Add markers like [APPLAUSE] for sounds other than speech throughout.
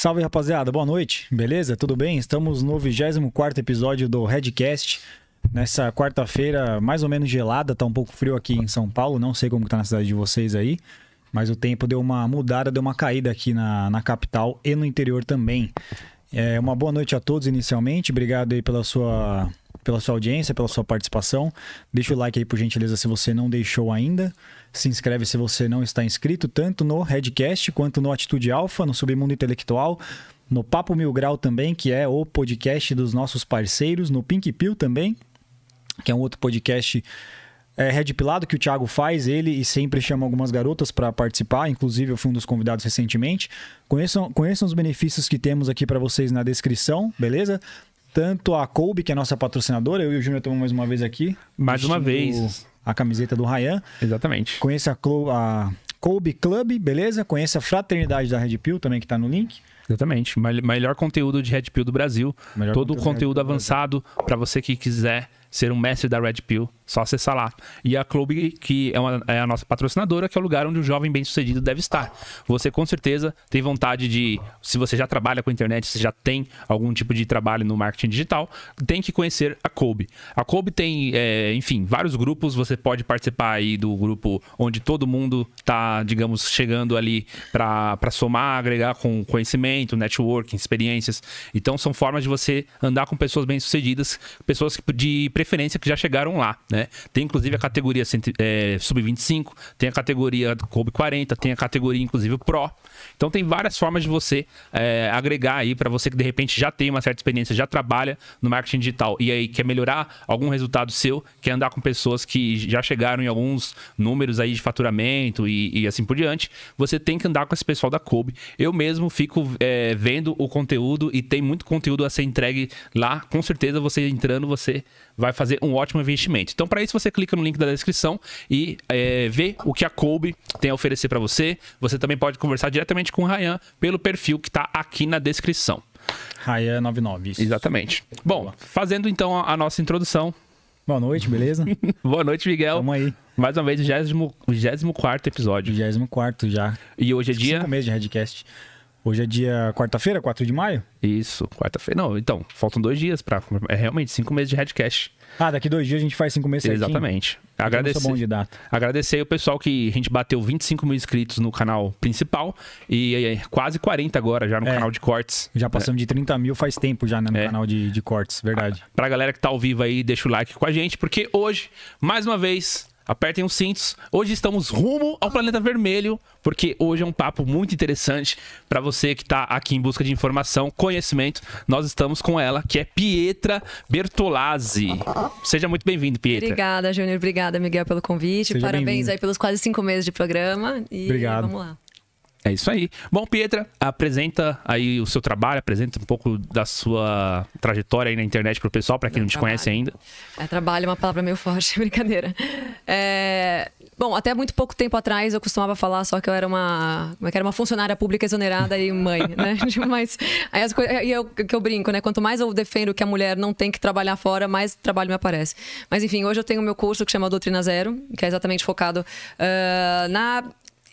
Salve rapaziada, boa noite, beleza? Tudo bem? Estamos no 24 episódio do Redcast. Nessa quarta-feira, mais ou menos gelada, tá um pouco frio aqui em São Paulo, não sei como tá na cidade de vocês aí, mas o tempo deu uma mudada, deu uma caída aqui na, na capital e no interior também. É, uma boa noite a todos inicialmente. Obrigado aí pela sua, pela sua audiência, pela sua participação. Deixa o like aí por gentileza se você não deixou ainda. Se inscreve se você não está inscrito, tanto no Redcast quanto no Atitude Alfa, no Submundo Intelectual no Papo Mil Grau também, que é o podcast dos nossos parceiros, no Pink Pill também, que é um outro podcast é, Red Pilado, que o Thiago faz, ele e sempre chama algumas garotas para participar, inclusive eu fui um dos convidados recentemente. Conheçam, conheçam os benefícios que temos aqui para vocês na descrição, beleza? Tanto a Colby, que é nossa patrocinadora, eu e o Júnior estamos mais uma vez aqui. Mais uma vez. A camiseta do Ryan. Exatamente. Conheça a, Clo a Colby Club, beleza? Conheça a Fraternidade da Red Pill também, que está no link. Exatamente. Melhor conteúdo de Red Pill do Brasil. Melhor Todo o conteúdo, conteúdo avançado para você que quiser ser um mestre da Red Pill só acessar lá. E a Clube, que é, uma, é, a nossa patrocinadora, que é o lugar onde o jovem bem-sucedido deve estar. Você com certeza tem vontade de, se você já trabalha com internet, se já tem algum tipo de trabalho no marketing digital, tem que conhecer a Clube. A Clube tem, é, enfim, vários grupos. Você pode participar aí do grupo onde todo mundo tá, digamos, chegando ali para somar, agregar com conhecimento, networking, experiências. Então são formas de você andar com pessoas bem-sucedidas, pessoas de preferência que já chegaram lá, né? né? Tem inclusive a categoria é, sub-25, tem a categoria Kobe 40, tem a categoria inclusive Pro. Então tem várias formas de você é, agregar aí para você que de repente já tem uma certa experiência, já trabalha no marketing digital e aí quer melhorar algum resultado seu, quer andar com pessoas que já chegaram em alguns números aí de faturamento e, e assim por diante. Você tem que andar com esse pessoal da Kobe. Eu mesmo fico é, vendo o conteúdo e tem muito conteúdo a ser entregue lá. Com certeza você entrando, você vai fazer um ótimo investimento. Então, para isso, você clica no link da descrição e é, vê o que a Colby tem a oferecer para você. Você também pode conversar diretamente com o Ryan pelo perfil que está aqui na descrição. Ryan 99. Isso. Exatamente. Bom, fazendo então a nossa introdução, Boa noite, beleza? [LAUGHS] Boa noite, Miguel. Tamo aí. Mais uma vez, 24 episódio. 24 já. E hoje é dia. 5 meses de Redcast. Hoje é dia quarta-feira, 4 de maio? Isso, quarta-feira. Não, então, faltam dois dias para. É realmente cinco meses de headcast. Ah, daqui dois dias a gente faz cinco meses certinho? Exatamente. Agradecer, bom de data. agradecer aí o pessoal que a gente bateu 25 mil inscritos no canal principal e quase 40 agora já no é, canal de cortes. Já passamos é. de 30 mil faz tempo já né, no é. canal de, de cortes, verdade. Pra galera que tá ao vivo aí, deixa o like com a gente, porque hoje, mais uma vez, apertem os cintos. Hoje estamos rumo ao planeta vermelho, porque hoje é um papo muito interessante para você que está aqui em busca de informação, conhecimento. Nós estamos com ela, que é Pietra Bertolazzi. Seja muito bem-vindo, Pietra. Obrigada, Júnior. Obrigada, Miguel, pelo convite. Seja Parabéns aí pelos quase cinco meses de programa. E Obrigado. vamos lá. É isso aí. Bom, Pietra, apresenta aí o seu trabalho, apresenta um pouco da sua trajetória aí na internet para o pessoal, para quem não te trabalho. conhece ainda. É, trabalho é uma palavra meio forte, [LAUGHS] brincadeira. É... Bom, até muito pouco tempo atrás eu costumava falar só que eu era uma, como é que era uma funcionária pública exonerada e mãe, né? [LAUGHS] [LAUGHS] Mas aí as coisas, e eu que eu brinco, né? Quanto mais eu defendo que a mulher não tem que trabalhar fora, mais trabalho me aparece. Mas enfim, hoje eu tenho o meu curso que chama Doutrina Zero, que é exatamente focado uh, na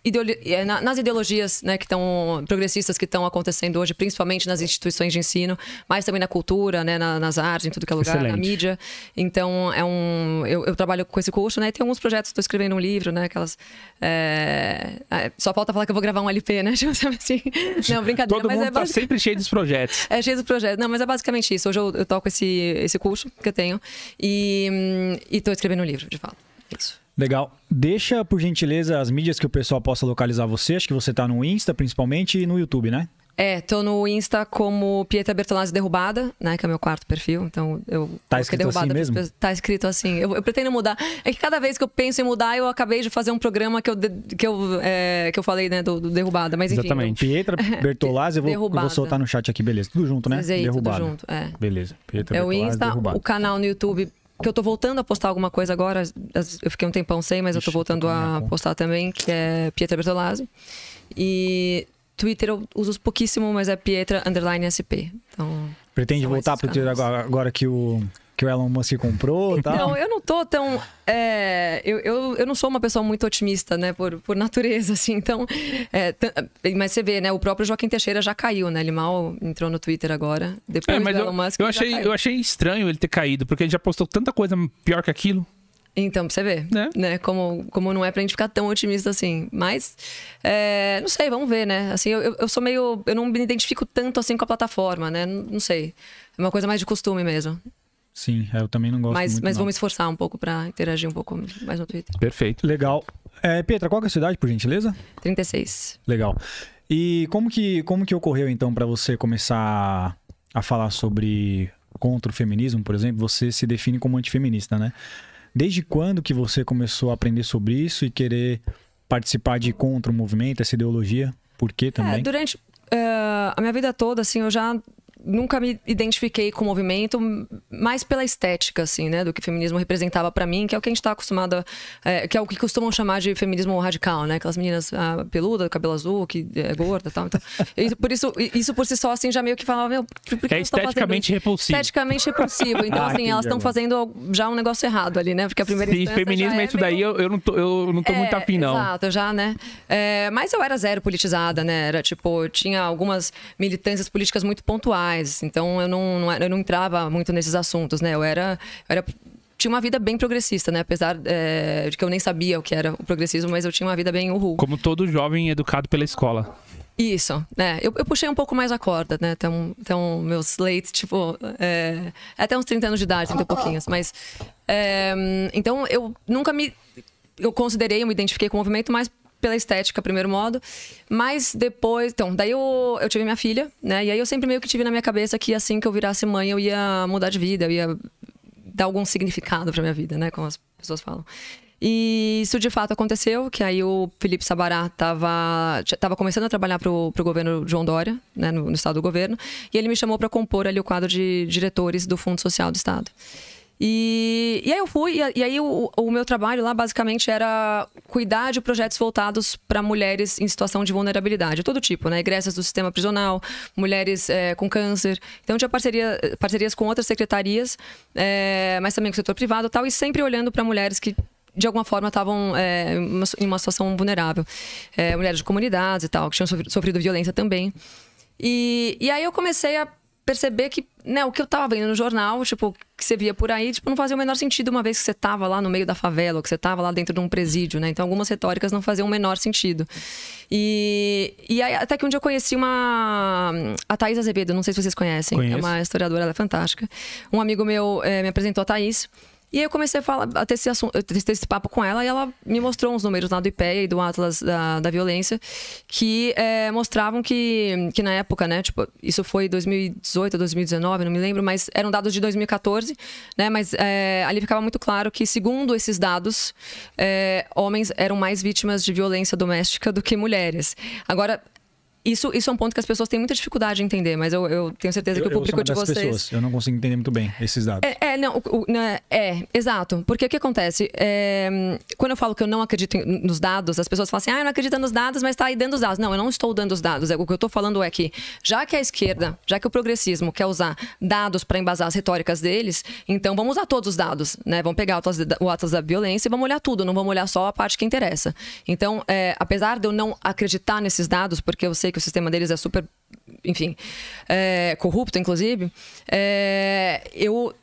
ideolo é, nas ideologias né, que estão progressistas que estão acontecendo hoje, principalmente nas instituições de ensino, mas também na cultura, né, na, nas artes, em tudo que é lugar, Excelente. na mídia. Então, é um, eu, eu, trabalho com esse curso, né? E tem alguns projetos, estou escrevendo um livro, né? Aquelas, é, é, só falta falar que eu vou gravar um LP, né? [LAUGHS] Assim, não, brincadeira. Todo mas é mundo é tá basic... sempre cheio dos projetos. [LAUGHS] É cheio dos projetos. Não, mas é basicamente isso. Hoje eu, eu toco esse, esse curso que eu tenho e estou escrevendo um livro, de fato. Isso. Legal. Deixa, por gentileza, as mídias que o pessoal possa localizar você. Acho que você está no Insta, principalmente, e no YouTube, né? É, tô no Insta como Pietra Bertolazzi Derrubada, né? Que é meu quarto perfil. Então eu. Tá escrito derrubada assim mesmo? Pessoas, tá escrito assim. Eu, eu, pretendo mudar. É que cada vez que eu penso em mudar, eu acabei de fazer um programa que eu, que eu, é, que eu falei, né? Do, do Derrubada. Mas enfim. Exatamente. Pietra [LAUGHS] Bertolazzi, eu vou, eu vou, soltar no chat aqui, beleza. Tudo junto, né? Fizei, derrubada. Tudo junto, é. Beleza. Pietra é o Insta, derrubada. o canal no YouTube que eu tô voltando a postar alguma coisa agora. Eu fiquei um tempão sem, mas Ixi, eu tô voltando tá a tá postar também, que é Pietra Bertolazzi. E Twitter eu uso pouquíssimo, mas é Pietra underline SP. Então, Pretende voltar pro Twitter agora, agora que o que o Elon Musk comprou tal? Não, eu não tô tão. É, eu, eu, eu não sou uma pessoa muito otimista, né? Por, por natureza, assim. Então. É, mas você vê, né? O próprio Joaquim Teixeira já caiu, né? Ele mal entrou no Twitter agora. Depois é, do Elon Musk. Eu achei, eu achei estranho ele ter caído, porque ele já postou tanta coisa pior que aquilo. Então, pra você ver, né? né? Como, como não é pra gente ficar tão otimista assim. Mas, é, não sei, vamos ver, né? Assim, eu, eu sou meio. Eu não me identifico tanto assim com a plataforma, né? Não, não sei. É uma coisa mais de costume mesmo. Sim, é, eu também não gosto mas, muito. Mas vamos vou me esforçar um pouco para interagir um pouco mais no Twitter. Perfeito. Legal. É, Petra, qual é a sua idade, por gentileza? 36. Legal. E como que, como que ocorreu, então, para você começar a falar sobre contra o feminismo, por exemplo? Você se define como antifeminista, né? Desde quando que você começou a aprender sobre isso e querer participar de contra o movimento, essa ideologia? Por que é, também? É, durante uh, a minha vida toda, assim, eu já nunca me identifiquei com o movimento mais pela estética, assim, né? Do que o feminismo representava para mim, que é o que a gente tá acostumada, é, que é o que costumam chamar de feminismo radical, né? Aquelas meninas ah, peludas, cabelo azul, que é gorda tal, tal. Então. e por isso, isso por si só, assim, já meio que falava, meu, por que É esteticamente repulsivo. Esteticamente repulsivo. [LAUGHS] Então, ah, assim, elas estão fazendo já um negócio errado ali, né? Porque a primeira Sim, feminismo é isso daí, eu, eu não tô, eu não tô é, muito afim, não. Exato, já, né? É, mas eu era zero politizada, né? Era tipo, tinha algumas militâncias políticas muito pontuais mais. Assim. Então eu não, não, eu não entrava muito nesses assuntos, né? Eu era, eu era tinha uma vida bem progressista, né? Apesar é, de que eu nem sabia o que era o progressismo, mas eu tinha uma vida bem uhul. Como todo jovem educado pela escola. Isso, né? Eu, eu, puxei um pouco mais a corda, né? Então, então meus leites, tipo, é, até uns 30 anos de idade, 30 e pouquinhos. Mas. É, então, eu nunca me. Eu considerei, eu me identifiquei com o movimento mais pela estética, primeiro modo. Mas depois. Então, daí eu, eu tive minha filha, né? E aí eu sempre meio que tive na minha cabeça que assim que eu virasse mãe, eu ia mudar de vida, eu ia dar algum significado pra minha vida, né? Como as pessoas falam. E isso de fato aconteceu, que aí o Felipe Sabará estava tava começando a trabalhar para o governo João Dória, né, no, no, estado do governo, e ele me chamou para compor ali o quadro de diretores do Fundo Social do Estado. E, e aí eu fui, e, e aí o, o, meu trabalho lá basicamente era cuidar de projetos voltados para mulheres em situação de vulnerabilidade, todo tipo, né? Egressas do sistema prisional, mulheres é, com câncer. Então tinha parceria, parcerias com outras secretarias, é, mas também com o setor privado e tal, e sempre olhando para mulheres que de alguma forma estavam é, em uma situação vulnerável. É, mulheres de comunidades e tal, que tinham sofrido violência também. E, e aí eu comecei a perceber que, né, o que eu tava vendo no jornal, tipo, que você via por aí, tipo, não fazia o menor sentido uma vez que você tava lá no meio da favela, ou que você tava lá dentro de um presídio, né? Então algumas retóricas não faziam o menor sentido. E, e aí, até que um dia eu conheci uma. A Thaís Azevedo, não sei se vocês conhecem. É Conheço. É uma historiadora, ela é fantástica. Um amigo meu é, me apresentou a Thaís. E aí eu comecei a, falar, a ter, esse assunto, ter esse papo com ela e ela me mostrou uns números lá do IPEA e do Atlas da, da Violência que é, mostravam que, que na época, né, tipo, isso foi 2018 2019, não me lembro, mas eram dados de 2014, né, mas é, ali ficava muito claro que, segundo esses dados, é, homens eram mais vítimas de violência doméstica do que mulheres. Agora, isso, isso é um ponto que as pessoas têm muita dificuldade de entender, mas eu, eu tenho certeza eu, que o público de vocês. Pessoas. Eu não consigo entender muito bem esses dados. É, é não, o, o, né, é, exato. Porque o que acontece? É, quando eu falo que eu não acredito em, nos dados, as pessoas falam assim: ah, eu não acredito nos dados, mas está aí dando os dados. Não, eu não estou dando os dados. É, o que eu estou falando é que, já que a esquerda, já que o progressismo quer usar dados para embasar as retóricas deles, então vamos usar todos os dados, né? Vamos pegar o Atlas da Violência e vamos olhar tudo, não vamos olhar só a parte que interessa. Então, é, apesar de eu não acreditar nesses dados, porque eu sei que o sistema deles é super, enfim, é, corrupto, inclusive, é, eu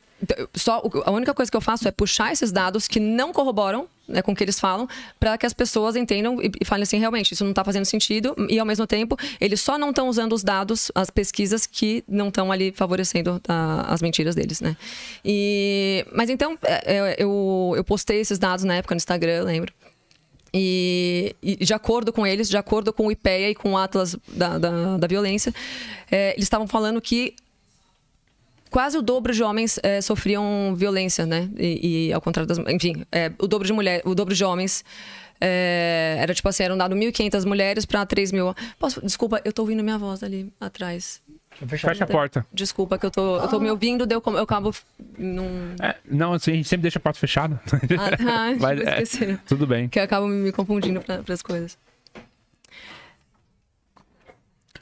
só a única coisa que eu faço é puxar esses dados que não corroboram né, com o que eles falam, para que as pessoas entendam e, e, falem assim, realmente, isso não está fazendo sentido, e ao mesmo tempo, eles só não estão usando os dados, as pesquisas que não estão ali favorecendo a, as mentiras deles, né? E, mas então, é, é, eu, eu postei esses dados na época no Instagram, lembro. E, e, de acordo com eles, de acordo com o IPEA e com o Atlas da, da, da Violência, é, eles estavam falando que quase o dobro de homens é, sofriam violência, né? E, e, ao contrário das. Enfim, é, o dobro de mulher, o dobro de homens. É, era tipo assim, eram dado 1.500 mulheres para 3.000. Posso, desculpa, eu tô ouvindo minha voz ali atrás. Fecha, fecha a porta. Desculpa que eu tô, eu tô me ouvindo, deu eu acabo. Num... É, não, assim, a gente sempre deixa a porta fechada. Ah, tá, [LAUGHS] Mas, é, tudo bem. Que eu acabo me confundindo para as coisas.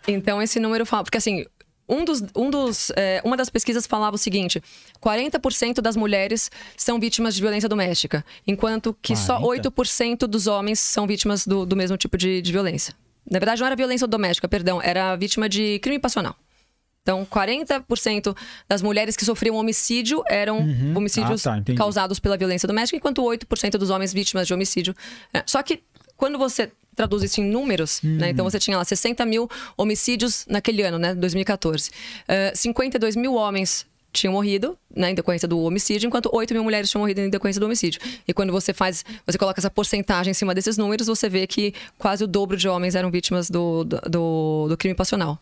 Então, esse número fala. Porque, assim, um dos, um dos, é, uma das pesquisas falava o seguinte: 40% das mulheres são vítimas de violência doméstica, enquanto que 40? só 8% dos homens são vítimas do, do mesmo tipo de, de violência. Na verdade, não era violência doméstica, perdão, era vítima de crime passional. Então, 40% das mulheres que sofriam homicídio eram uhum. homicídios ah, tá, causados pela violência doméstica, enquanto 8% dos homens vítimas de homicídio. Né? Só que quando você traduz isso em números, uhum. né? Então uhum. você tinha lá 60 mil homicídios naquele ano, né? 2014. Uh, 52 mil homens tinham morrido né, em decorrência do homicídio, enquanto 8 mil mulheres tinham morrido em decorrência do homicídio. E quando você faz, você coloca essa porcentagem em cima desses números, você vê que quase o dobro de homens eram vítimas do, do, do crime passional.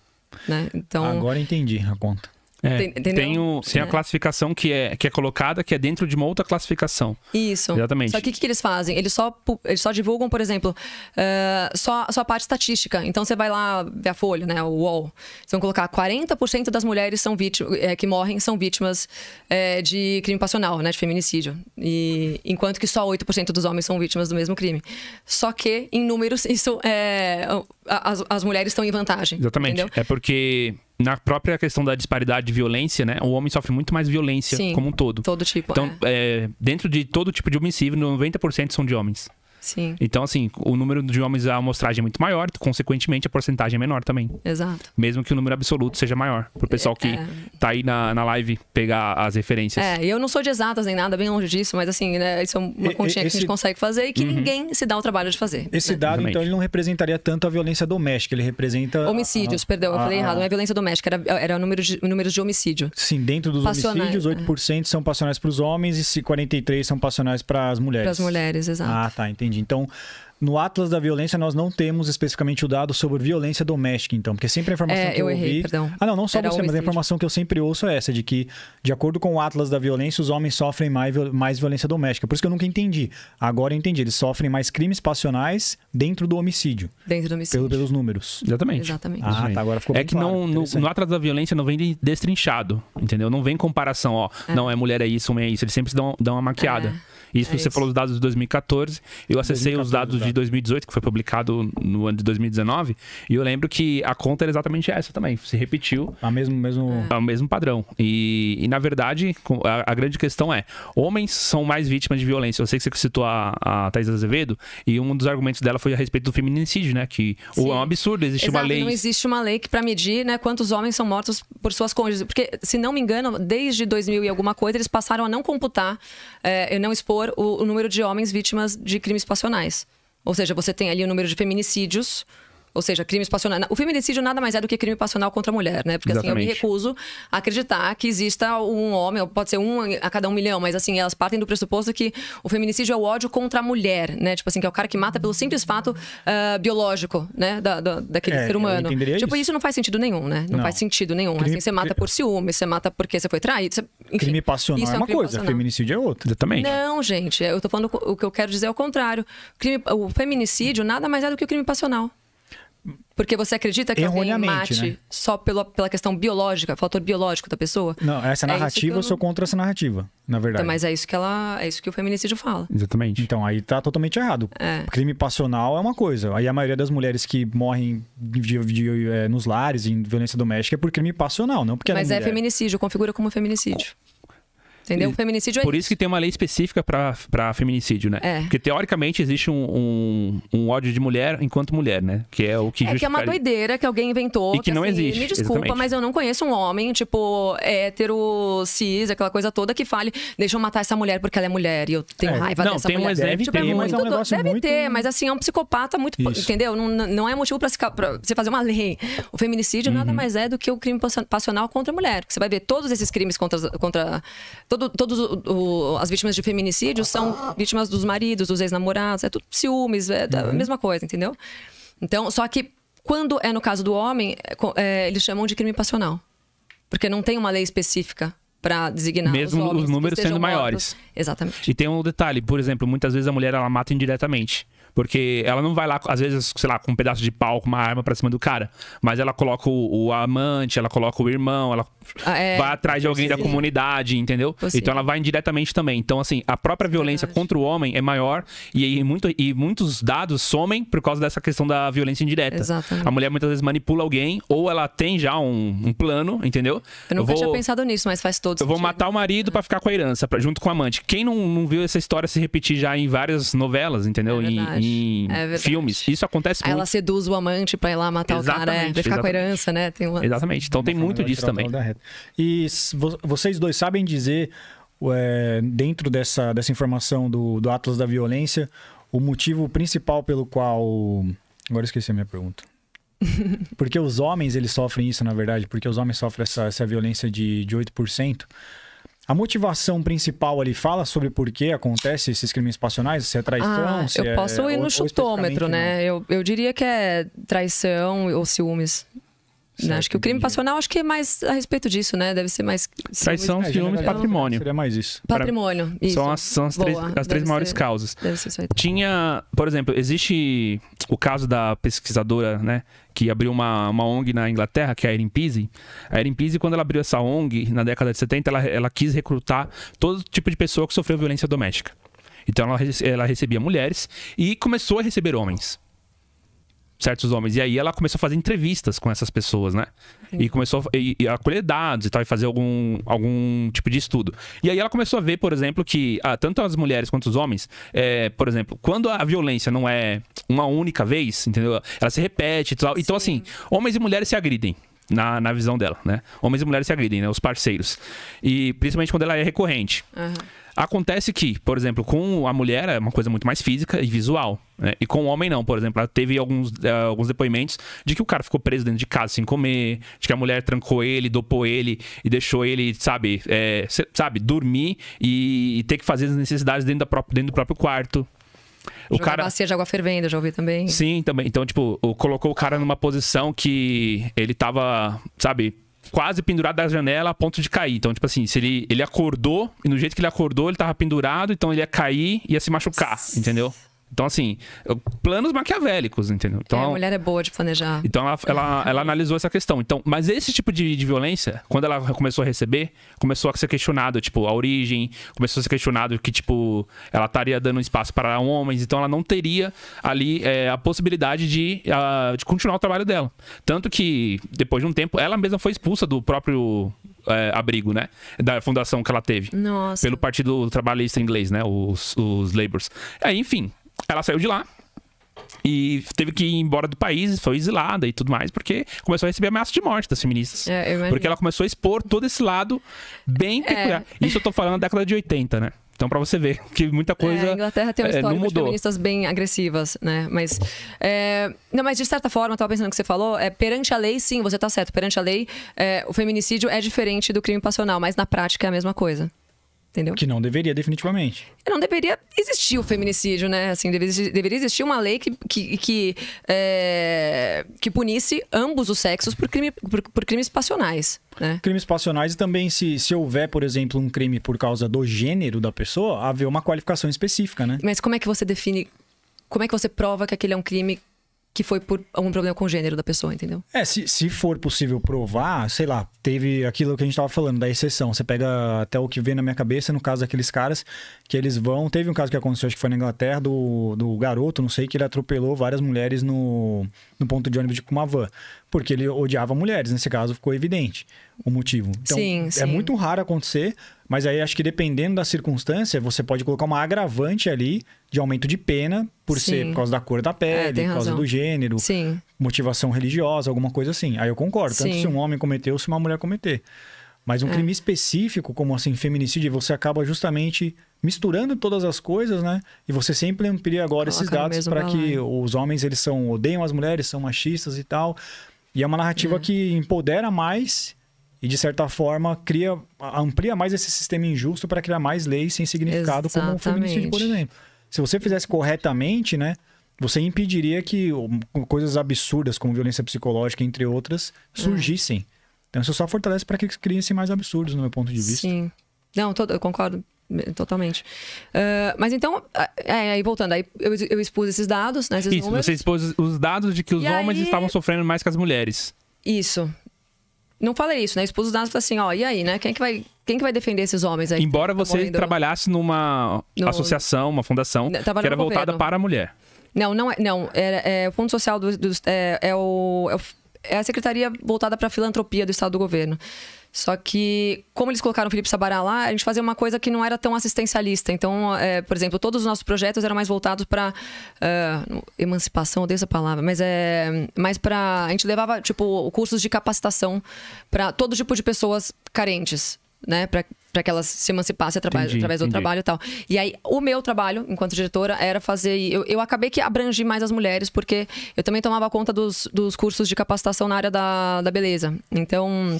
Né? Então, Agora entendi a conta. É, tem, tem, o, tem é. a classificação que é, que é colocada, que é dentro de uma outra classificação. Isso. Exatamente. Só que o que, que, eles fazem? Eles só, eles só divulgam, por exemplo, uh, eh, só, só a parte estatística. Então você vai lá ver a folha, né? O UOL. Vocês vão colocar 40% das mulheres são vítima, é, que morrem são vítimas eh, de crime passional, né? De feminicídio. E, enquanto que só 8% dos homens são vítimas do mesmo crime. Só que, em números, [LAUGHS] isso é, as, as mulheres estão em vantagem. Exatamente. Entendeu? É porque na própria questão da disparidade de violência, né? O homem sofre muito mais violência Sim, como um todo. Todo tipo. Então, é. É, dentro de todo tipo de homicídio, 90% são de homens. Sim. Então, assim, o número de homens, a amostragem é muito maior, consequentemente a porcentagem é menor também. Exato. Mesmo que o número absoluto seja maior. Pro pessoal que é. é. tá aí na, na live pegar as referências. É, eu não sou de exatas nem nada, bem longe disso, mas assim, né, isso é uma continha esse... que a gente consegue fazer e que uhum. ninguém se dá o trabalho de fazer. Esse né? dado, então, Exatamente. então, ele não representaria tanto a violência doméstica, ele representa. Homicídios, a... perdão, eu falei a... errado, não é violência doméstica, era, era o número de, números de homicídio. Sim, dentro dos Passionais, homicídios, 8% é. são passionais para os homens e 43% são passionais para as mulheres. Para as mulheres, exato. Ah, tá, entendi. Então, no Atlas da Violência, nós não temos especificamente o dado sobre violência doméstica, então, porque sempre a é, informação é, que eu, eu errei, ouvi. Perdão. Ah, não, não só Era você, mas a informação que eu sempre ouço é essa, de que, de acordo com o Atlas da Violência, os homens sofrem mais, mais violência doméstica. Por isso que eu nunca entendi. Agora eu entendi. Eles sofrem mais crimes passionais dentro do homicídio. Dentro do homicídio. Pelo, pelos números. Exatamente. Exatamente. Ah, tá. Agora ficou É que claro, não, no, no, Atlas da Violência não vem destrinchado, entendeu? Não vem comparação, ó, é. não, é mulher é isso, homem é isso. Eles sempre dão, dão uma maquiada. É. Isso é você isso. falou dos dados de 2014. Eu acessei 2014, os dados tá. de 2018, que foi publicado no ano de 2019. E eu lembro que a conta era exatamente essa também. Se repetiu. A mesmo, mesmo... É. o mesmo padrão. E, e na verdade, a, a, grande questão é: homens são mais vítimas de violência. Eu sei que você citou a, a Thais Azevedo. E um dos argumentos dela foi a respeito do feminicídio, né? Que o é um absurdo. Existe Exato, uma lei. Não existe uma lei que para medir né, quantos homens são mortos por suas cônjuges. Porque, se não me engano, desde 2000 e alguma coisa, eles passaram a não computar, é, não expor o, o número de homens vítimas de crimes passionais. Ou seja, você tem ali o número de feminicídios ou seja, crimes passionais. O feminicídio nada mais é do que crime passional contra a mulher, né? Porque Exatamente. assim, eu me recuso a acreditar que exista um homem, pode ser um a cada um milhão, mas assim, elas partem do pressuposto que o feminicídio é o ódio contra a mulher, né? Tipo assim, que é o cara que mata pelo simples fato uh, biológico, né? Da, da daquele é, ser humano. Tipo, isso. isso. não faz sentido nenhum, né? Não, não. faz sentido nenhum. Assim, crime, assim, você mata por ciúme, você mata porque você foi traído. Você... Enfim, crime é passional é, é, uma coisa, passional. feminicídio é outra. também. Não, gente, eu tô falando o que eu quero dizer é o contrário. Crime, o feminicídio nada mais é do que o crime passional. Porque você acredita que alguém né? mate né? só pela pela questão biológica, fator biológico da pessoa? Não, essa é narrativa, é eu... eu... sou contra essa narrativa, na verdade. Então, mas é isso que ela. É isso que o feminicídio fala. Exatamente. Então, aí tá totalmente errado. É. Crime passional é uma coisa. Aí a maioria das mulheres que morrem de, de, de, é, nos lares, em violência doméstica, é por crime passional, não porque é Mas é feminicídio, configura como feminicídio. Entendeu? E, feminicídio é Por isso que tem uma lei específica para feminicídio, né? É. Porque teoricamente existe um, um, um, ódio de mulher enquanto mulher, né? Que é o que É justifica... que é uma doideira que alguém inventou. E que, que não assim, existe. Me desculpa, exatamente. mas eu não conheço um homem, tipo, hétero, cis, aquela coisa toda, que fale, deixa eu matar essa mulher porque ela é mulher e eu tenho é. raiva não, dessa tem mulher. Tipo, é um deve tipo, ter, é muito, um deve muito... ter, mas assim, é um psicopata muito. Isso. Entendeu? Não, não é motivo para você fazer uma lei. O feminicídio uhum. nada mais é do que o crime passional contra a mulher. Você vai ver todos esses crimes contra. contra todo, o, as vítimas de feminicídio são vítimas dos maridos, dos ex-namorados, é tudo ciúmes, é a uhum. mesma coisa, entendeu? Então, só que quando é no caso do homem, é, é eles chamam de crime passional. Porque não tem uma lei específica para designar mesmo os, os números sendo mortos. maiores. Exatamente. E tem um detalhe, por exemplo, muitas vezes a mulher ela mata indiretamente. Porque ela não vai lá, às vezes, sei lá, com um pedaço de pau, com uma arma pra cima do cara. Mas ela coloca o, o amante, ela coloca o irmão, ela ah, é, vai atrás de alguém da comunidade, entendeu? Possível. Então ela vai indiretamente também. Então, assim, a própria é violência Verdade. contra o homem é maior e, e, muito, e muitos dados somem por causa dessa questão da violência indireta. Exatamente. A mulher muitas vezes manipula alguém ou ela tem já um, um plano, entendeu? Eu nunca vou, tinha pensado nisso, mas faz todo Eu sentido. vou matar o marido é. para ficar com a herança, pra, junto com o amante. Quem não, não viu essa história se repetir já em várias novelas, entendeu? É em, em é filmes. Isso acontece Aí muito. Ela seduz o amante pra ir lá matar exatamente, o cara, é, pra ficar exatamente. com a herança, né? Tem uma... Exatamente. Então tem muito disso também. E vocês dois sabem dizer, é, dentro dessa, dessa informação do, do Atlas da Violência, o motivo principal pelo qual. Agora esqueci a minha pergunta. [LAUGHS] porque os homens, eles sofrem isso, na verdade, porque os homens sofrem essa, essa violência de, de 8%. A motivação principal ali fala sobre por que acontece esses crimes passionais, se é traição, ah, se eu é, posso ir no ou, chutômetro, ou né? Eu, eu diria que é traição ou ciúmes. Né? Certo, acho que o crime entendi. passional acho que é mais a respeito disso, né? Deve ser mais. Traição, é, ciúmes, é, patrimônio. Seria mais isso. Patrimônio. Isso. São as, são as Boa, três, as três ser, maiores causas. Deve ser isso aí. Tinha, por exemplo, existe o caso da pesquisadora, né? que abriu uma, uma ONG na Inglaterra, que é a Erin Peasy. A Erin Peasy, quando ela abriu essa ONG na década de 70, ela, ela quis recrutar todo tipo de pessoa que sofreu violência doméstica. Então ela, ela recebia mulheres e começou a receber homens certos homens. E aí ela começou a fazer entrevistas com essas pessoas, né? Sim. E começou a, e, a colher dados e tal, e fazer algum, algum tipo de estudo. E aí ela começou a ver, por exemplo, que ah, tanto as mulheres quanto os homens, é, por exemplo, quando a violência não é uma única vez, entendeu? Ela se repete e tal. Então, Sim. Então, assim, homens e mulheres se agridem. Na, na visão dela, né? Homens e mulheres se agridem, né? Os parceiros. E principalmente quando ela é recorrente. Uhum. Acontece que, por exemplo, com a mulher é uma coisa muito mais física e visual. Né? E com o homem, não. Por exemplo, teve alguns, uh, alguns depoimentos de que o cara ficou preso dentro de casa sem comer, de que a mulher trancou ele, dopou ele e deixou ele, sabe, é, sabe dormir e, e, ter que fazer as necessidades dentro, da própria, dentro do próprio quarto. O cara bacia de água fervendo, já ouvi também. Sim, também. Então, tipo, colocou o cara numa posição que ele tava, sabe, quase pendurado da janela a ponto de cair. Então, tipo assim, se ele, ele acordou, e no jeito que ele acordou, ele tava pendurado, então ele ia cair e ia se machucar, entendeu? Então, assim, planos maquiavélicos, entendeu? Então, é, a mulher é boa de planejar. Então, ela, ela, [LAUGHS] ela analisou essa questão. Então, mas esse tipo de, de, violência, quando ela começou a receber, começou a ser questionado, tipo, a origem, começou a ser questionado que, tipo, ela estaria dando espaço para homens, então ela não teria ali é, a possibilidade de, a, de continuar o trabalho dela. Tanto que, depois de um tempo, ela mesma foi expulsa do próprio é, abrigo, né? Da fundação que ela teve. Nossa. Pelo Partido Trabalhista Inglês, né? Os, os Labours. É, enfim, ela saiu de lá e teve que ir embora do país, foi exilada e tudo mais, porque começou a receber ameaças de morte das feministas. É, porque ela começou a expor todo esse lado bem é. peculiar. É. Isso eu tô falando da década de 80, né? Então, para você ver que muita é, coisa. É, a Inglaterra tem uma história é, de feministas bem agressivas, né? Mas. É, não, mas de certa forma, eu estava pensando no que você falou, é, perante a lei, sim, você está certo. Perante a lei, é, o feminicídio é diferente do crime passional, mas na prática é a mesma coisa entendeu? Que não deveria, definitivamente. Não deveria existir o feminicídio, né? Assim, deveria, existir uma lei que, que, que, é, que punisse ambos os sexos por, crime, por, por crimes passionais. Né? Crimes passionais e também, se, se houver, por exemplo, um crime por causa do gênero da pessoa, haver uma qualificação específica, né? Mas como é que você define. Como é que você prova que aquele é um crime que foi por algum problema com o gênero da pessoa, entendeu? É, se, se for possível provar, sei lá, teve aquilo que a gente tava falando, da exceção. Você pega até o que vem na minha cabeça, no caso daqueles caras que eles vão. Teve um caso que aconteceu, acho que foi na Inglaterra, do, do garoto, não sei, que ele atropelou várias mulheres no, no ponto de ônibus de uma van porque ele odiava mulheres. Nesse caso, ficou evidente o motivo. Então, sim, é sim. muito raro acontecer, mas aí acho que dependendo da circunstância, você pode colocar uma agravante ali de aumento de pena por sim. ser por causa da cor da é, pele, é, por causa do gênero, motivação religiosa, alguma coisa assim. Aí eu concordo, tanto se um homem cometeu, se uma mulher cometer. Mas um é. crime específico, como assim, feminicídio, você acaba justamente misturando todas as coisas, né? E você sempre amplia agora Coloca esses dados para que é. os homens eles são odeiam as mulheres, são machistas e tal, e é uma narrativa uhum. que empodera mais e, de certa forma, cria, amplia mais esse sistema injusto para criar mais leis sem significado, Exatamente. como o feminicídio, por exemplo. Se você fizesse corretamente, né? Você impediria que coisas absurdas, como violência psicológica, entre outras, uhum. surgissem. Então, isso só fortalece para que criem-se mais absurdos, no meu ponto de vista. Sim. Não, todo, eu concordo totalmente. Uh, mas então, ah, é, é, aí voltando, aí eu, eu expus esses dados, né? Esses Isso, números. você expôs os dados de que os e homens aí... estavam sofrendo mais que as mulheres. Isso. Não falei isso, né? Expus os dados e assim, ó, e aí, né? Quem é que vai quem é que vai defender esses homens aí? Embora tá você morrendo... trabalhasse numa no... associação, uma fundação que era voltada para a mulher. Não, não é. Não, é, é o Fundo Social do, do é, é, o, é, a secretaria voltada para a filantropia do Estado do Governo. Só que, como eles colocaram o Felipe Sabará lá, a gente fazia uma coisa que não era tão assistencialista. Então, é, por exemplo, todos os nossos projetos eram mais voltados para uh, ah, emancipação, odeio essa palavra, mas é mais para. A gente levava, tipo, cursos de capacitação para todo tipo de pessoas carentes, né? para que elas se emancipassem através, entendi, através do entendi. trabalho e tal. E aí, o meu trabalho, enquanto diretora, era fazer. Eu, eu acabei que abrangi mais as mulheres, porque eu também tomava conta dos, dos cursos de capacitação na área da, da beleza. Então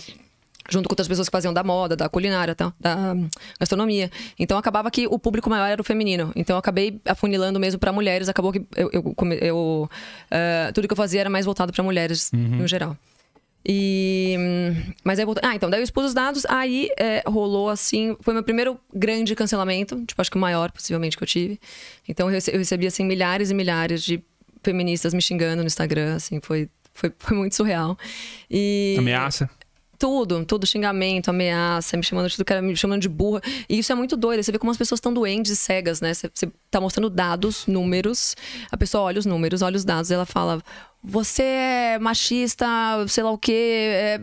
junto com outras pessoas que faziam da moda, da culinária, da, da hum, gastronomia. Então acabava que o público maior era o feminino. Então eu acabei afunilando mesmo para mulheres. Acabou que eu, eu, eu uh, tudo que eu fazia era mais voltado para mulheres uhum. no geral. E. Hum, mas aí voltando. Ah, então, daí eu expus os dados, aí é, rolou assim. Foi meu primeiro grande cancelamento, tipo, acho que o maior possivelmente que eu tive. Então eu recebi, eu recebi assim, milhares e milhares de feministas me xingando no Instagram, assim, foi, foi, foi muito surreal. E. Ameaça? Tudo, tudo, xingamento, ameaça, me chamando de tudo que era, me chamando de burra. E isso é muito doido. Você vê como as pessoas estão doentes e cegas, né? Você, está tá mostrando dados, números. A pessoa olha os números, olha os dados, e ela fala: Você é machista, sei lá o quê, é,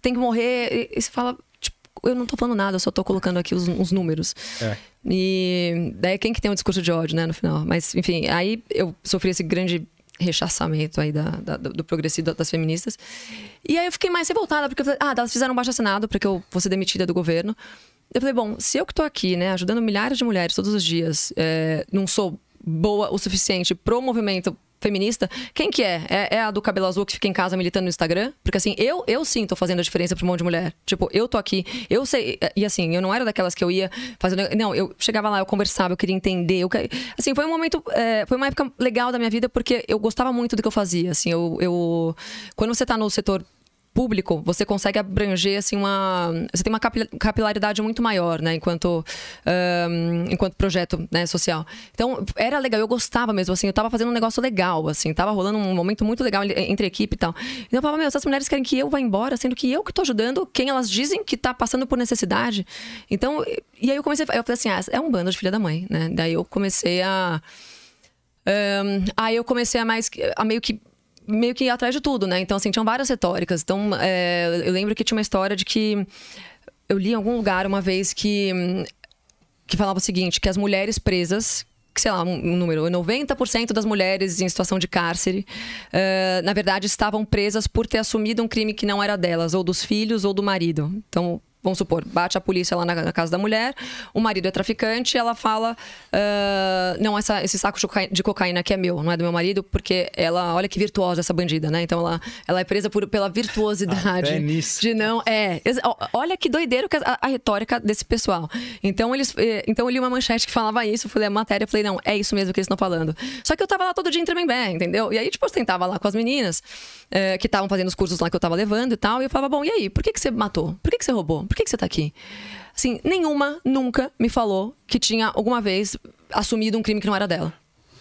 tem que morrer. E, e você fala, tipo, eu não tô falando nada, eu só tô colocando aqui os, os números. É. E daí quem que tem um discurso de ódio, né, no final. Mas, enfim, aí eu sofri esse grande rechaçamento aí da, da do progressista das feministas. E aí eu fiquei mais revoltada, porque eu falei, ah, elas fizeram um baixo assinado para que eu fosse demitida do governo. Eu falei, bom, se eu que estou aqui, né, ajudando milhares de mulheres todos os dias, é, eh, não sou boa o suficiente pro movimento feminista, quem que é? é? é? a do cabelo azul que fica em casa militando no Instagram? Porque assim, eu, eu sim tô fazendo a diferença pro mundo de mulher. Tipo, eu tô aqui, eu sei. É, e assim, eu não era daquelas que eu ia fazendo. Não, eu chegava lá, eu conversava, eu queria entender. Eu, assim, foi um momento. É, foi uma época legal da minha vida porque eu gostava muito do que eu fazia. Assim, eu. eu quando você tá no setor público, você consegue abranger assim uma, você tem uma capilaridade muito maior, né, enquanto um, enquanto projeto, né, social. Então, era legal, eu gostava mesmo assim, eu tava fazendo um negócio legal assim, tava rolando um momento muito legal entre equipe e tal. Então eu falava, meu, essas mulheres querem que eu vá embora, sendo que eu que tô ajudando quem elas dizem que tá passando por necessidade. Então, e aí eu comecei, eu falei assim, ah, é um bando de filha da mãe, né? Daí eu comecei a um, aí eu comecei a mais a meio que meio que atrás de tudo, né? Então, assim, tinham várias retóricas. Então, é, eu lembro que tinha uma história de que eu li em algum lugar uma vez que, que falava o seguinte: que as mulheres presas. Que, sei lá, um número, 90% das mulheres em situação de cárcere, eh, na verdade, estavam presas por ter assumido um crime que não era delas, ou dos filhos, ou do marido. Então, vamos supor, bate a polícia lá na, na, casa da mulher, o marido é traficante, ela fala: uh, não, essa, esse saco de cocaína, aqui é meu, não é do meu marido, porque ela, olha que virtuosa essa bandida, né? Então ela, ela é presa por, pela virtuosidade. Ah, nisso. De não. É. Olha que doideiro que a, a, retórica desse pessoal. Então, eles, eh, então eu li uma manchete que falava isso, fui ler a matéria falei: não, é isso mesmo que eles estão falando. Só que eu tava lá todo dia em Tremembé, entendeu? E aí, tipo, eu tentava lá com as meninas uh, que estavam fazendo os cursos lá que eu tava levando e tal, e eu falava: bom, e aí, por que, que você matou? Por que, que você roubou? por que, que você tá aqui? Assim, nenhuma nunca me falou que tinha alguma vez assumido um crime que não era dela.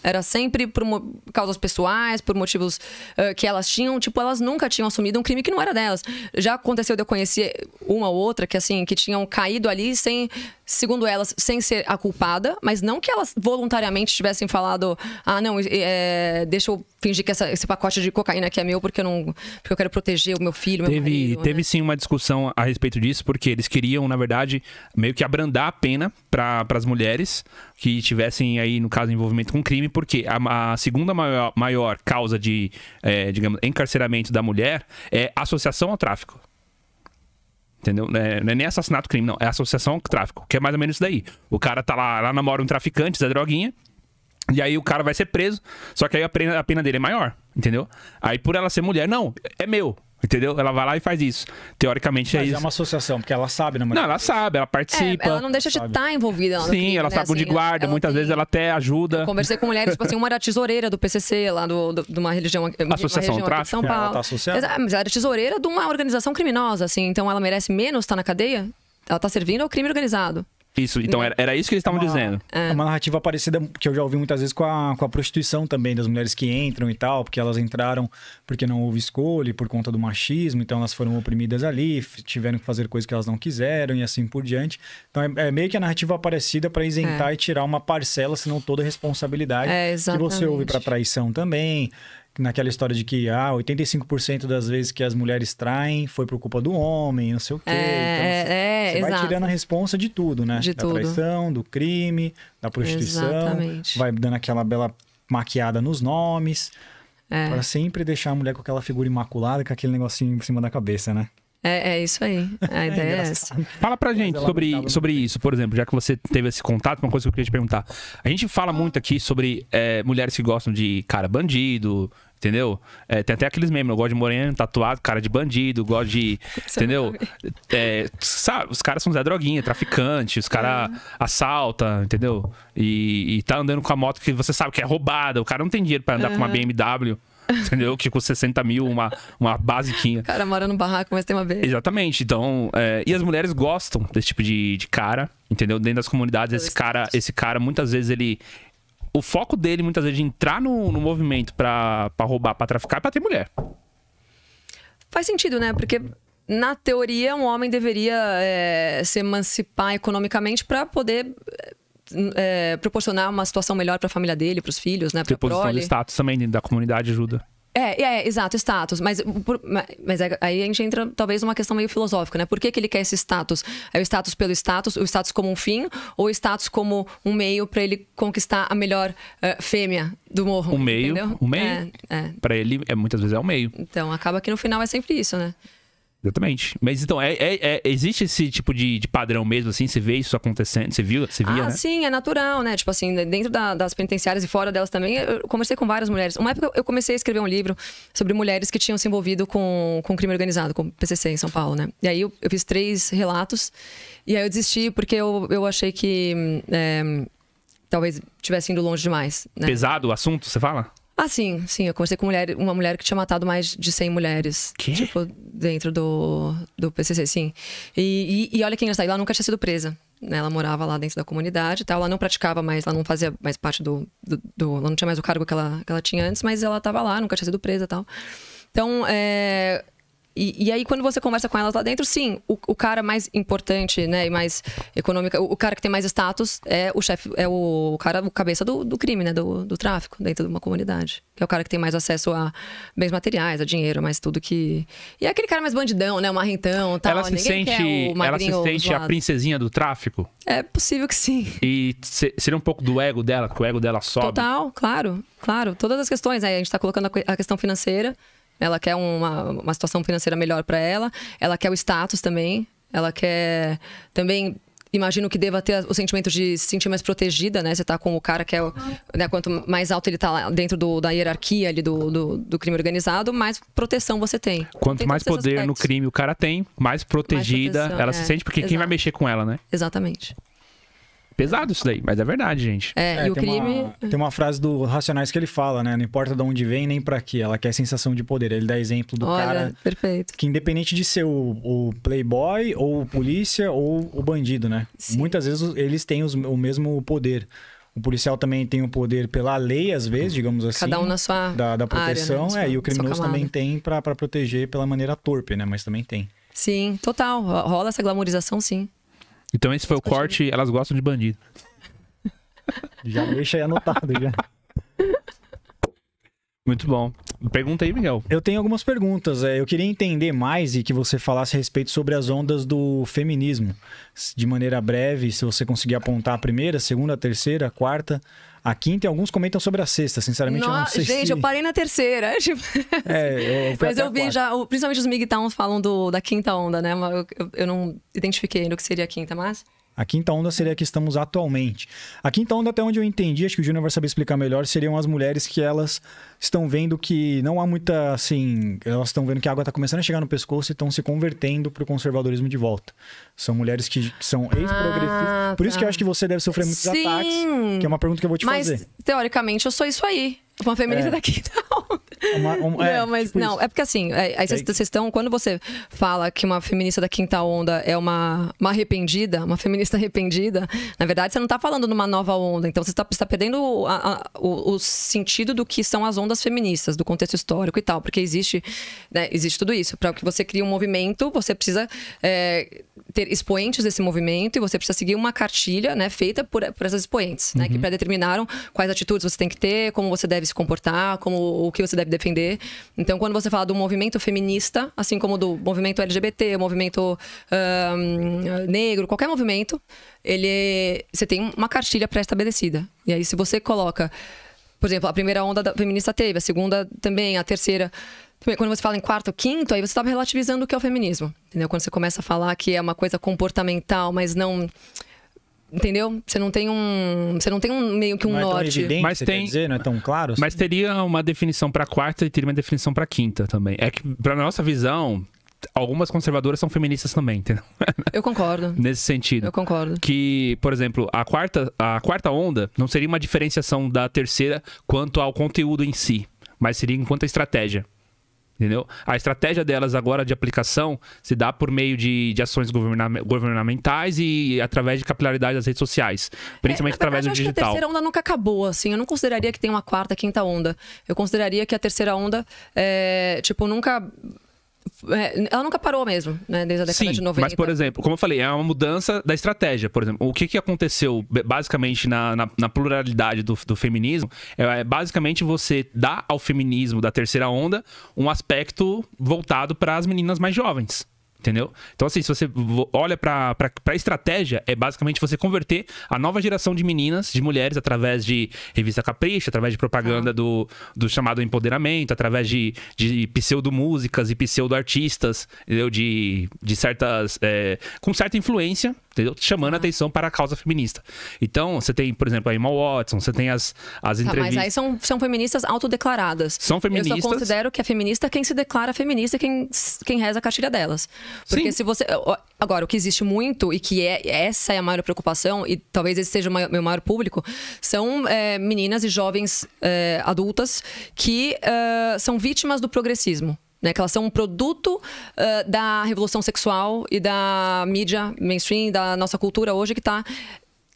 Era sempre por causas pessoais, por motivos uh, que elas tinham. Tipo, elas nunca tinham assumido um crime que não era delas. Já aconteceu de eu conhecer uma ou outra que, assim, que tinham caído ali sem, segundo elas, sem ser a culpada, mas não que elas voluntariamente tivessem falado: ah, não, é, deixa eu fingir que essa, esse pacote de cocaína aqui é meu porque eu, não, porque eu quero proteger o meu filho. Meu teve marido, né? teve né? sim uma discussão a respeito disso, porque eles queriam, na verdade, meio que abrandar a pena para as mulheres que tivessem aí, no caso, envolvimento com crime, porque a, a segunda maior, maior, causa de, é, digamos, encarceramento da mulher é associação ao tráfico. Entendeu? É, não é nem assassinato crime, não. É associação ao tráfico, que é mais ou menos isso daí. O cara tá lá, lá namora um traficante da droguinha, e aí o cara vai ser preso, só que aí a pena, a pena dele é maior, entendeu? Aí por ela ser mulher, não, é meu. Entendeu? Ela vai lá e faz isso. Teoricamente é Mas é isso. é uma associação, porque ela sabe, né, Maria? Não, ela sabe, ela participa. É, ela não deixa de estar tá envolvida. Sim, crime, ela né? sabe onde assim, guarda, muitas tem... vezes ela até ajuda. Eu conversei com mulheres, tipo assim, uma era tesoureira do PCC, lá do, do de uma religião. Associação uma religião de São é, Paulo. ela tá associada. Mas ela era tesoureira de uma organização criminosa, assim, então ela merece menos estar na cadeia? Ela está servindo ao crime organizado. Isso, então era, era isso que eles estavam dizendo. É uma narrativa parecida que eu já ouvi muitas vezes com a, com a prostituição também, das mulheres que entram e tal, porque elas entraram porque não houve escolha, por conta do machismo, então elas foram oprimidas ali, tiveram que fazer coisas que elas não quiseram e assim por diante. Então é, é meio que a narrativa parecida para isentar é. e tirar uma parcela, se não toda a responsabilidade é, que você ouve para traição também, naquela história de que ah, 85% das vezes que as mulheres traem foi por culpa do homem, não sei o quê. É, então, é, você vai é, tirando a responsa de tudo, né? De da tudo. traição, do crime, da prostituição. Exatamente. Vai dando aquela bela maquiada nos nomes. É. Pra sempre deixar a mulher com aquela figura imaculada, com aquele negocinho em cima da cabeça, né? É, é isso aí. A [LAUGHS] ideia é, é essa. Fala pra gente sobre, sobre isso, por exemplo, já que você teve esse contato, uma coisa que eu queria te perguntar. A gente fala muito aqui sobre é, mulheres que gostam de cara bandido, entendeu? É, tem até aqueles memes, eu gosto de moreno, tatuado, cara de bandido, gosto de. entendeu? É, sabe, os caras são Zé Droguinha, traficante, os caras é. assaltam, entendeu? E, e tá andando com a moto que você sabe que é roubada, o cara não tem dinheiro para andar uhum. com uma BMW. [LAUGHS] entendeu? Que com 60 mil, uma, uma basiquinha. O cara mora no barraco, mas tem uma vez. Exatamente. Então, é... e as mulheres gostam desse tipo de, de cara, entendeu? Dentro das comunidades, esse cara, esse cara, muitas vezes, ele. O foco dele, muitas vezes, de entrar no, no movimento pra, pra roubar, pra traficar, é pra ter mulher. Faz sentido, né? Porque na teoria, um homem deveria é, se emancipar economicamente para poder é, proporcionar uma situação melhor para a família dele, para os filhos, né? Pra Deposição de status também da comunidade ajuda. É, é, exato, status. Mas, por, mas aí a gente entra talvez numa questão meio filosófica, né? Por que, que ele quer esse status? É o status pelo status, o status como um fim, ou o status como um meio para ele conquistar a melhor uh, fêmea do morro? Um meio, entendeu? um meio. É, é. Para ele, é, muitas vezes é o meio. Então, acaba que no final é sempre isso, né? Exatamente. Mas então, é, é, é, existe esse tipo de, de, padrão mesmo, assim? Você vê isso acontecendo? Você viu? Você via, ah, né? sim, é natural, né? Tipo assim, né, dentro da, das penitenciárias e fora delas também, eu conversei com várias mulheres. Uma época eu comecei a escrever um livro sobre mulheres que tinham se envolvido com, com crime organizado, com PCC em São Paulo, né? E aí eu, eu fiz três relatos e aí eu desisti porque eu, eu achei que... Hum, é, talvez tivesse indo longe demais. Né? Pesado o assunto, você fala? Ah, sim, sim. Eu conversei com mulher, uma mulher que tinha matado mais de 100 mulheres. Que? Tipo, dentro do, do PCC, sim. E, e, e olha que engraçado, ela nunca tinha sido presa. Né? Ela morava lá dentro da comunidade e tal. Ela não praticava mais, ela não fazia mais parte do, do, do. ela não tinha mais o cargo que ela, que ela tinha antes, mas ela estava lá, nunca tinha sido presa e tal. Então, é, e, e, aí, quando você conversa com elas lá dentro, sim, o, o cara mais importante, né, e mais econômico, o, o, cara que tem mais status é o chefe, é o, o cara, o cabeça do, do crime, né, do, do, tráfico dentro de uma comunidade. Que é o cara que tem mais acesso a bens materiais, a dinheiro, mais tudo que. E é aquele cara mais bandidão, né, o marrentão tal. Ela se Ninguém sente, ela se sente a princesinha do tráfico? É possível que sim. E seria um pouco do ego dela, que o ego dela sobe? Total, claro, claro. Todas as questões, aí né, a gente tá colocando a questão financeira ela quer uma, uma situação financeira melhor para ela, ela quer o status também, ela quer também imagino que deva ter o sentimento de se sentir mais protegida, né? Você tá com o cara que é. Né, quanto mais alto ele tá dentro do, da hierarquia ali do, do, do, crime organizado, mais proteção você tem. Quanto tem mais poder no crime o cara tem, mais protegida mais ela é. se sente, porque Exato. quem vai mexer com ela, né? Exatamente. Pesado isso daí, mas é verdade, gente. É, é e o crime. Uma, tem uma frase do Racionais que ele fala, né? Não importa de onde vem nem para quê, ela quer sensação de poder. Ele dá exemplo do Olha, cara. Perfeito. Que independente de ser o, o, playboy, ou o polícia, ou o bandido, né? Sim. Muitas vezes eles têm os, o mesmo poder. O policial também tem o poder pela lei, às vezes, digamos assim. Cada um na sua. Da, da proteção, área, né? é, e o criminoso também tem para proteger pela maneira torpe, né? Mas também tem. Sim, total. Rola essa glamorização, sim. Então esse foi o corte, elas gostam de bandido. [LAUGHS] Já deixa aí anotado já. Muito bom. Pergunta aí, Miguel. Eu tenho algumas perguntas. É, eu queria entender mais e que você falasse a respeito sobre as ondas do feminismo. De maneira breve, se você conseguir apontar a primeira, a segunda, a terceira, a quarta, a quinta e alguns comentam sobre a sexta. Sinceramente, no... eu não sei Gente, se... eu parei na terceira. [LAUGHS] Tipo, é, eu Mas eu vi já, principalmente os MGTOWns falam do, da quinta onda, né? Eu, eu, eu não identifiquei ainda o que seria a quinta, mas... A quinta onda seria a que estamos atualmente. A quinta onda, até onde eu entendi, acho que o Júnior vai saber explicar melhor, seriam as mulheres que elas estão vendo que não há muita, assim, elas estão vendo que a água está começando a chegar no pescoço e estão se convertendo para o conservadorismo de volta. São mulheres que são ex-progressistas. Ah, Por tá. isso que eu tá. acho que você deve sofrer muitos Sim. ataques, que é uma pergunta que eu vou te mas, fazer. teoricamente, eu sou isso aí. Uma feminista é. daqui, [LAUGHS] não. É uma, uma, é, não, mas tipo não, isso. é porque assim, é, aí vocês estão. Quando você fala que uma feminista da quinta onda é uma, uma arrependida, uma feminista arrependida, na verdade você não está falando numa nova onda. Então você está tá perdendo a, a, o, o sentido do que são as ondas das feministas, do contexto histórico e tal, porque existe, né, existe tudo isso. Para que você crie um movimento, você precisa é, ter expoentes desse movimento e você precisa seguir uma cartilha né, feita por, por essas expoentes, uhum. né, que uhum. predeterminaram quais atitudes você tem que ter, como você deve se comportar, como o que você deve defender. Então, quando você fala do movimento feminista, assim como do movimento LGBT, movimento um, negro, qualquer movimento, ele você tem uma cartilha pré-estabelecida. E aí, se você coloca por exemplo, a primeira onda feminista teve, a segunda também, a terceira. Também, quando você fala em quarto, quinto, aí você está relativizando o que é o feminismo. Entendeu? Quando você começa a falar que é uma coisa comportamental, mas não entendeu? Você não tem um, você não tem um meio que um não é norte. Evidente, mas tem, dizer, não é tão claro. Assim. Mas teria uma definição para quarta e teria uma definição para quinta também. É que para nossa visão, algumas conservadoras são feministas também, entendeu? [LAUGHS] Eu concordo. Nesse sentido. Eu concordo. Que, por exemplo, a quarta, a quarta onda não seria uma diferenciação da terceira quanto ao conteúdo em si, mas seria enquanto a estratégia. Entendeu? A estratégia delas agora de aplicação se dá por meio de, de ações governamentais e através de capilaridade das redes sociais, principalmente é, verdade, através do digital. a terceira onda nunca acabou, assim. Eu não consideraria que tem uma quarta, quinta onda. Eu consideraria que a terceira onda, é, tipo, nunca é, ela nunca parou mesmo, né? Desde a década Sim, de 90. Mas, por exemplo, como eu falei, é uma mudança da estratégia. Por exemplo, o que, que aconteceu basicamente na, na, na pluralidade do, do feminismo é, é basicamente você dar ao feminismo da terceira onda um aspecto voltado para as meninas mais jovens. Entendeu? Então, assim, se você olha pra, pra, pra estratégia, é basicamente você converter a nova geração de meninas, de mulheres, através de revista Capricho, através de propaganda ah. do, do chamado empoderamento, através de, de pseudo-músicas e pseudo-artistas, entendeu? De, de certas. É, com certa influência entendeu? Chamando ah. atenção para a causa feminista. Então, você tem, por exemplo, a Emma Watson, você tem as, as tá, ah, entrevistas. mas aí são, são feministas autodeclaradas. São feministas. Eu só considero que é feminista quem se declara feminista quem, quem reza a cartilha delas. Porque Sim. se você. Agora, o que existe muito e que é essa é a maior preocupação, e talvez esse seja o meu maior público, são é, meninas e jovens é, adultas que é, são vítimas do progressismo. Né, que elas são um produto uh, da revolução sexual e da mídia mainstream, da nossa cultura hoje, que está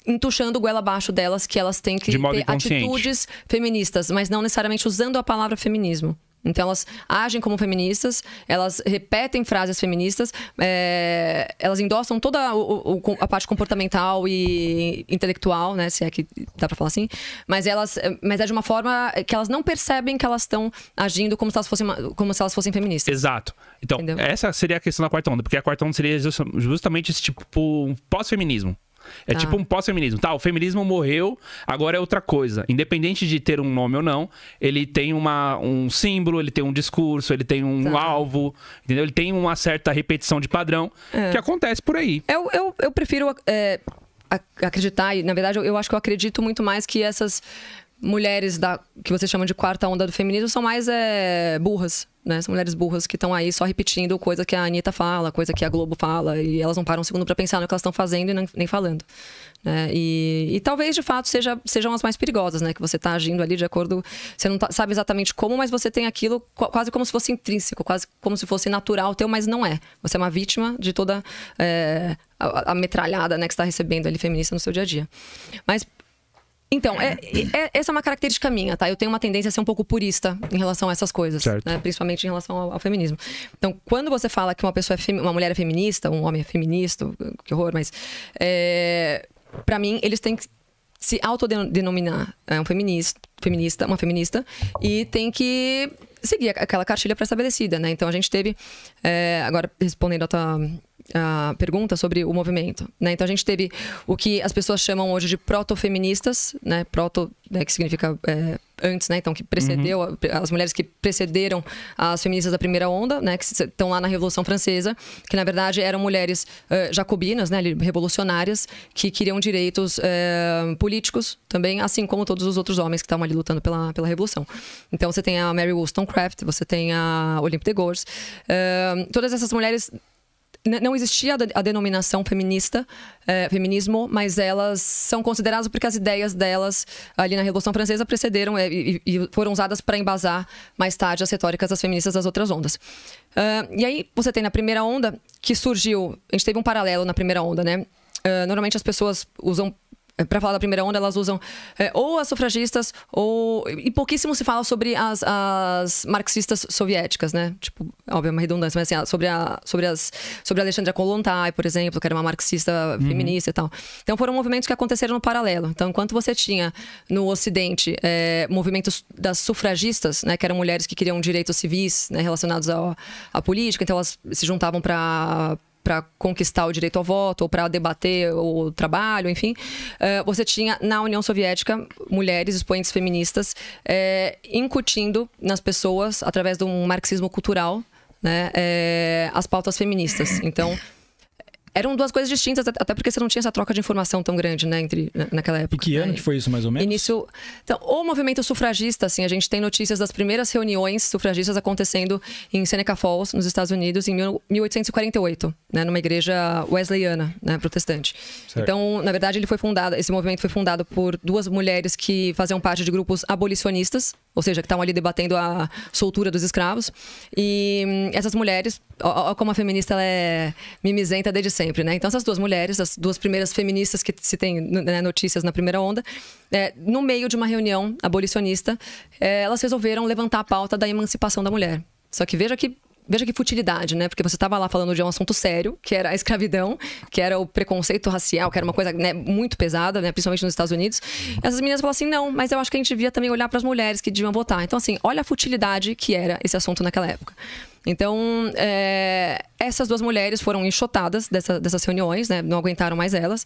entuchando goela abaixo delas, que elas têm que de ter atitudes feministas, mas não necessariamente usando a palavra feminismo. Então elas agem como feministas, elas repetem frases feministas, é, elas endossam toda o, o, a parte comportamental e intelectual, né? Se é que dá pra falar assim. Mas elas, é, mas é de uma forma que elas não percebem que elas estão agindo como se elas fossem, como se elas fossem feministas. Exato. Então Entendeu? essa seria a questão da quarta onda, porque a quarta onda seria justamente esse tipo de pós-feminismo. É tá. tipo um pós-feminismo. Tá, o feminismo morreu, agora é outra coisa. Independente de ter um nome ou não, ele tem uma, um símbolo, ele tem um discurso, ele tem um tá. alvo, entendeu? Ele tem uma certa repetição de padrão é. que acontece por aí. Eu, eu, eu prefiro. É acreditar, e na verdade eu, eu, acho que eu acredito muito mais que essas mulheres da que você chama de quarta onda do feminismo são mais é, burras, né? São mulheres burras que estão aí só repetindo coisa que a Anitta fala, coisa que a Globo fala, e elas não param um segundo para pensar no que elas estão fazendo e nem, nem falando. Né? E, e, talvez, de fato, seja, sejam as mais perigosas, né? Que você está agindo ali de acordo. Você não tá, sabe exatamente como, mas você tem aquilo quase como se fosse intrínseco, quase como se fosse natural teu, mas não é. Você é uma vítima de toda é, a, a metralhada né, que está recebendo ali feminista no seu dia a dia. Mas então, é, é, essa é uma característica minha, tá? Eu tenho uma tendência a ser um pouco purista em relação a essas coisas, né? principalmente em relação ao, ao, feminismo. Então, quando você fala que uma pessoa é uma mulher é feminista, um homem é feminista, que horror, mas é, para mim eles têm que se autodenominar é, um feminista, feminista, uma feminista e tem que seguir aquela cartilha pré-estabelecida, né? Então a gente teve, é, agora respondendo a tua a pergunta sobre o movimento. Né? Então a gente teve o que as pessoas chamam hoje de protofeministas, né? Proto, né, que significa é, antes, né? Então que precedeu uhum. as mulheres que precederam as feministas da primeira onda, né? Que estão lá na Revolução Francesa, que na verdade eram mulheres uh, jacobinas, né? Revolucionárias que queriam direitos uh, políticos também, assim como todos os outros homens que estavam ali lutando pela, pela revolução. Então você tem a Mary Wollstonecraft, você tem a Olympe de Gouges, é, todas essas mulheres não existia a denominação feminista, é, feminismo, mas elas são consideradas porque as ideias delas ali na Revolução Francesa precederam é, e, e, foram usadas para embasar mais tarde as retóricas das feministas das outras ondas. Uh, e aí você tem na primeira onda que surgiu, a gente teve um paralelo na primeira onda, né? Uh, normalmente as pessoas usam é, para falar da primeira onda, elas usam é, ou as sufragistas ou. E pouquíssimo se fala sobre as, as marxistas soviéticas, né? Tipo, óbvio, é uma redundância, mas assim, sobre a, sobre as, sobre a Alexandra Kolontai, por exemplo, que era uma marxista uhum. feminista e tal. Então foram movimentos que aconteceram no paralelo. Então, enquanto você tinha no Ocidente é, movimentos das sufragistas, né, que eram mulheres que queriam direitos civis né, relacionados à política, então elas se juntavam para para conquistar o direito ao voto ou para debater o trabalho, enfim, uh, você tinha na União Soviética mulheres expoentes feministas uh, incutindo nas pessoas através de um marxismo cultural né, eh, as pautas feministas. Então, eram duas coisas distintas, até porque você não tinha essa troca de informação tão grande, né, entre, naquela época. E que ano né? que foi isso, mais ou menos? Início... Então, o movimento sufragista, assim, a gente tem notícias das primeiras reuniões sufragistas acontecendo em Seneca Falls, nos Estados Unidos, em 1848, né, numa igreja wesleyana, né, protestante. Certo. Então, na verdade, ele foi fundado, esse movimento foi fundado por duas mulheres que faziam parte de grupos abolicionistas, ou seja, que estavam ali debatendo a soltura dos escravos. E hum, essas mulheres, ó, ó, como a feminista ela é mimizenta desde sempre, né? Então essas duas mulheres, as duas primeiras feministas que se tem né, notícias na primeira onda, é, no meio de uma reunião abolicionista, é, elas resolveram levantar a pauta da emancipação da mulher. Só que veja que veja que futilidade, né? Porque você estava lá falando de um assunto sério, que era a escravidão, que era o preconceito racial, que era uma coisa né, muito pesada, né? principalmente nos Estados Unidos. E essas meninas falam assim: não, mas eu acho que a gente devia também olhar para as mulheres que deviam votar. Então, assim, olha a futilidade que era esse assunto naquela época. Então, é, essas duas mulheres foram enxotadas dessa, dessas reuniões, né? não aguentaram mais elas.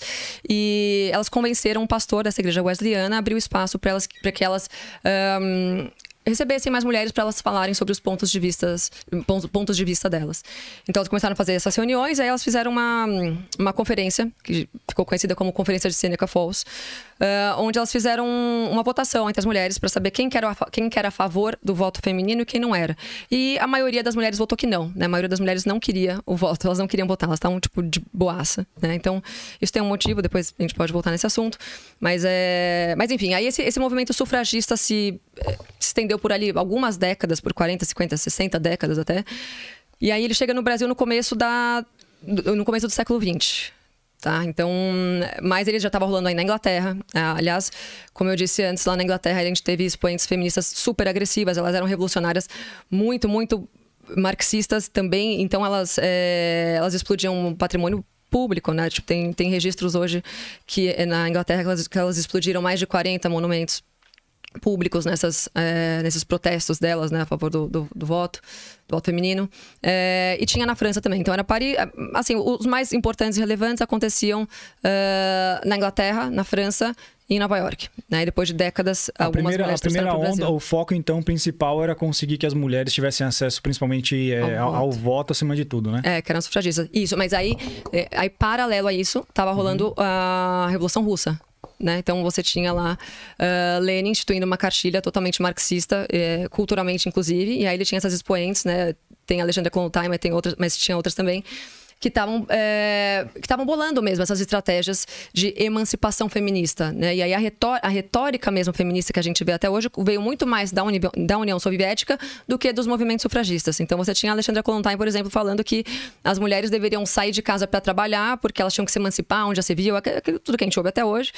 E elas convenceram um pastor dessa igreja wesleyana a abrir o espaço para que elas um, recebessem mais mulheres para elas falarem sobre os pontos de vistas, pontos de vista delas. Então elas começaram a fazer essas reuniões, aí elas fizeram uma, uma conferência que ficou conhecida como Conferência de Seneca Falls, uh, onde elas fizeram uma votação entre as mulheres para saber quem era a, quem era a favor do voto feminino e quem não era. E a maioria das mulheres votou que não, né? A maioria das mulheres não queria o voto, elas não queriam votar, elas estavam, tipo, de boaça, né? Então, isso tem um motivo, depois a gente pode voltar nesse assunto. Mas, é... mas enfim, aí esse, esse movimento sufragista se, eh, se estendeu por ali algumas décadas, por 40, 50, 60 décadas até. E aí ele chega no Brasil no começo da no começo do século XX. Tá? Então, mas ele já estava rolando aí na Inglaterra. Ah, aliás, como eu disse antes, lá na Inglaterra a gente teve expoentes feministas super agressivas, elas eram revolucionárias muito, muito marxistas também, então elas, é, elas explodiam um patrimônio público, né? Tipo, tem, tem registros hoje que eh, na Inglaterra que elas, que elas explodiram mais de 40 monumentos públicos nessas, é, nesses protestos delas, né, a favor do, do, do voto futebol feminino. É, e tinha na França também. Então era Paris. Eh, assim, os mais importantes e relevantes aconteciam uh, na Inglaterra, na França e em Nova York. Né? E depois de décadas, a algumas primeira, mulheres A primeira onda, o foco então principal era conseguir que as mulheres tivessem acesso principalmente é, ao, ao, voto. ao, voto. acima de tudo, né? É, que eram sufragistas. Isso, mas aí, é, aí paralelo a isso, estava rolando uhum. a Revolução Russa. Né? Então você tinha lá uh, Lenin instituindo uma cartilha totalmente marxista, eh, culturalmente inclusive, e aí ele tinha essas expoentes, né? Tem a Alexandra mas tem outras, mas tinha outras também que estavam é, que estavam bolando mesmo essas estratégias de emancipação feminista, né? E aí a, retórica, a retórica mesmo feminista que a gente vê até hoje veio muito mais da, Uni, da União Soviética do que dos movimentos sufragistas. Então você tinha a Alexandra Kolontai, por exemplo, falando que as mulheres deveriam sair de casa para trabalhar porque elas tinham que se emancipar, onde já se viu, tudo que a gente ouve até hoje.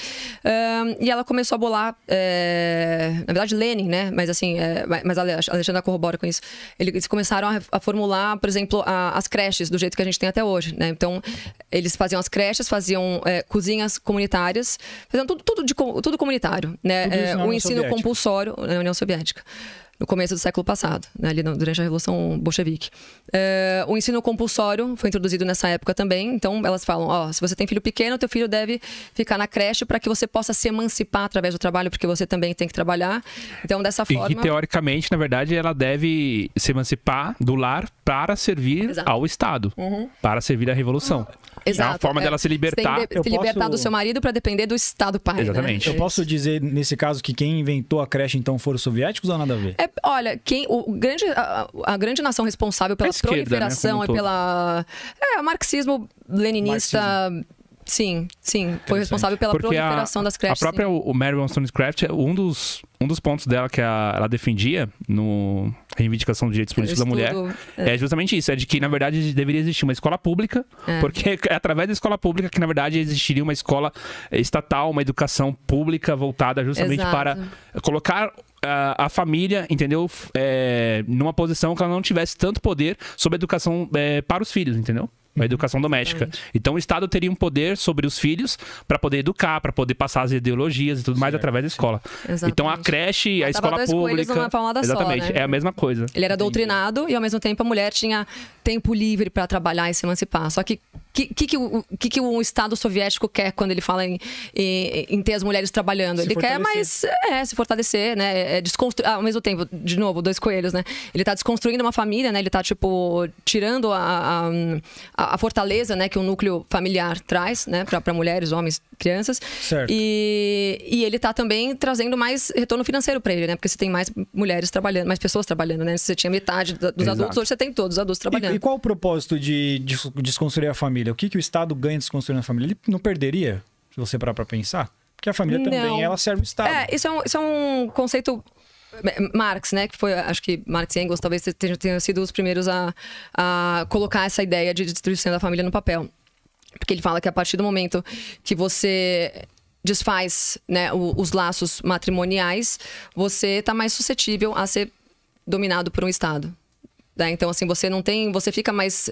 Um, e ela começou a bolar, é, na verdade Lenin, né? Mas assim, é, mas a Alexandra corrobora com isso. Eles começaram a, a formular, por exemplo, a, as creches do jeito que a gente tem até hoje hoje, né? Então, eles faziam as creches, faziam é, cozinhas comunitárias, faziam tudo, tudo, de, tudo comunitário, né? Tudo é, o ensino Soviética. compulsório na União Soviética no começo do século passado, né, ali durante a Revolução Bolchevique. É, o ensino compulsório foi introduzido nessa época também, então elas falam, ó, se você tem filho pequeno, teu filho deve ficar na creche para que você possa se emancipar através do trabalho, porque você também tem que trabalhar. Então, dessa forma... E que, teoricamente, na verdade, ela deve se emancipar do lar para servir Exato. ao Estado, uhum. para servir à revolução. Ah, exato. É uma forma é. dela se libertar. Você de, se posso... libertar do seu marido para depender do Estado pai. Né? Exatamente. Né? Eu posso dizer, nesse caso, que quem inventou a creche, então, foram os soviéticos ou nada a ver? É, olha, quem, o grande, a, a grande nação responsável pela né, proliferação né? e pela. É, o marxismo leninista. Marxismo. Sim, sim. Foi responsável pela Porque proliferação a, das creches. A própria o Mary Wollstonecraft, é um dos, um dos pontos dela que a, ela defendia no, reivindicação dos direitos políticos da mulher é. é. justamente isso, é de que na verdade deveria existir uma escola pública, é. porque é através da escola pública que na verdade existiria uma escola estatal, uma educação pública voltada justamente Exato. para colocar a, ah, a, família, entendeu? É, numa posição que ela não tivesse tanto poder sobre a educação é, para os filhos, entendeu? a educação doméstica. Então o Estado teria um poder sobre os filhos para poder educar, para poder passar as ideologias e tudo mais através da escola. Exatamente. Então a creche, a escola dois pública, numa palmada exatamente, só, né? é a mesma coisa. Ele era doutrinado e ao mesmo tempo a mulher tinha tempo livre para trabalhar e se emancipar. Só que que, que, o que, que o Estado soviético quer quando ele fala em, em, em ter as mulheres trabalhando? Se ele fortalecer. quer, mais é, se fortalecer, né? É, é desconstru... Ah, ao mesmo tempo, de novo, dois coelhos, né? Ele está desconstruindo uma família, né? Ele está tipo, tirando a, a, a, fortaleza né? que um núcleo familiar traz, né? Para mulheres, homens, crianças. Certo. E, e ele está também trazendo mais retorno financeiro para ele, né? Porque você tem mais mulheres trabalhando, mais pessoas trabalhando, né? Você tinha metade dos Exato. adultos, hoje você tem todos os adultos trabalhando. E, e qual o propósito de, de desconstruir a família? família, o que, que o Estado ganha desconstruindo a família? Ele não perderia, se você parar para pensar? Porque a família não. também, ela serve o Estado. É, isso é um, isso é um conceito é, Marx, né, que foi, acho que Marx e Engels talvez tenham, sido os primeiros a, a colocar essa ideia de destruição da família no papel. Porque ele fala que a partir do momento que você desfaz né, o, os laços matrimoniais, você está mais suscetível a ser dominado por um Estado. Né? Então, assim, você não tem. Você fica mais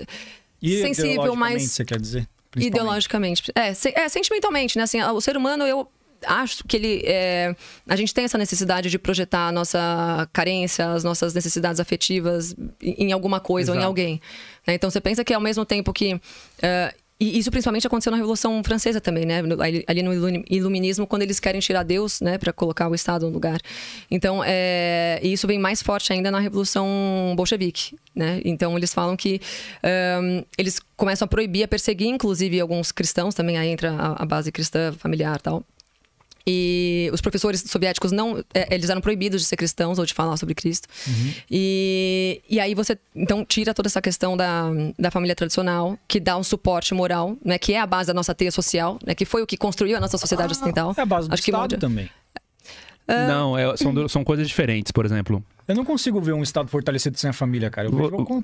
sensível, mais. Você quer dizer? Ideologicamente. É, se, é, sentimentalmente, né? Assim, o ser humano, eu acho que ele. É, a gente tem essa necessidade de projetar a nossa carência, as nossas necessidades afetivas em, alguma coisa Exato. ou em alguém. Né? Então você pensa que ao mesmo tempo que. É, e isso principalmente aconteceu na Revolução Francesa também, né? Ali no Iluminismo, quando eles querem tirar Deus, né, para colocar o Estado no lugar. Então, é... e isso vem mais forte ainda na Revolução Bolchevique, né? Então, eles falam que um, eles começam a proibir, a perseguir, inclusive, alguns cristãos, também aí entra a, a base cristã familiar tal, e os professores soviéticos não. É, eles eram proibidos de ser cristãos ou de falar sobre Cristo. Uhum. E, e aí você, então, tira toda essa questão da, da família tradicional, que dá um suporte moral, né? Que é a base da nossa teia social, né? Que foi o que construiu a nossa sociedade ah, ocidental. É a base do Acho Estado que também. Ah. Não, é, são, são coisas diferentes, por exemplo. Eu não consigo ver um Estado fortalecido sem a família, cara.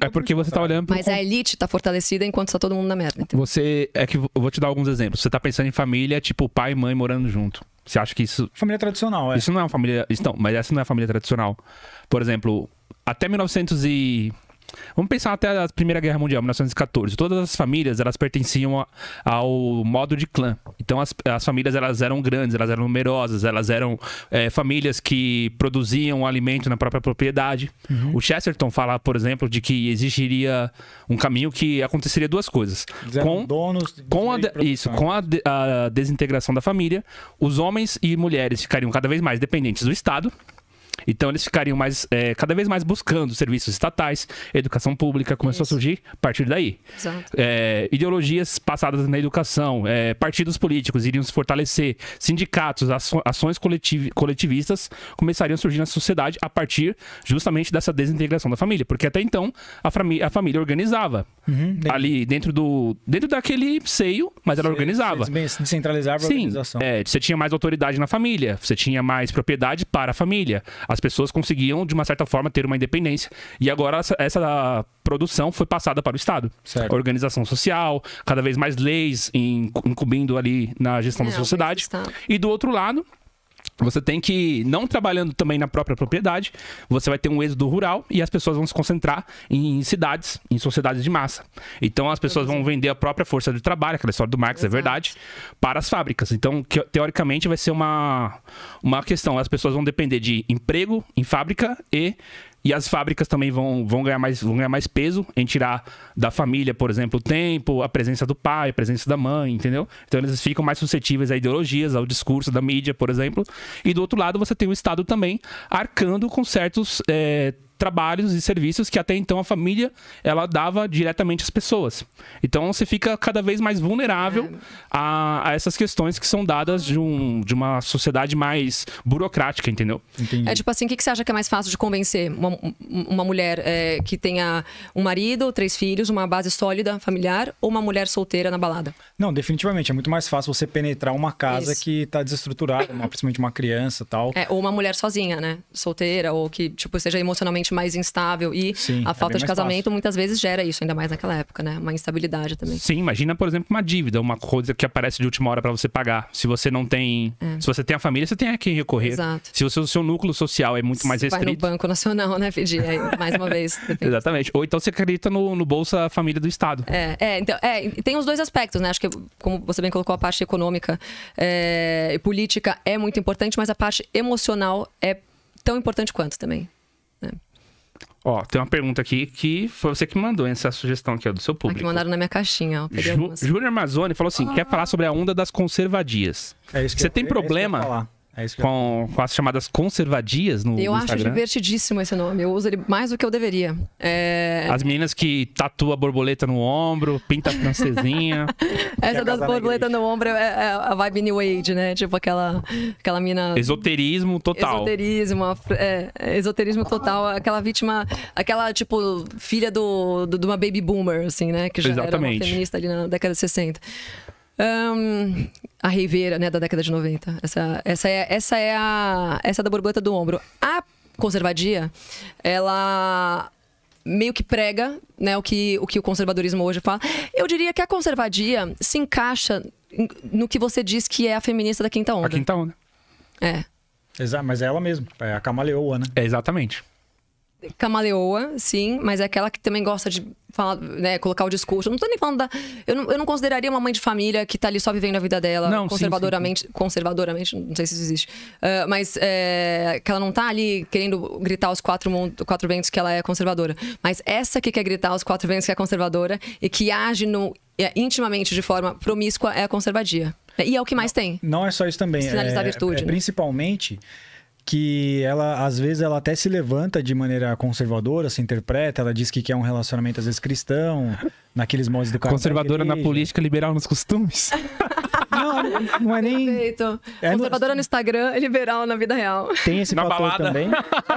é porque você está olhando pro... Mas a elite está fortalecida enquanto está todo mundo na merda. Então. Você. É que eu vou te dar alguns exemplos. Você está pensando em família, tipo pai e mãe morando junto. Você acha que isso. Família tradicional, é. Isso não é uma família. Então, mas essa não é a família tradicional. Por exemplo, até 1900 e. Vamos pensar até a Primeira Guerra Mundial, 1914. Todas as famílias, elas pertenciam ao modo de clã. Então, as, as, famílias, elas eram grandes, elas eram numerosas, elas eram é, famílias que produziam alimento na própria propriedade. Uhum. O Chesterton fala, por exemplo, de que existiria um caminho que aconteceria duas coisas. Com, donos com a, isso, com a, de, a desintegração da família, os homens e mulheres ficariam cada vez mais dependentes do Estado então eles ficariam mais, é, cada vez mais buscando serviços estatais, educação pública começou Isso. a surgir a partir daí. É, ideologias passadas na educação, é, partidos políticos iriam se fortalecer, sindicatos, ações coletiv coletivistas começariam a surgir na sociedade a partir justamente dessa desintegração da família, porque até então a, a família organizava uhum, ali dentro do dentro daquele seio, mas ela se, organizava. Se descentralizava Sim, a organização. É, você tinha mais autoridade na família, você tinha mais propriedade para a família. A as pessoas conseguiam, de uma certa forma, ter uma independência. E agora essa, essa produção foi passada para o Estado. Certo. Organização social, cada vez mais leis incumbindo ali na gestão da é, sociedade. E do outro lado, você tem que, não trabalhando também na própria propriedade, você vai ter um êxodo rural e as pessoas vão se concentrar em cidades, em sociedades de massa. Então as pessoas vão vender a própria força de trabalho, aquela história do Marx, é Exato. é verdade, para as fábricas. Então, que, teoricamente, vai ser uma, uma questão. As pessoas vão depender de emprego em fábrica e e as fábricas também vão, vão, ganhar mais, vão ganhar mais peso em tirar da família, por exemplo, o tempo, a presença do pai, a presença da mãe, entendeu? Então eles ficam mais suscetíveis a ideologias, ao discurso da mídia, por exemplo. E do outro lado, você tem o Estado também arcando com certos é, trabalhos e serviços que até então a família ela dava diretamente às pessoas. Então você fica cada vez mais vulnerável a, a essas questões que são dadas de, um, de uma sociedade mais burocrática, entendeu? Entendi. É tipo assim, o que, que você acha que é mais fácil de convencer uma, uma mulher é, que tenha um marido, três filhos, uma base sólida familiar ou uma mulher solteira na balada? Não, definitivamente. É muito mais fácil você penetrar uma casa Isso. que está desestruturada, principalmente uma criança tal. É, ou uma mulher sozinha, né? Solteira ou que tipo, seja emocionalmente ambiente mais instável e Sim, a é falta é de casamento fácil. muitas vezes gera isso, ainda mais naquela época, né? Uma instabilidade também. Sim, imagina, por exemplo, uma dívida, uma coisa que aparece de última hora para você pagar. Se você não tem. É. Se você tem a família, você tem a quem recorrer. Exato. Se o seu, núcleo social é muito mais restrito. Vai no Banco Nacional, né, pedir? Aí, é, mais uma vez. [LAUGHS] Exatamente. Ou então você acredita no, no Bolsa Família do Estado. É, é, então, é, tem os dois aspectos, né? Acho que, como você bem colocou, a parte econômica é, e política é muito importante, mas a parte emocional é tão importante quanto também. Ó, tem uma pergunta aqui que foi você que mandou essa sugestão aqui, ó, do seu público. Ah, mandaram na minha caixinha, ó. Ju, Júnior Amazônia falou assim: ah. quer falar sobre a onda das conservadias. É isso que Você eu, tem é problema é com, com, as chamadas conservadias no, eu no Instagram. Eu acho divertidíssimo esse nome. Eu uso ele mais do que eu deveria. É... As meninas que tatuam borboleta no ombro, pinta francesinha. [LAUGHS] Essa das borboletas no ombro é, é, a vibe new age, né? Tipo aquela, aquela mina... Esoterismo total. Esoterismo, é, esoterismo total. Aquela vítima, aquela tipo filha do, do, de uma baby boomer, assim, né? Que já Exatamente. era feminista ali na década de 60. Um, a Ribeira, né, da década de 90. Essa, essa, é, essa é a. Essa é da borboleta do ombro. A conservadia, ela meio que prega né, o, que, o que o conservadorismo hoje fala. Eu diria que a conservadia se encaixa no que você diz que é a feminista da quinta onda. A quinta onda. É. Exato, mas é ela mesma, é a camaleoa, né? É exatamente camaleoa, sim, mas é aquela que também gosta de falar, né, colocar o discurso. não tô nem falando da. Eu não, eu não consideraria uma mãe de família que tá ali só vivendo a vida dela não, conservadoramente. Sim, sim. Conservadoramente, não sei se isso existe. Uh, mas é, que ela não tá ali querendo gritar aos quatro, quatro ventos que ela é conservadora. Mas essa que quer gritar aos quatro ventos que é conservadora e que age no, é, intimamente de forma promíscua é a conservadia. E é o que mais tem. Não é só isso também. Sinalizar é, virtude. É, né? Principalmente que ela às vezes ela até se levanta de maneira conservadora, se interpreta, ela diz que quer um relacionamento às vezes cristão, naqueles moldes do Conservadora na política, liberal nos costumes. [LAUGHS] Não, não é nem. Perfeito. É Conservadora no... no... Instagram, é liberal na vida real. Tem esse na fator balada. também.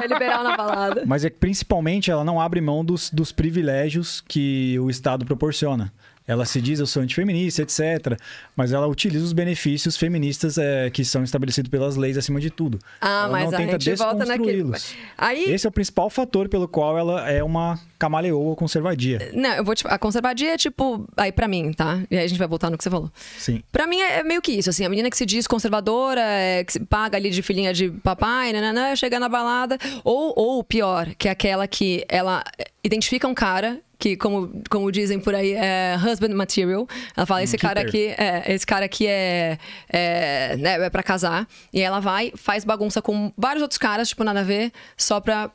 É liberal na balada. Mas é que principalmente ela não abre mão dos, dos privilégios que o Estado proporciona. Ela se diz, eu sou antifeminista, etc. Mas ela utiliza os benefícios feministas é, que são estabelecidos pelas leis acima de tudo. Ah, ela mas não a tenta gente volta naquele... Aí... Esse é o principal fator pelo qual ela é uma camaleoa conservadia. Não, eu vou te... A conservadia é tipo... Aí para mim, tá? E aí a gente vai voltar no que você falou. Sim. Pra mim é, é meio que isso, assim. A menina que se diz conservadora, é, que se paga ali de filhinha de papai, nananã, chega na balada. Ou, ou pior, que é aquela que ela identifica um cara que como, como dizem por aí, é husband material. Ela fala, esse Keeper. Hum, cara aqui, é, esse cara aqui é, é, né, é pra casar. E ela vai, faz bagunça com vários outros caras, tipo, nada a ver, só pra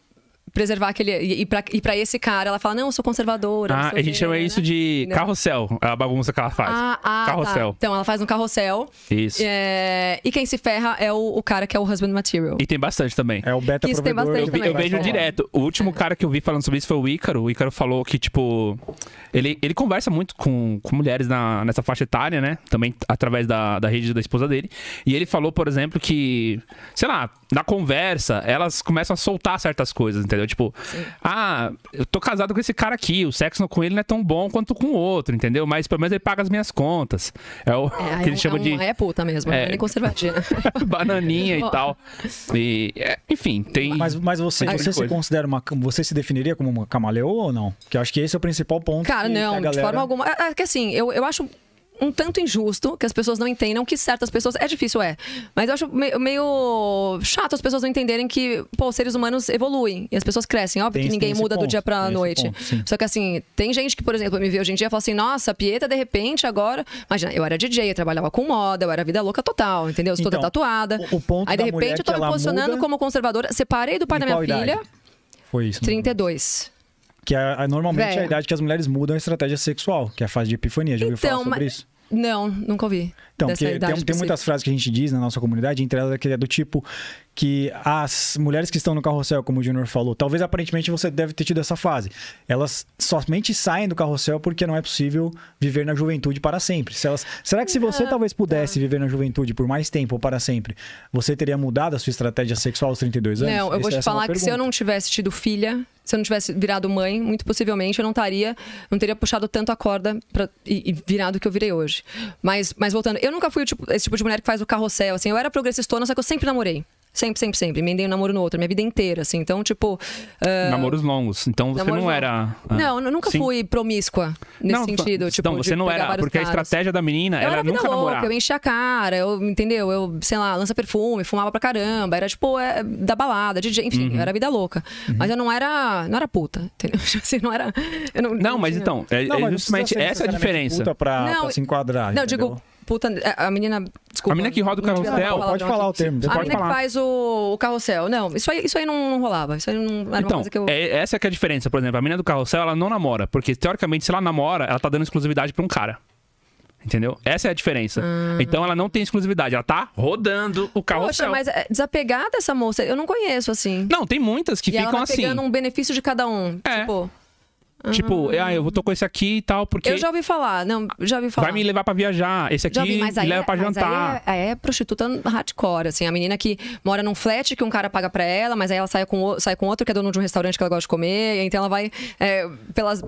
preservar aquele. E pra, e esse cara, ela fala: não, eu sou conservadora. Ah, a gente chama isso né? de carrossel, a bagunça que ela faz. Ah, ah tá. carrossel. Tá. Então, ela faz um carrossel. Isso. É... E quem se ferra é o, o, cara que é o husband material. E tem bastante também. É o beta isso provedor. Tem bastante eu, também. eu vejo direto. O último é. cara que eu vi falando sobre isso foi o Ícaro. O Ícaro falou que, tipo. Ele, ele conversa muito com, com mulheres na, nessa faixa etária, né? Também através da, da rede da esposa dele. E ele falou, por exemplo, que, sei lá, na conversa, elas começam a soltar certas coisas, entendeu? entendeu? Tipo, Sim. ah, eu tô casado com esse cara aqui, o sexo com ele não é tão bom quanto com o outro, entendeu? Mas pelo menos ele paga as minhas contas. É o é, que ele é chama é um é de. É puta mesmo, é, é bem conservativa. [LAUGHS] Bananinha e tal. E, é, enfim, tem. Mas, mas você, você se considera uma. Você se definiria como uma camaleoa ou não? Que eu acho que esse é o principal ponto. Cara, não, galera... de forma alguma. É, que assim, eu, eu acho um tanto injusto que as pessoas não entendam que certas pessoas. É difícil, é. Mas eu acho meio, meio chato as pessoas não entenderem que, pô, os seres humanos evoluem e as pessoas crescem. Óbvio tem, que ninguém muda ponto, do dia pra noite. Ponto, Só que assim, tem gente que, por exemplo, me vê hoje em dia e fala assim: nossa, Pieta, de repente, agora. Imagina, eu era DJ, eu trabalhava com moda, eu era vida louca total, entendeu? Estou então, tatuada. O, o ponto Aí, de repente, eu é tô me posicionando como conservadora. Separei do pai da minha filha. Foi isso. 32. Né? Que é, é normalmente Véia. a idade que as mulheres mudam a estratégia sexual, que é a fase de epifania. Já ouviu falar então, sobre isso? Não, nunca ouvi. Então, tem, tem, tem muitas frases que a gente diz na nossa comunidade, entre elas aquele é, é do tipo: que as mulheres que estão no carrossel, como o Junior falou, talvez aparentemente você deve ter tido essa fase. Elas somente saem do carrossel porque não é possível viver na juventude para sempre. Se elas... Será que se você talvez pudesse viver na juventude por mais tempo ou para sempre, você teria mudado a sua estratégia sexual aos 32 anos? Não, eu vou te é é falar que se eu não tivesse tido filha, se eu não tivesse virado mãe, muito possivelmente eu não estaria, não teria puxado tanto a corda pra, e, e, virado o que eu virei hoje. Mas, mas voltando, eu nunca fui tipo, esse tipo de mulher que faz o carrossel, assim, eu era progressistona, só que eu sempre namorei. Sempre, sempre, sempre. Emendei um namoro no outro, minha vida inteira, assim. Então, tipo. Uh... Namoros longos. Então você não era. Uh... Não, eu nunca Sim. fui promíscua nesse não, sentido. Então, tipo, você não era, porque a estratégia da menina eu era, era vida nunca louca, namorar. Eu enchia a cara, eu, entendeu? Eu, sei lá, lança perfume, fumava pra caramba. Era tipo, é, da balada, DJ, enfim, uhum. era vida louca. Uhum. Mas eu não era. Não era puta, entendeu? [LAUGHS] Assim, não era. Eu não, não, não mas tinha... então, é, não, é justamente essa a diferença. Puta pra, não, pra se enquadrar. Não, entendeu? digo puta. É, a menina. Desculpa. A menina que roda o carrossel. Pode falar o termo. A menina que faz o, o carrossel. Não, isso aí, isso aí não, não rolava. Isso aí não era então, eu... é, essa é que é a diferença, por exemplo. A menina do carrossel, ela não namora. Porque, teoricamente, se ela namora, ela tá dando exclusividade pra um cara. Entendeu? Essa é a diferença. Ah. Então ela não tem exclusividade, ela tá rodando o carro Poxa, mas é desapegada essa moça, eu não conheço assim. Não, tem muitas que e ficam ela tá vai assim. pegando um benefício de cada um. É. Tipo, Tipo, ah, ah eu tô com esse aqui e tal, porque. Eu já ouvi falar, não, já ouvi falar. Vai me levar pra viajar, esse aqui ouvi, me leva é, pra jantar. É, aí é, é, prostituta hardcore, assim, a menina que mora num flat que um cara paga pra ela, mas aí ela sai com, sai com outro que é dono de um restaurante que ela gosta de comer, então ela vai, é, pelas,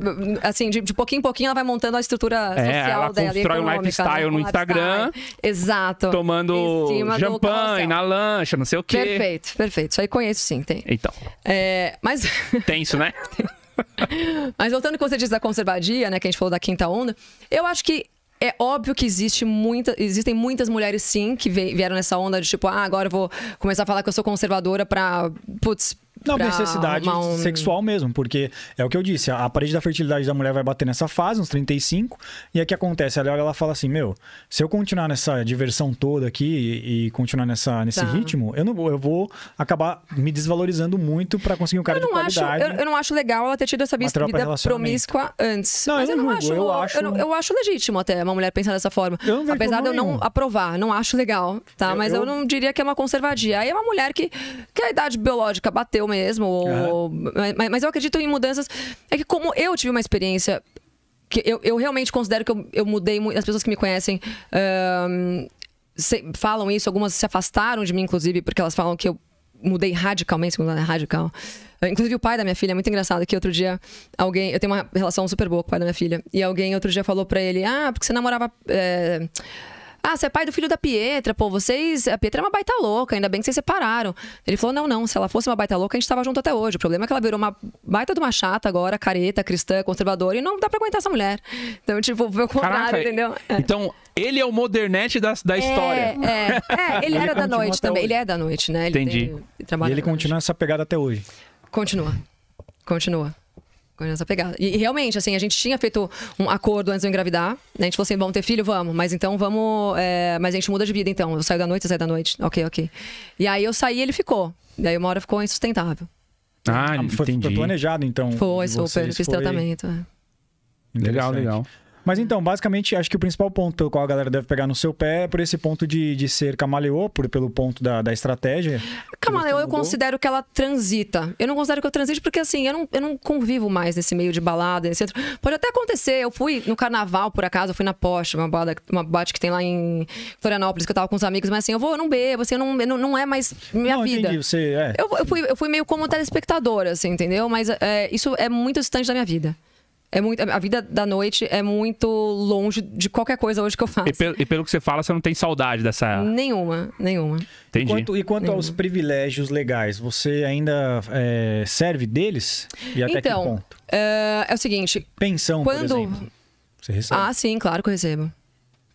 assim, de, de, pouquinho em pouquinho ela vai montando a estrutura social é, ela dela. Constrói um né, lifestyle né? no Instagram. Exato. Tomando champanhe na lancha, não sei o quê. Perfeito, perfeito. Isso aí conheço sim, tem. Então. É, mas. Tenso, né? [LAUGHS] [LAUGHS] Mas voltando ao que você disse da conservadia, né, que a gente falou da quinta onda, eu acho que é óbvio que existe muita, existem muitas mulheres, sim, que vieram nessa onda de tipo, ah, agora eu vou começar a falar que eu sou conservadora pra, putz, não, necessidade um... sexual mesmo, porque é o que eu disse, a, parede da fertilidade da mulher vai bater nessa fase, uns 35, e aí é que acontece? Ela olha ela fala assim, meu, se eu continuar nessa diversão toda aqui e, continuar nessa, nesse tá. ritmo, eu não vou, eu vou acabar me desvalorizando muito para conseguir um cara de qualidade. Acho, eu, eu, não acho legal ela ter tido essa vida promíscua antes. Não, mas eu, eu não julgo, acho, eu, acho... Eu, eu, acho legítimo até uma mulher pensar dessa forma. Apesar de eu não nenhum. aprovar, não acho legal, tá? mas eu, não diria que é uma conservadia. Aí é uma mulher que, que a idade biológica bateu mesmo mesmo. Ou... Uhum. Mas, mas eu acredito em mudanças. É que como eu tive uma experiência que eu, eu realmente considero que eu, eu mudei muito. As pessoas que me conhecem um, se, falam isso, algumas se afastaram de mim, inclusive, porque elas falam que eu mudei radicalmente, segundo ela é radical. Ah, inclusive, o pai da minha filha, é muito engraçado que outro dia alguém. Eu tenho uma relação super boa com o pai da minha filha. E alguém outro dia falou pra ele: Ah, porque você namorava. É, ah, você é pai do filho da Pietra, pô, vocês. A Pietra é uma baita louca, ainda bem que vocês separaram. Ele falou: não, não, se ela fosse uma baita louca, a gente tava junto até hoje. O problema é que ela virou uma baita de uma chata agora, careta, cristã, conservadora, e não dá pra aguentar essa mulher. Então, tipo, foi o contrário, Caraca, entendeu? É. Então, ele é o modernete da, da é, história. É, é ele, ele era da noite também. Hoje. Ele é da noite, né? Ele Entendi. Tem, ele e ele continua essa pegada até hoje. Continua. Continua. Com essa pegada. E, realmente, assim, a gente tinha feito um acordo antes de eu engravidar. Né? A gente falou assim: vamos ter filho? Vamos. Mas então vamos. É... Mas a gente muda de vida, então. Eu saio da noite, eu saio da noite. Ok, ok. E aí eu saí ele ficou. E aí uma hora ficou insustentável. Ah, ah foi, entendi. foi planejado, então. Foi, super. Fiz foi... tratamento. É. Legal, legal. Mas então, basicamente, acho que o principal ponto pelo qual a galera deve pegar no seu pé é por esse ponto de, de ser camaleô, por, pelo ponto da, da estratégia. Camaleô eu considero que ela transita. Eu não considero que eu transite porque, assim, eu não, eu não convivo mais nesse meio de balada, nesse centro. Pode até acontecer. Eu fui no carnaval, por acaso, eu fui na Porsche, uma balada, uma boate que tem lá em Florianópolis, que eu tava com os amigos, mas assim, eu vou, eu não bebo, assim, eu não, eu não, não é mais minha não, vida. Entendi, você, é. eu, eu, fui, eu fui meio como telespectadora, assim, entendeu? Mas é, isso é muito distante da minha vida. É muito, a vida da noite é muito longe de qualquer coisa hoje que eu faço. E pelo, e pelo que você fala, você não tem saudade dessa. Nenhuma, nenhuma. Entendi. Quanto, e quanto nenhuma. aos privilégios legais, você ainda é, serve deles? E até então, que ponto? É, é o seguinte. Pensão, quando... por exemplo. Você recebe? Ah, sim, claro que eu recebo.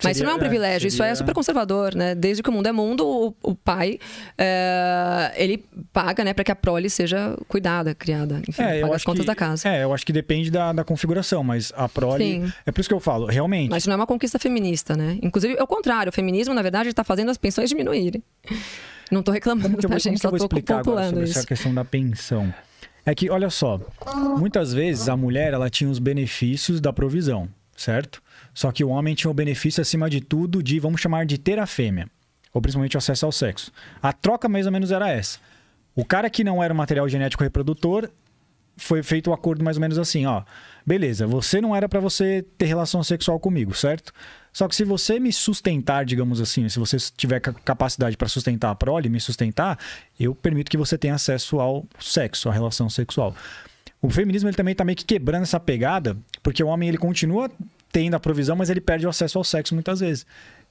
Mas isso não é um é, privilégio, isso é super conservador, né? Desde que o mundo é mundo, o, o pai, é, ele paga, né, para que a prole seja cuidada, criada, enfim, é, paga as contas que, da casa. É, eu acho que depende da, da configuração, mas a prole... Sim. É por isso que eu falo, realmente... Mas não é uma conquista feminista, né? Inclusive, é o contrário, o feminismo, na verdade, está fazendo as pensões diminuírem. Não estou reclamando, como que eu, tá, gente? Como que eu vou explicar agora sobre essa questão da pensão? É que, olha só, muitas vezes a mulher, ela tinha os benefícios da provisão, certo? Só que o homem tinha o benefício, acima de tudo, de, vamos chamar de ter a fêmea, ou principalmente o acesso ao sexo. A troca, mais ou menos, era essa. O cara que não era o material genético reprodutor foi feito o um acordo mais ou menos assim, ó. Beleza, você não era para você ter relação sexual comigo, certo? Só que se você me sustentar, digamos assim, se você tiver capacidade para sustentar a prole, me sustentar, eu permito que você tenha acesso ao sexo, à relação sexual. O feminismo ele também tá meio que quebrando essa pegada, porque o homem ele continua tem da provisão, mas ele perde o acesso ao sexo muitas vezes.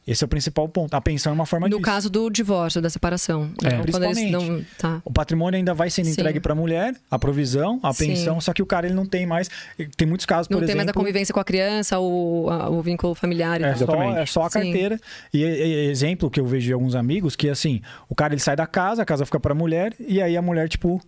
Esse é o principal ponto. A pensão é uma forma No disso. caso do divórcio, da separação. É, então, principalmente. Não... Tá. O patrimônio ainda vai sendo Sim. entregue para a mulher, a provisão, a pensão, Sim. só que o cara ele não tem mais. Tem muitos casos, não por exemplo. Não tem mais a convivência com a criança, o, a, o vínculo familiar. É, só, é só a carteira. E, e, exemplo que eu vejo de alguns amigos, que assim, o cara ele sai da casa, a casa fica para a mulher, e aí a mulher, tipo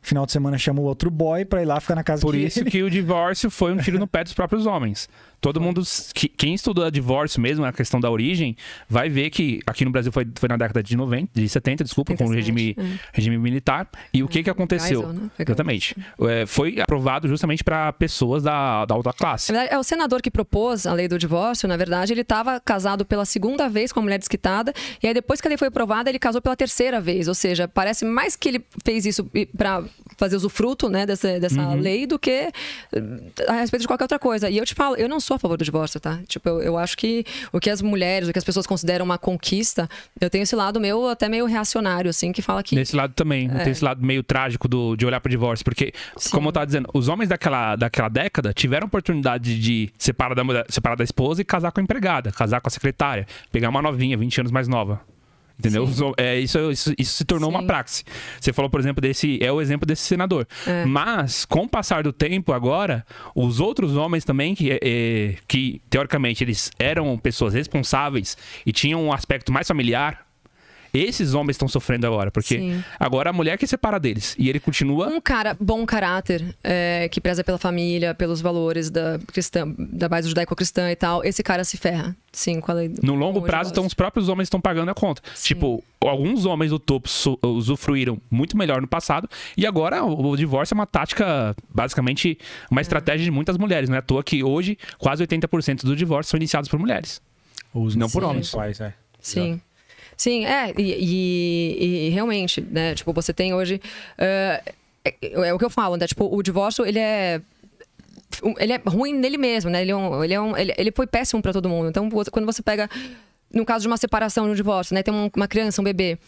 Final de semana chama o outro boy pra ir lá ficar na casa Por isso ele. que o divórcio foi um tiro no pé dos próprios homens. Todo hum. mundo. Que, quem estudou divórcio mesmo, a questão da origem, vai ver que aqui no Brasil foi, foi na década de 90, de 70, desculpa, 70, com o regime, é. regime militar. E é, o que, que aconteceu? né? Exatamente. Assim. É, foi aprovado justamente para pessoas da, da alta classe. é o senador que propôs a lei do divórcio, na verdade, ele estava casado pela segunda vez com a mulher desquitada, e aí depois que a lei foi aprovada, ele casou pela terceira vez. Ou seja, parece mais que ele fez isso para fazer usufruto né, dessa, dessa uhum. lei do que hum, a respeito de qualquer outra coisa. E eu te falo, eu não sou a favor do divórcio, tá? Tipo, eu, eu acho que o que as mulheres, o que as pessoas consideram uma conquista, eu tenho esse lado meu até meio reacionário, assim, que fala que. Nesse lado também, é... tem esse lado meio trágico do, de olhar pro divórcio, porque, Sim. como eu tava dizendo, os homens daquela, daquela década tiveram oportunidade de separar da, separar da esposa e casar com a empregada, casar com a secretária, pegar uma novinha, 20 anos mais nova. Entendeu? É, isso, isso, isso se tornou Sim. uma praxe. Você falou, por exemplo, desse. É o exemplo desse senador. É. Mas, com o passar do tempo, agora, os outros homens também, que, é, é que teoricamente eles eram pessoas responsáveis e tinham um aspecto mais familiar, esses homens estão sofrendo agora, porque Sim. agora a mulher que separa deles. E ele continua. Um cara, bom caráter, é, que preza pela família, pelos valores da, cristã, da base judaico-cristã e tal, esse cara se ferra. Sim, com a lei do... No longo prazo, então, os próprios homens estão pagando a conta. Sim. Tipo, alguns homens do topo usufruíram muito melhor no passado, e agora o, o divórcio é uma tática, basicamente, uma é. estratégia de muitas mulheres. Não é à toa que hoje, quase 80% dos divórcios são iniciados por mulheres. Os não por homens. Pais, é. Sim. Sim, é, e, e, e realmente, né? Tipo, você tem hoje. Uh, é, é, o que eu falo, né? Tipo, o divórcio, ele é. Ele é ruim nele mesmo, né? Ele, é um, ele, é um, ele, ele foi péssimo para todo mundo. Então, quando você pega no caso de uma separação, de um divórcio, né? Tem uma criança, um bebê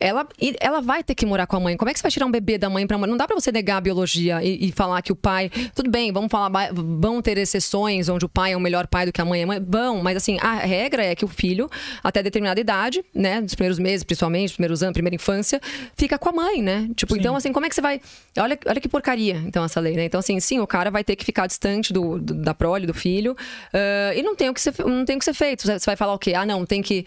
ela, ela vai ter que morar com a mãe. Como é que você vai tirar um bebê da mãe para mãe? Não dá para você negar a biologia e, e, falar que o pai. Tudo bem, vamos falar, vão ter exceções onde o pai é o melhor pai do que a mãe. É bom, mas assim, a regra é que o filho, até determinada idade, né? Nos primeiros meses, principalmente, primeiros anos, primeira infância, fica com a mãe, né? Tipo, sim. então, assim, como é que você vai. Olha, olha que porcaria, então, essa lei, né? Então, assim, sim, o cara vai ter que ficar distante do, do da prole, do filho. Uh, e não tem, o que ser, não tem o que ser feito. Você vai falar o quê? Ah, não, tem que.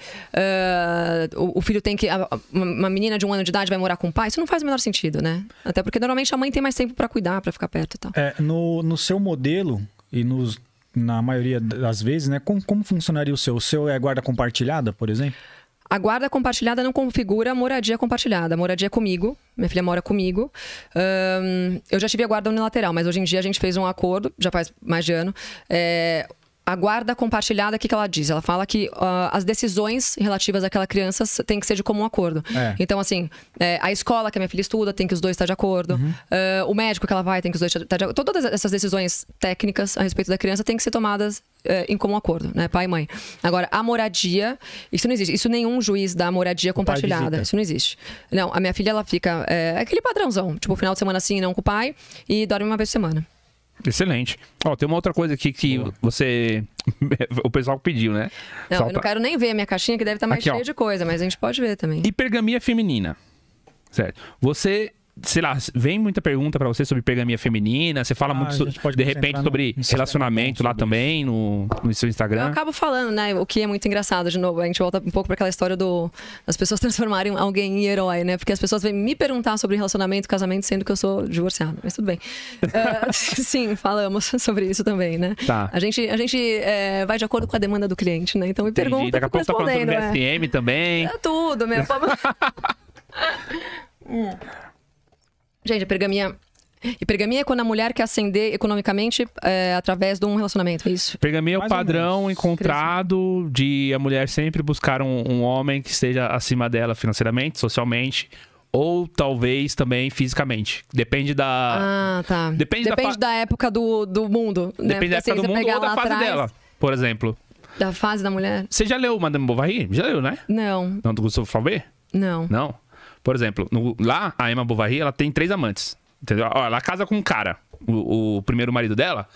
Uh, o, o, filho tem que. Uh, uma menina de um ano de idade vai morar com o pai, isso não faz o menor sentido, né? Até porque normalmente a mãe tem mais tempo para cuidar, para ficar perto e tal. É, no, no seu modelo e nos, na maioria das vezes, né? Como, como funcionaria o seu? O seu é guarda compartilhada, por exemplo? A guarda compartilhada não configura moradia compartilhada. A moradia é comigo, minha filha mora comigo. Um, eu já tive a guarda unilateral, mas hoje em dia a gente fez um acordo, já faz mais de ano. É, a guarda compartilhada, o que, que ela diz? Ela fala que uh, as decisões relativas àquela criança têm que ser de comum acordo. É. Então, assim, é, a escola que a minha filha estuda tem que os dois estar de acordo. Uhum. Uh, o médico que ela vai tem que os dois estar de acordo. Todas essas decisões técnicas a respeito da criança têm que ser tomadas é, em comum acordo, né? Pai e mãe. Agora, a moradia, isso não existe. Isso nenhum juiz dá moradia compartilhada. Isso não existe. Não, a minha filha, ela fica. É, aquele padrãozão. Tipo, final de semana assim, não com o pai, e dorme uma vez por semana. Excelente. Ó, tem uma outra coisa aqui que Boa. você. [LAUGHS] O pessoal pediu, né? Não, eu não quero nem ver a minha caixinha, que deve estar mais aqui, cheia ó. de coisa, mas a gente pode ver também. Hipergamia feminina. Certo. Você sei lá, vem muita pergunta para você sobre pergaminha feminina, você fala ah, muito, de repente, sobre relacionamento lá também, no, no seu Instagram. Eu acabo falando, né, o que é muito engraçado, de novo, a gente volta um pouco para aquela história do as pessoas [LAUGHS] transformarem alguém em herói, né, porque as pessoas vêm me perguntar sobre relacionamento, casamento, sendo que eu sou divorciada, mas tudo bem. uh, [LAUGHS] sim, falamos [LAUGHS] sobre isso também, né. Tá. A gente, a gente é, vai de acordo com a demanda do cliente, né, então me Entendi. pergunta, Daqui a pouco tá falando sobre é. SM também. É tudo, meu. hum. Gente, a pergaminha e pergaminha é quando a mulher quer ascender economicamente é, através de um relacionamento, é isso? Pergaminha é o padrão encontrado de a mulher sempre buscar um, um, homem que esteja acima dela financeiramente, socialmente. Ou talvez também fisicamente. Depende da. Ah, tá. Depende, Depende da, da, época do, do mundo. Né? Depende Porque da época do mundo ou da fase atrás... dela, por exemplo. Da fase da mulher. Você já leu Madame Bovary? Já leu, né? Não. Não do Gustavo Flaubert? Não. Não? Por exemplo, no, lá, a Emma Bovary, ela tem três amantes. Entendeu? Ela casa com um cara, o, o primeiro marido dela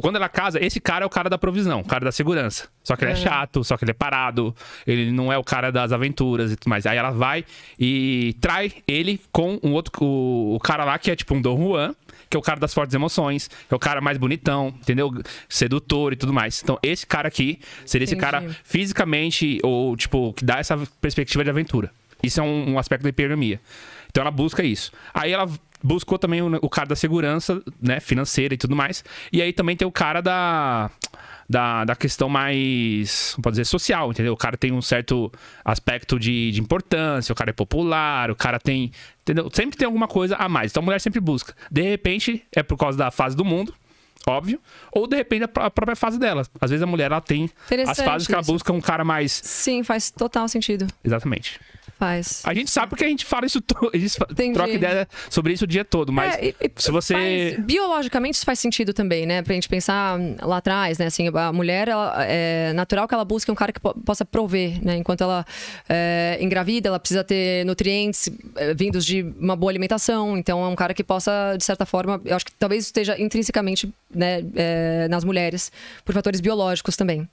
quando ela casa, esse cara é o cara da provisão, o cara da segurança. Só que ele é, é chato, só que ele é parado, ele não é o cara das aventuras e tudo mais. Aí ela vai e trai ele com um outro, o, o cara lá que é tipo um Don Juan, que é o cara das fortes emoções, é o cara mais bonitão, entendeu? Sedutor e tudo mais. Então, esse cara aqui seria Entendi. esse cara fisicamente, ou tipo, que dá essa perspectiva de aventura. Isso é um, um aspecto da hipergamia. Então ela busca isso. Aí ela buscou também o, o, cara da segurança, né, financeira e tudo mais. E aí também tem o cara da da, da questão mais, pode dizer, social, entendeu? O cara tem um certo aspecto de, de importância, o cara é popular, o cara tem, entendeu? Sempre tem alguma coisa a mais. Então a mulher sempre busca. De repente, é por causa da fase do mundo, óbvio, ou de repente a própria fase dela. Às vezes a mulher ela tem as fases que ela busca um cara mais Sim, faz total sentido. Exatamente faz. A gente sabe porque a gente fala isso, a gente Entendi. troca ideia sobre isso o dia todo, mas é, e, se você... Faz, biologicamente isso faz sentido também, né? Pra gente pensar lá atrás, né? Assim, a mulher, ela, é natural que ela busque um cara que po possa prover, né? Enquanto ela é, engravida, ela precisa ter nutrientes é, vindos de uma boa alimentação, então é um cara que possa, de certa forma, eu acho que talvez esteja intrinsecamente né, é, nas mulheres, por fatores biológicos também.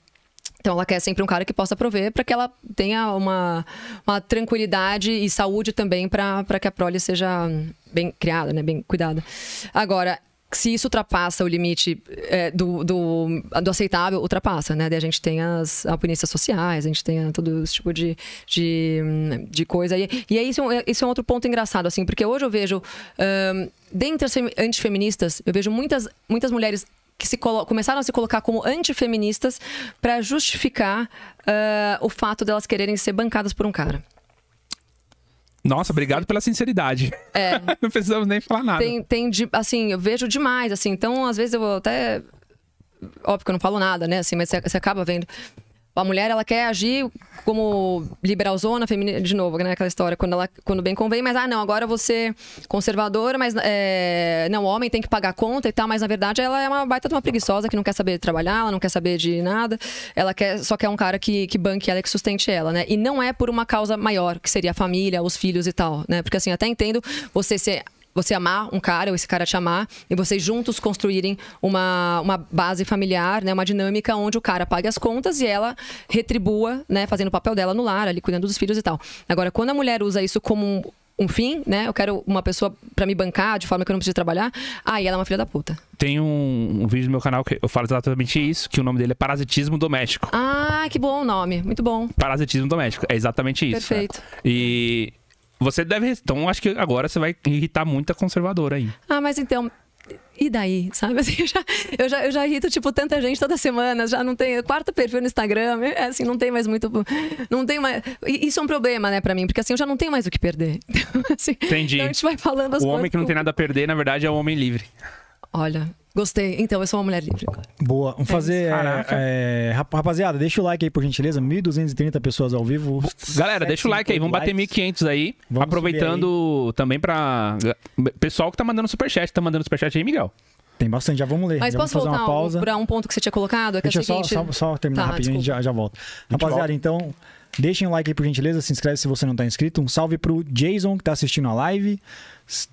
Então ela quer sempre um cara que possa prover para que ela tenha uma, uma tranquilidade e saúde também para que a prole seja bem criada, né? bem cuidada. Agora, se isso ultrapassa o limite é, do, do, do, aceitável, ultrapassa, né? Daí a gente tem as punições sociais, a gente tem todo esse tipo de, de, de coisa. E, e aí, isso é, um, isso é um outro ponto engraçado, assim, porque hoje eu vejo, um, dentre as antifeministas, eu vejo muitas, muitas mulheres que se começaram a se colocar como antifeministas para justificar uh, o fato delas quererem ser bancadas por um cara. Nossa, obrigado pela sinceridade. É. [LAUGHS] Não precisamos nem falar nada. Tem, tem, assim, eu vejo demais, assim. Então, às vezes eu vou até óbvio que eu não falo nada, né? Assim, mas você acaba vendo a mulher ela quer agir como liberalzona, feminina, de novo, né? Aquela história, quando, ela, quando bem convém, mas ah, não, agora você conservadora, mas é, não, homem tem que pagar conta e tal, mas na verdade ela é uma baita de uma preguiçosa que não quer saber de trabalhar, ela não quer saber de nada, ela quer, só quer um cara que, que banque ela, que sustente ela, né? E não é por uma causa maior, que seria a família, os filhos e tal, né? Porque assim, até entendo você ser você amar um cara ou esse cara te amar e vocês juntos construírem uma, uma base familiar, né, uma dinâmica onde o cara pague as contas e ela retribua, né, fazendo o papel dela no lar, ali cuidando dos filhos e tal. Agora, quando a mulher usa isso como um, um fim, né? Eu quero uma pessoa para me bancar de forma que eu não precise trabalhar. Aí ah, ela é uma filha da puta. Tem um, um, vídeo no meu canal que eu falo exatamente isso, que o nome dele é Parasitismo Doméstico. Ah, que bom o nome. Muito bom. Parasitismo Doméstico. É exatamente isso. Perfeito. Né? E você deve. Então, acho que agora você vai irritar muita conservadora aí. Ah, mas então, e daí, sabe? [LAUGHS] Assim, eu, já, eu, já, eu já irrito, tipo, tanta gente toda semana, já não tem. Quarto perfil no Instagram, é, assim, não tem mais muito. Não tem mais. Isso é um problema, né, pra mim, porque assim, eu já não tenho mais o que perder. [LAUGHS] Então, assim, Entendi. Então a gente vai falando as O homem que não tem nada a perder, na verdade, é o homem livre. Olha, Gostei. Então, eu sou uma mulher livre Boa. Vamos é fazer. É, é rapaziada, deixa o like aí, por gentileza. 1.230 pessoas ao vivo. Galera, deixa o like aí. Vamos bater 1.500 aí. Vamos aproveitando aí. também pra. Pessoal que tá mandando superchat. Tá mandando superchat aí, Miguel? Tem bastante, já vamos ler. Mas já posso fazer uma pausa. pra um ponto que você tinha colocado? É, é Deixa é só, só, só terminar tá, rapidinho desculpa. e já, já volto. Rapaziada, então, deixem o like aí por gentileza, se inscreve se você não tá inscrito. Um salve pro Jason que tá assistindo a live.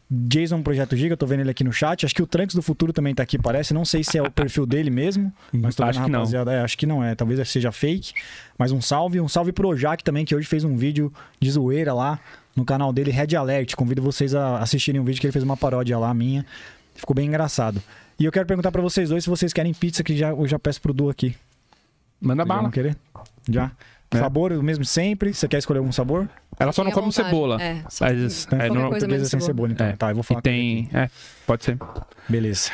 Jason Projeto Giga, tô vendo ele aqui no chat. Acho que o Trunks do Futuro também tá aqui, parece. Não sei se é o perfil dele mesmo, mas tô acho vendo, que rapaziada. Não. É, acho que não é, talvez seja fake. Mas um salve, um salve pro Jack também, que hoje fez um vídeo de zoeira lá no canal dele, Red Alert. Convido vocês a assistirem um vídeo que ele fez uma paródia lá minha. Ficou bem engraçado. E eu quero perguntar para vocês dois se vocês querem pizza, que já, eu já peço pro Du aqui. Manda Vocês bala. Vão querer? Já. É. Sabor o mesmo sempre? Você quer escolher algum sabor? Ela só não come vontade. cebola. É, só... Mas, é, é não, portuguesa sem cebola, então. É. Tá, eu vou falar. E tem... É, pode ser. Beleza.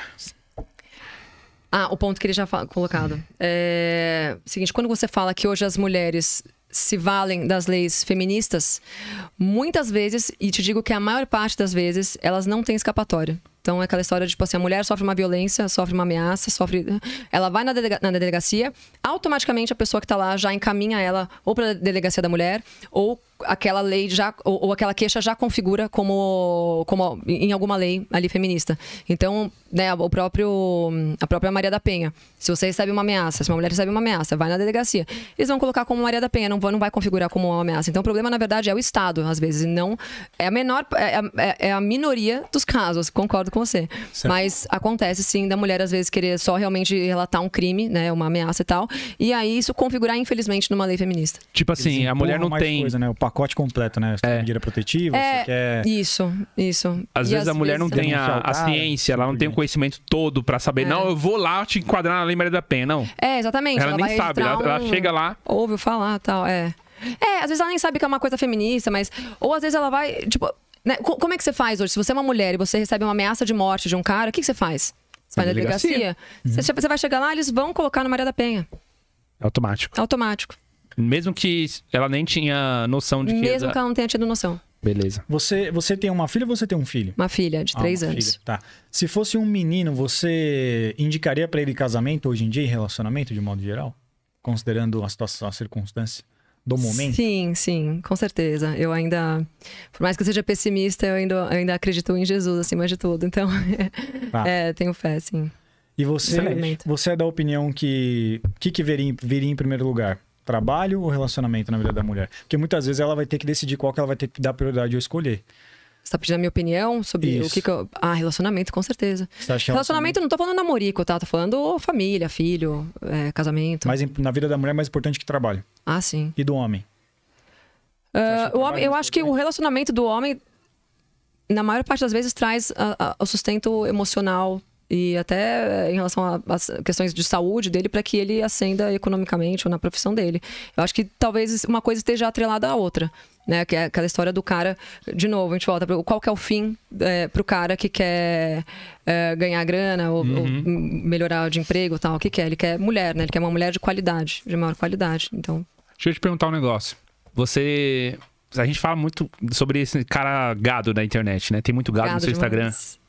Ah, o ponto que ele já colocado. É... Seguinte, quando você fala que hoje as mulheres se valem das leis feministas, muitas vezes, e te digo que a maior parte das vezes, elas não têm escapatória. Então é aquela história de, tipo assim, a mulher sofre uma violência, sofre uma ameaça, sofre. Ela vai na, delega... na delegacia, automaticamente a pessoa que está lá já encaminha ela ou para a delegacia da mulher, ou aquela lei já. Ou, ou, aquela queixa já configura como, como em alguma lei ali feminista. Então, né, o próprio. A própria Maria da Penha. Se você recebe uma ameaça, se uma mulher recebe uma ameaça, vai na delegacia. Eles vão colocar como Maria da Penha, não não vai configurar como uma ameaça. Então o problema, na verdade, é o Estado, às vezes, e não. É a menor. É, é, é, é a minoria dos casos, concordo com você. Certo. Mas acontece, sim, da mulher, às vezes, querer só realmente relatar um crime, né? Uma ameaça e tal. E aí isso configurar, infelizmente, numa lei feminista. Tipo assim, a mulher não tem. Coisa, né? O pacote completo, né? Você é. medida protetiva, é... você quer. Isso, isso. Às e vezes às a mulher vezes... não tem a, a ciência, ela não tem o conhecimento todo para saber. É. Não, eu vou lá te enquadrar na Lei Maria da Penha, não. É, exatamente. Ela, ela nem sabe, um... ela, ela, chega lá. Ouviu falar tal. É. É. é. às vezes ela nem sabe que é uma coisa feminista, mas. Ou às vezes ela vai. Tipo, né? como é que você faz hoje? Se você é uma mulher e você recebe uma ameaça de morte de um cara, o que, que você faz? Você vai na delegacia? delegacia. Uhum. Você vai chegar lá, eles vão colocar no Maria da Penha. Automático. Automático. Mesmo que ela nem tinha noção de que. Mesmo que ela não tenha tido noção. Beleza. Você, você tem uma filha ou você tem um filho? Uma filha, de ah, três anos. Filha. Tá. Se fosse um menino, você indicaria para ele casamento hoje em dia em relacionamento, de modo geral? Considerando a situação, a circunstância? do momento? Sim, sim, com certeza. Eu ainda, por mais que eu seja pessimista, eu ainda, eu ainda acredito em Jesus acima de tudo. Então, ah. [LAUGHS] é, tenho fé, sim. E você, você é da opinião que o que, que viria, viria em primeiro lugar? Trabalho ou relacionamento na vida da mulher? Porque muitas vezes ela vai ter que decidir qual que ela vai ter que dar prioridade ou escolher. Você tá pedindo a minha opinião sobre Isso. o que, que eu. Ah, relacionamento, com certeza. Você acha que é relacionamento, relacionamento, não tô falando namorico, tá? Tô falando família, filho, é, casamento. Mas na vida da mulher é mais importante que trabalho. Ah, sim. E do homem? Uh, o homem eu acho que o relacionamento do homem, na maior parte das vezes, traz ah, ah, o sustento emocional e até eh, em relação a, questões de saúde dele para que ele ascenda economicamente ou na profissão dele. Eu acho que talvez uma coisa esteja atrelada à outra. Né? Que é aquela história do cara, de novo, a gente volta para qual que é o fim é, para o cara que quer é, ganhar grana ou, uhum. ou, melhorar de emprego tal. O que quer? É? Ele quer mulher, né? Ele quer uma mulher de qualidade, de maior qualidade. Então. Deixa eu te perguntar um negócio. Você. A gente fala muito sobre esse cara gado da internet, né? Tem muito gado, gado no seu demais.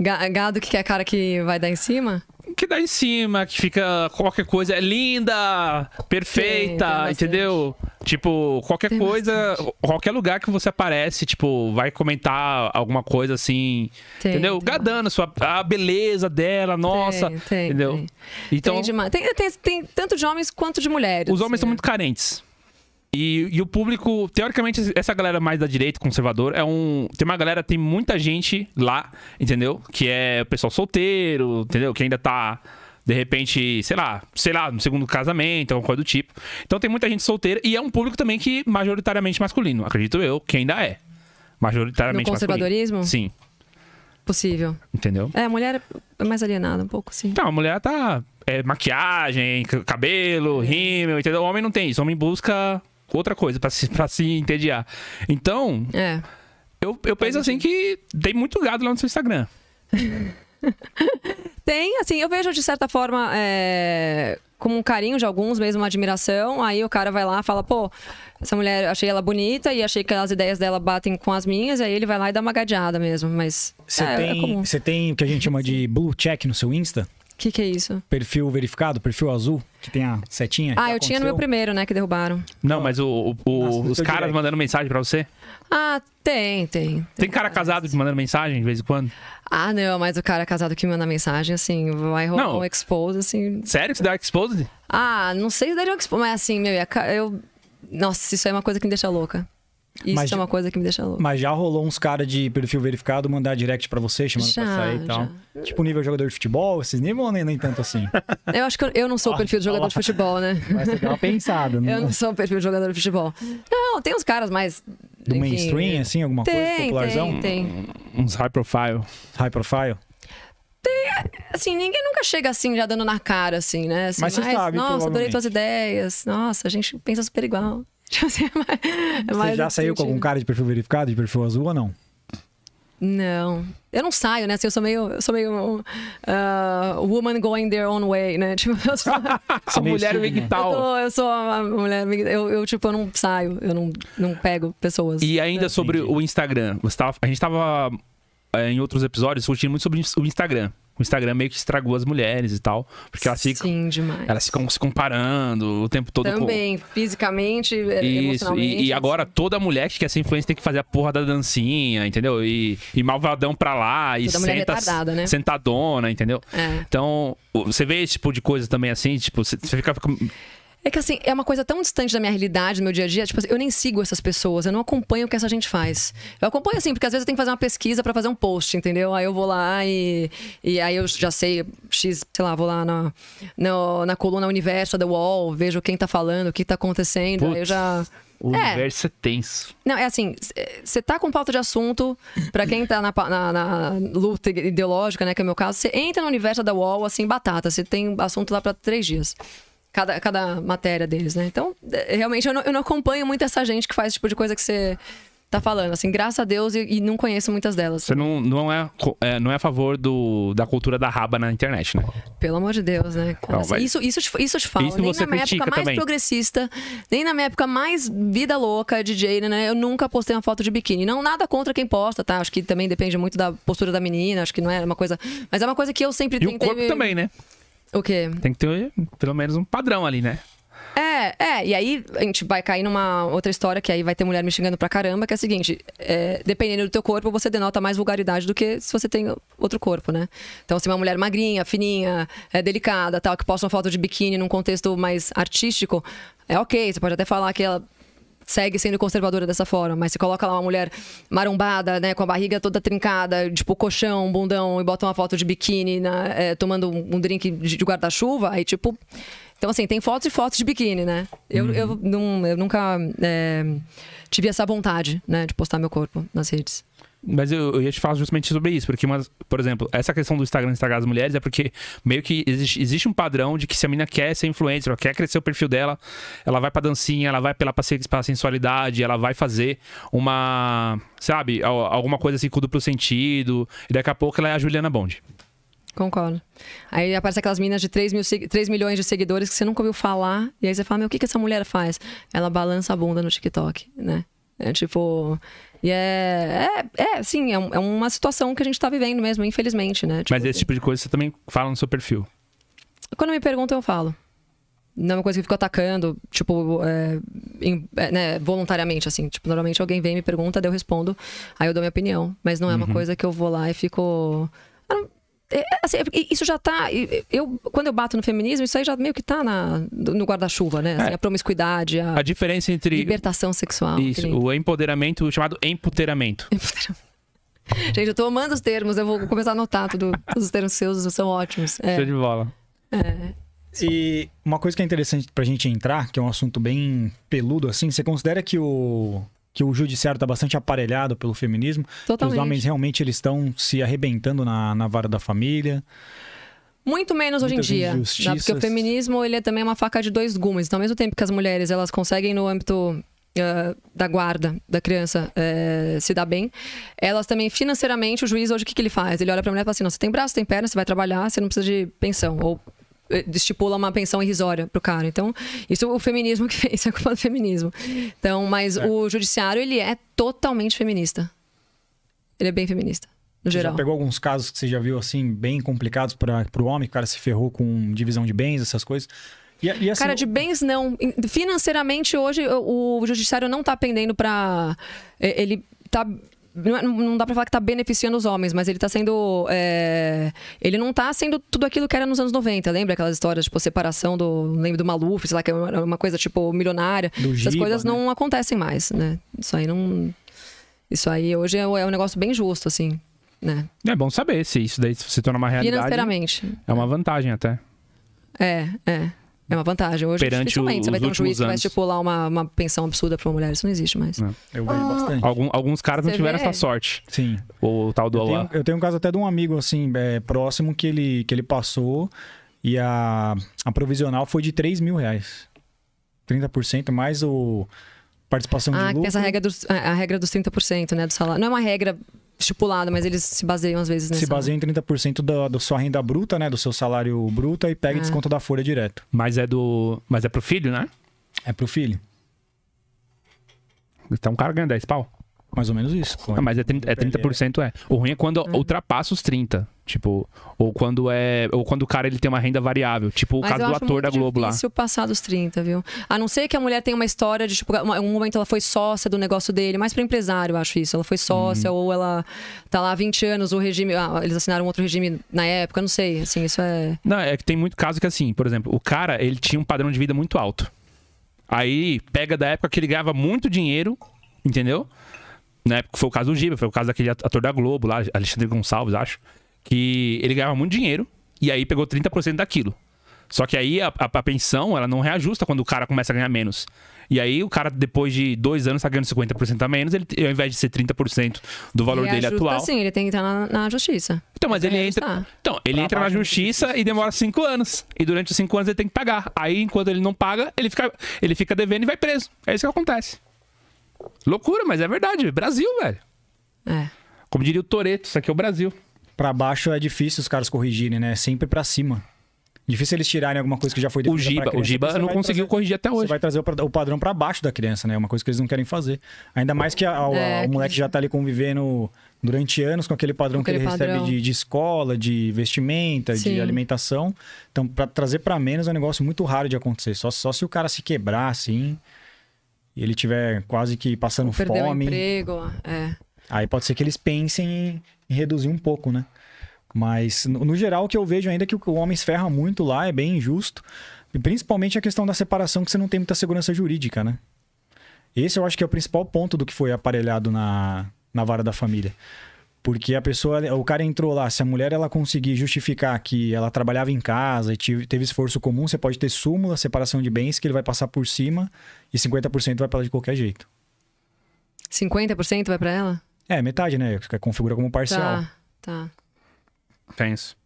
Instagram. Gado que é cara que vai dar em cima? que dá em cima, que fica qualquer coisa é linda, perfeita, entendeu? Tipo, qualquer tem coisa, bastante. qualquer lugar que você aparece, tipo, vai comentar alguma coisa assim, tem, entendeu? Tem. Gadando sua, a beleza dela, nossa, entendeu? Então, tem, tem, tanto de homens quanto de mulheres. Os homens são né? muito carentes. E, e, o público, teoricamente, essa galera mais da direita, conservador, é um. Tem uma galera, tem muita gente lá, entendeu? Que é o pessoal solteiro, entendeu? Que ainda tá, de repente, sei lá, sei lá, no segundo casamento, alguma coisa do tipo. Então tem muita gente solteira e é um público também que majoritariamente masculino, acredito eu, que ainda é. Majoritariamente no conservadorismo? masculino. Sim. Possível. Entendeu? É, a mulher é mais alienada um pouco, sim. Então, a mulher tá. É, maquiagem, cabelo, é. rímel, entendeu? O homem não tem isso. O homem busca outra coisa para se, [LAUGHS] se entediar. Então, é. eu, eu penso assim que tem muito gado lá no seu Instagram. [LAUGHS] tem, assim, eu vejo de certa forma é, como um carinho de alguns, mesmo uma admiração. Aí o cara vai lá e fala, pô, essa mulher, achei ela bonita e achei que as ideias dela batem com as minhas. Aí ele vai lá e dá uma gadeada mesmo, mas Você é, é tem, é tem o que a gente chama de blue check no seu Insta? O que, que é isso? Perfil verificado, perfil azul. Que tem a setinha? Ah, eu aconteceu? tinha no meu primeiro, né, que derrubaram. Não, mas o, o, o, Nossa, os caras mandando mensagem pra você? Ah, tem, tem. Tem, tem cara casado que mandando mensagem de vez em quando? Ah, não, mas o cara casado que manda mensagem, assim, vai rolar não. um expose, assim. Sério que dá expose? Ah, não sei se daria um expose, mas assim, meu, eu. Nossa, isso é uma coisa que me deixa louca. Isso mas, é uma coisa que me deixa louco. Mas já rolou uns caras de perfil verificado mandar direct para você, chamando já, pra sair e tal. Já. Tipo nível jogador de futebol, esses níveis ou nem, nem tanto assim? [LAUGHS] Eu acho que eu, eu não sou o perfil de jogador de futebol, né? [LAUGHS] Mas você uma pensada, [LAUGHS] né? Eu não sou o perfil de jogador de futebol. Não, tem uns caras mais. Do enfim, mainstream, assim, alguma tem, coisa popularzão? Tem, tem. Uns high profile. High profile? Tem, assim, ninguém nunca chega assim, já dando na cara, assim, né? Assim, mas, mas você sabe, Nossa, adorei tuas ideias. Nossa, a gente pensa super igual. [LAUGHS] Você já saiu sentido. com algum cara de perfil verificado, de perfil azul ou não? Não. Eu não saio, né? Assim, eu sou meio. Eu sou meio. Uh, woman going their own way, né? [LAUGHS] Tipo, eu sou. a mulher migtal. Eu, eu, sou uma mulher eu, eu, tipo, eu não saio, eu não, não pego pessoas. E ainda né? sobre Entendi. o Instagram. Você tava, a gente tava. Eh, em outros episódios, discutindo muito sobre o Instagram o Instagram meio que estragou as mulheres e tal. Porque elas ficam. Sim, demais. Elas ficam se comparando o tempo todo. Também, com... fisicamente, é, Isso, e, e, agora assim. toda mulher que quer ser influência tem que fazer a porra da dancinha, entendeu? E, e malvadão pra lá, e toda senta, né? sentadona, entendeu? É. Então, você vê esse tipo de coisa também assim, tipo, você fica é que assim, é uma coisa tão distante da minha realidade, do meu dia a dia. Tipo, eu nem sigo essas pessoas, eu não acompanho o que essa gente faz. Eu acompanho assim, porque às vezes eu tenho que fazer uma pesquisa para fazer um post, entendeu? Aí eu vou lá e, e aí eu já sei, X, sei lá, vou lá na, na, na coluna Universo da Wall, vejo quem tá falando, o que tá acontecendo. Putz. Aí eu já. O é. universo é tenso. Não, é assim, você tá com pauta de assunto, para quem tá na, na, na, luta ideológica, né, que é o meu caso, você entra no universo da UOL, assim, batata. Você tem assunto lá para três dias cada, cada matéria deles, né? Então, realmente, eu não, eu não acompanho muito essa gente que faz esse tipo de coisa que você tá falando. Assim, graças a Deus, e, e não conheço muitas delas. Você não, não, é, é, não é a favor do, da cultura da raba na internet, né? Pelo amor de Deus, né? Não, assim, isso, isso, te, isso eu te falo. Isso nem na minha época mais progressista, nem na minha época mais vida louca, DJ, né, né? Eu nunca postei uma foto de biquíni. Não, nada contra quem posta, tá? Acho que também depende muito da postura da menina, acho que não é uma coisa... Mas é uma coisa que eu sempre e tentei... E o corpo também, né? O quê? Tem que ter pelo menos um padrão ali, né? É, é, e aí a gente vai cair numa outra história que aí vai ter mulher me xingando pra caramba, que é a seguinte: é, dependendo do teu corpo, você denota mais vulgaridade do que se você tem outro corpo, né? Então, se uma mulher magrinha, fininha, é, delicada, tal, que posta uma foto de biquíni num contexto mais artístico, é ok, você pode até falar que ela segue sendo conservadora dessa forma, mas se coloca lá uma mulher marombada, né, com a barriga toda trincada, tipo colchão, bundão, e bota uma foto de biquíni né, é, tomando um, drink de, guarda-chuva, aí tipo. Então, assim, tem fotos e fotos de biquíni, né? Eu, uhum. eu, eu nunca é, tive essa vontade, né, de postar meu corpo nas redes. Mas eu, eu, ia te falar justamente sobre isso, porque, umas, por exemplo, essa questão do Instagram estragar as mulheres é porque meio que existe, existe um padrão de que se a menina quer ser influencer, ela quer crescer o perfil dela, ela vai pra dancinha, ela vai pela pra, sensualidade, ela vai fazer uma, sabe, alguma coisa assim com duplo sentido, e daqui a pouco ela é a Juliana Bond. Concordo. Aí aparece aquelas meninas de 3, mil, 3 milhões de seguidores que você nunca ouviu falar, e aí você fala, meu, o que, que essa mulher faz? Ela balança a bunda no TikTok, né? É, tipo. E é, é, é sim, é, é, uma situação que a gente tá vivendo mesmo, infelizmente, né? Tipo, Mas esse tipo de coisa você também fala no seu perfil? Quando me perguntam, eu falo. Não é uma coisa que eu fico atacando, tipo, é, em, é, né, voluntariamente, assim. Tipo, normalmente alguém vem e me pergunta, daí eu respondo, aí eu dou minha opinião. Mas não é uma uhum. coisa que eu vou lá e fico é, é, assim, é isso já está Eu, quando eu bato no feminismo, isso aí já meio que está no guarda-chuva, né? Assim, é. A promiscuidade, a, a, diferença entre. Libertação sexual. Isso, o empoderamento, o chamado empoderamento. Empoderamento. [LAUGHS] Gente, eu tô amando os termos, eu vou começar a anotar tudo, todos os termos seus, são ótimos. É. Show de bola. É. E uma coisa que é interessante pra gente entrar, que é um assunto bem peludo, assim, você considera que o que o judiciário está bastante aparelhado pelo feminismo. Totalmente. os homens realmente eles estão se arrebentando na, na vara da família. Muito menos Muitas hoje em dia, né? porque o feminismo ele é também uma faca de dois gumes. Então, ao mesmo tempo que as mulheres elas conseguem no âmbito Uh, da guarda da criança uh, se dá bem, elas também financeiramente, o juiz hoje o que, que ele faz? Ele olha pra mulher e fala assim: não, você tem braço, tem perna, você vai trabalhar, você não precisa de pensão. Ou eh, estipula uma pensão irrisória pro cara. Então, isso é o feminismo que [LAUGHS] fez, isso é culpa do feminismo. Então, mas é. o judiciário, ele é totalmente feminista. Ele é bem feminista. No você geral. já pegou alguns casos que você já viu assim, bem complicados para o homem, que o cara se ferrou com divisão de bens, essas coisas. E, é, e é assim, cara, de bens não. Financeiramente, hoje, o, o judiciário não tá pendendo para. Eh, ele tá é, não, dá pra falar que tá beneficiando os homens, mas ele tá sendo. É, ele não tá sendo tudo aquilo que era nos anos 90. Lembra aquelas histórias, tipo, separação do. Lembro do Maluf, sei lá, que é era uma coisa, tipo, milionária. Do Essas Giba, coisas né? não acontecem mais, né? Isso aí não. Isso aí hoje é, é um negócio bem justo, assim. Né? É bom saber se isso daí se torna uma realidade. Financeiramente. É uma né? vantagem até. É, é. É uma vantagem. Hoje, Perante dificilmente, você vai ter um juiz que vai estipular uma, uma pensão absurda para uma mulher. Isso não existe mais. eu vejo ah, bastante. Algum, alguns caras não tiveram vê? essa sorte. Sim. O tal do eu eu tenho um caso até de um amigo, assim, é, próximo, que ele, que ele passou e a, a provisional foi de 3 mil reais. 30% mais o participação ah, de lucro. Ah, tem essa regra dos, a regra dos 30%, né, do salário. Não é uma regra estipulado, mas eles se baseiam às vezes nessa. Se baseiam em 30% da, do sua renda bruta, né? Do seu salário bruto e pega é. desconto da folha direto. Mas é do. Mas é pro filho, né? É pro filho. Então o cara ganha 10 pau. Mais ou menos isso. mas é 30%, é, 30% é. O ruim é quando hum. ultrapassa os 30%. Tipo, ou quando é. Ou quando o cara ele tem uma renda variável. Tipo, o mas caso do ator da Globo lá. É difícil passar dos 30, viu? A não ser que a mulher tenha uma história de, tipo, um momento ela foi sócia do negócio dele, mas para empresário, eu acho isso. Ela foi uhum. sócia, hum. ou ela tá lá há 20 anos, o regime. Ah, eles assinaram outro regime na época, não sei. Assim, isso é. Não, é que tem muito caso que, assim, por exemplo, o cara, ele tinha um padrão de vida muito alto. Aí pega da época que ele ganhava muito dinheiro, entendeu? na época foi o caso do Giba, foi o caso daquele ator da Globo lá, Alexandre Gonçalves, acho, que ele ganhava muito dinheiro e aí pegou 30% daquilo. Só que aí a, a, pensão, ela não reajusta quando o cara começa a ganhar menos. E aí o cara, depois de dois anos, tá ganhando 50% a menos, ele, ao invés de ser 30% do valor reajusta, dele atual. Sim, ele tem que entrar na, na justiça. Então, mas ele, entra. Então, ele tá entra na justiça, né? justiça e demora cinco anos. E durante os cinco anos ele tem que pagar. Aí, enquanto ele não paga, ele fica, ele fica devendo e vai preso. É isso que acontece. Loucura, mas é verdade. Brasil, velho. É. Como diria o Toreto, isso aqui é o Brasil. Pra baixo é difícil os caras corrigirem, né? Sempre pra cima. Difícil eles tirarem alguma coisa que já foi O Giba, o Giba não conseguiu trazer, corrigir até hoje. Você vai trazer o, padrão para baixo da criança, né? É uma coisa que eles não querem fazer. Ainda mais que a, é, a, é, o moleque que... já tá ali convivendo durante anos com aquele padrão com aquele que ele padrão. recebe de, de, escola, de vestimenta, Sim. de alimentação. Então, para trazer para menos é um negócio muito raro de acontecer. Só, só se o cara se quebrar, assim e ele tiver quase que passando perdeu fome. Perdeu emprego, é. Aí pode ser que eles pensem em, reduzir um pouco, né? Mas, no, geral, o que eu vejo ainda é que o homem esferra muito lá, é bem injusto. E principalmente a questão da separação, que você não tem muita segurança jurídica, né? Esse eu acho que é o principal ponto do que foi aparelhado na, na vara da família. Porque a pessoa, o cara entrou lá, se a mulher ela conseguir justificar que ela trabalhava em casa e teve esforço comum, você pode ter súmula, separação de bens, que ele vai passar por cima e 50% vai para ela de qualquer jeito. 50% vai para ela? É, metade, né? Configura como parcial. Tá, tá. Penso.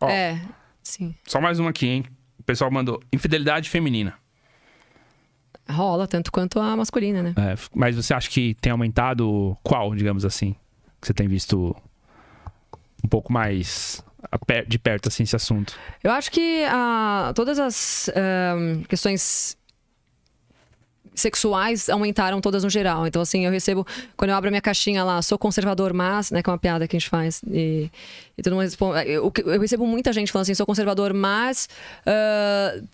Ó, é, sim. Só mais uma aqui, hein? O pessoal mandou. Infidelidade feminina. Rola, tanto quanto a masculina, né? É, mas você acha que tem aumentado qual, digamos assim? Que você tem visto um pouco mais de perto, assim, esse assunto? Eu acho que a ah, todas as uh, questões sexuais aumentaram todas no geral. Então, assim, eu recebo, quando eu abro a minha caixinha lá, sou conservador, mas, né, que é uma piada que a gente faz, e, e todo mundo responde. Eu, eu recebo muita gente falando assim, sou conservador, mas. Uh,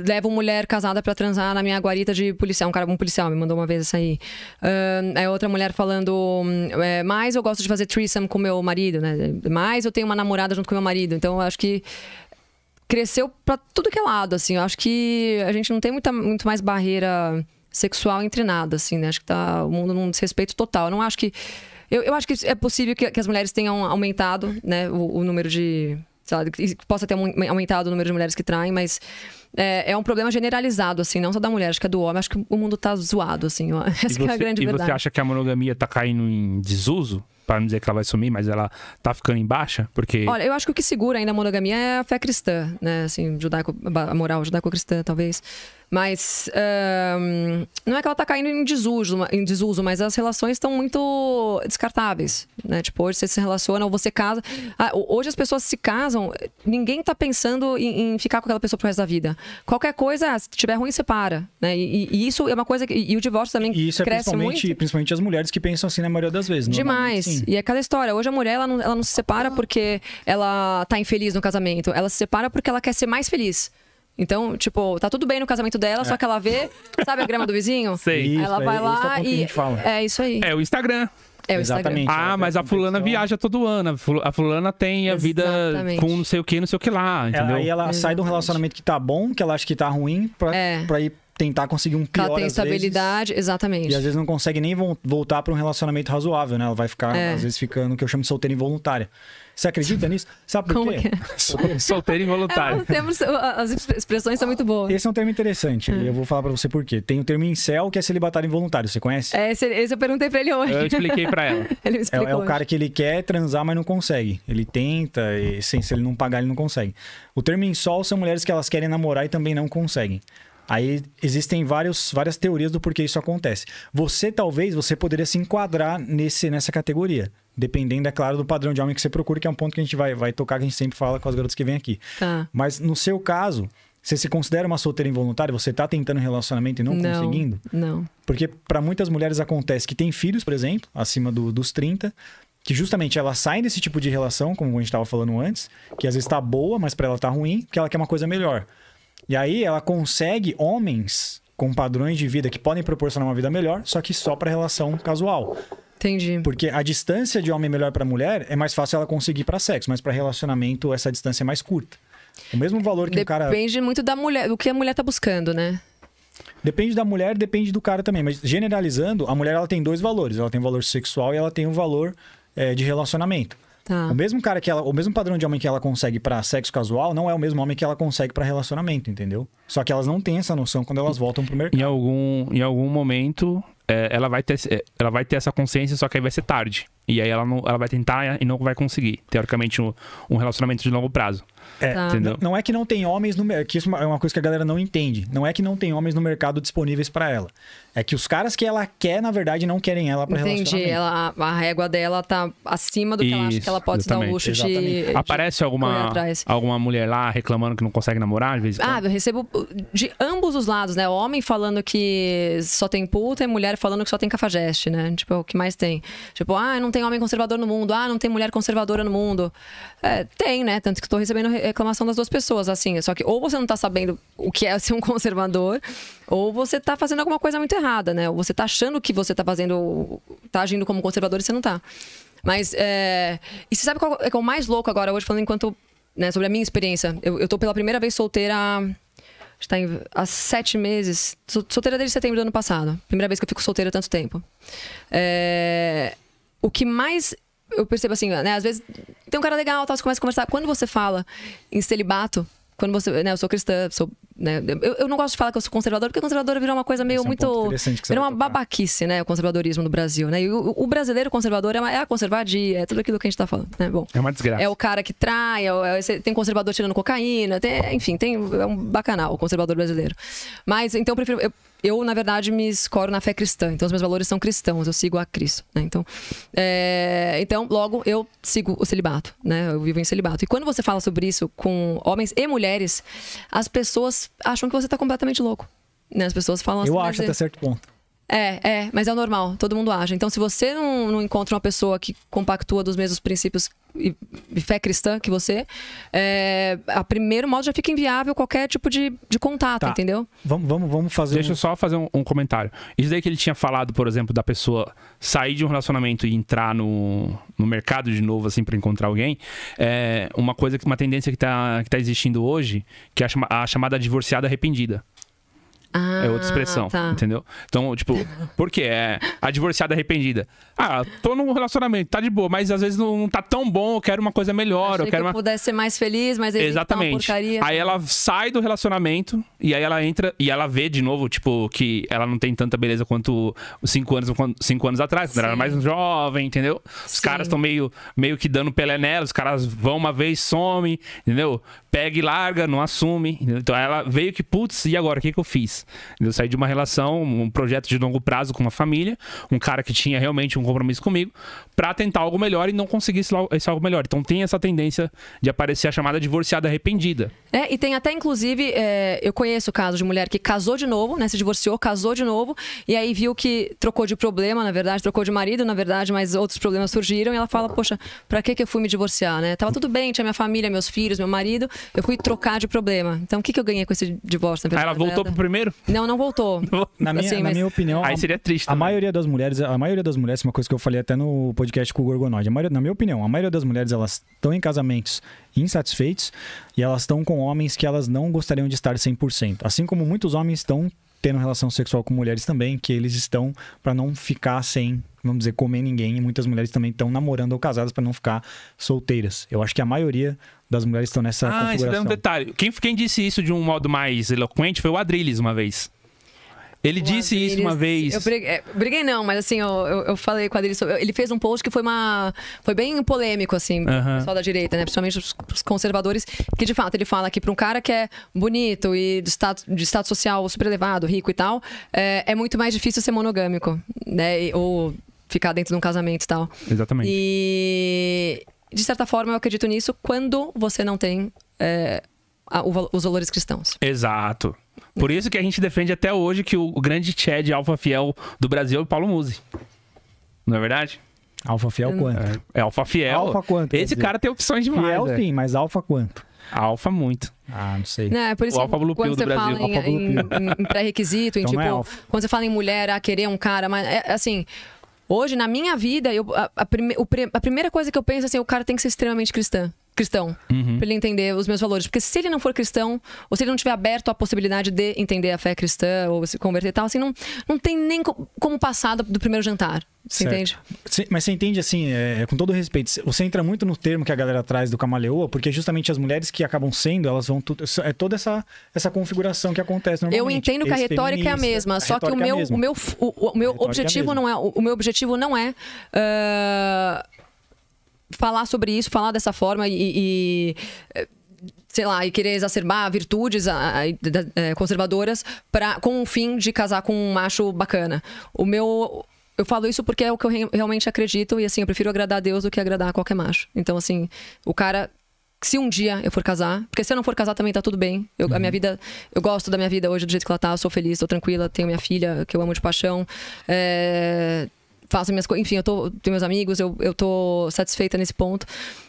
levo mulher casada para transar na minha guarita de policial. Um cara, um policial me mandou uma vez isso aí. Uh, é outra mulher falando, é, mais eu gosto de fazer threesome com meu marido, né? Mais eu tenho uma namorada junto com meu marido. Então, eu acho que cresceu para tudo que é lado, assim. Eu acho que a gente não tem muita, muito mais barreira sexual entre nada, assim, né? Acho que tá o mundo num desrespeito total. Eu não acho que. Eu, eu acho que é possível que, que as mulheres tenham aumentado, né, o, o número de. Sei lá, possa ter aumentado o número de mulheres que traem, mas é, é, um problema generalizado, assim, não só da mulher, acho que é do homem, acho que o mundo tá zoado, assim. Ó. [LAUGHS] Essa você, é a grande e verdade. E você acha que a monogamia tá caindo em desuso? para não dizer que ela vai sumir, mas ela tá ficando em baixa, porque... Olha, eu acho que o que segura ainda a monogamia é a fé cristã, né? Assim, judaico, a moral judaico-cristã, talvez. Mas um, não é que ela tá caindo em desuso, em desuso, mas as relações estão muito descartáveis, né? Tipo, hoje você se relaciona ou você casa. Ah, hoje as pessoas se casam, ninguém tá pensando em, em, ficar com aquela pessoa pro resto da vida. Qualquer coisa, ah, se tiver ruim, separa, né? E, e isso é uma coisa que... E o divórcio também e isso é cresce é principalmente, muito. principalmente as mulheres que pensam assim na maioria das vezes. Demais. Sim. E é aquela história. Hoje a mulher, ela não, ela não se separa porque ela tá infeliz no casamento. Ela se separa porque ela quer ser mais feliz. Então, tipo, tá tudo bem no casamento dela, é. só que ela vê, sabe a grama do vizinho? [LAUGHS] Sei. Isso, ela vai é, lá é e. É isso aí. É o Instagram. É o Exatamente. Instagram. Ah, mas a fulana viaja todo ano. A fulana tem a Exatamente. vida com não sei o que, não sei o que lá, é, entendeu? Ela, aí ela Exatamente. sai de um relacionamento que tá bom, que ela acha que tá ruim, pra, é. pra ir tentar conseguir um pior ela tem estabilidade, vezes, exatamente. E às vezes não consegue nem voltar para um relacionamento razoável, né? Ela vai ficar, é. às vezes, ficando o que eu chamo de solteira involuntária. Você acredita [LAUGHS] nisso? Sabe por Como quê? É? [LAUGHS] [LAUGHS] Solteiro É, temos, as expressões são muito boas. Esse é um termo interessante. Hum. Eu vou falar para você por quê. Tem o termo incel, que é celibatário involuntário. Você conhece? É, esse, esse eu perguntei para ele hoje. Eu expliquei para ela. ele é, é o cara que ele quer transar, mas não consegue. Ele tenta, e sim, se ele não pagar, ele não consegue. O termo sol são mulheres que elas querem namorar e também não conseguem. Aí existem vários, várias teorias do porquê isso acontece. Você talvez você poderia se enquadrar nesse, nessa categoria, dependendo, é claro, do padrão de homem que você procura, que é um ponto que a gente vai, vai tocar, que a gente sempre fala com as garotas que vêm aqui. Tá. Mas no seu caso, você se considera uma solteira involuntária? Você tá tentando um relacionamento e não, não conseguindo? Não. Porque para muitas mulheres acontece que tem filhos, por exemplo, acima do, dos 30, que justamente ela sai desse tipo de relação, como a gente estava falando antes, que às vezes está boa, mas para ela está ruim, porque ela quer uma coisa melhor. E aí ela consegue homens com padrões de vida que podem proporcionar uma vida melhor, só que só para relação casual. Entendi. Porque a distância de homem melhor para mulher é mais fácil ela conseguir para sexo, mas para relacionamento essa distância é mais curta. O mesmo valor que Depende o cara. Depende muito da mulher, do que a mulher tá buscando, né? Depende da mulher, depende do cara também. Mas generalizando, a mulher ela tem dois valores. Ela tem o valor sexual e ela tem o valor é, de relacionamento. Tá. O mesmo cara que ela, o mesmo padrão de homem que ela consegue para sexo casual não é o mesmo homem que ela consegue para relacionamento, entendeu? Só que elas não têm essa noção quando elas voltam pro mercado. Em algum, em algum momento, é, ela, vai ter, é, ela vai ter essa consciência, só que aí vai ser tarde. E aí ela, não, ela vai tentar e não vai conseguir, teoricamente, um, um relacionamento de longo prazo. É, tá. entendeu? Não, não, é que não tem homens no mercado, que isso é uma coisa que a galera não entende. Não é que não tem homens no mercado disponíveis para ela. É que os caras que ela quer, na verdade, não querem ela para relacionamento. Entendi. Ela, a régua dela tá acima do que Isso, ela acha que ela pode exatamente. dar o luxo de, de, Aparece alguma, alguma mulher lá reclamando que não consegue namorar, às vezes? Ah, eu recebo uh, de ambos os lados, né? Homem falando que só tem puta e mulher falando que só tem cafajeste, né? Tipo, é o que mais tem? Tipo, ah, não tem homem conservador no mundo. Ah, não tem mulher conservadora no mundo. É, tem, né? Tanto que eu tô recebendo reclamação das duas pessoas, assim. Só que ou você não tá sabendo o que é ser um [LAUGHS] conservador ou você está fazendo alguma coisa muito errada, né? Ou você está achando que você está fazendo, está agindo como conservador e você não está. Mas, é... e você sabe é, qual é, o mais louco agora, hoje, falando enquanto, né, sobre a minha experiência? Eu, eu tô pela primeira vez solteira está há sete meses. solteira desde setembro do ano passado. Primeira vez que eu fico solteira tanto tempo. É... o que mais eu percebo assim, né? Às vezes tem um cara legal, tal, você começa a conversar. Quando você fala em celibato, quando você. Né, eu sou cristã, sou. Né, eu, eu, não gosto de falar que eu sou conservador porque conservador virou uma coisa meio é um muito. Virou uma babaquice, né? O conservadorismo no Brasil, né? E o, o brasileiro conservador é, uma, é a conservadia, é tudo aquilo que a gente tá falando, né? Bom, é uma desgraça. É o cara que trai, é, é tem conservador tirando cocaína, tem, enfim, tem, é um bacanal o conservador brasileiro. Mas então eu prefiro. Eu, eu, na verdade, me escoro na fé cristã. Então, os meus valores são cristãos. Eu sigo a Cristo. Né? Então, é... então, logo, eu sigo o celibato. Né? Eu vivo em celibato. E quando você fala sobre isso com homens e mulheres, as pessoas acham que você está completamente louco. Né? As pessoas falam... Eu assim, acho até certo ponto. É, é, mas é o normal, todo mundo age. Então, se você não, não encontra uma pessoa que compactua dos mesmos princípios e, e fé cristã que você, é, a primeiro modo já fica inviável qualquer tipo de, de contato, tá. entendeu? Vamos, vamos, vamos fazer. Deixa eu só fazer um, um, comentário. Isso daí que ele tinha falado, por exemplo, da pessoa sair de um relacionamento e entrar no, no mercado de novo, assim, para encontrar alguém, é uma coisa uma tendência que tá, que tá existindo hoje, que é a, chama, a chamada divorciada arrependida. Ah, é outra ah, expressão, tá. entendeu? Então, tipo, por quê? É a divorciada arrependida. Ah, tô num relacionamento, tá de boa, mas às vezes não, tá tão bom, eu quero uma coisa melhor, eu, eu quero que uma... pudesse ser mais feliz, mas ele tá Exatamente. Tá porcaria, aí ela sai do relacionamento e aí ela entra e ela vê de novo, tipo, que ela não tem tanta beleza quanto cinco anos, cinco anos atrás, quando ela era mais jovem, entendeu? Os Sim. caras estão meio, meio que dando pelé nela, os caras vão uma vez, somem, entendeu? Pega e larga, não assume. Entendeu? Então ela veio que, putz, e agora? O que, que eu fiz? Eu saí de uma relação, um projeto de longo prazo com uma família, um cara que tinha realmente um compromisso comigo, para tentar algo melhor e não conseguir esse algo melhor. Então tem essa tendência de aparecer a chamada divorciada arrependida. É, e tem até, inclusive, é, eu conheço o caso de mulher que casou de novo, né? Se divorciou, casou de novo, e aí viu que trocou de problema, na verdade, trocou de marido, na verdade, mas outros problemas surgiram, e ela fala, poxa, pra que, que eu fui me divorciar, né? Tava tudo bem, tinha minha família, meus filhos, meu marido, eu fui trocar de problema. Então o que, que eu ganhei com esse divórcio, na verdade? ela voltou pro primeiro? Não, não voltou. [LAUGHS] Na, minha, assim, na mas... minha opinião. Aí seria triste. A, a maioria das mulheres, a maioria das mulheres, uma coisa que eu falei até no podcast podcast com o Gorgonoide. na minha opinião, a maioria das mulheres elas estão em casamentos insatisfeitos e elas estão com homens que elas não gostariam de estar 100%. Assim como muitos homens estão tendo relação sexual com mulheres também, que eles estão para não ficar sem, vamos dizer, comer ninguém. E muitas mulheres também estão namorando ou casadas para não ficar solteiras. Eu acho que a maioria das mulheres estão nessa ah, configuração. Ah, isso é um detalhe. Quem, quem disse isso de um modo mais eloquente foi o Adrilles uma vez. Ele disse isso uma vez. Eu briguei, é, briguei não, mas assim, eu, eu, eu, falei com a dele sobre, Ele fez um post que foi uma. Foi bem polêmico, assim, uh -huh. pessoal da direita, né? Principalmente os, os conservadores, que de fato ele fala que para um cara que é bonito e de status, de status social super elevado, rico e tal, é, é muito mais difícil ser monogâmico, né? Ou ficar dentro de um casamento e tal. Exatamente. E de certa forma eu acredito nisso quando você não tem. É, a, o, os valores cristãos. Exato. Por isso que a gente defende até hoje que o, o grande Chad Alfa Fiel do Brasil é o Paulo Musi. Não é verdade? Alfa Fiel quanto? É, é Alfa Fiel. Alfa quanto? Esse cara tem opções demais. Fiel é. sim, mas Alfa quanto? Alfa muito. Ah, não sei. Não, é por isso o Alfa Blue Pill do Brasil. Fala em, em, em pré-requisito, em então é tipo, é quando você fala em mulher, a querer um cara, mas é, é assim, Hoje, na minha vida, eu, a, a, prime, a, primeira coisa que eu penso é assim, o cara tem que ser extremamente cristã cristão, uhum. para ele entender os meus valores. Porque se ele não for cristão, ou se ele não tiver aberto à possibilidade de entender a fé cristã, ou se converter e tal, assim, não, não tem nem como passar do primeiro jantar. Você certo. entende? mas você entende assim, é, é com todo respeito, você entra muito no termo que a galera traz do camaleoa, porque justamente as mulheres que acabam sendo, elas vão. É toda essa, essa configuração que acontece normalmente. Eu entendo que a retórica é a mesma, a só que o é meu, é o meu, o, o meu é objetivo é não é. O meu objetivo não é. Uh falar sobre isso, falar dessa forma e, e sei lá, e querer exacerbar virtudes é, conservadoras para com o fim de casar com um macho bacana. O meu. Eu falo isso porque é o que eu re realmente acredito e assim, eu prefiro agradar a Deus do que agradar a qualquer macho. Então, assim, o cara. Se um dia eu for casar, porque se eu não for casar também tá tudo bem. Eu, uhum. A minha uhum. vida, eu gosto da minha vida hoje do jeito que ela tá, eu sou feliz, tô tranquila, tenho minha filha que eu amo de paixão. É, faço minhas coisas. Enfim, eu tô, tenho meus amigos, eu, eu tô satisfeita nesse ponto.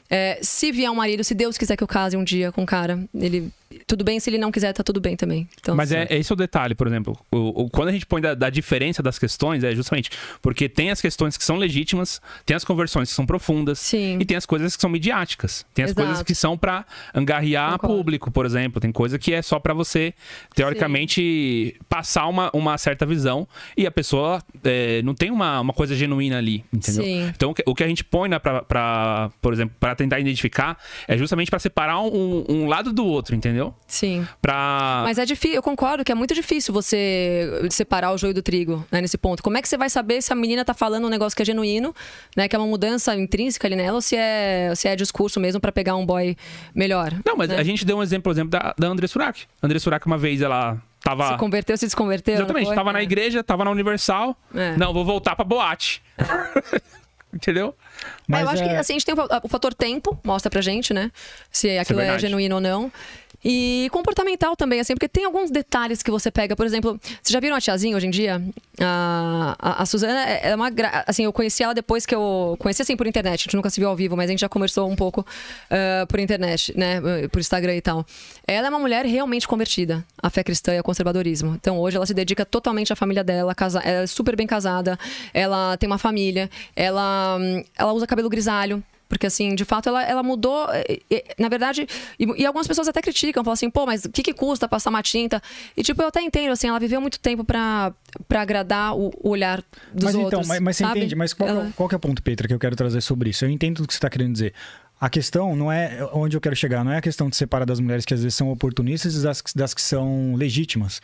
É, se vier um marido, se Deus quiser que eu case um dia com o cara, ele tudo bem, se ele não quiser, tá tudo bem também. Então, Mas é, assim... é, é o detalhe, por exemplo. O, o, quando a gente põe da, da, diferença das questões, é justamente porque tem as questões que são legítimas, tem as conversões que são profundas, Sim. e tem as coisas que são midiáticas. Tem as Exato. coisas que são para angarrear Concordo. público, por exemplo. Tem coisa que é só para você, teoricamente, Sim. passar uma, uma certa visão e a pessoa é, não tem uma, uma coisa genuína ali, entendeu? Sim. Então, o que a gente põe né, pra, pra por exemplo, para tentar identificar é justamente para separar um, um lado do outro, entendeu? entendeu? Sim. Pra... Mas é difícil, eu concordo que é muito difícil você separar o joio do trigo, né, nesse ponto. Como é que você vai saber se a menina tá falando um negócio que é genuíno, né, que é uma mudança intrínseca ali nela, ou se é, se é discurso mesmo para pegar um boy melhor? Não, mas né? a gente deu um exemplo, por exemplo, da, da André Surak. André Surak, uma vez, ela Tava... Se converteu, se desconverteu. Exatamente. Tava é. na né? igreja, tava na Universal. É. Não, vou voltar pra boate. [LAUGHS] Entendeu? É, mas eu acho que é- assim, a gente tem o, o fator tempo, mostra pra gente, né? Se aquilo é, é genuíno ou não. E comportamental também, assim, porque tem alguns detalhes que você pega, por exemplo, vocês já viram a tiazinha hoje em dia? A, a, a Suzana é, é uma. Gra... Assim, eu conheci ela depois que eu. Conheci assim por internet, a gente nunca se viu ao vivo, mas a gente já conversou um pouco uh, por internet, né? Por Instagram e tal. Ela é uma mulher realmente convertida à fé cristã e ao conservadorismo. Então hoje ela se dedica totalmente à família dela, casa... ela é super bem casada, ela tem uma família, ela, ela usa cabelo grisalho. Porque, assim, de fato, ela, ela mudou. E, eh, eh, na verdade, e, e, algumas pessoas até criticam, falam assim, pô, mas o que, que custa passar uma tinta? E, tipo, eu até entendo, assim, ela viveu muito tempo para agradar o, o, olhar dos mas, então, outros. Mas então, mas, mas você sabe? entende, mas qual, é ela... qual que é o ponto, Petra, que eu quero trazer sobre isso? Eu entendo o que você está querendo dizer. A questão não é onde eu quero chegar, não é a questão de separar das mulheres que às vezes são oportunistas e das, das que são legítimas.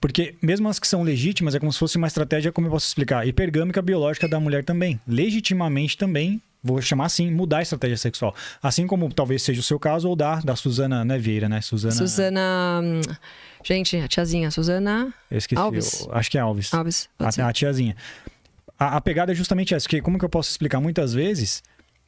Porque mesmo as que são legítimas, é como se fosse uma estratégia, como eu posso explicar, hipergâmica biológica da mulher também. Legitimamente também vou chamar assim, mudar a estratégia sexual. Assim como talvez seja o seu caso ou da, da Suzana né, Vieira, né? Suzana. Suzana. Hum, gente, a tiazinha, Suzana. Eu esqueci. Alves. Eu, acho que é Alves. Alves. A, a, tiazinha. A, a, pegada é justamente essa, porque como que eu posso explicar? Muitas vezes,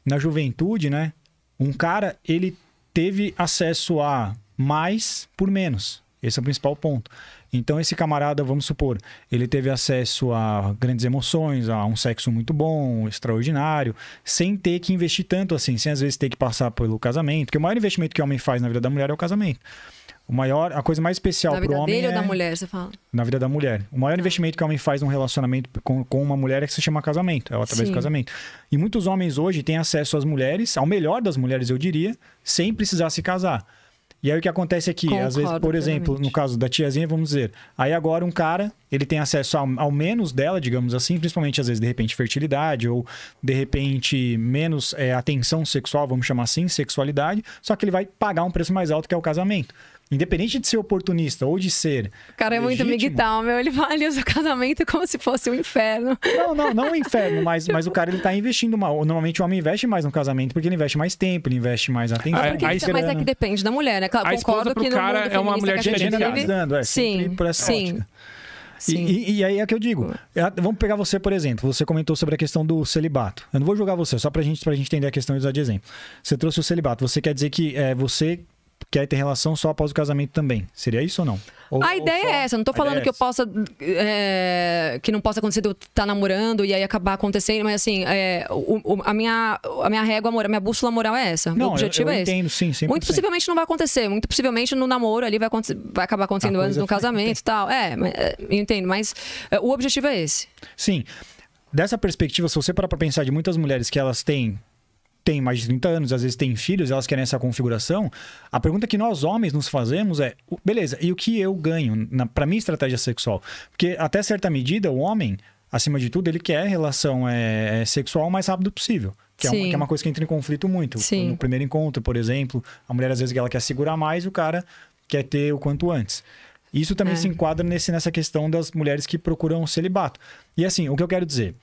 na juventude, né? Um cara, ele teve acesso a mais por menos. Esse é o principal ponto. Então, esse camarada, vamos supor, ele teve acesso a grandes emoções, a um sexo muito bom, extraordinário, sem ter que investir tanto assim, sem às vezes ter que passar pelo casamento. Porque o maior investimento que o homem faz na vida da mulher é o casamento. O maior, a coisa mais especial para o homem. Na vida dele é... ou da mulher, você fala? Na vida da mulher. O maior tá. investimento que o homem faz num relacionamento com, com uma mulher é que se chama casamento, é através Sim. do casamento. E muitos homens hoje têm acesso às mulheres, ao melhor das mulheres, eu diria, sem precisar se casar. E aí o que acontece aqui, Concordo, às vezes, por exemplo, no caso da tiazinha, vamos dizer, aí agora um cara, ele tem acesso ao, ao, menos dela, digamos assim, principalmente às vezes de repente fertilidade ou de repente menos é, atenção sexual, vamos chamar assim, sexualidade, só que ele vai pagar um preço mais alto que é o casamento. Independente de ser oportunista ou de ser. O cara é muito legítimo, meu. Ele [LAUGHS] valoriza o casamento como se fosse um inferno. Não, não, não um inferno, mas, [LAUGHS] mas o cara ele tá investindo mal. Normalmente o homem investe mais no casamento porque ele investe mais tempo, ele investe mais atenção. É, a, mas é, é que depende da mulher, né? Claro, a concordo pro que no cara é uma mulher generalizando, é, sim, por essa sim. E, e, e, aí é que eu digo. É, vamos pegar você, por exemplo. Você comentou sobre a questão do celibato. Eu não vou julgar você, só pra gente, pra gente entender a questão e usar de exemplo. Você trouxe o celibato. Você quer dizer que é, você que aí tem relação só após o casamento também. Seria isso ou não? Ou, a ideia só... é essa. não tô falando é que eu possa. É, que não possa acontecer de eu estar tá namorando e aí acabar acontecendo, mas assim, é, o, o, a, minha, a minha régua a minha bússola moral é essa. Não, o objetivo eu, eu é entendo, esse. Sim, sim. Muito possivelmente não vai acontecer. Muito possivelmente no namoro ali vai, vai acabar acontecendo antes do casamento e tal. É, eu eh, entendo, mas o objetivo é esse. Sim. Dessa perspectiva, se você parar pra pensar de muitas mulheres que elas têm têm mais de 30 anos, às vezes têm filhos, elas querem essa configuração. A pergunta que nós homens nos fazemos é: beleza, e o que eu ganho para minha estratégia sexual? Porque até certa medida, o homem, acima de tudo, ele quer relação é, é sexual o mais rápido possível. Que é, uma, que é, uma, coisa que entra em conflito muito. Sim. No primeiro encontro, por exemplo, a mulher às vezes ela quer segurar mais, o cara quer ter o quanto antes. Isso também é. se enquadra nesse, nessa questão das mulheres que procuram celibato. E assim, o que eu quero dizer?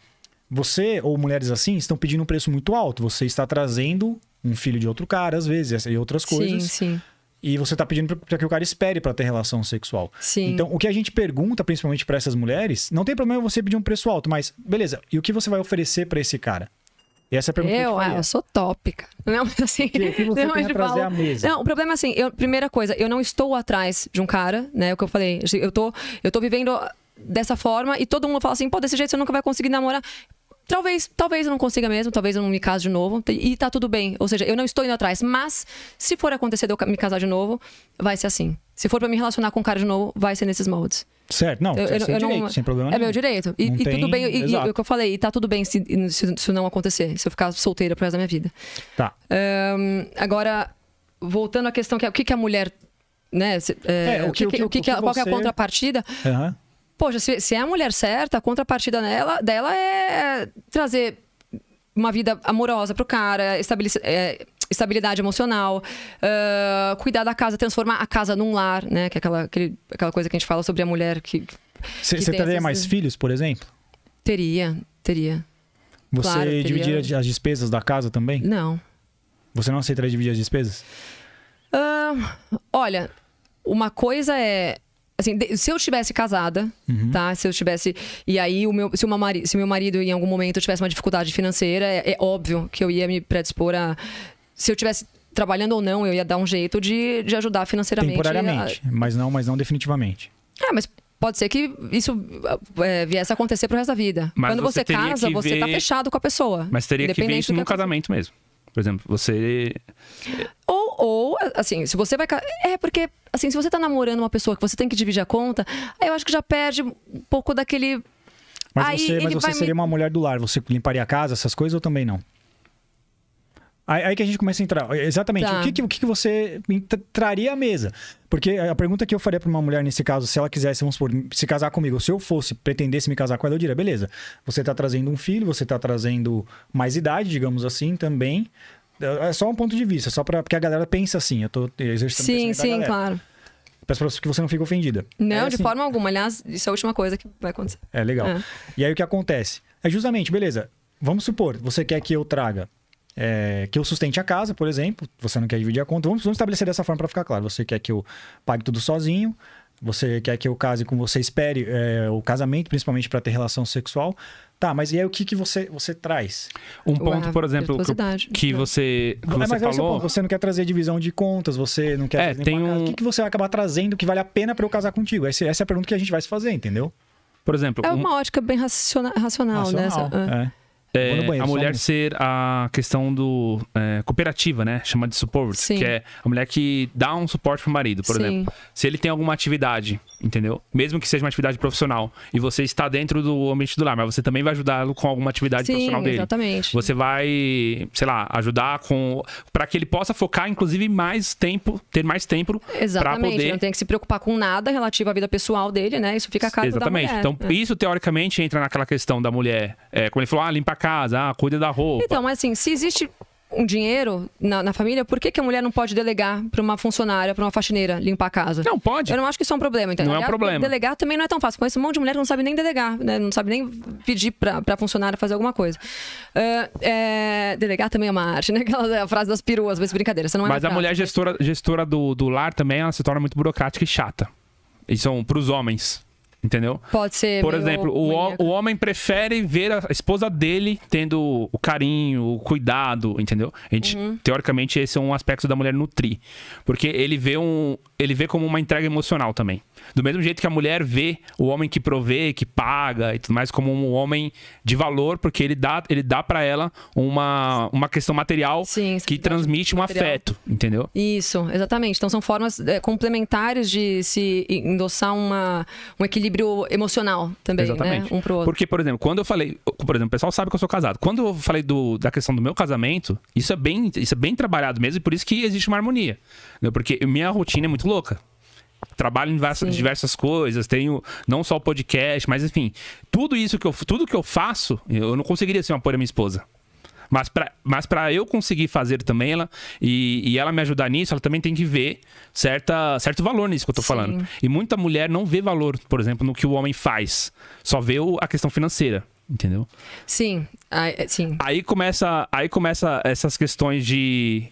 Você ou mulheres assim estão pedindo um preço muito alto. Você está trazendo um filho de outro cara, às vezes, e outras coisas. Sim, sim. E você está pedindo para que o cara espere para ter relação sexual. Sim. Então, o que a gente pergunta, principalmente para essas mulheres, não tem problema você pedir um preço alto, mas beleza, e o que você vai oferecer para esse cara? E essa é a pergunta eu, que eu, eu sou tópica. Não, mas assim. Que, que você não, tem a trazer à mesa? Não, o problema é assim, eu, primeira coisa, eu não estou atrás de um cara, né? É o que eu falei. Eu tô, eu tô vivendo dessa forma e todo mundo fala assim, pô, desse jeito você nunca vai conseguir namorar. Talvez, talvez eu não consiga mesmo, talvez eu não me case de novo. E tá tudo bem. Ou seja, eu não estou indo atrás. Mas, se for acontecer de eu me casar de novo, vai ser assim. Se for para me relacionar com um cara de novo, vai ser nesses moldes. Certo, não, eu, eu, eu direito, não, sem problema nenhum. É meu direito. E, e tem... tudo bem, e, o que eu falei, e tá tudo bem se, se, se não acontecer, se eu ficar solteira pro resto da minha vida. Tá. Um, agora, voltando à questão que é, o que, que a mulher. Né, eh, é, é, o que, o que, que, que, que você... qual é a contrapartida? Uhum poxa, se, se é a mulher certa, a contrapartida dela dela é trazer uma vida amorosa pro cara, estabelecer. É, estabilidade emocional, uh, cuidar da casa, transformar a casa num lar, né? Que é aquela, aquele, aquela coisa que a gente fala sobre a mulher que. Você teria essas... mais filhos, por exemplo? Teria, teria. Você claro, teria... dividiria as despesas da casa também? Não. Você não aceitaria dividir as despesas? Uh, olha, uma coisa é Assim, se eu estivesse casada, uhum. tá? Se eu estivesse. E aí, o meu, se, se meu marido, em algum momento, tivesse uma dificuldade financeira, é, é óbvio que eu ia me predispor a. Se eu tivesse trabalhando ou não, eu ia dar um jeito de, de ajudar financeiramente. Temporariamente, a... mas não, mas não definitivamente. É, mas pode ser que isso é, viesse a acontecer pro resto da vida. Mas Quando você, você casa, você está tá fechado com a pessoa. Mas teria que ver isso no casamento mesmo. Por exemplo, você. Ou, ou, assim, se você vai. É, porque, assim, se você tá namorando uma pessoa que você tem que dividir a conta, eu acho que já perde um pouco daquele. Mas Aí você, mas você seria me... uma mulher do lar, você limparia a casa, essas coisas ou também não? Aí, que a gente começa a entrar. Exatamente. Tá. O, que, que, o que, que você traria à mesa? Porque a pergunta que eu faria para uma mulher nesse caso, se ela quisesse, vamos supor, se casar comigo, se eu fosse, pretendesse me casar com ela, eu diria, beleza, você está trazendo um filho, você está trazendo mais idade, digamos assim, também. É, é só um ponto de vista, só para porque a galera pensa assim, eu estou exercitando Sim, sim, claro. Peço que você não fique ofendida. Não, é assim. de forma alguma. Aliás, isso é a última coisa que vai acontecer. É legal. É. E aí o que acontece? É justamente, beleza, vamos supor, você quer que eu traga é, que eu sustente a casa, por exemplo, você não quer dividir a conta, vamos, vamos estabelecer dessa forma para ficar claro. Você quer que eu pague tudo sozinho, você quer que eu case com você, espere é, o casamento, principalmente para ter relação sexual. Tá, mas e aí o que, que você, você traz? Um ponto, por exemplo, que, que você, que você é, falou... você não quer trazer divisão de contas, você não quer... É, tem um... O que, que você vai acabar trazendo que vale a pena para eu casar contigo? Essa, essa é a pergunta que a gente vai se fazer, entendeu? Por exemplo... É uma um... ótica bem raciona... racional, né, racional, né? É. é. É, banheiro, a mulher ser a questão do é, cooperativa, né? Chama de suporte, Sim. que é a mulher que dá um suporte pro marido, por Sim. exemplo. Se ele tem alguma atividade, entendeu? Mesmo que seja uma atividade profissional e você está dentro do ambiente do lar, mas você também vai ajudá-lo com alguma atividade Sim, profissional dele. Exatamente. Você vai, sei lá, ajudar com para que ele possa focar, inclusive, mais tempo, ter mais tempo para poder. Não tem que se preocupar com nada relativo à vida pessoal dele, né? Isso fica a cargo Exatamente. Então é. isso teoricamente entra naquela questão da mulher, é, como ele falou, ah, limpar casa, ah, cuida da roupa. Então, mas assim, se existe um dinheiro na, na, família, por que, que a mulher não pode delegar para uma funcionária, para uma faxineira limpar a casa? Não, pode. Eu não acho que isso é um problema, entendeu? Não é um problema. Delegar também não é tão fácil. Conheço um monte de mulher que não sabe nem delegar, né? não sabe nem pedir para a funcionária fazer alguma coisa. Ah, é, delegar também é uma arte, né? [LAUGHS] Aquela a frase das peruas, mas brincadeira. Você não é mas a mulher gestora, gestora do, do lar também, ela se torna muito burocrática e chata. E são para os homens. Entendeu? Pode ser. Por exemplo, o, o homem prefere ver a esposa dele tendo o carinho, o cuidado, entendeu? A gente, uhum. Teoricamente, esse é um aspecto da mulher nutrir. Porque ele vê um. Ele vê como uma entrega emocional também. Do mesmo jeito que a mulher vê o homem que provê, que paga e tudo mais, como um homem de valor, porque ele dá, ele dá para ela uma, uma questão material Sim, que transmite um material. afeto, entendeu? Isso, exatamente. Então são formas é, complementares de se endossar uma, um equilíbrio equilíbrio emocional também, né? Exatamente. né? Um pro outro. Porque, por exemplo, quando eu falei, por exemplo, o pessoal sabe que eu sou casado. Quando eu falei do, da questão do meu casamento, isso é bem, isso é bem trabalhado mesmo e por isso que existe uma harmonia, né? Porque minha rotina é muito louca trabalho em diversas, diversas coisas, tenho não só o podcast, mas enfim, tudo isso que eu, tudo que eu faço, eu não conseguiria ser uma apoio à minha esposa. Mas para mas eu conseguir fazer também ela e, e, ela me ajudar nisso, ela também tem que ver certa, certo valor nisso que eu tô Sim. falando. E muita mulher não vê valor, por exemplo, no que o homem faz. Só vê a questão financeira entendeu? Sim, aí, é, sim. Aí começa, aí começa essas questões de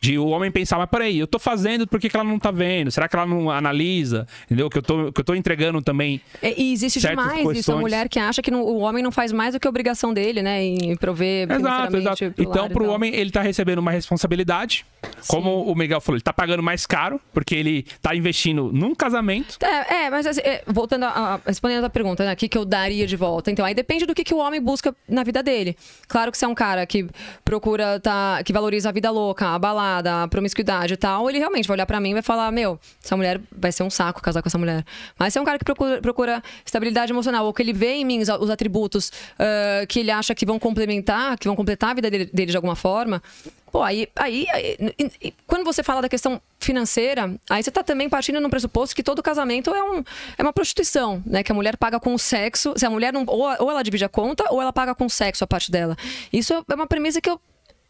de o homem pensar, mas peraí, eu tô fazendo, por que, que ela não tá vendo? Será que ela não analisa? Entendeu? Que eu tô, que eu tô entregando também. É, e existe demais questões. isso, a mulher que acha que não, o homem não faz mais do que a obrigação dele, né? Em prover exato, exato. Pro então, pro homem, ele tá recebendo uma responsabilidade. Sim. Como o Miguel falou, ele tá pagando mais caro, porque ele tá investindo num casamento. É, é mas assim, é, voltando a, a, respondendo a pergunta, né? O que, que eu daria de volta? Então, aí depende do que, que o homem busca na vida dele. Claro que se é um cara que procura, tá, que valoriza a vida louca, a balada lá, da promiscuidade e tal, ele realmente vai olhar para mim e vai falar: Meu, essa mulher vai ser um saco casar com essa mulher. Mas se é um cara que procura, procura estabilidade emocional, ou que ele vê em mim os, os atributos uh, que ele acha que vão complementar, que vão completar a vida dele, dele de alguma forma, Pô, aí, aí, aí e, e, quando você fala da questão financeira, aí você tá também partindo num pressuposto que todo casamento é, um, é uma prostituição, né? Que a mulher paga com o sexo, se a mulher não, ou, ou ela divide a conta, ou ela paga com o sexo a parte dela. Isso é uma premissa que eu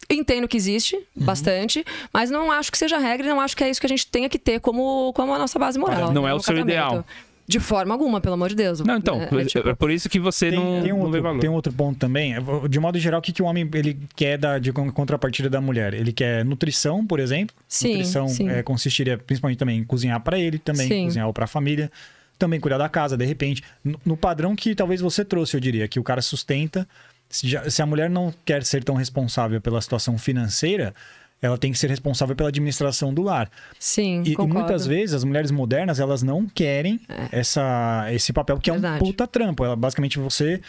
Entendo que existe, uhum. bastante, mas não acho que seja regra e não acho que é isso que a gente tenha que ter como, como a nossa base moral. não é né, o seu ideal. De forma alguma, pelo amor de Deus. Não, então, é, é, é tipo... é por isso que você tem, não, tem um não outro, valor. Tem um outro ponto também. É, de modo geral, o que, que o homem ele quer da, de contrapartida da mulher? Ele quer nutrição, por exemplo. Sim, nutrição sim. É, consistiria principalmente também em cozinhar para ele, também sim. cozinhar para a família. Também cuidar da casa, de repente. No, no padrão que talvez você trouxe, eu diria, que o cara sustenta se, já, se a mulher não quer ser tão responsável pela situação financeira, ela tem que ser responsável pela administração do lar. Sim, e, e muitas vezes as mulheres modernas elas não querem é. essa, esse papel que é um puta trampo. Ela, basicamente você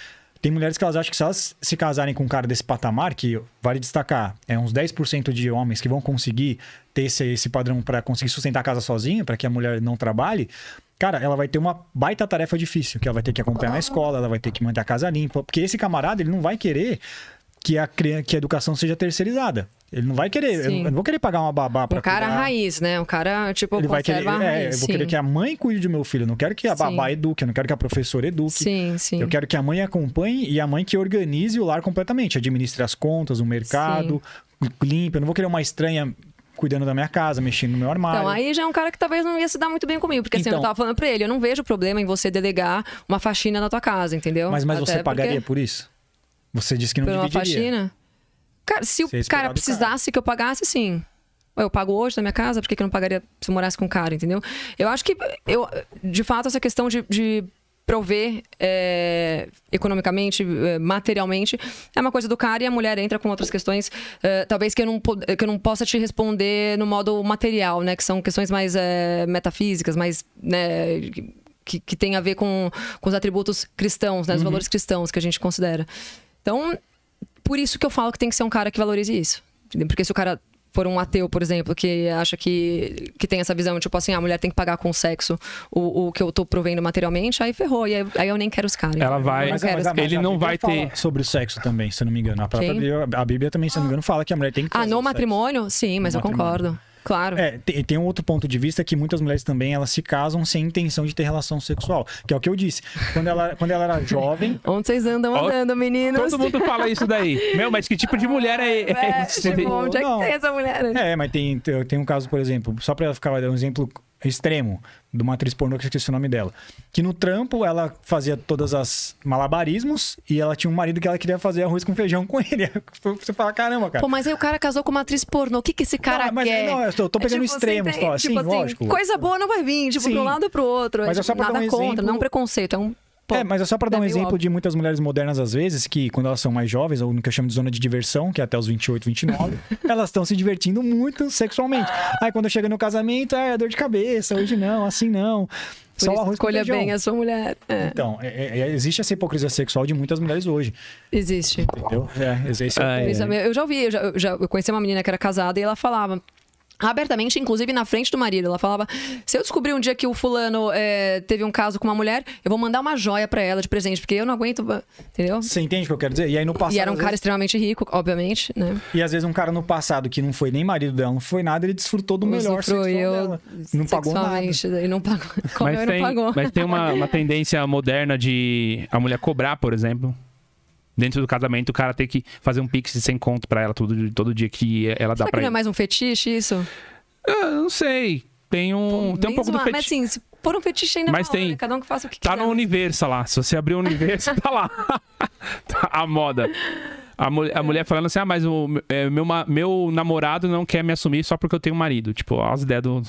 tem mulheres que elas acham que se elas se casarem com um cara desse patamar, que vale destacar, é uns 10% de homens que vão conseguir ter esse, esse padrão para conseguir sustentar a casa sozinho, para que a mulher não trabalhe, Cara, ela vai ter uma baita tarefa difícil, que ela vai ter que acompanhar na escola, ela vai ter que manter a casa limpa, porque esse camarada, ele não vai querer que a, que a educação seja terceirizada. Ele não vai querer, sim. eu não vou querer pagar uma babá pra Um cara cuidar. raiz, né? Um cara, tipo, ele vai querer, é, raiz, é, eu vou querer que a mãe cuide do meu filho, eu não quero que a sim. babá eduque, eu não quero que a professora eduque. Sim, sim. Eu quero que a mãe acompanhe e a mãe que organize o lar completamente, administre as contas, o mercado, limpe, eu não vou querer uma estranha cuidando da minha casa, mexendo no meu armário. Então, aí já é um cara que talvez não ia se dar muito bem comigo, porque então, assim, eu então. tava falando pra ele, eu não vejo problema em você delegar uma faxina na tua casa, entendeu? Mas, mas você pagaria porque... por isso? Você disse que não por uma faxina? Cara, se o cara precisasse cara. que eu pagasse, sim. Eu pago hoje na minha casa, por que, que eu não pagaria se eu morasse com o cara, entendeu? Eu acho que, eu, de fato, essa questão de, de prover é, economicamente, é, materialmente, é uma coisa do cara e a mulher entra com outras questões, é, talvez que eu, não, que eu não possa te responder no modo material, né? Que são questões mais é, metafísicas, mais. Né, que, que, tem a ver com, com os atributos cristãos, né? Os uhum. valores cristãos que a gente considera. Então, por isso que eu falo que tem que ser um cara que valorize isso. Porque se o cara por um ateu, por exemplo, que acha que, que tem essa visão, tipo assim, ah, a mulher tem que pagar com o sexo o, o que eu tô provendo materialmente, aí ferrou, e aí, aí eu nem quero os caras. Ela vai, mas, mas, mas, ele não vai ter... Sobre o sexo também, se eu não me engano. A, própria, a Bíblia também, se eu não me engano, fala que a mulher tem que Ah, no matrimônio? sim mas no eu matrimônio. concordo. Claro. É, tem, tem, um outro ponto de vista que muitas mulheres também elas se casam sem intenção de ter relação sexual, que é o que eu disse. Quando ela, quando ela era [LAUGHS] jovem. Onde vocês andam andando, meninos? Todo mundo fala isso daí. Meu, mas que tipo de mulher é, [LAUGHS] é, é tipo, Onde é que tem essa mulher? É, mas tem, tem um caso, por exemplo, só pra ficar um exemplo extremo, de uma atriz pornô que eu esqueci o nome dela. Que no trampo ela fazia todas as malabarismos e ela tinha um marido que ela queria fazer arroz com feijão com ele. [LAUGHS] Você fala, caramba, cara. Pô, mas aí o cara casou com uma atriz pornô. O que, que esse cara ah, mas quer? não, eu tô, tô é pegando é, tipo, extremos, tem, só, tipo, assim, lógico. Coisa boa não vai vir, tipo, de um lado pro outro. Mas é, é só tipo, pra Nada um contra, exemplo... não é um preconceito, é um é, mas é só para dar um exemplo óbvio. de muitas mulheres modernas, às vezes, que quando elas são mais jovens, ou no que eu chamo de zona de diversão, que é até os 28, 29, [LAUGHS] elas estão se divertindo muito sexualmente. Aí quando chega no casamento, ah, é dor de cabeça, hoje não, assim não. Por só isso, arroz escolha bem a sua mulher. É. Então, é, é, é, existe essa hipocrisia sexual de muitas mulheres hoje. Existe. Entendeu? É, existe. É ah, eu já ouvi, eu, já, eu conheci uma menina que era casada e ela falava abertamente, inclusive na frente do marido. Ela falava: se eu descobrir um dia que o fulano é, teve um caso com uma mulher, eu vou mandar uma joia para ela de presente, porque eu não aguento. Entendeu? Você entende o que eu quero dizer? E aí no passado. E era um cara vezes... extremamente rico, obviamente, né? E às vezes um cara no passado que não foi nem marido dela, não foi nada, ele desfrutou do melhor sexual eu... dela. Não pagou nada. Ele não pagou. mas tem, não pagou. Mas tem uma, uma [LAUGHS] tendência moderna de a mulher cobrar, por exemplo dentro do casamento, o cara tem que fazer um pix de 100 conto pra ela todo, todo dia que ela dá para pra é mais um fetiche isso? Ah, não sei. Tem um, Pô, tem um pouco uma, do fetiche. Mas assim, por um fetiche ainda mas né? tem, hora, cada um que faça o que tá quiser. Tá no universo lá. Se você abrir o universo, tá lá. [LAUGHS] Tá a moda. A, mulher, a é. mulher falando assim, ah, mas o é, meu, meu namorado não quer me assumir só porque eu tenho marido. Tipo, as ideias do...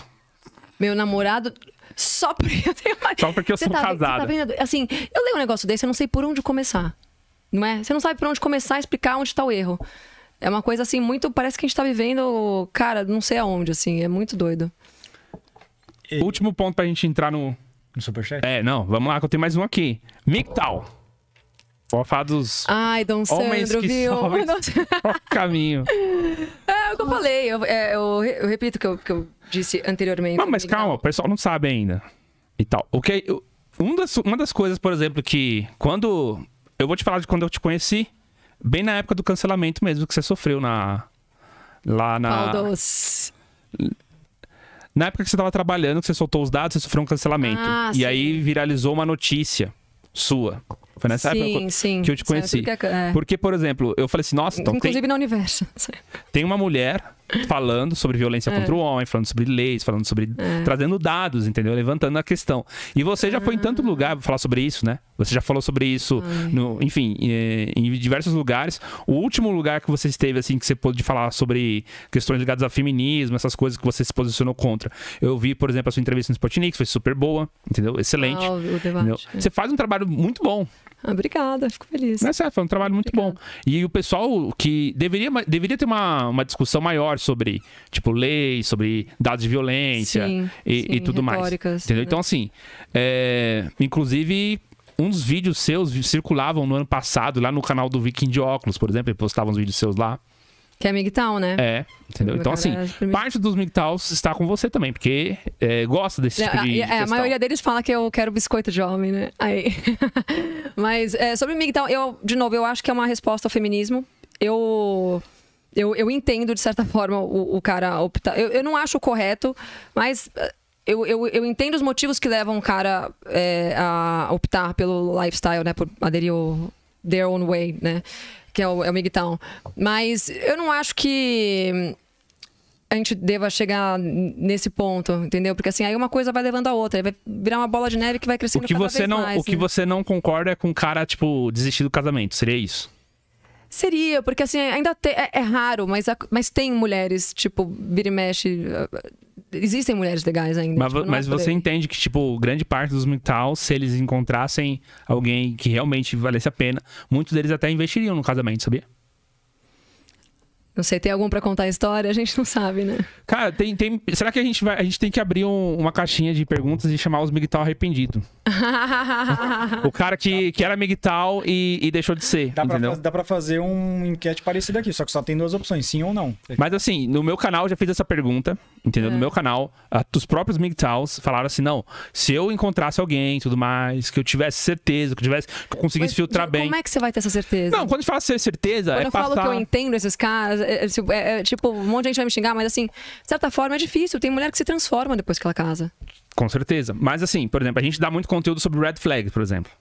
Meu namorado... Só porque eu tenho marido. Só porque eu você sou tá, casado. Tá vendo? Assim, eu leio um negócio desse, eu não sei por onde começar. Não é? Você não sabe por onde começar a explicar onde está o erro. É uma coisa assim, muito. Parece que a gente está vivendo, cara, não sei aonde, assim. É muito doido. E... Último ponto pra gente entrar no. No Superchat? É, não, vamos lá, que eu tenho mais um aqui. Mictal. Vou falar dos. Ai, Dom Sandro, viu? Sobem o [LAUGHS] caminho. É, é o que eu falei, eu, é, eu, eu repito o que eu, que eu disse anteriormente. Não, mas calma, o pessoal não sabe ainda. E tal. O que, um das, uma das coisas, por exemplo, que quando eu vou te falar de quando eu te conheci, bem na época do cancelamento mesmo que você sofreu na lá na Paldos. Na época que você estava trabalhando, que você soltou os dados, você sofreu um cancelamento. Ah, e sim. aí viralizou uma notícia sua. Foi nessa sim, época sim, que eu te conheci. Porque, é. Porque, por exemplo, eu falei assim, nossa, então Inclusive tem... no universo. [LAUGHS] Tem uma mulher falando sobre violência é. contra o homem, falando sobre leis, falando sobre. É. trazendo dados, entendeu? Levantando a questão. E você já foi em tanto ah. lugar falar sobre isso, né? Você já falou sobre isso, no, enfim, é, em diversos lugares. O último lugar que você esteve, assim, que você pôde falar sobre questões ligadas a feminismo, essas coisas que você se posicionou contra. Eu vi, por exemplo, a sua entrevista no Spotnik, foi super boa, entendeu? Excelente. Ah, o debate, entendeu? É. Você faz um trabalho muito bom, [LAUGHS] Obrigada, fico feliz. não é, foi um trabalho muito Obrigada. bom. E o pessoal que deveria, deveria ter uma, uma discussão maior sobre, tipo, lei, sobre dados de violência sim, e, sim, e, tudo mais. Entendeu? Né? Então, assim, é, inclusive, um vídeos seus circulavam no ano passado lá no canal do Viking de Óculos, por exemplo, ele postava uns vídeos seus lá. Que é MGTOW, né? É, entendeu? Então, assim, parte dos MGTOWs está com você também, porque é, gosta desse é, tipo de. É, a, a, maioria deles fala que eu quero biscoito de homem, né? Aí. [LAUGHS] Mas é, sobre MGTOW, eu, de novo, eu acho que é uma resposta ao feminismo. Eu. Eu, eu entendo, de certa [LAUGHS] forma, o, o cara optar. Eu, eu não acho correto, mas é, eu, eu, eu, entendo os motivos que levam o cara é, a optar pelo lifestyle, né? Por aderir ao their own way, né? que é o, é o Mas eu não acho que a gente deva chegar nesse ponto, entendeu? Porque assim, aí uma coisa vai levando a outra, vai virar uma bola de neve que vai crescendo o que cada você não, mais, O que né? você não concorda é com o cara, tipo, desistir do casamento, seria isso? Seria, porque assim, ainda te, é, é, raro, mas, mas tem mulheres, tipo, vira e mexe, existem mulheres legais ainda. Mas, tipo, é mas é você entende que, tipo, grande parte dos MGTOW, se eles encontrassem alguém que realmente valesse a pena, muitos deles até investiriam no casamento, sabia? Não sei, tem algum para contar a história? A gente não sabe, né? Cara, tem, tem... será que a gente vai. A gente tem que abrir um, uma caixinha de perguntas e chamar os Miguel arrependido. [LAUGHS] o cara que, que era Miguel e, e deixou de ser. Dá entendeu? pra, dá pra fazer um enquete parecido aqui, só que só tem duas opções, sim ou não. Mas assim, no meu canal eu já fiz essa pergunta, entendeu? É. No meu canal, os próprios Migtals falaram assim: não, se eu encontrasse alguém e tudo mais, que eu tivesse certeza, que eu tivesse, que eu conseguisse Mas, filtrar já, bem. Como é que você vai ter essa certeza? Não, quando a gente fala ser certeza, quando é eu passar... falo que eu entendo esses caras, é é tipo, é, é, tipo, um monte de gente vai me xingar, mas assim, de certa forma é difícil. Tem mulher que se transforma depois que ela casa. Com certeza. Mas assim, por exemplo, a gente dá muito conteúdo sobre red flag, por exemplo.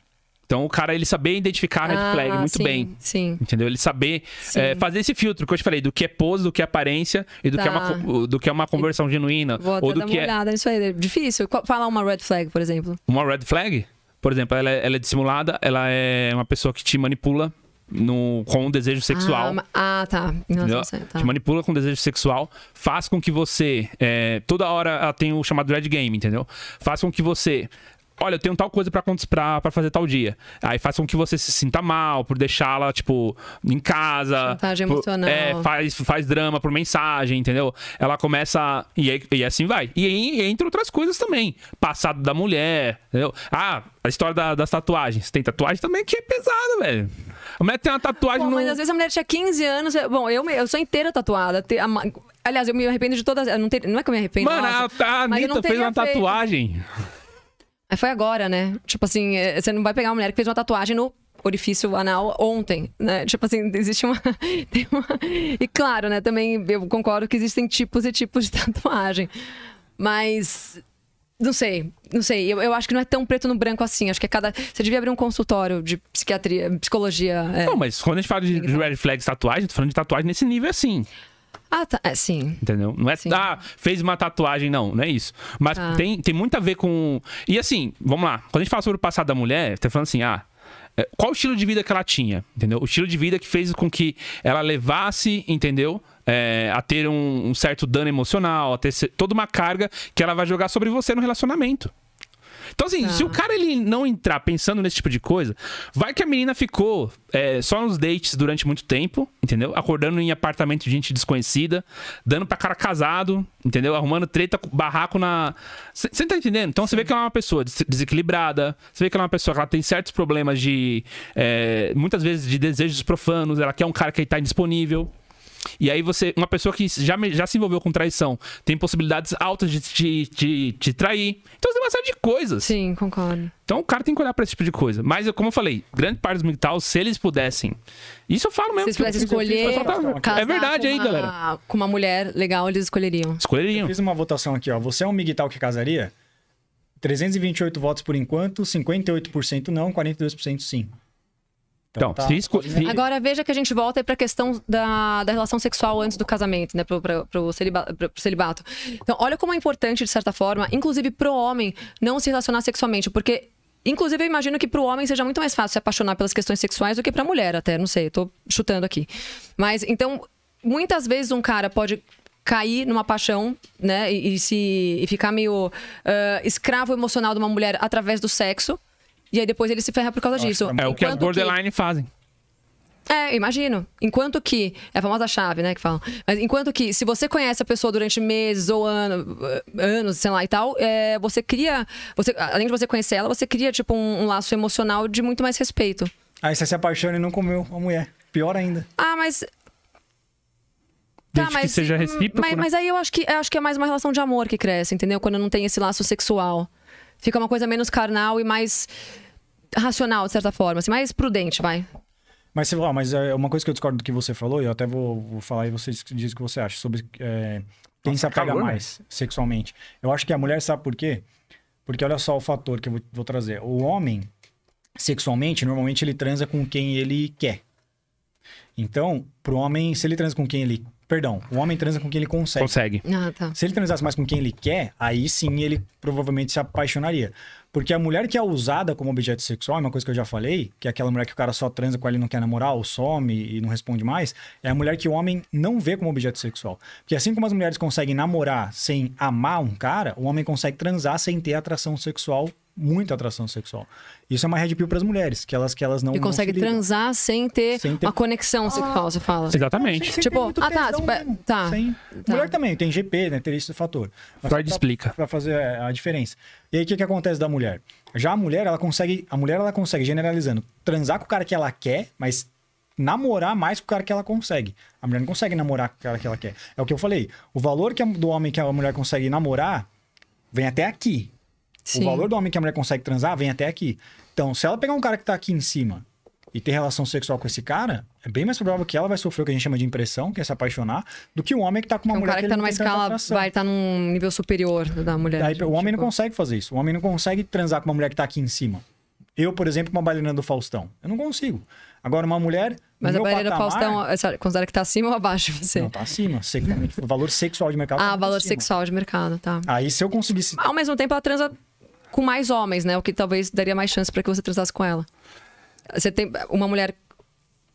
Então, o cara, ele saber identificar a red ah, flag muito sim, bem. Sim. Entendeu? Ele saber é, fazer esse filtro que eu te falei, do que é pose, do que é aparência e do, tá. que, é tá. uma, do que é uma conversão genuína. Vou ou do dar que uma é... olhada nisso aí. É difícil. Falar uma red flag, por exemplo. Uma red flag? Por exemplo, ela é, ela é dissimulada, ela é uma pessoa que te manipula no, com um desejo sexual. Ah, ah tá. Nossa, tá. Te manipula com desejo sexual, faz com que você. É, toda hora ela ah, tem o chamado red game, entendeu? Faz com que você olha, eu tenho tal coisa para para fazer tal dia. Aí faz com que você se sinta mal por deixá-la, tipo, em casa. Chantagem por, é, emocional. É, faz, faz drama por mensagem, entendeu? Ela começa. E, e assim vai. E, e entre outras coisas também. Passado da mulher, entendeu? Ah, a história da, das tatuagens. Tem tatuagem também que é pesada, velho. A mulher tem uma tatuagem no... Mas às vezes a mulher tinha 15 anos. Bom, eu, eu sou inteira tatuada. aliás, eu me arrependo de todas. Não, ter, não é que eu me arrependo. Mano, nossa, a, a Anitta fez uma tatuagem. Foi agora, né? Tipo assim, é, você não vai pegar uma mulher que fez uma tatuagem no orifício anal ontem, né? Tipo assim, existe uma... [LAUGHS] uma... E claro, né? Também eu concordo que existem tipos e tipos de tatuagem. Mas não sei, não sei. Eu, eu acho que não é tão preto no branco assim. Acho que é cada. Você devia abrir um consultório de psiquiatria, psicologia. É... Não, mas quando a gente fala de, de red flags tatuagem, tô falando de tatuagem nesse nível assim. Ah, tá. É, sim. Entendeu? Não é. Sim. Ah, fez uma tatuagem, não, não é isso. Mas ah. tem, tem muito a ver com. E assim, vamos lá. Quando a gente fala sobre o passado da mulher, tá falando assim, ah, é, qual o estilo de vida que ela tinha, entendeu? O estilo de vida que fez com que ela levasse, entendeu? é, a ter um, um, certo dano emocional, a ter toda uma carga que ela vai jogar sobre você no relacionamento. Então, assim, ah. se o ah. cara ele não entrar pensando nesse tipo de coisa, vai que a menina ficou é, só nos dates durante muito tempo, entendeu? Acordando em apartamento de gente desconhecida, dando pra cara casado, entendeu? Arrumando treta, barraco na. Você tá entendendo? Então você vê que ela é uma pessoa des desequilibrada, você vê que ela é uma pessoa que ela tem certos problemas de. É, muitas vezes de desejos profanos, ela quer um cara que tá indisponível. E aí você, uma pessoa que já, já se envolveu com traição, tem possibilidades altas de te, te, te trair. Então tem uma série de coisas. Sim, concordo. Então o cara tem que olhar pra esse tipo de coisa. Mas, como eu falei, grande parte dos MGTOWs, se eles pudessem. Isso eu falo mesmo. Se eles tipo, pudessem escolher. Tá... Casar é verdade aí, galera. Com uma mulher legal, eles escolheriam. Escolheriam. Eu fiz uma votação aqui, ó. Você é um MGTOW que casaria? 328 votos por enquanto, 58% não, 42% sim. Então, então, tá. Agora veja que a gente volta para a questão da, da relação sexual antes do casamento, né? Para o celibato. Então, olha como é importante, de certa forma, inclusive pro homem, não se relacionar sexualmente, porque Inclusive, eu imagino que para o homem seja muito mais fácil se apaixonar pelas questões sexuais do que para a mulher, até. Não sei, estou chutando aqui. Mas, então, muitas vezes um cara pode cair numa paixão, né? E, e se, e ficar meio uh, escravo emocional de uma mulher através do sexo. E aí depois ele se ferra por causa Nossa, disso. É, é o que as borderline que... fazem. É, imagino. Enquanto que. É a famosa chave, né, que falam. Mas enquanto que, se você conhece a pessoa durante meses ou ano, anos, sei lá e tal, é, você cria. Você, além de você conhecer ela, você cria, tipo, um, um laço emocional de muito mais respeito. Aí você se apaixona e não comeu a mulher. Pior ainda. Ah, mas tá, Desde tá, mas, que seja hum, recíproco. Mas, né? mas aí eu acho que eu acho que é mais uma relação de amor que cresce, entendeu? Quando não tem esse laço sexual. Fica uma coisa menos carnal e mais racional, de certa forma, assim, mais prudente, vai. Mas, ah, mas é uma coisa que eu discordo do que você falou, e eu até vou, vou falar e você diz o que você acha sobre é, quem Nossa, se apega calor, né? mais né? sexualmente. Eu acho que a mulher sabe por quê? Porque olha só o fator que eu vou, vou trazer. O homem, sexualmente, normalmente ele transa com quem ele quer. Então, pro homem, se ele transa com quem ele Perdão, o homem transa com quem ele consegue. Consegue. Ah, tá. Se ele transasse mais com quem ele quer, aí sim ele provavelmente se apaixonaria. Porque a mulher que é usada como objeto sexual, é uma coisa que eu já falei, que é aquela mulher que o cara só transa com ela e não quer namorar, ou some e não responde mais, é a mulher que o homem não vê como objeto sexual. Porque assim como as mulheres conseguem namorar sem amar um cara, o homem consegue transar sem ter atração sexual muita atração sexual. Isso é uma red pill para as mulheres, que elas que elas não E consegue não transar sem ter, sem ter, uma conexão ah, sexual, você fala. Ah, exatamente. Sem, tipo, ah tá, tipo, é, tá, sem... tá, Mulher também tem GP, né, ter esse fator. Mas Freud explica. Para fazer a diferença. E aí o que, que acontece da mulher? Já a mulher, ela consegue, a mulher ela consegue generalizando, transar com o cara que ela quer, mas namorar mais com o cara que ela consegue. A mulher não consegue namorar com o cara que ela quer. É o que eu falei. O valor que a, do homem que a mulher consegue namorar vem até aqui. Sim. O valor do homem que a mulher consegue transar vem até aqui. Então, se ela pegar um cara que tá aqui em cima e ter relação sexual com esse cara, é bem mais provável que ela vai sofrer o que a gente chama de impressão, que é se apaixonar, do que o homem que tá com uma é um mulher. O cara que, que tá numa escala vai estar tá num nível superior da mulher. Daí, tipo... o homem não tipo. consegue fazer isso. O homem não consegue transar com uma mulher que tá aqui em cima. Eu, por exemplo, com uma bailarina do Faustão. Eu não consigo. Agora, uma mulher. Mas a bailarina do Faustão, considera que tá acima ou abaixo de você? Não, tá acima. o [LAUGHS] valor sexual de mercado. Tá ah, tá valor acima. sexual de mercado, tá. Aí se eu conseguisse. Ao mesmo tempo, ela transa com mais homens, né? O que talvez daria mais chance para que você transasse com ela. Você tem uma mulher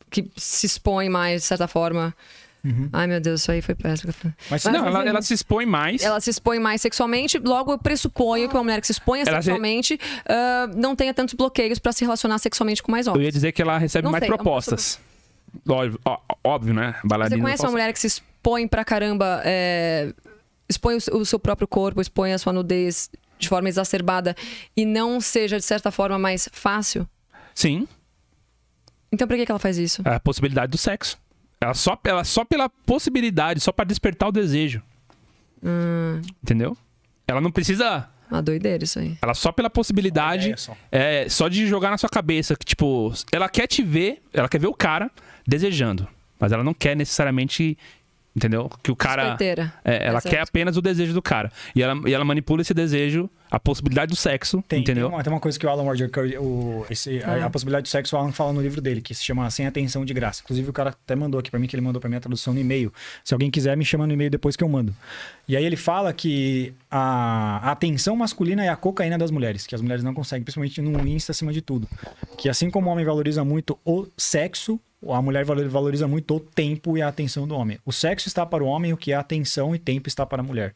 que se expõe mais, de certa forma. Uhum. Ai, meu Deus, isso aí foi péssimo. Mas, Mas não, ela, ela, se expõe mais. Ela se expõe mais sexualmente, logo eu pressuponho que uma mulher que se expõe sexualmente se... uh, ah, não tenha tantos bloqueios para se relacionar sexualmente com mais homens. Eu ia dizer que ela recebe não mais sei, é propostas. óbvio, óbvio, né? Baladina Você conhece uma mulher que se expõe pra caramba, é... expõe o, o seu próprio corpo, expõe a sua nudez, de forma exacerbada e não seja, de certa forma, mais fácil? Sim. Então por que, que ela faz isso? É a possibilidade do sexo. Ela só, ela só pela possibilidade, só para despertar o desejo. Hum. Entendeu? Ela não precisa. Uma doideira isso aí. Ela só pela possibilidade. é, só de jogar na sua cabeça. Que, tipo, ela quer te ver, ela quer ver o cara desejando. Mas ela não quer necessariamente Entendeu? Que o cara. É, ela quer apenas o desejo do cara. E ela, e ela manipula esse desejo, a possibilidade do sexo. Tem, entendeu? Tem uma, tem uma coisa que o Alan Roger Curry. O, esse, ah. a, a, possibilidade do sexo, o Alan fala no livro dele, que se chama Sem Atenção de Graça. Inclusive, o cara até mandou aqui para mim, que ele mandou para mim a tradução no e-mail. Se alguém quiser, me chama no e-mail depois que eu mando. E aí ele fala que a, a atenção masculina é a cocaína das mulheres, que as mulheres não conseguem, principalmente no Insta acima de tudo. Que assim como o homem valoriza muito o sexo, a mulher valoriza muito o tempo e a atenção do homem. O sexo está para o homem, o que é atenção e tempo está para a mulher.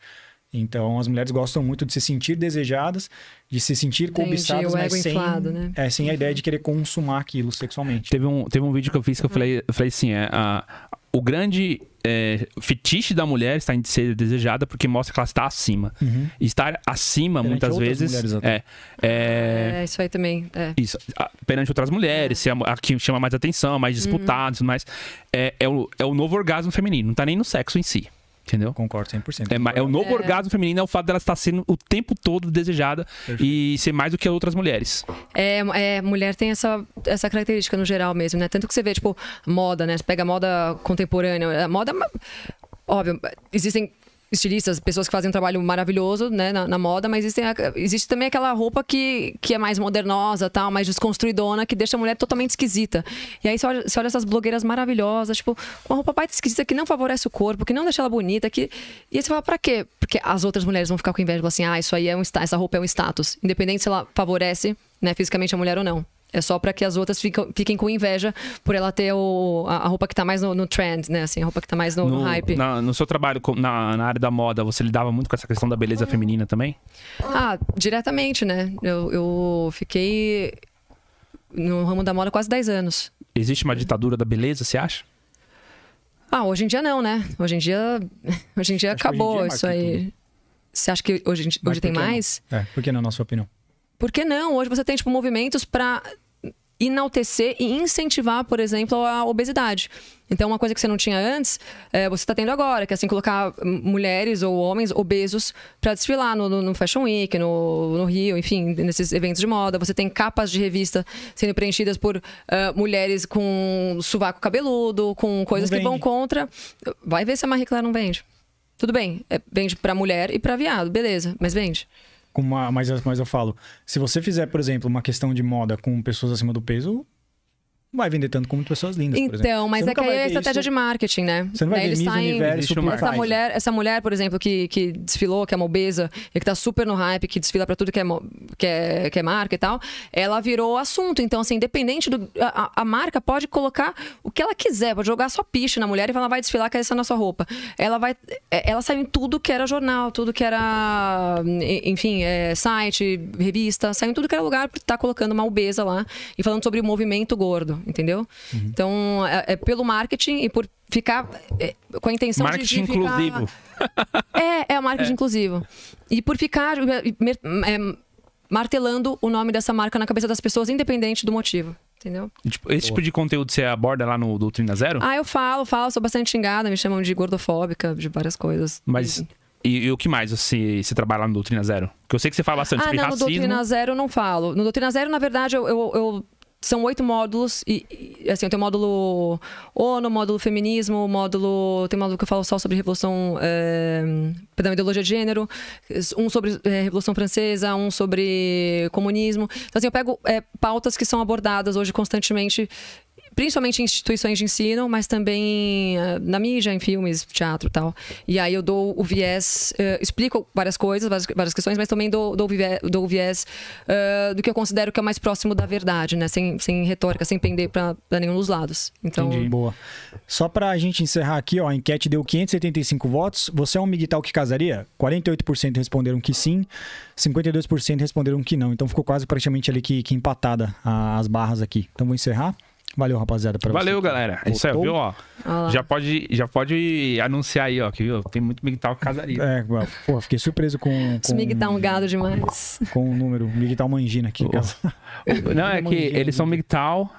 Então, as mulheres gostam muito de se sentir desejadas, de se sentir Entendi, cobiçadas, mas né, sem, inflado, né? é, sem a ideia uhum. de querer consumar aquilo sexualmente. Teve um, teve um vídeo que eu fiz que eu falei, eu falei assim, é, a, o grande é, fetiche da mulher está em ser desejada porque mostra que ela está acima. Uhum. Estar acima, perante muitas vezes. É, é, é... isso aí também. É. Isso. Perante outras mulheres, é. a, a que chama mais atenção, mais disputado, uhum. mais. É, é, o, é o novo orgasmo feminino, não está nem no sexo em si. Entendeu? Concordo 100%. É, é o novo é. orgasmo feminino é o fato dela estar sendo o tempo todo desejada Perfeito. e ser mais do que outras mulheres. É, é, mulher tem essa, essa característica no geral mesmo, né? Tanto que você vê, tipo, moda, né? Você pega moda contemporânea, é, moda óbvio, existem estilistas, pessoas que fazem um trabalho maravilhoso, né, na, na moda, mas existem, existe também aquela roupa que, que é mais modernosa, tal, mais desconstruidona, que deixa a mulher totalmente esquisita. E aí você olha, você olha essas blogueiras maravilhosas, tipo, com uma roupa baita esquisita que não favorece o corpo, que não deixa ela bonita, que... E aí você fala, pra quê? Porque as outras mulheres vão ficar com inveja, tipo assim, ah, isso aí é um essa roupa é um status, independente se ela favorece, né, fisicamente a mulher ou não. É só para que as outras fiquem, fiquem com inveja por ela ter o, a, roupa que está mais no, no, trend, né? Assim, a roupa que está mais no, no, no hype. Na, no seu trabalho na, na, área da moda, você lidava muito com essa questão da beleza uhum. feminina também? Ah, diretamente, né? Eu, eu fiquei no ramo da moda quase 10 anos. Existe uma ditadura da beleza, você acha? Ah, hoje em dia não, né? Hoje em dia, [LAUGHS] hoje em dia acabou em dia isso aí. Tudo. Você acha que hoje, hoje tem mais? É, por que na nossa opinião? Por que não? Hoje você tem tipo, movimentos para enaltecer e incentivar, por exemplo, a obesidade. Então, uma coisa que você não tinha antes, é, você está tendo agora, que é assim, colocar mulheres ou homens obesos para desfilar no, no, Fashion Week, no, no, Rio, enfim, nesses eventos de moda. Você tem capas de revista sendo preenchidas por uh, mulheres com sovaco cabeludo, com coisas que vão contra. Vai ver se a Marie Claire não vende. Tudo bem, é, vende para mulher e para viado, beleza, mas vende uma, mas, mas eu falo, se você fizer, por exemplo, uma questão de moda com pessoas acima do peso, vai vender tanto como pessoas lindas. Então, mas é que aí é estratégia isso... de marketing, né? Você não vai Daí ver eles universo universo, essa mulher, essa mulher, por exemplo, que, que desfilou, que é uma obesa, e que tá super no hype, que desfila para tudo que é, que, é, que é marca e tal, ela virou assunto. Então, assim, independente do. A, a marca pode colocar o que ela quiser, pode jogar só piche na mulher e falar, vai desfilar com é essa nossa roupa. Ela vai. É, ela saiu em tudo que era jornal, tudo que era. Enfim, é, site, revista, saiu em tudo que era lugar, porque tá colocando uma obesa lá e falando sobre o movimento gordo entendeu? Uhum. Então, é, é, pelo marketing e por ficar é, com a intenção marketing de. Marketing inclusivo. [LAUGHS] É, é o marketing é. inclusivo. E por ficar é, é, martelando o nome dessa marca na cabeça das pessoas, independente do motivo. Entendeu? Tipo, esse tipo Boa. tipo de conteúdo você aborda lá no Doutrina Zero? Ah, eu falo, falo, sou bastante xingada, me chamam de gordofóbica, de várias coisas. Mas. E, e, o que mais você, você trabalha lá no Doutrina Zero? Porque eu sei que você fala bastante ah, sobre não, racismo. No Doutrina Zero eu não falo. No Doutrina Zero, na verdade, eu, eu, eu são oito módulos e, e assim tem o módulo ONU, módulo feminismo, módulo tem módulo que eu falo só sobre revolução, é, perdão, ideologia de gênero, um sobre é, revolução francesa, um sobre comunismo. Então assim eu pego é, pautas que são abordadas hoje constantemente principalmente em instituições de ensino, mas também eh, na mídia, em filmes, teatro e tal. E aí eu dou o viés, uh, explico várias coisas, várias, várias, questões, mas também dou, dou, viés, dou o viés uh, do que eu considero que é mais próximo da verdade, né? Sem, sem retórica, sem pender para nenhum dos lados. Então... Entendi, boa. Só para a gente encerrar aqui, ó, a enquete deu 575 votos. Você é um Miguel que casaria? 48% responderam que sim, 52% responderam que não. Então ficou quase praticamente ali que, que empatada as barras aqui. Então vou encerrar. Valeu, rapaziada. Pra Valeu, você. galera. É isso aí, viu? Ó, já pode, já pode anunciar aí, ó, que viu? tem muito miguel casaria. É, pô, fiquei surpreso com. com Esse é um gado demais. Com o número. tal mangina aqui. Oh. Não, é que eles são migtal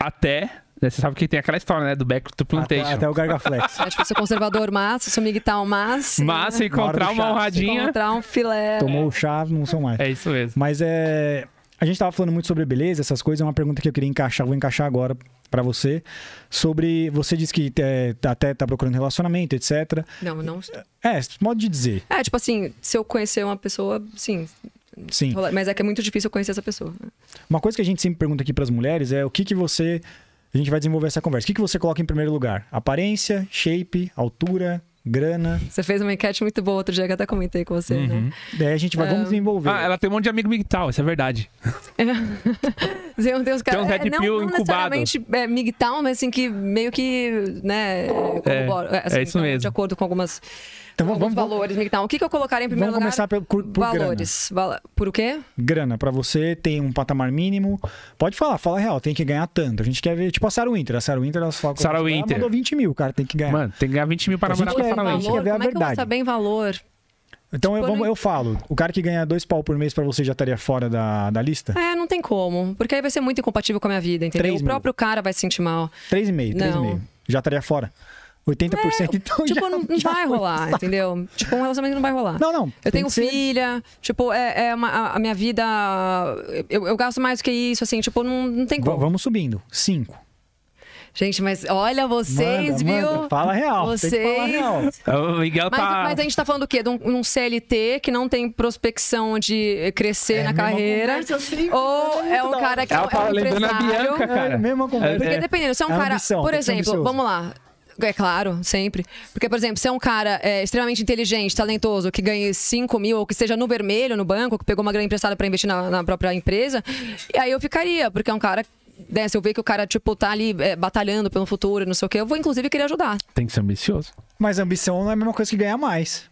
até. Né, você sabe que tem aquela história, né? Do Back to Plantation. Até, até o Gargaflex. é, tipo, sou conservador massa, sou migtal massa. Massa, encontrar uma honradinha. Encontrar um filé. Tomou o chá, não são mais. É isso mesmo. Mas é a gente estava falando muito sobre beleza, essas coisas. É uma pergunta que eu queria encaixar, vou encaixar agora para você. Sobre. Você disse que é, até tá procurando relacionamento, etc. Não, não. É, modo de dizer. É, tipo assim, se eu conhecer uma pessoa, sim. Sim. Mas é que é muito difícil conhecer essa pessoa. Né? Uma coisa que a gente sempre pergunta aqui para as mulheres é o que, que você. A gente vai desenvolver essa conversa. O que, que você coloca em primeiro lugar? Aparência, shape, altura, grana. Você fez uma enquete muito boa outro dia, que eu até comentei com você, né? uhum. né? Daí a gente vai, vamos é. desenvolver. Ah, ela tem um monte de amigo MGTOW, isso é verdade. Deus, [LAUGHS] cara. caras, um é, Red é, Pill não, incubado. não necessariamente é, MGTOW, mas assim, que meio que, né, é, é assim, é isso então, mesmo. De acordo com algumas então vamos, vamos valores, então O que, que eu colocaria em primeiro vamos lugar? Vamos começar por, por valores. Grana. Por o quê? Grana. Para você tem um patamar mínimo. Pode falar, fala real. Tem que ganhar tanto. A gente quer ver, tipo a Sarah Winter. A Sarah Winter, ela fala Sarah Winter. mandou 20 mil, cara. Tem que ganhar. Mano, tem que ganhar 20 mil para morar com a Sarah Winter. Como é que eu vou valor? Então tipo, eu, vamos, eu, falo, o cara que ganha dois pau por mês para você já estaria fora da, da lista? É, não tem como. Porque aí vai ser muito incompatível com a minha vida, entendeu? O próprio cara vai se sentir mal. Três e meio, três e meio. Já estaria fora. 80% é, então tipo, já, não, não [LAUGHS] já vai rolar, entendeu? Tipo, um relacionamento não vai rolar. Não, não. Eu tenho filha, ser... tipo, é, é uma, a, a minha vida. Eu, eu, gasto mais do que isso, assim, tipo, não, não tem como. V vamos subindo. Cinco. Gente, mas olha vocês, manda, viu? Manda. Fala real. Vocês. É o Miguel tá... Mas, mas, a gente tá falando o quê? De um, um CLT que não tem prospecção de crescer é na carreira. ou é um cara que é, é um, empresário. A Bianca, cara. É, mesma Porque é. dependendo, se é um é cara. Ambição, por exemplo, vamos lá. É claro, sempre. Porque, por exemplo, se é um cara é, extremamente inteligente, talentoso, que ganhe 5 mil, ou que esteja no vermelho, no banco, que pegou uma grande emprestada para investir na, na, própria empresa, e aí eu ficaria, porque é um cara. Né, se eu ver que o cara, tipo, tá ali é, batalhando pelo futuro, não sei o quê, eu vou, inclusive, querer ajudar. Tem que ser ambicioso. Mas ambição não é a mesma coisa que ganhar mais.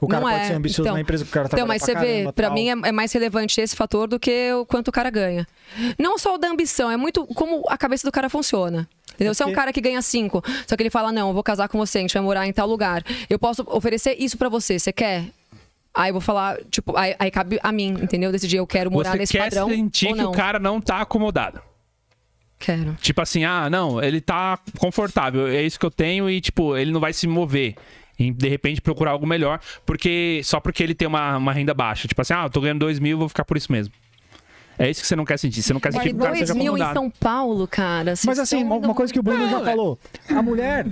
O cara não pode é. ser ambicioso então, na empresa que o cara trabalhando tá Então, mas você vê, para mim é, é, mais relevante esse fator do que o quanto o cara ganha. Não só o da ambição, é muito como a cabeça do cara funciona. Entendeu? É você é um cara que ganha cinco, só que ele fala: não, eu vou casar com você, a gente vai morar em tal lugar. Eu posso oferecer isso para você, você quer? Aí eu vou falar, tipo, aí, aí, cabe a mim, entendeu? Decidir, eu quero morar você nesse quer padrão. Sentir ou não. que o cara não tá acomodado. Quero. Tipo assim, ah, não, ele tá confortável, é isso que eu tenho e, tipo, ele não vai se mover. E, de repente, procurar algo melhor, porque só porque ele tem uma, uma renda baixa. Tipo assim, ah, eu tô ganhando dois mil, vou ficar por isso mesmo. É isso que você não quer sentir. Você não quer sentir que o cara seja mil em São Paulo, cara. Mas assim, uma, uma coisa que o Bruno já é. falou. A mulher...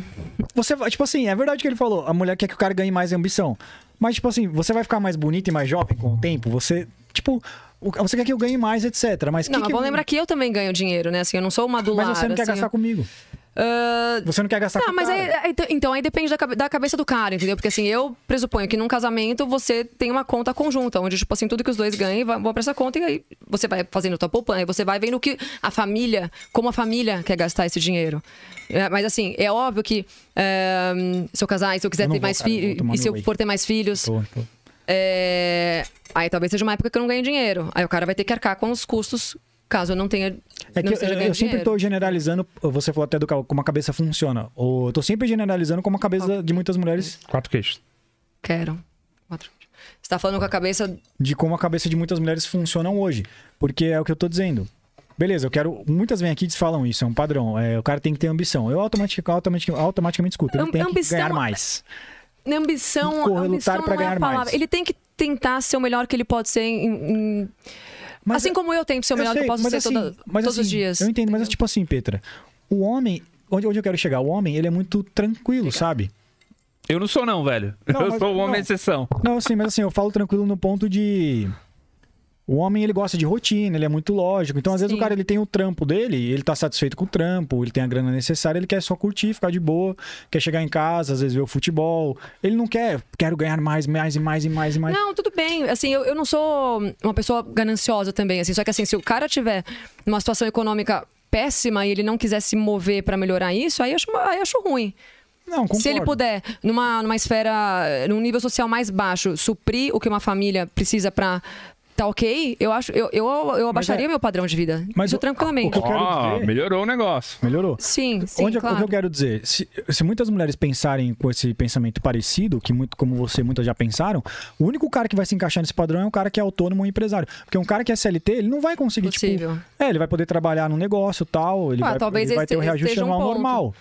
Você, tipo assim, é verdade que ele falou. A mulher quer que o cara ganhe mais ambição. Mas, tipo assim, você vai ficar mais bonita e mais jovem com o tempo? Você, tipo... Você quer que eu ganhe mais, etc. Mas não, que, que... lembrar que eu também ganho dinheiro, né? Assim, eu não sou uma do Mas você não assim, quer gastar eu... comigo. Uh... Você não quer gastar não, com mas aí, aí, então, então aí depende da, da, cabeça do cara, entendeu? Porque assim, eu pressuponho que num casamento você tem uma conta conjunta, onde, tipo assim, tudo que os dois ganham vão pra essa conta e aí você vai fazendo tua poupança, E você vai vendo que a família, como a família quer gastar esse dinheiro. É, mas assim, é óbvio que eh, se eu casar, e se eu quiser eu ter vou, mais filhos, e se eu for ter mais filhos. Tô, tô. É... Aí talvez seja uma época que eu não ganho dinheiro. Aí o cara vai ter que arcar com os custos caso eu não tenha. É que eu, eu sempre estou generalizando, você falou até do como a cabeça funciona. Ou eu tô sempre generalizando como a cabeça de muitas mulheres. Quatro queixos. Quero. Quatro queixos. Você tá falando com a cabeça. De como a cabeça de muitas mulheres funcionam hoje. Porque é o que eu estou dizendo. Beleza, eu quero. Muitas vêm aqui e falam isso, é um padrão. É, o cara tem que ter ambição. Eu automatic, automatic, automaticamente escuto. Ele Am tem ambição, que ganhar é mais. Ambição. ambição lutar para é ganhar mais. Ele tem que tentar ser o melhor que ele pode ser em, em mas assim é... como eu tento ser o melhor sei, que eu posso ser assim, toda, todos assim, os dias. Eu entendo, mas é tipo assim, Petra. O homem, onde, onde eu quero chegar? O homem, ele é muito tranquilo, sabe? Eu não sou, não, velho. Não, eu mas, sou o homem não, exceção. Não, sim, mas assim, eu falo tranquilo no ponto de. O homem, ele gosta de rotina, ele é muito lógico. Então, às Sim. vezes, o cara, ele tem o trampo dele, ele tá satisfeito com o trampo, ele tem a grana necessária, ele quer só curtir, ficar de boa, quer chegar em casa, às vezes ver o futebol. Ele não quer, quero ganhar mais, mais e mais e mais e mais. Não, tudo bem. Assim, eu, eu não sou uma pessoa gananciosa também, assim. Só que, assim, se o cara tiver uma situação econômica péssima e ele não quiser se mover para melhorar isso, aí acho, aí acho ruim. Não, se ele puder, numa, numa esfera, num nível social mais baixo, suprir o que uma família precisa para tá ok, eu acho, eu, eu, eu abaixaria é... meu padrão de vida. Mas eu tranquilamente. O que eu quero dizer... Oh, melhorou o negócio. Melhorou. Sim, sim. Onde, claro. É o que eu quero dizer, se, se, muitas mulheres pensarem com esse pensamento parecido, que muito como você muitas já pensaram, o único cara que vai se encaixar nesse padrão é um cara que é autônomo e empresário. Porque um cara que é CLT, ele não vai conseguir, tipo, Possível. tipo. É, ele vai poder trabalhar num negócio tal, ele ah, vai, talvez ele vai ter um reajuste um normal.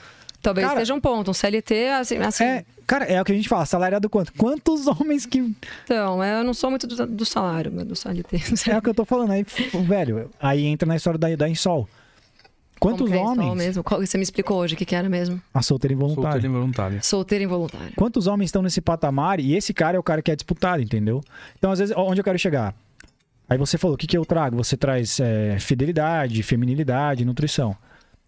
Talvez cara, seja um ponto, um CLT, assim, assim. É, cara, é o que a gente fala, salariado é quanto? Quantos [LAUGHS] homens que. Então, é, eu não sou muito do, do salário, do CLT. É o que eu tô falando aí, velho. Aí entra na história da, da Insol. Quantos é homens? Mesmo? Qual, você me explicou hoje o que, que era mesmo? A solteira involuntária. Solteira involuntária. Solteira involuntária. Quantos homens estão nesse patamar e esse cara é o cara que é disputado, entendeu? Então, às vezes, onde eu quero chegar? Aí você falou, o que, que eu trago? Você traz é, fidelidade, feminilidade, nutrição.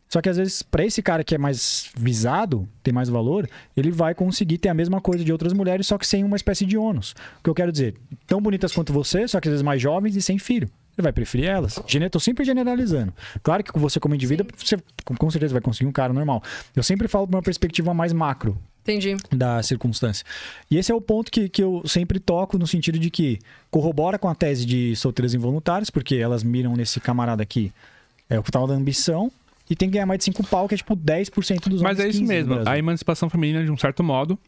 Só que às vezes, para esse cara que é mais visado, tem mais valor, ele vai conseguir ter a mesma coisa de outras mulheres, só que sem uma espécie de ônus. O que eu quero dizer, tão bonitas quanto você, só que às vezes mais jovens e sem filho. Ele vai preferir elas. Gene... Tô sempre generalizando. Claro que você, como indivíduo, Sim. você com certeza vai conseguir um cara normal. Eu sempre falo de uma perspectiva mais macro. Entendi. Da circunstância. E esse é o ponto que, que eu sempre toco no sentido de que corrobora com a tese de solteiras involuntárias, porque elas miram nesse camarada aqui. É o tal tá da ambição, e tem que ganhar mais de 5 pau, que é tipo 10% dos homens. Mas é isso mesmo. A emancipação feminina, de um certo modo,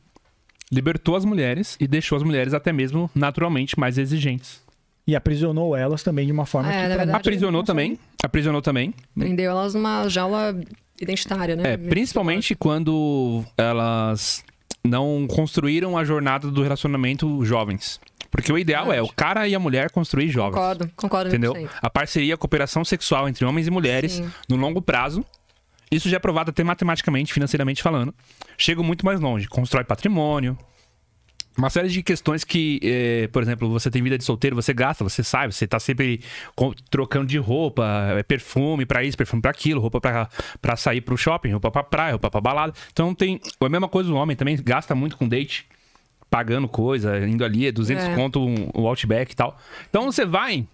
libertou as mulheres e deixou as mulheres até mesmo naturalmente mais exigentes. E aprisionou elas também de uma forma é, que. Verdade, aprisionou também. Aprisionou também. Prendeu elas numa jaula identitária, né? É, principalmente quando elas não construíram a jornada do relacionamento jovens. Porque o ideal é o cara e a mulher construir jovens. Concordo, concordo. Entendeu? A parceria, a cooperação sexual entre homens e mulheres Sim. no longo prazo. Isso já é provado até matematicamente, financeiramente falando. Chega muito mais longe. Constrói patrimônio. Uma série de questões que, é, por exemplo, você tem vida de solteiro, você gasta, você sai, você tá sempre trocando de roupa, é perfume para isso, perfume para aquilo, roupa para sair pro shopping, roupa pra praia, roupa pra balada. Então tem. É a mesma coisa o homem também gasta muito com date pagando coisa, indo ali, é 200 é. conto um, o Outback e tal. Então você vai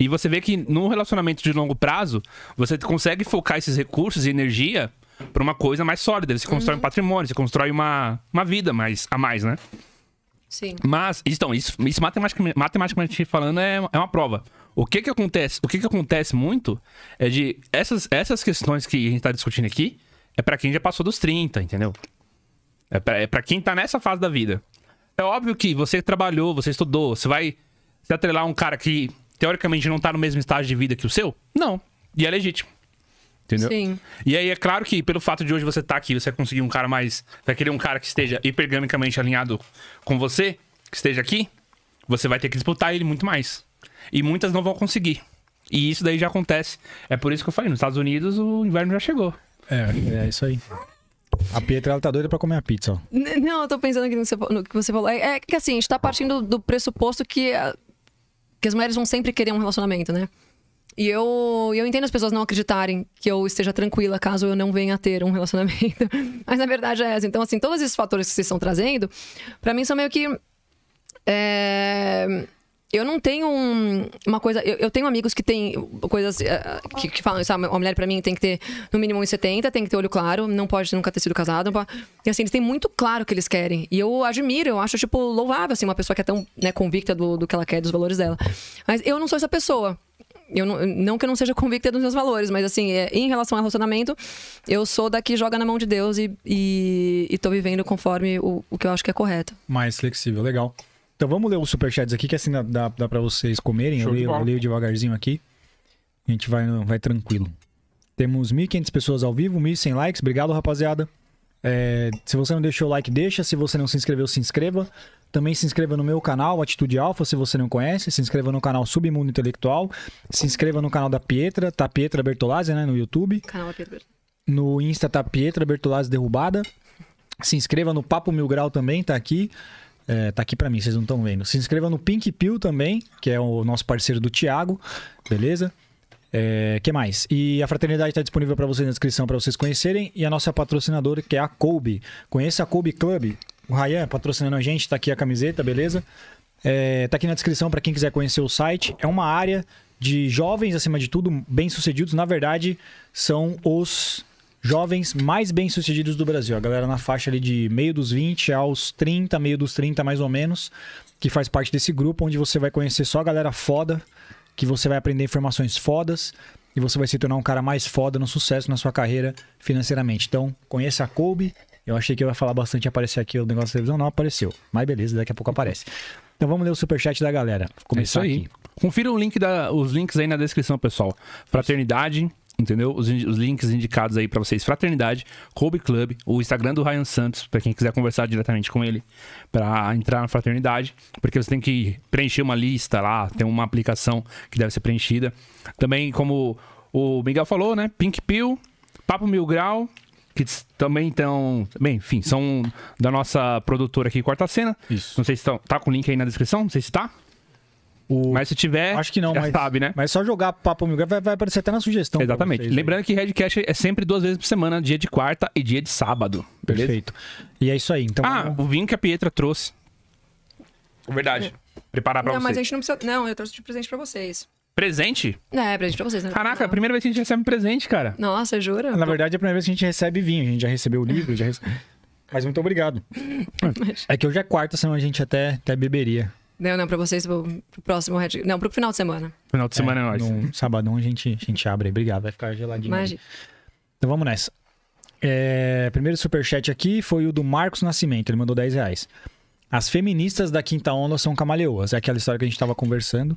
e você vê que no relacionamento de longo prazo, você consegue focar esses recursos e energia para uma coisa mais sólida. Você constrói uhum. um patrimônio, você constrói uma, uma vida mais, a mais, né? Sim. Mas, então, isso, isso matematicamente, matematicamente falando é, é uma prova. O que que acontece? O que que acontece muito é de essas, essas questões que a gente está discutindo aqui é para quem já passou dos 30, entendeu? É para é quem tá nessa fase da vida. É óbvio que você trabalhou, você estudou, você vai se atrelar a um cara que teoricamente não tá no mesmo estágio de vida que o seu? Não. E é legítimo. Entendeu? Sim. E aí é claro que pelo fato de hoje você tá aqui, você vai conseguir um cara mais. Vai querer um cara que esteja hipergamicamente alinhado com você, que esteja aqui, você vai ter que disputar ele muito mais. E muitas não vão conseguir. E isso daí já acontece. É por isso que eu falei, nos Estados Unidos o inverno já chegou. É, é isso aí. A Pietra, ela tá doida pra comer a pizza. ó. não, eu tô pensando aqui no que você, no que você falou. É, é, que assim, a gente tá partindo do pressuposto que, a, ah, que as mulheres vão sempre querer um relacionamento, né? E eu, eu entendo as pessoas não acreditarem que eu esteja tranquila caso eu não venha a ter um relacionamento. [LAUGHS] Mas na verdade é essa. Então, assim, todos esses fatores que vocês estão trazendo, para mim são meio que. É, eu não tenho um, uma coisa. Eu, eu, tenho amigos que têm coisas uh, que, que, falam, sabe, uma mulher pra mim tem que ter no mínimo 1,70, tem que ter olho claro, não pode nunca ter sido casado. e assim, eles têm muito claro o que eles querem. E eu admiro, eu acho, tipo, louvável, assim, uma pessoa que é tão né, convicta do, do que ela quer, dos valores dela. Mas eu não sou essa pessoa. Eu não, não que eu não seja convicta dos meus valores, mas assim, é, em relação ao relacionamento, eu sou da que joga na mão de Deus e, e, e tô vivendo conforme o, o que eu acho que é correto. Mais flexível, legal. Então vamos ler os superchats aqui, que assim dá, dá para vocês comerem. Eu leio, eu leio, devagarzinho aqui. A gente vai, vai tranquilo. Temos 1.500 pessoas ao vivo, 1.100 likes. Obrigado, rapaziada. É, se você não deixou o like, deixa. Se você não se inscreveu, se inscreva. Também se inscreva no meu canal, Atitude Alfa, se você não conhece. Se inscreva no canal Submundo Intelectual. Se inscreva no canal da Pietra, tá Pietra Bertolazzi, né? No YouTube. Canal da Pietra. No Insta tá Pietra Bertolazzi Derrubada. Se inscreva no Papo Mil Grau também, tá aqui. É, tá aqui para mim, vocês não estão vendo. Se inscreva no Pink Pill também, que é o nosso parceiro do Thiago, beleza? É, que mais? E a fraternidade está disponível para vocês na descrição para vocês conhecerem. E a nossa patrocinadora, que é a Kobe. Conheça a Kobe Club. O Ryan patrocinando a gente, tá aqui a camiseta, beleza? É, tá aqui na descrição para quem quiser conhecer o site. É uma área de jovens, acima de tudo, bem-sucedidos. Na verdade, são os jovens mais bem-sucedidos do Brasil. A galera na faixa ali de meio dos 20 aos 30, meio dos 30 mais ou menos, que faz parte desse grupo onde você vai conhecer só a galera foda, que você vai aprender informações fodas e você vai se tornar um cara mais foda no sucesso na sua carreira financeiramente. Então, conheça a Kobe. Eu achei que eu ia falar bastante aparecer aqui o negócio da televisão, não apareceu. Mas beleza, daqui a pouco aparece. Então vamos ler o superchat da galera. Começar é isso aí. Aqui. Confira o link da, os links aí na descrição, pessoal. Fraternidade, entendeu? Os, os, links indicados aí para vocês, Fraternidade, Kobe Club, o Instagram do Ryan Santos, para quem quiser conversar diretamente com ele, para entrar na Fraternidade, porque você tem que preencher uma lista lá, tem uma aplicação que deve ser preenchida. Também, como o Miguel falou, né? Pink Pill, Papo Mil Grau, que também estão. Bem, enfim, são da nossa produtora aqui, Quarta Cena. Isso. Não sei se tão, tá com o link aí na descrição, não sei se tá. O... Mas se tiver, acho que não, mas, sabe, né? Mas só jogar Papo Mil vai, vai aparecer até na sugestão. Exatamente. Lembrando aí. que Redcast é sempre duas vezes por semana, dia de quarta e dia de sábado. Beleza? Perfeito. E é isso aí. Então, ah, vamos... o vinho que a Pietra trouxe. Verdade. Preparar pra não, vocês. Não, mas a gente não precisa... Não, eu trouxe de presente pra vocês. Presente? É, é presente pra vocês, né? Caraca, é a primeira vez que a gente recebe um presente, cara. Nossa, jura? Na verdade, é a primeira vez que a gente recebe vinho. A gente já recebeu o livro, já [LAUGHS] Mas muito obrigado. [LAUGHS] É que hoje é quarta, senão a gente até, até beberia. Não, não, pra vocês, pro, pro próximo Red Não, pro final de semana. Final de é, semana é, é nós. Num sabadão a gente, a gente abre aí. Obrigado, vai ficar geladinho. Imagina. Então vamos nessa. É, primeiro superchat aqui foi o do Marcos Nascimento, ele mandou 10 reais. As feministas da quinta onda são camaleoas. É aquela história que a gente estava conversando.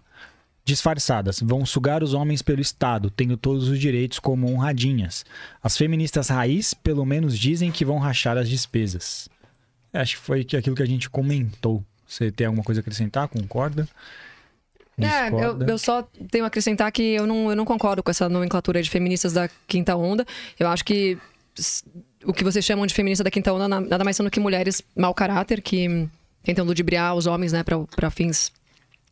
Disfarçadas, vão sugar os homens pelo Estado, tendo todos os direitos como honradinhas. As feministas raiz, pelo menos, dizem que vão rachar as despesas. Acho que foi aquilo que a gente comentou. Você tem alguma coisa a acrescentar? Concorda? É, eu, eu, só tenho a acrescentar que eu não, eu não concordo com essa nomenclatura de feministas da quinta onda. Eu acho que o que vocês chamam de feminista da quinta onda nada mais são do que mulheres mau caráter que tentam ludibriar os homens, né, para fins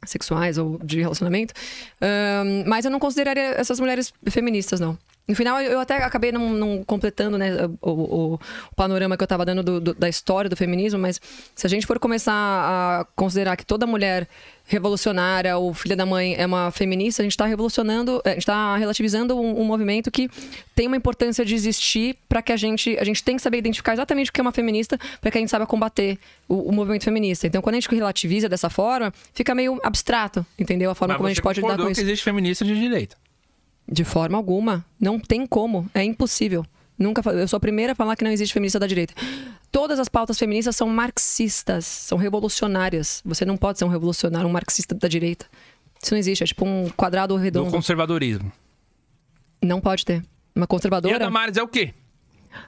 sexuais ou de relacionamento. Um, mas eu não consideraria essas mulheres feministas, não. No final, eu até acabei não, não completando né, o, o, o, panorama que eu estava dando do, do, da história do feminismo, mas se a gente for começar a considerar que toda mulher revolucionária ou filha da mãe é uma feminista, a gente está revolucionando, a gente está relativizando um, um, movimento que tem uma importância de existir para que a gente, a gente tem que saber identificar exatamente o que é uma feminista para que a gente saiba combater o, o, movimento feminista. Então, quando a gente relativiza dessa forma, fica meio abstrato, entendeu? A forma Mas como a gente pode lidar com isso. que existe feminista de direita. De forma alguma. Não tem como. É impossível. Nunca Eu sou a primeira a falar que não existe feminista da direita. Todas as pautas feministas são marxistas, são revolucionárias. Você não pode ser um revolucionário, um marxista da direita. Isso não existe. É tipo um quadrado redondo. Do conservadorismo. Não pode ter. Uma conservadora. E a Damares é o quê?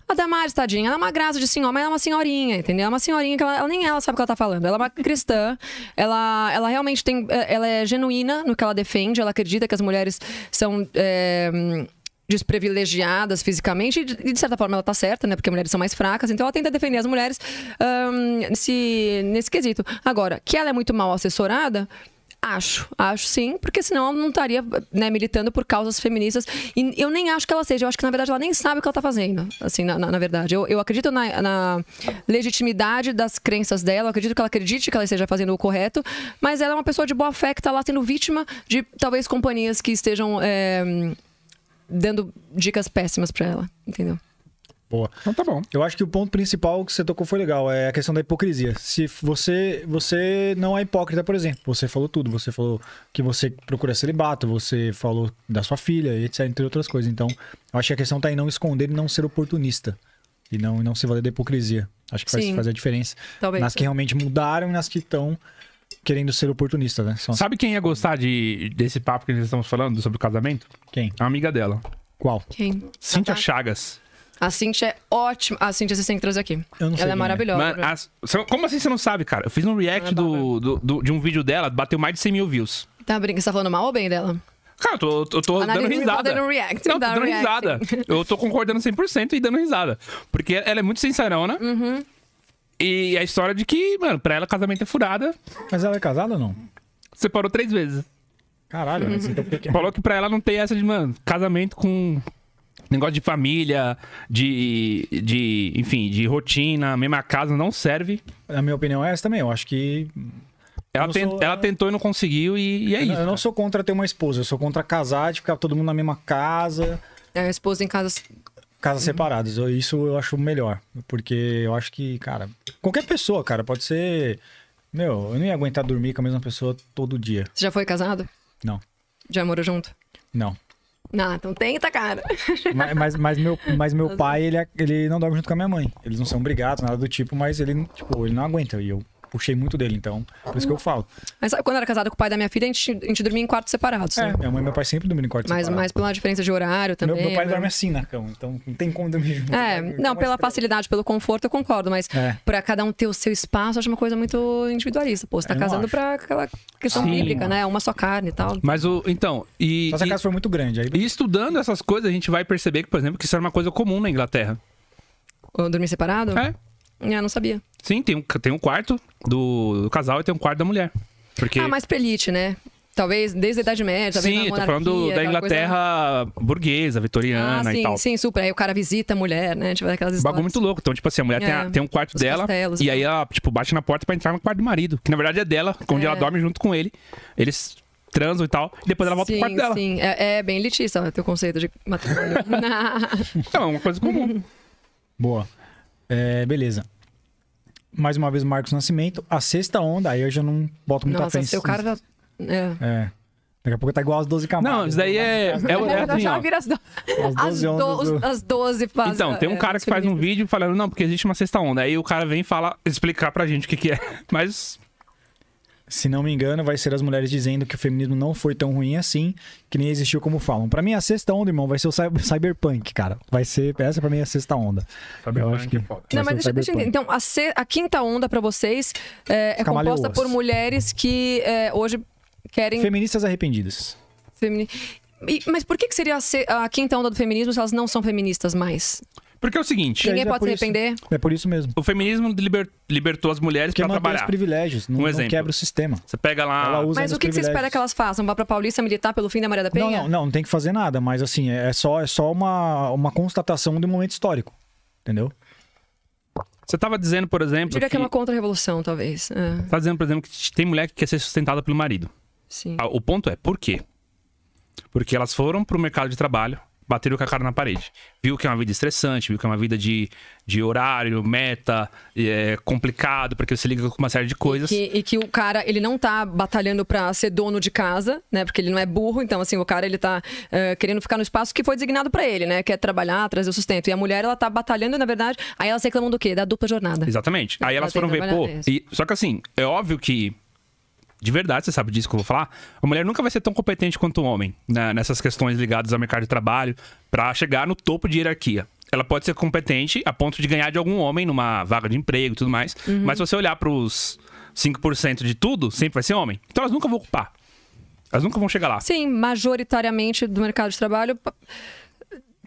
A Damares, tadinha, ela é uma graça de senhora, mas ela é uma senhorinha, entendeu? Ela é uma senhorinha que ela, ela, nem ela sabe o que ela tá falando. Ela é uma cristã, ela, ela realmente tem. É, ela é genuína no que ela defende, ela acredita que as mulheres são. É, desprivilegiadas fisicamente, e de certa forma ela tá certa, né? Porque mulheres são mais fracas, então ela tenta defender as mulheres um, nesse, nesse quesito. Agora, que ela é muito mal assessorada, Acho, acho sim, porque senão ela não estaria né, militando por causas feministas. E eu nem acho que ela seja, eu acho que na verdade ela nem sabe o que ela está fazendo, assim, na, na, na verdade. Eu, eu acredito na, na, legitimidade das crenças dela, eu acredito que ela acredite que ela esteja fazendo o correto, mas ela é uma pessoa de boa fé que está lá sendo vítima de talvez companhias que estejam é, dando dicas péssimas para ela, entendeu? Boa. Então tá bom. Eu acho que o ponto principal que você tocou foi legal, é a questão da hipocrisia. Se você, você não é hipócrita, por exemplo, você falou tudo, você falou que você procura celibato, você falou da sua filha, etc, entre outras coisas. Então, eu acho que a questão tá em não esconder e não ser oportunista. E não, não se valer da hipocrisia. Acho que faz, faz a diferença. Talvez nas que realmente mudaram e nas que estão querendo ser oportunista, né? São... Sabe quem ia gostar de, desse papo que nós estamos falando sobre o casamento? Quem? A amiga dela. Qual? Quem? Cintia Chagas. A Cintia é ótima. A Cintia, vocês têm que trazer aqui. Eu não sei Ela é, é. maravilhosa. Mano, a- como assim você não sabe, cara? Eu fiz um react é do, do- do- de um vídeo dela, bateu mais de 100 mil views. Tá brincando? Você tá falando mal ou bem dela? Cara, eu tô, dando tô- eu tô Analisa dando risada. fazendo tá react, não, tô dá dando risada. Eu tô concordando 100% e dando risada. Porque ela é muito sincerona. Uhum. E a história de que, mano, pra ela casamento é furada. Mas ela é casada ou não? Separou três vezes. Caralho, mas então por que- é? Falou que pra ela não tem essa de, mano, casamento com Negócio de família, de, de. Enfim, de rotina, mesma casa, não serve. A minha opinião, é essa também. Eu acho que. Ela, tent, sou, ela tentou e não conseguiu, e, e é eu isso. Eu não sou contra ter uma esposa, eu sou contra casar, de ficar todo mundo na mesma casa. É, a esposa em casa casas uhum. separadas. Isso eu acho melhor. Porque eu acho que, cara, qualquer pessoa, cara, pode ser. Meu, eu não ia aguentar dormir com a mesma pessoa todo dia. Você já foi casado? Não. Já morou junto? Não. Não, então tenta, tá cara. Mas, mas, mas meu, mas meu pai, ele, ele não dorme junto com a minha mãe. Eles não são brigados, nada do tipo, mas ele, tipo, ele não aguenta. E eu puxei muito dele, então. Por isso que eu falo. Mas quando eu era casada com o pai da minha filha, a gente, a gente dormia em quartos separados. Né? É, minha mãe e meu pai sempre dormiam em quartos mas, separados. Mas pela diferença de horário também. Meu, meu pai né? dorme assim na cama, então não tem como dormir junto. É, né? não, pela facilidade, pelo conforto, eu concordo, mas é. pra cada um ter o seu espaço, eu acho uma coisa muito individualista. Pô, você tá é, eu casando pra aquela questão Sim, bíblica, né? Uma só carne e tal. Mas o. Então, e. Só casa foi muito grande. Aí... E estudando essas coisas, a gente vai perceber que, por exemplo, que isso era é uma coisa comum na Inglaterra. Dormir separado? É. É, eu não sabia. Sim, tem um, tem um quarto do, do casal e tem um quarto da mulher. Porque... Ah, mais pra elite, né? Talvez desde a Idade Média, talvez Sim, eu tô falando da Inglaterra coisa... burguesa, vitoriana ah, sim, e tal. Sim, super. Aí o cara visita a mulher, né? Tipo, daquelas histórias. Bagulho muito louco. Então, tipo assim, a mulher é. tem, a, tem, um quarto Os dela. Castelos, e né? aí ela, tipo, bate na porta para entrar no quarto do marido. Que na verdade é dela, onde é. ela dorme junto com ele. Eles transam e tal, e depois ela volta sim, pro quarto dela. Sim, é, é bem elitista o teu conceito de matrimônio. [LAUGHS] [LAUGHS] Não, é uma coisa comum. [LAUGHS] Boa. É, beleza. Mais uma vez, Marcos Nascimento. A sexta onda, aí eu já não boto muita Nossa, atenção. seu cara já... Tá- é. é. Daqui a pouco tá igual as 12 camadas. Não, isso daí é. É, é, o é assim, as, do... as 12 ondas. Do... As 12 faz, Então, tem um é, cara que faz um vídeo falando, não, porque existe uma sexta onda. Aí o cara vem falar, explicar pra gente o que, que é. [LAUGHS] Mas se não me engano, vai ser as mulheres dizendo que o feminismo não foi tão ruim assim, que nem existiu como falam. Para mim, a sexta onda, irmão, vai ser o [LAUGHS] cyberpunk, cara. Vai ser. Essa pra mim é a sexta onda. Cyberpunk eu acho que... É não, mas deixa, deixa eu entender. Então, a, se... a quinta onda para vocês é, é composta por mulheres que é, hoje querem. Feministas arrependidas. Femini... E, mas por que, que seria a, se... a quinta onda do feminismo se elas não são feministas mais? Porque é o seguinte. Ninguém é pode se arrepender. É por isso mesmo. O feminismo liber, libertou as mulheres para trabalhar. os privilégios, não, um exemplo. não quebra o sistema. Você pega lá. mas o que, que, você espera que elas façam? Vá para Paulista militar pelo fim da Maria da Penha? Não, não, não, não tem que fazer nada, mas assim, é só, é só uma, uma constatação um momento histórico. Entendeu? Você estava dizendo, por exemplo. Eu que... que é uma contra-revolução, talvez. É. Você tá dizendo, por exemplo, que tem mulher que quer ser sustentada pelo marido. Sim. Ah, o ponto é, por quê? Porque elas foram para o mercado de trabalho, bateram com a cara na parede. Viu que é uma vida estressante, viu que é uma vida de, de horário, meta, é complicado, porque você liga com uma série de coisas. E que, e que o cara, ele não tá batalhando para ser dono de casa, né? Porque ele não é burro, então, assim, o cara, ele tá uh, querendo ficar no espaço que foi designado para ele, né? Quer trabalhar, trazer o sustento. E a mulher, ela tá batalhando, na verdade, aí elas reclamam do quê? Da dupla jornada. Exatamente. Aí elas foram ver, pô... E, só que, assim, é óbvio que de verdade, você sabe disso que eu vou falar, a mulher nunca vai ser tão competente quanto o homem né, nessas questões ligadas ao mercado de trabalho para chegar no topo de hierarquia. Ela pode ser competente a ponto de ganhar de algum homem numa vaga de emprego e tudo mais, uhum. mas se você olhar para os 5% de tudo, sempre vai ser homem. Então elas nunca vão ocupar. Elas nunca vão chegar lá. Sim, majoritariamente do mercado de trabalho.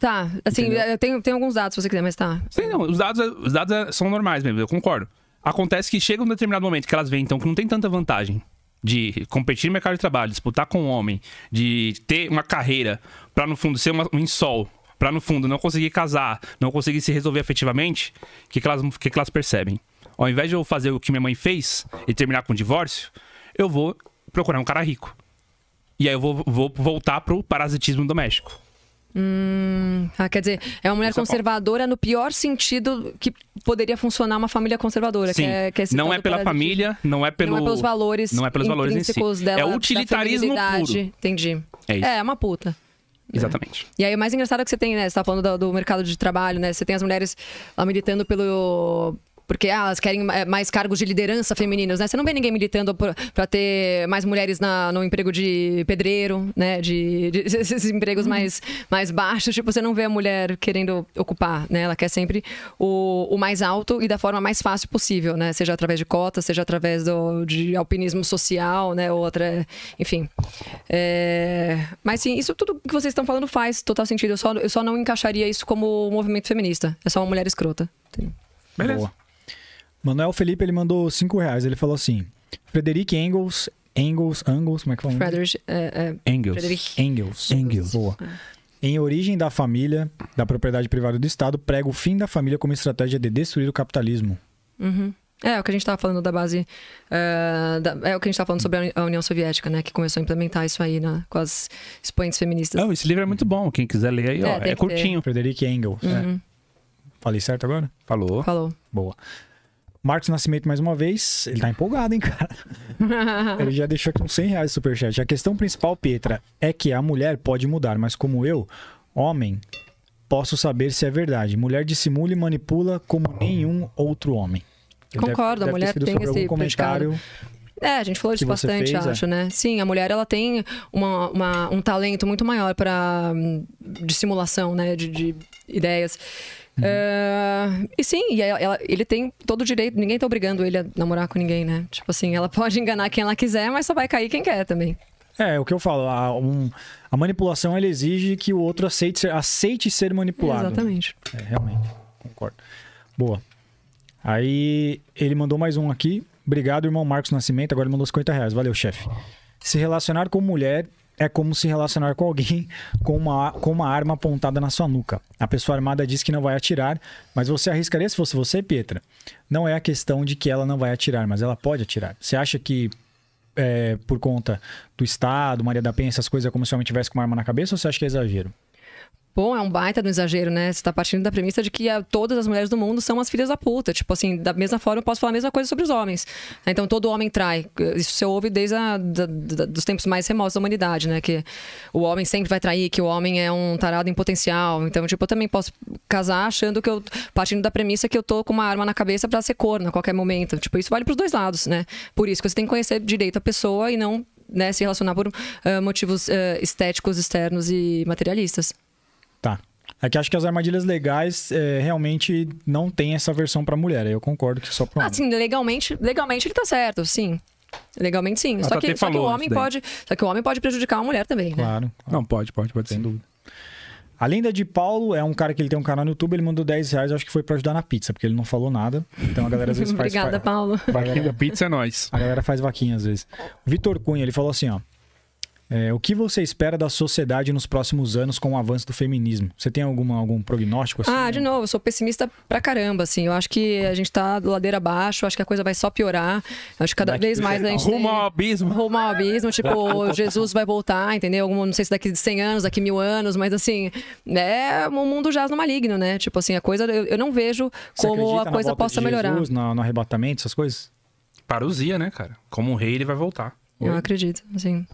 Tá, assim, Entendeu? eu tenho, tenho alguns dados se você quiser, mas tá. Sim, não, os dados, os dados é, são normais mesmo, eu concordo. Acontece que chega um determinado momento que elas veem, então, que não tem tanta vantagem de competir no mercado de trabalho, disputar com o homem, de ter uma carreira para no fundo ser uma, um insol, para no fundo não conseguir casar, não conseguir se resolver afetivamente, o que, que, elas, que, que elas percebem? Ao invés de eu fazer o que minha mãe fez e terminar com o divórcio, eu vou procurar um cara rico. E aí eu vou, vou voltar pro parasitismo doméstico. Hum, ah, quer dizer, é uma mulher é conservadora no pior sentido que poderia funcionar uma família conservadora. Sim. Que é, que é não é pela família, não é, pelo, não é pelos valores. Não é pelos valores em si. É dela, é utilitarismo puro. Entendi. É, isso. é uma puta. Exatamente. E aí, o mais engraçado é que você tem, né? Você tá falando do, do mercado de trabalho, né? Você tem as mulheres lá militando pelo, porque ah, elas querem eh, mais cargos de liderança femininos, né? Você não vê ninguém militando para ter mais mulheres na, no emprego de pedreiro, né? De, de [LAUGHS] esses empregos uhum. mais, mais baixos. Tipo, você não vê a mulher querendo ocupar, né? Ela quer sempre o, o mais alto e da forma mais fácil possível, né? Seja através de cotas, seja através do, de alpinismo social, né? Ou outra, enfim. É... Mas sim, isso tudo que vocês estão falando faz total sentido. Eu só, eu só não encaixaria isso como movimento feminista. É só uma mulher escrota. Beleza. Boa. Manuel Felipe, ele mandou 5 reais. Ele falou assim: Frederic Engels. Engels, Engels, como é que fala? Frederic, uh, uh, Engels. Frederic. Engels. Engels. Boa. É. Em Origem da Família, da Propriedade Privada do Estado, prega o fim da família como estratégia de destruir o capitalismo. Uhum. É, é, o que a gente estava falando da base. Uh, da, é o que a gente estava falando sobre a União Soviética, né? Que começou a implementar isso aí né, com as expoentes feministas. Não, esse livro é muito bom. Quem quiser ler aí, é, ó, é curtinho. Ter. Frederic Engels. Uhum. É. Falei certo agora? Falou. Falou. Boa. Marcos Nascimento, mais uma vez, ele tá empolgado, hein, cara? [LAUGHS] ele já deixou aqui uns 100 reais de superchat. A questão principal, Pietra, é que a mulher pode mudar, mas como eu, homem, posso saber se é verdade. Mulher dissimula e manipula como nenhum outro homem. Ele Concordo, deve, a mulher tem esse comentário. É, a gente falou disso bastante, fez, é. acho, é? né? Sim, a mulher ela tem uma, uma um talento muito maior para hum, dissimulação, né? De, de ideias. Uh, e sim, e ela, ela, ele tem todo o direito, ninguém tá obrigando ele a namorar com ninguém, né? Tipo assim, ela [LAUGHS] pode enganar quem ela quiser, mas só vai cair quem quer também. É, é, o que eu falo, a, um, a manipulação ela exige que o outro aceite ser, aceite ser manipulado. Exatamente. É, realmente, concordo. Boa. Aí ele mandou mais um aqui. Obrigado, irmão Marcos Nascimento. Agora ele mandou 50 reais. Valeu, chefe. Se relacionar com mulher é como se relacionar com alguém [LAUGHS] com uma, com uma arma apontada na sua nuca. A pessoa armada diz que não vai atirar, mas você arriscaria se fosse você, Pietra? Não é a questão de que ela não vai atirar, mas ela pode atirar. Você acha que é, por conta do Estado, Maria da Penha, essas coisas, é como se o homem tivesse com uma arma na cabeça ou você acha que é exagero? Bom, é um baita do exagero, né? Você tá partindo da premissa de que a, ah, todas as mulheres do mundo são as filhas da puta. Tipo assim, da mesma forma eu posso falar a mesma coisa sobre os homens. Ah, então todo homem trai. Isso você ouve desde a, da, da, dos tempos mais remotos da humanidade, né? Que o homem sempre vai trair, que o homem é um tarado em potencial. Então, tipo, eu também posso casar achando que eu. partindo da premissa que eu tô com uma arma na cabeça para ser corno a qualquer momento. Tipo, isso vale pros dois lados, né? Por isso que você tem que conhecer direito a pessoa e não né, se relacionar por uh, motivos uh, estéticos externos e materialistas. É que acho que as armadilhas legais é, realmente não tem essa versão para mulher. Eu concordo que só para ah, homem. Ah, sim, legalmente, legalmente ele tá certo, sim. Legalmente sim. Só tá que, só que, o homem pode, só que o homem pode prejudicar a mulher também, né? Claro. Não, pode, pode, pode, sem dúvida. A lenda de Paulo é um cara que ele tem um canal no YouTube, ele mandou 10 reais, acho que foi para ajudar na pizza, porque ele não falou nada. Então a galera às vezes [LAUGHS] faz. Obrigada, Paulo. Vaquinha da pizza é nós. A galera faz vaquinha às vezes. Vitor Cunha, ele falou assim, ó. É, o que você espera da sociedade nos próximos anos com o avanço do feminismo? Você tem alguma, algum prognóstico? Assim? Ah, de novo, eu sou pessimista pra caramba, assim. Eu acho que a gente tá ladeira abaixo, acho que a coisa vai só piorar. Acho que cada daqui, vez mais a gente... Rumo ao abismo. Rumo ao abismo, tipo, [LAUGHS] Jesus vai voltar, entendeu? Algum, não sei se daqui 100 anos, daqui mil anos, mas assim, é, o mundo jaz no maligno, né? Tipo assim, a coisa, eu, eu não vejo você como a coisa possa melhorar. Jesus, no, no arrebatamento, essas coisas? Parousia, né, cara? Como um rei ele vai voltar. Eu acredito, sim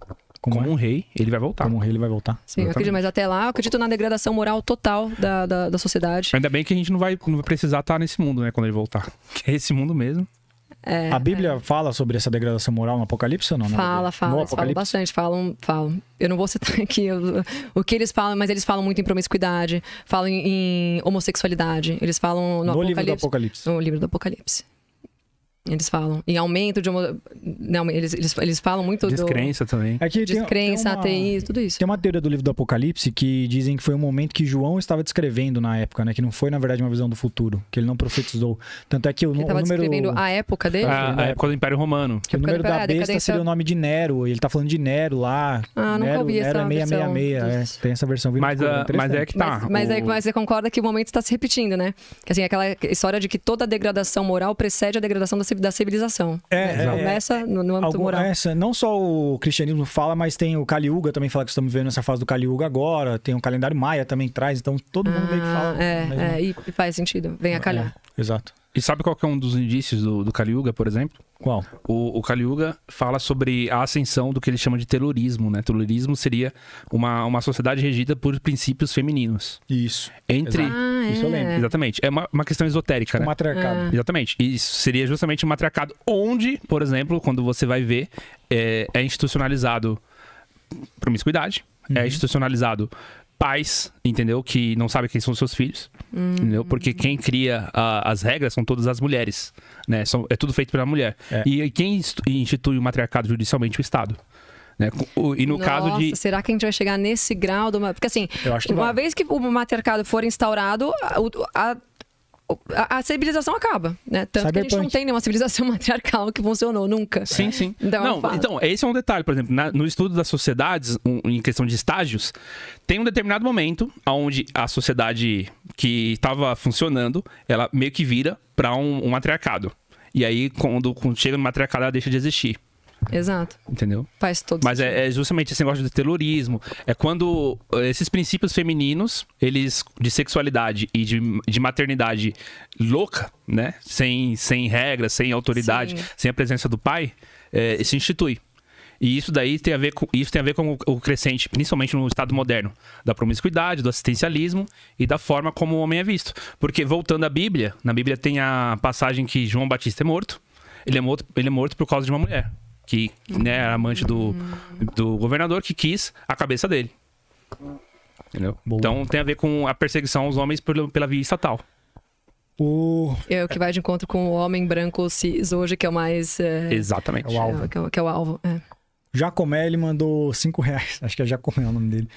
como, como é? um rei, ele vai voltar. Como um rei, ele vai voltar. Sim, eu acredito, mas até lá eu acredito na degradação moral total da, da, da, sociedade. Ainda bem que a gente não vai, não vai precisar estar nesse mundo, né, quando ele voltar. [LAUGHS] Que é esse mundo mesmo. É, a Bíblia é. fala sobre essa degradação moral no Apocalipse ou não? Né? Fala, fala. fala bastante, falam, falam. Eu não vou citar [LAUGHS] aqui o que eles falam, mas eles falam muito em promiscuidade, falam em, homossexualidade. Eles falam no, no Apocalipse, livro do Apocalipse. No livro do Apocalipse. Eles falam. E aumento de. Não, né, eles, eles, eles falam muito Descrença do... também. É que Descrença, tem, tem uma... ATI, tudo isso. Tem uma teoria do livro do Apocalipse que dizem que foi um momento que João estava descrevendo na época, né? Que não foi, na verdade, uma visão do futuro. Que ele não profetizou. Tanto é que o, ele estava número... descrevendo a época dele? A, a época do Império Romano. Que o número da besta seria o então. nome de Nero. E ele tá falando de Nero lá. Ah, Nero, nunca ouvi Nero essa Nero 666, dos... é, é Tem essa versão. Mas, a, ah, mas é que tá. Mas, mas, é o... é, mas você concorda que o momento está se repetindo, né? Que assim, aquela história de que toda degradação moral precede a degradação da da civilização. É, né? é, é Começa é, no, no âmbito algum, moral. Essa, não só o cristianismo fala, mas tem o Kali Yuga também fala que estamos vivendo essa fase do Kali Yuga agora, tem o calendário maia também traz, então todo mundo ah, meio que ah, fala. É, é, e faz sentido, vem a é, calhar. É, exato. E sabe qual é um dos indícios do, do por exemplo? Qual? O, o fala sobre a ascensão do que ele chama de terrorismo, né? Terrorismo seria uma, uma sociedade regida por princípios femininos. Isso. Entre. Ah, isso eu é. lembro. Exatamente. É uma, uma questão esotérica, tipo né? matriarcado. Ah. Exatamente. isso seria justamente um matriarcado onde, por exemplo, quando você vai ver, é, é institucionalizado promiscuidade, é uhum. é institucionalizado pais, entendeu? Que não sabem quem são seus filhos, hum. entendeu? Porque quem cria a, as regras são todas as mulheres, né? São, é tudo feito pela mulher. É. E quem institui o matriarcado judicialmente? O Estado. Né? E no Nossa, caso de. Será que a gente vai chegar nesse grau? Do... Porque assim, uma vai. vez que o matriarcado for instaurado, a, a a, a civilização acaba, né? Tanto Cyberpunk. que a gente não tem nenhuma civilização [LAUGHS] matriarcal que funcionou nunca. Sim, sim. Então, é não, então esse é um detalhe, por exemplo, na, no estudo das sociedades, um, em questão de estágios, tem um determinado momento onde a sociedade que estava funcionando, ela meio que vira para um, um matriarcado. E aí, quando, quando chega no matriarcado, ela deixa de existir. Exato. Entendeu? Faz todo Mas é, é, justamente esse negócio do terrorismo. É quando eh, esses princípios femininos, eles de sexualidade e de, de maternidade louca, né? Sem, sem regra, sem autoridade, Sim. sem a presença do pai, é, se institui. E isso daí tem a ver com isso tem a ver com o crescente, principalmente no Estado moderno, da promiscuidade, do assistencialismo e da forma como o homem é visto. Porque voltando à Bíblia, na Bíblia tem a passagem que João Batista é morto. Ele é morto, ele é morto por causa de uma mulher que né, era amante do, do governador, que quis a cabeça dele. Entendeu? Boa. Então tem a ver com a perseguição aos homens pela, pela via estatal. É o que vai de encontro com o homem branco cis hoje, que é o mais. É... Exatamente. É o alvo. É que é o, que é o alvo. É. Jacomé, ele mandou 5 reais. Acho que é Jacomé o nome dele.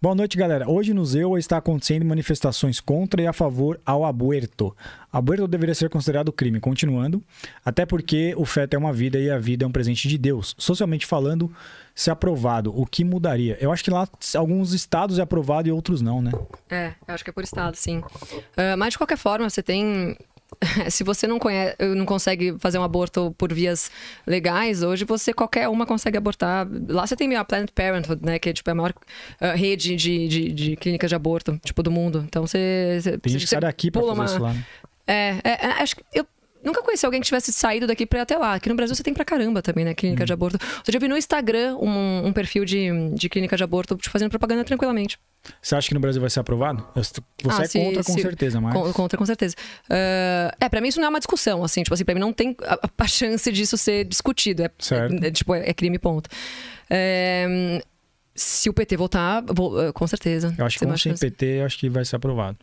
Boa noite, galera. Hoje no ZEUA está acontecendo manifestações contra e a favor ao aborto. Aborto deveria ser considerado crime. Continuando, até porque o feto é uma vida e a vida é um presente de Deus. Socialmente falando, se aprovado, o que mudaria? Eu acho que lá alguns estados é aprovado e outros não, né? É, eu acho que é por estado, sim. Uh, mas de qualquer forma, você tem [LAUGHS] se você não, conhece, não consegue fazer um aborto por vias legais, hoje você qualquer uma consegue abortar. Lá você tem a Planned Parenthood, né? Que é tipo, a maior uh, rede de, de, de clínicas de aborto, tipo, do mundo. Então você. você tem gente que sai daqui pra fazer uma... isso lá, né? É, é, é acho que eu Nunca conheci alguém que tivesse saído daqui pra ir até lá. Aqui no Brasil você tem pra caramba também, né? Clínica hum. de aborto. Outro dia eu vi no Instagram um, um perfil de, de clínica de aborto te fazendo propaganda tranquilamente. Você acha que no Brasil vai ser aprovado? Você ah, é contra, se, com certeza, mas... contra, com certeza. Uh, é, pra mim isso não é uma discussão, assim. Tipo assim, pra mim não tem a, a chance disso ser discutido. É, certo. É, é, tipo, é, é crime, ponto. É se o PT voltar vou, eh, com certeza. Eu acho que se o PT, acho que vai ser aprovado.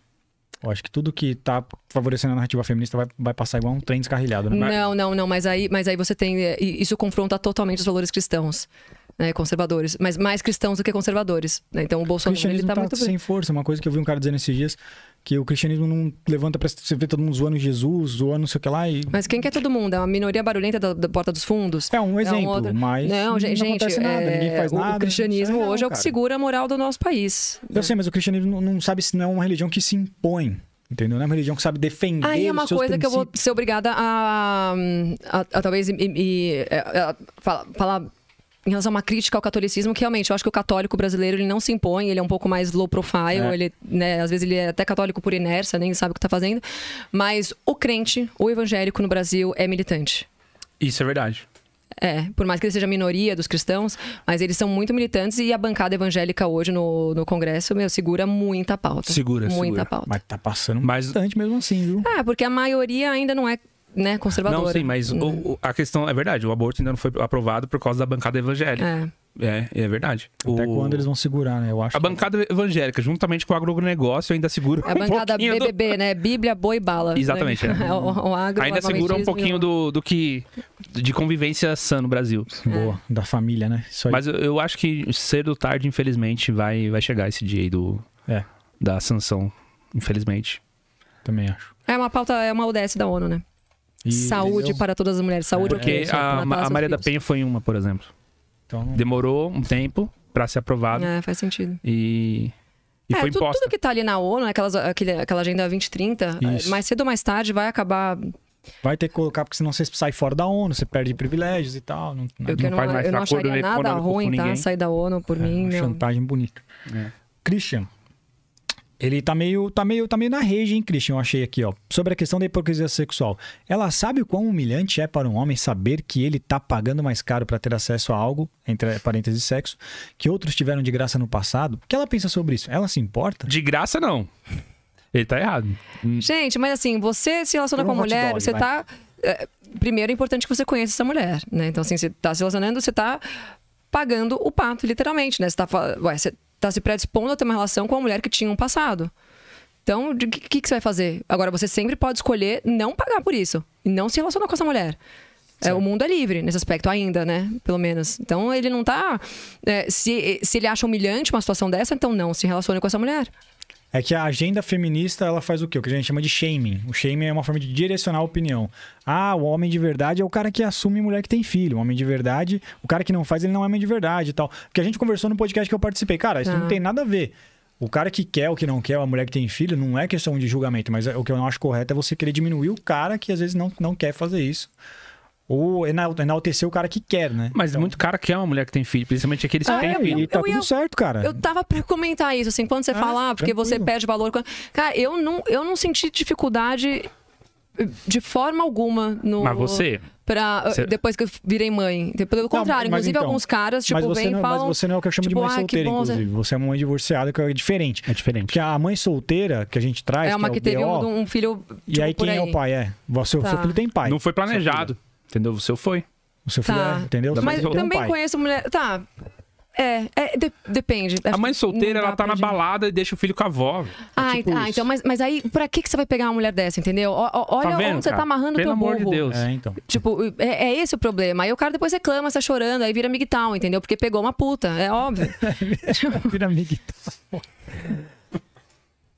Eu acho que tudo que tá favorecendo a narrativa feminista vai, vai passar igual um trem descarrilhado, né? Não, não, não, mas aí, mas aí você tem. Eh, isso confronta totalmente os valores cristãos. Né, conservadores, mas mais cristãos do que conservadores. Né? Então o Bolsonaro está ele tá, tá muito sem força. É uma coisa que eu vi um cara dizendo esses dias, que o cristianismo não levanta pra você ver todo mundo zoando Jesus, zoando não sei o que lá. E... Mas quem que é todo mundo? É uma minoria barulhenta da, da Porta dos Fundos? É um exemplo, é um outro... mas. Não, não gente, nada, é... ninguém faz o, nada. O cristianismo hoje é o que segura a moral do nosso país. Né? Eu sei, mas o cristianismo não sabe se não é uma religião que se impõe. Entendeu? Não é uma religião que sabe defender. Aí é uma coisa princípios. que eu vou ser obrigada a, a, a, a talvez e, e, é, é, falar em relação a uma crítica ao catolicismo, que realmente eu acho que o católico brasileiro ele não se impõe, ele é um pouco mais low profile, é. ele, né, às vezes ele é até católico por inércia, nem sabe o que está fazendo. Mas o crente, o evangélico no Brasil é militante. Isso é verdade. É, por mais que ele seja a minoria dos cristãos, mas eles são muito militantes e a bancada evangélica hoje no, no Congresso, meu, segura muita pauta. Segura, muita segura. pauta. Mas tá passando mas... bastante mesmo assim, viu? É, porque a maioria ainda não é né, conservadora. Não, sim, mas o, uhum. o, a questão é verdade. O aborto ainda não foi aprovado por causa da bancada evangélica. É. É, é verdade. Até o... quando eles vão segurar, né? Eu acho. A que... bancada evangélica, juntamente com o agronegócio, ainda segura. A um bancada BBB, do... né? Bíblia, boi, bala. Exatamente. Né? [LAUGHS] É. o, o agro, ainda segura um pouquinho do, do que. de convivência sã no Brasil. É. Boa, da família, né? Mas eu, eu, acho que cedo ou tarde, infelizmente, vai, vai chegar esse dia aí do, é. da sanção. Infelizmente. Também acho. É uma pauta, é uma ODS da ONU, né? Saúde para todas as mulheres. Saúde é. Porque a, a Maria da Penha foi uma, por exemplo. Então... Demorou um tempo para ser aprovada. É, faz sentido. E e é, foi imposta. Tudo que está ali na ONU, é aquelas, aquele, aquela agenda 2030, é, Isso. mais cedo ou mais tarde vai acabar. Vai ter que colocar, porque senão você sai fora da ONU, você perde privilégios e tal. Não, eu não, não, faz mais eu não acharia nada ruim, tá? Sair da ONU por é, mim. Uma meu... Chantagem bonita. É. Christian, ele tá meio, tá meio, tá meio na rede, hein, Christian? Eu achei aqui, ó. Sobre a questão da hipocrisia sexual. Ela sabe o quão humilhante é para um homem saber que ele tá pagando mais caro para ter acesso a algo, entre parênteses, sexo, que outros tiveram de graça no passado. O que ela pensa sobre isso? Ela se importa? De graça, não. Ele tá errado. Hum. Gente, mas assim, você se relaciona um com a mulher, dog, você vai. tá. É, primeiro é importante que você conheça essa mulher, né? Então, assim, você tá se relacionando, você tá pagando o pato, literalmente, né? Você tá, ué, você está se predispondo a ter uma relação com uma mulher que tinha um passado. Então, o que, que você vai fazer? Agora, você sempre pode escolher não pagar por isso. E não se relacionar com essa mulher. É, o mundo é livre nesse aspecto ainda, né? Pelo menos. Então ele não tá. É, se, se ele acha humilhante uma situação dessa, então não se relacione com essa mulher é que a agenda feminista ela faz o quê? O que a gente chama de shaming. O shaming é uma forma de direcionar a opinião. Ah, o homem de verdade é o cara que assume mulher que tem filho. O homem de verdade, o cara que não faz, ele não é homem de verdade e tal. Porque a gente conversou no podcast que eu participei. Cara, isso ah. não tá. tem nada a ver. O cara que quer o que não quer, a mulher que tem filho, não é questão de julgamento, mas é, o que eu não acho correto é você querer diminuir o cara que às vezes não, não quer fazer isso ou enaltecer o cara que quer, né? Mas então... muito cara que uma mulher que tem filho, principalmente aqueles que ah, têm é, filho. E tá eu, tudo certo, cara. Eu tava pra comentar isso, assim, quando você ah, fala, porque tranquilo. você perde valor. Cara, eu não, eu não senti dificuldade eh, de forma alguma no. Mas você? Pra, eh, você... Depois que eu virei mãe. Pelo contrário, não, inclusive então, alguns caras, tipo, mas você não, e falam. Mas você não é o que eu chamo tipo, de mãe ah, solteira, bom, inclusive. Você é uma mãe divorciada, que é diferente. É diferente. Porque a mãe solteira que a gente traz. É uma que, é que teve BO, um, um, filho. Tipo, e aí tipo, quem aí. é o pai? É. Você, tá. Seu filho tem pai. Não foi planejado. Entendeu? O seu foi. O seu tá. É, entendeu? Mas também pai. conheço mulher. Tá. É, é de, depende. Acho a mãe solteira, ela tá na balada e deixa o filho com a avó. É ah, tipo então, ah então, mas, mas aí, pra que, que você vai pegar uma mulher dessa, entendeu? O, o, olha tá vendo, onde você tá amarrando Pelo teu amor burro. de Deus. É, então. Tipo, é, é, esse o problema. Aí o cara depois reclama, tá chorando, aí vira Miguel, entendeu? Porque pegou uma puta, é óbvio. [LAUGHS] vira Miguel.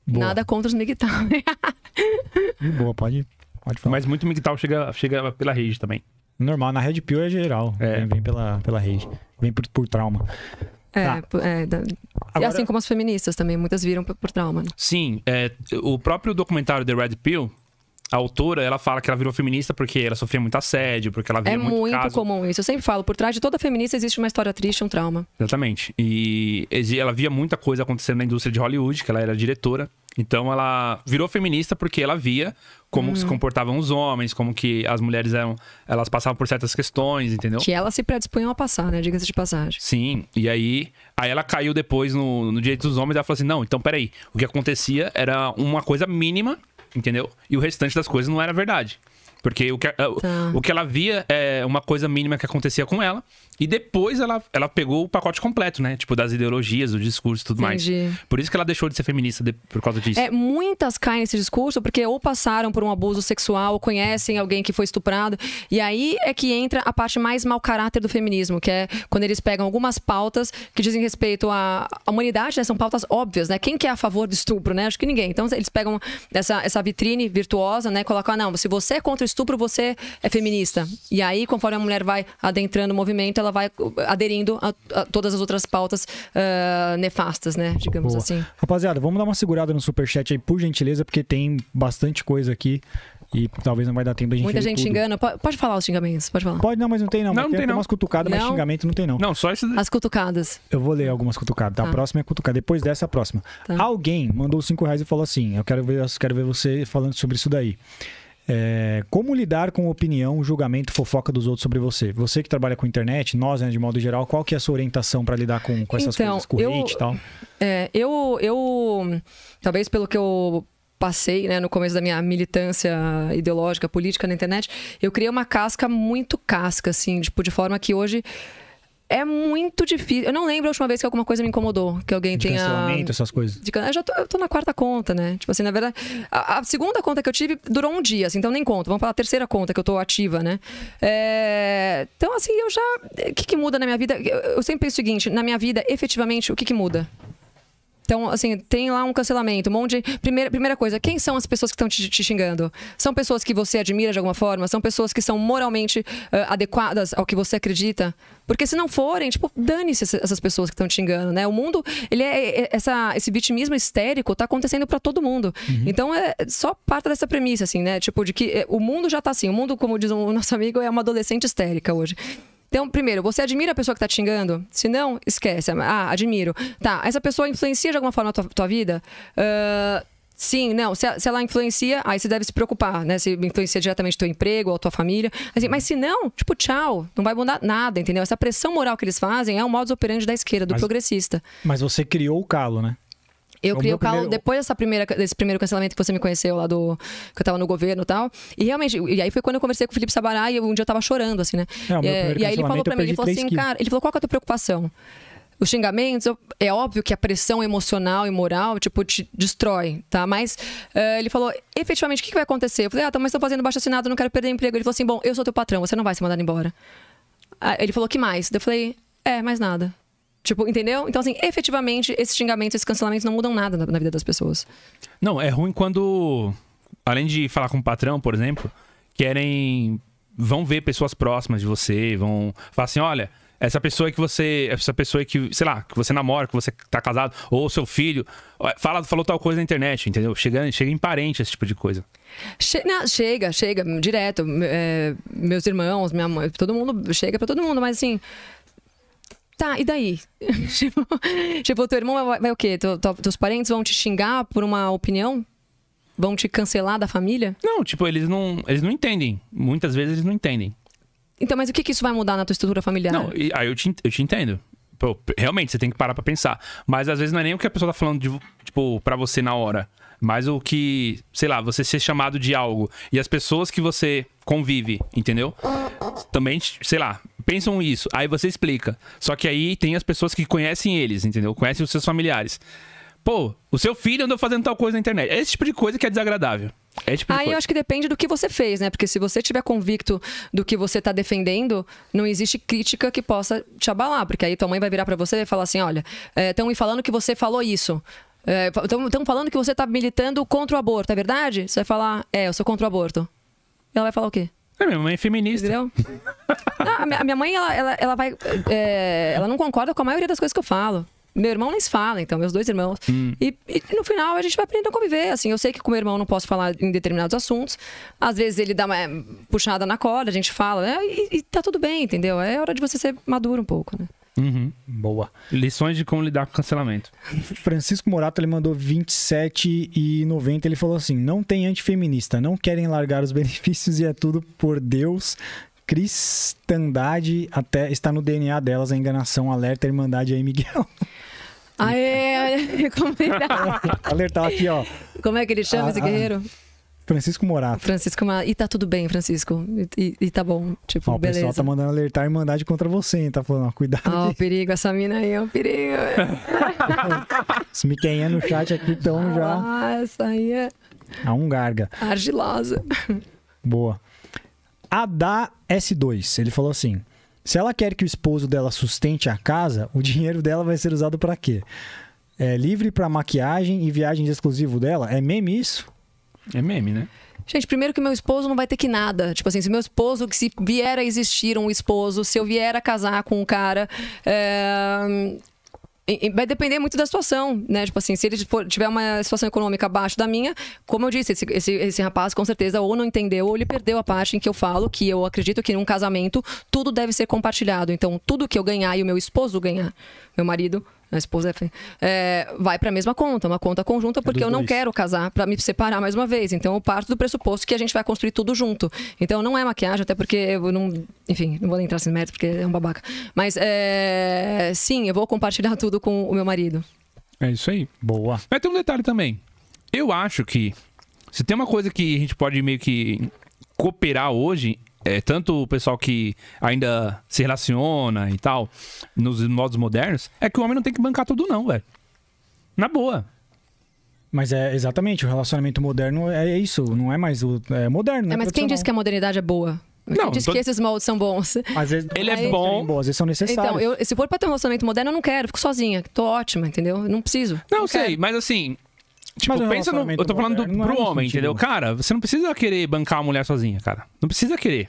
Nada contra os migtal. boa, pode ir. Pode falar. Mas muito migtal chega, chega pela rede também. Normal, na rede pure é geral. É. Vem, vem, pela, pela rede. Vem por, por trauma. É, tá. é da... Agora... assim como as feministas também, muitas viram por, por trauma. Né? Sim, é, o próprio documentário The Red Pill, a autora, ela fala que ela virou feminista porque ela sofria muito assédio, porque ela via é muito, muito caso. comum isso. Eu sempre falo, por trás de toda feminista existe uma história triste, um trauma. Exatamente. E ela via muita coisa acontecendo na indústria de Hollywood, que ela era diretora. Então ela virou feminista porque ela via como se hum. comportavam os homens, como que as mulheres eram, elas passavam por certas questões, entendeu? Que elas se predispunham a passar, né? Diga-se de passagem. Sim, e aí, aí ela caiu depois no, no direito dos homens, ela falou assim, não, então peraí, o que acontecia era uma coisa mínima, entendeu? E o restante das coisas não era verdade. Porque o que, eh, tá. o que ela via é uma coisa mínima que acontecia com ela, e depois ela, ela pegou o pacote completo, né? Tipo, das ideologias, do discurso e tudo Entendi. mais. Por isso que ela deixou de ser feminista de, por causa disso. É, muitas caem nesse discurso porque ou passaram por um abuso sexual, ou conhecem alguém que foi estuprado. E aí é que entra a parte mais mau caráter do feminismo, que é quando eles pegam algumas pautas que dizem respeito à, à humanidade, né? São pautas óbvias, né? Quem que é a favor do estupro, né? Acho que ninguém. Então eles pegam essa, essa vitrine virtuosa, né? Colocam, ah, não, se você é contra o estupro, você é feminista. E aí, conforme a mulher vai adentrando o movimento, ela ela vai uh, aderindo a, a todas as outras pautas uh, nefastas, né? Digamos Boa. assim. Rapaziada, vamos dar uma segurada no superchat aí, por gentileza, porque tem bastante coisa aqui. E talvez não vai dar tempo a gente Muita gente tudo. Pode, falar os xingamentos, pode falar. Pode não, mas não tem não. Não, não tem, tem não. umas cutucadas, não. mas xingamento não tem não. Não, só isso. As cutucadas. Eu vou ler algumas cutucadas. Tá? A tá. próxima é cutucada. Depois dessa, a próxima. Tá. Alguém mandou cinco reais e falou assim, eu quero ver, quero ver você falando sobre isso daí. É, como lidar com opinião, julgamento, fofoca dos outros sobre você? Você que trabalha com internet, nós, né, de modo geral, qual que é a sua orientação para lidar com, com essas então, coisas, com eu, hate e tal? É, eu, eu, talvez pelo que eu passei, né, no começo da minha militância ideológica, política na internet, eu criei uma casca muito casca, assim, tipo, de forma que hoje é muito difícil. Eu não lembro a última vez que alguma coisa me incomodou, que alguém de tenha. Cancelamento, essas coisas. De, eu já tô, eu tô na quarta conta, né? Tipo assim, na verdade, a, a, segunda conta que eu tive durou um dia, assim, então nem conto. Vamos falar a terceira conta que eu tô ativa, né? É... Então, assim, eu já. Eh, o que, que muda na minha vida? Eu, sempre penso o seguinte: na minha vida, efetivamente, o que, que muda? Então, assim, tem lá um cancelamento, um monte de... Primeira, primeira coisa, quem são as pessoas que estão te, te, xingando? São pessoas que você admira de alguma forma? São pessoas que são moralmente uh, adequadas ao que você acredita? Porque se não forem, tipo, dane-se essas pessoas que estão te xingando, né? O mundo, ele é, é, é essa, esse vitimismo histérico está acontecendo para todo mundo. Uhum. Então, é só parte dessa premissa, assim, né? Tipo, de que é, o mundo já está assim. O mundo, como diz o nosso amigo, é uma adolescente histérica hoje. Então, primeiro, você admira a pessoa que tá te xingando? Se não, esquece. Ah, admiro. Tá, essa pessoa influencia de alguma forma a tua, tua vida? Uh, Sim, não. Se, se, ela influencia, aí você deve se preocupar, né? Se influencia diretamente teu emprego ou tua família. Assim, mas se não, tipo, tchau. Não vai mudar nada, entendeu? Essa pressão moral que eles fazem é o um modus operandi da esquerda, do mas, progressista. Mas você criou o calo, né? Eu é criei o carro primeiro... depois dessa primeira, desse primeiro cancelamento que você me conheceu lá do. que eu tava no governo e tal. E realmente, e aí foi quando eu conversei com o Felipe Sabará e um dia eu tava chorando, assim, né? Não, é, e, é, e aí ele falou pra mim, ele falou assim, quilos. cara, ele falou, qual que é a tua preocupação? Os xingamentos, é óbvio que a pressão emocional e moral, tipo, te destrói, tá? Mas uh, ele falou, efetivamente, o que, que, vai acontecer? Eu falei, ah, tá, mas estão fazendo baixo assinado, não quero perder emprego. Ele falou assim, bom, eu sou teu patrão, você não vai ser mandado embora. Ah, ele falou, que mais? Eu falei, é, mais nada. Tipo, entendeu? Então, assim, efetivamente, esses xingamentos, esses cancelamentos não mudam nada na, na vida das pessoas. Não, é ruim quando, além de falar com o patrão, por exemplo, querem. vão ver pessoas próximas de você, vão. falar assim: olha, essa pessoa que você, essa pessoa que, sei lá, que você namora, que você tá casado, ou seu filho, fala, falou tal coisa na internet, entendeu? Chega, chega em parente esse tipo de coisa. Che não, chega, chega, direto. É, meus irmãos, minha mãe, todo mundo, chega para todo mundo, mas assim, Tá, e daí? Hum. [LAUGHS] tipo, tipo, teu irmão vai, vai o quê? Tu, tu, teus parentes vão te xingar por uma opinião? Vão te cancelar da família? Não, tipo, eles não, eles não entendem. Muitas vezes eles não entendem. Então, mas o que, que isso vai mudar na tua estrutura familiar? Não, aí eu te, eu te entendo. Pô, realmente, você tem que parar pra pensar. Mas às vezes não é nem o que a pessoa tá falando, de, tipo, pra você na hora. Mas o que, sei lá, você ser chamado de algo. E as pessoas que você convive, entendeu? Também, sei lá, pensam isso. Aí você explica. Só que aí tem as pessoas que conhecem eles, entendeu? Conhecem os seus familiares. Pô, o seu filho andou fazendo tal coisa na internet. É esse tipo de coisa que é desagradável. É tipo Aí eu acho que depende do que você fez, né? Porque se você tiver convicto do que você está defendendo, não existe crítica que possa te abalar. Porque aí tua mãe vai virar para você e falar assim: olha, estão é, me falando que você falou isso. Estão é, falando que você está militando contra o aborto, é verdade? Você vai falar: é, eu sou contra o aborto. E ela vai falar o quê? É, minha mãe é feminista. Entendeu? não, a, minha, mãe, ela, ela, ela vai. É, ela não concorda com a maioria das coisas que eu falo. Meu irmão nem se fala, então, meus dois irmãos. Hum. E, e, no final a gente vai aprendendo a conviver. Assim, eu sei que com meu irmão não posso falar em determinados assuntos. Às vezes ele dá uma é, puxada na corda, a gente fala, né? E, e tá tudo bem, entendeu? É hora de você ser maduro um pouco, né? Uhum. Boa. Lições de como lidar com cancelamento. Francisco Morato ele mandou 27 e 90. Ele falou assim: não tem antifeminista, não querem largar os [LAUGHS] benefícios e é tudo por Deus. Cristandade até está no DNA delas a enganação, alerta, irmandade aí, Miguel. Aê, recomendado. [LAUGHS] Alertar aqui, ó. Como é que ele chama a, esse ah, ah. guerreiro? A... Francisco Morato. Francisco Morato. E tá tudo bem, Francisco. E, e tá bom. Tipo, ó, o beleza. O pessoal tá mandando alertar e mandar de contra você, hein? Tá falando, ó, cuidado. Ó, oh, o perigo, essa mina aí é um perigo. Os [LAUGHS] miquenha no chat aqui estão ah, já. Ah, essa aí é. A garga. Argilosa. Boa. A da S2, ele falou assim: se ela quer que o esposo dela sustente a casa, o dinheiro dela vai ser usado para quê? É livre para maquiagem e viagens exclusivo dela? É meme isso? É meme, né? Gente, primeiro que meu esposo não vai ter que nada. Tipo assim, se meu esposo, que se vier a existir um esposo, se eu vier a casar com um cara. É... Vai depender muito da situação, né? Tipo assim, se ele for, tiver uma situação econômica abaixo da minha, como eu disse, esse, esse, esse, rapaz com certeza ou não entendeu ou ele perdeu a parte em que eu falo que eu acredito que num casamento tudo deve ser compartilhado. Então, tudo que eu ganhar e o meu esposo ganhar, meu marido, a esposa é, é vai para a mesma conta, uma conta conjunta, porque é eu não dois. quero casar para me separar mais uma vez. Então eu parto do pressuposto que a gente vai construir tudo junto. Então não é maquiagem, até porque eu não. Enfim, não vou entrar sem método porque é um babaca. Mas é, sim, eu vou compartilhar [LAUGHS] tudo com o meu marido. É isso aí. Boa. Mas tem um detalhe também. Eu acho que se tem uma coisa que a gente pode meio que cooperar hoje é, tanto o pessoal que ainda se relaciona e tal, nos modos modernos, é que o homem não tem que bancar tudo, não, velho. Na boa. Mas é exatamente, o relacionamento moderno é isso, não é mais o. É moderno, né? É, mas quem disse que a modernidade é boa? não, diz tô... que esses moldes são bons? Às vezes ele é bom. Bom, às vezes são necessários. Então, eu, se for pra ter um relacionamento moderno, eu não quero, eu fico sozinha, tô ótima, entendeu? não preciso. Não, não sei, quero. mas assim, Tipo, pensa no. Eu tô falando é, do, é pro homem, sentido. entendeu? Cara, você não precisa querer bancar a mulher sozinha, cara. Não precisa querer.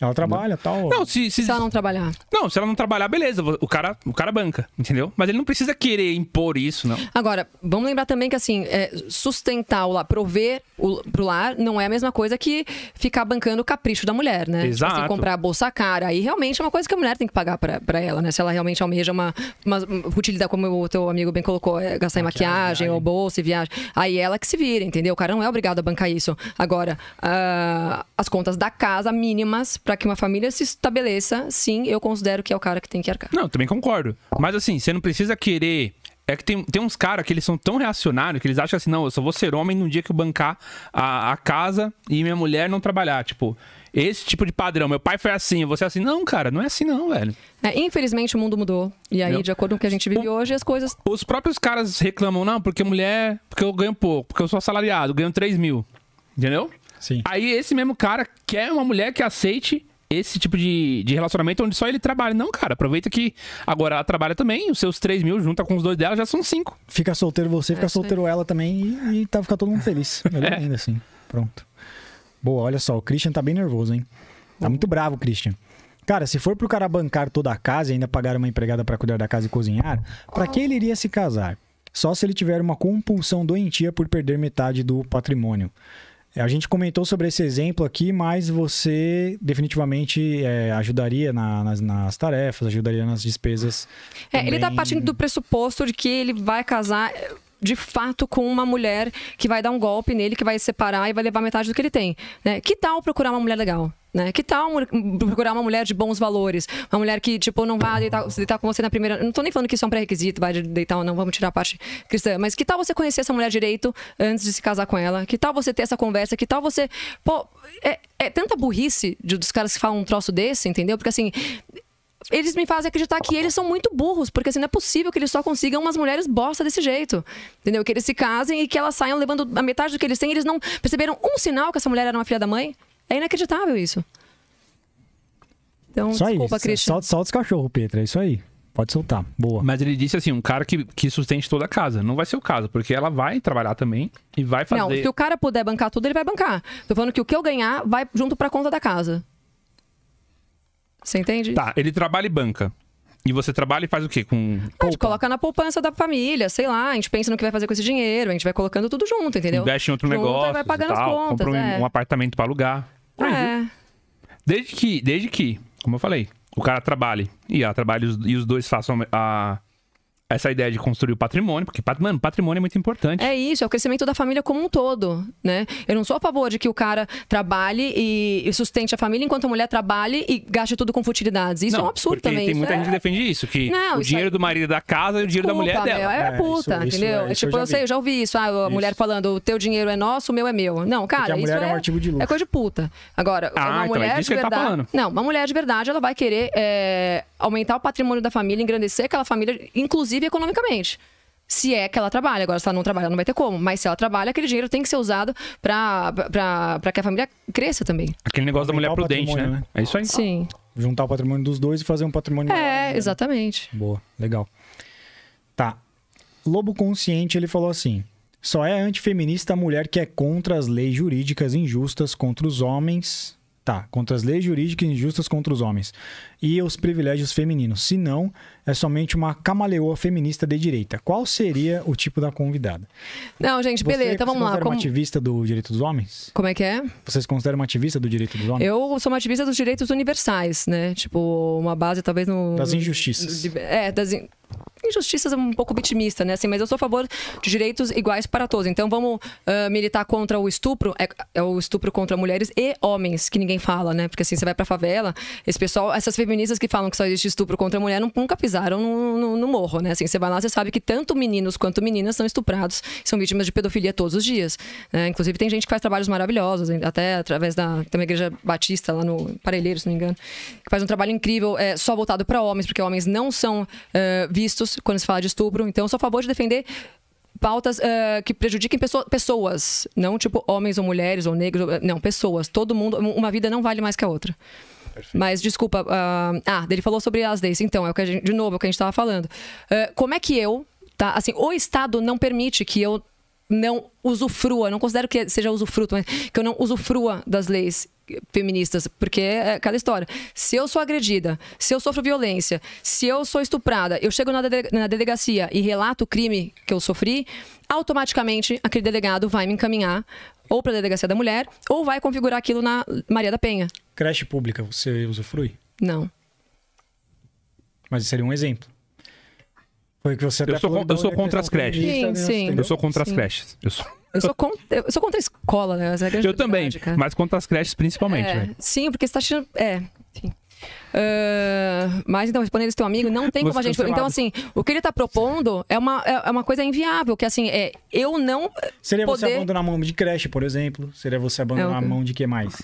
Ela trabalha tal. Não, se, se, se ela não trabalhar. Não, se ela não trabalhar, beleza. O cara, o cara banca, entendeu? Mas ele não precisa querer impor isso, não. Agora, vamos lembrar também que, assim, é, sustentar o lar, prover o, pro lar, não é a mesma coisa que ficar bancando o capricho da mulher, né? Exato. Tipo assim, comprar a bolsa cara. Aí realmente é uma coisa que a mulher tem que pagar pra, pra ela, né? Se ela realmente almeja uma, uma utilidade, como o teu amigo bem colocou, é gastar em maquiagem, maquiagem ou bolsa e viagem. Aí ela que se vira, entendeu? O cara não é obrigado a bancar isso. Agora, uh, as contas da casa mínimas para que uma família se estabeleça, sim, eu considero que é o cara que tem que arcar. Não, também concordo. Mas assim, você não precisa querer é que tem, tem uns caras que eles são tão reacionários que eles acham assim, não, eu só vou ser homem num dia que eu bancar a, a casa e minha mulher não trabalhar. Tipo, esse tipo de padrão. Meu pai foi assim, você assim. Não, cara, não é assim não, velho. É, infelizmente o mundo mudou. E aí, de acordo com o que a gente vive o... hoje, as coisas... Os próprios caras reclamam, não, porque mulher... Porque eu ganho pouco, porque eu sou assalariado, ganho 3 mil. Entendeu? Sim. Aí esse mesmo cara quer uma mulher que aceite esse tipo de, de relacionamento onde só ele trabalha. Não, cara, aproveita que agora ela trabalha também, os seus 3 mil junta com os dois dela já são 5. Fica solteiro você, é, fica solteiro ela também e, e tá, ficando todo mundo feliz. [LAUGHS] Melhor é. ainda assim. Pronto. Boa, olha só, o Christian tá bem nervoso, hein? Tá muito bravo, Christian. Cara, se for pro cara bancar toda a casa e ainda pagar uma empregada para cuidar da casa e cozinhar, para que ele iria se casar? Só se ele tiver uma compulsão doentia por perder metade do patrimônio. É, a gente comentou sobre esse exemplo aqui, mas você definitivamente é, ajudaria na, nas, nas, tarefas, ajudaria nas despesas. É, ele está partindo do pressuposto de que ele vai casar de fato com uma mulher que vai dar um golpe nele, que vai separar e vai levar metade do que ele tem. Né? Que tal procurar uma mulher legal? Né? Que tal procurar uma mulher de bons valores? Uma mulher que, tipo, não vai deitar, deitar com você na primeira. Não estou nem falando que isso é um pré-requisito, vai deitar ou não, vamos tirar a parte cristã. Mas que tal você conhecer essa mulher direito antes de se casar com ela? Que tal você ter essa conversa? Que tal você. Pô, é, é tanta burrice de, dos caras que falam um troço desse, entendeu? Porque assim, eles me fazem acreditar que eles são muito burros, porque assim, não é possível que eles só consigam umas mulheres bosta desse jeito. Entendeu? Que eles se casem e que elas saiam levando a metade do que eles têm, e eles não perceberam um sinal que essa mulher era uma filha da mãe. É inacreditável isso. Então, desculpa, aí. Christian. Solta, os cachorros, Petra. É isso aí. Pode soltar. Boa. Mas ele disse assim: um cara que, que sustente toda a casa. Não vai ser o caso, porque ela vai trabalhar também e vai fazer. Não, se o cara puder bancar tudo, ele vai bancar. Tô falando que o que eu ganhar vai junto pra conta da casa. Você entende? Tá, ele trabalha e banca. E você trabalha e faz o quê? Com. a gente coloca na poupança da família, sei lá, a gente pensa no que vai fazer com esse dinheiro, a gente vai colocando tudo junto, entendeu? Investe em outro junto, negócio. Vai pagando tal, as contas. Compra é. um, apartamento para alugar. é. Desde que, desde que, como eu falei, o cara trabalhe e ela trabalhe e os dois façam a, essa ideia de construir o patrimônio, porque mano, patrimônio é muito importante. É isso, é o crescimento da família como um todo, né? Eu não sou a favor de que o cara trabalhe e sustente a família enquanto a mulher trabalhe e gaste tudo com futilidades. Isso é não, é um absurdo porque também. Tem muita é... gente que defende isso, que não, o dinheiro é do marido da casa e o dinheiro Desculpa, da mulher é dela. É, é puta, isso, entendeu? Isso, tipo, eu, eu, sei, eu já ouvi isso. Ah, a isso. mulher falando, o teu dinheiro é nosso, o meu é meu. Não, cara, isso é, um artigo de lucro. É coisa de puta. Agora, ah, uma então, mulher de tá verdade. Tá não, uma mulher de verdade, ela vai querer aumentar o patrimônio da família, engrandecer aquela família, inclusive inclusive economicamente se é que ela trabalha. Agora, se ela não trabalha, não vai ter como. Mas se ela trabalha, aquele dinheiro tem que ser usado para que a família cresça também. Aquele negócio da mulher prudente, né? né? É isso aí. Sim. Juntar o patrimônio dos dois e fazer um patrimônio. É, maior, né? exatamente. Né? Boa, legal. Tá. Lobo Consciente, ele falou assim. Só é antifeminista a mulher que é contra as leis jurídicas injustas contra os homens. Tá, contra as leis jurídicas injustas contra os homens e os privilégios femininos. Se não, é somente uma camaleoa feminista de direita. Qual seria o tipo da convidada? Não, gente, Você beleza, então vamos lá. Você como... uma ativista do direito dos homens? Como é que é? Você se considera uma ativista do direito dos homens? Eu sou uma ativista dos direitos universais, né? Tipo, uma base talvez no... Das injustiças. É, das... In injustiças um pouco vitimista, né? Assim, mas eu sou a favor de direitos iguais para todos. Então vamos uh, militar contra o estupro, é, é, o estupro contra mulheres e homens, que ninguém fala, né? Porque assim, você vai pra favela, esse pessoal, essas femininas feministas que falam que só existe estupro contra a mulher nunca pisaram no, no, no morro, né? Assim, você vai lá, você sabe que tanto meninos quanto meninas são estuprados, são vítimas de pedofilia todos os dias. Né? Inclusive, tem gente que faz trabalhos maravilhosos, até através da tem uma igreja batista lá no Parelheiro, se não me engano, que faz um trabalho incrível é, só voltado para homens, porque homens não são uh, vistos quando se fala de estupro. Então, eu sou a favor de defender pautas uh, que prejudiquem pessoa, pessoas, não tipo homens ou mulheres ou negros, eh, não, pessoas. Todo mundo, uma vida não vale mais que a outra. Perfeito. Mas, desculpa. Uh, ah, ele falou sobre as leis. Então, é o que gente, de novo, é o que a gente estava falando. Uh, como é que eu, tá? Assim, o Estado não permite que eu não usufrua, não considero que seja usufruto, mas que eu não usufrua das leis feministas, porque é aquela história. Se eu sou agredida, se eu sofro violência, se eu sou estuprada, eu chego na delegacia e relato o crime que eu sofri, automaticamente aquele delegado vai me encaminhar ou para a delegacia da mulher, ou vai configurar aquilo na Maria da Penha. Creche pública, você usufrui? Não. Mas seria um exemplo. Foi que você eu até sou, falou, eu sou contra as creches. Sim, sim. Eu sou contra sim. as creches. Eu sou... [LAUGHS] Eu sou, contra, eu sou contra a escola, né? É eu também, é mas contra as creches principalmente. É, né? Sim, porque você está achando... É, Uh, mas então, respondendo esse teu amigo, não tem como a gente. Tá então, assim, o que ele está propondo é uma, é, é uma coisa inviável, que assim, é eu não. Seria poder... você abandonar a mão de creche, por exemplo? Seria você abandonar é, okay. a mão de que mais?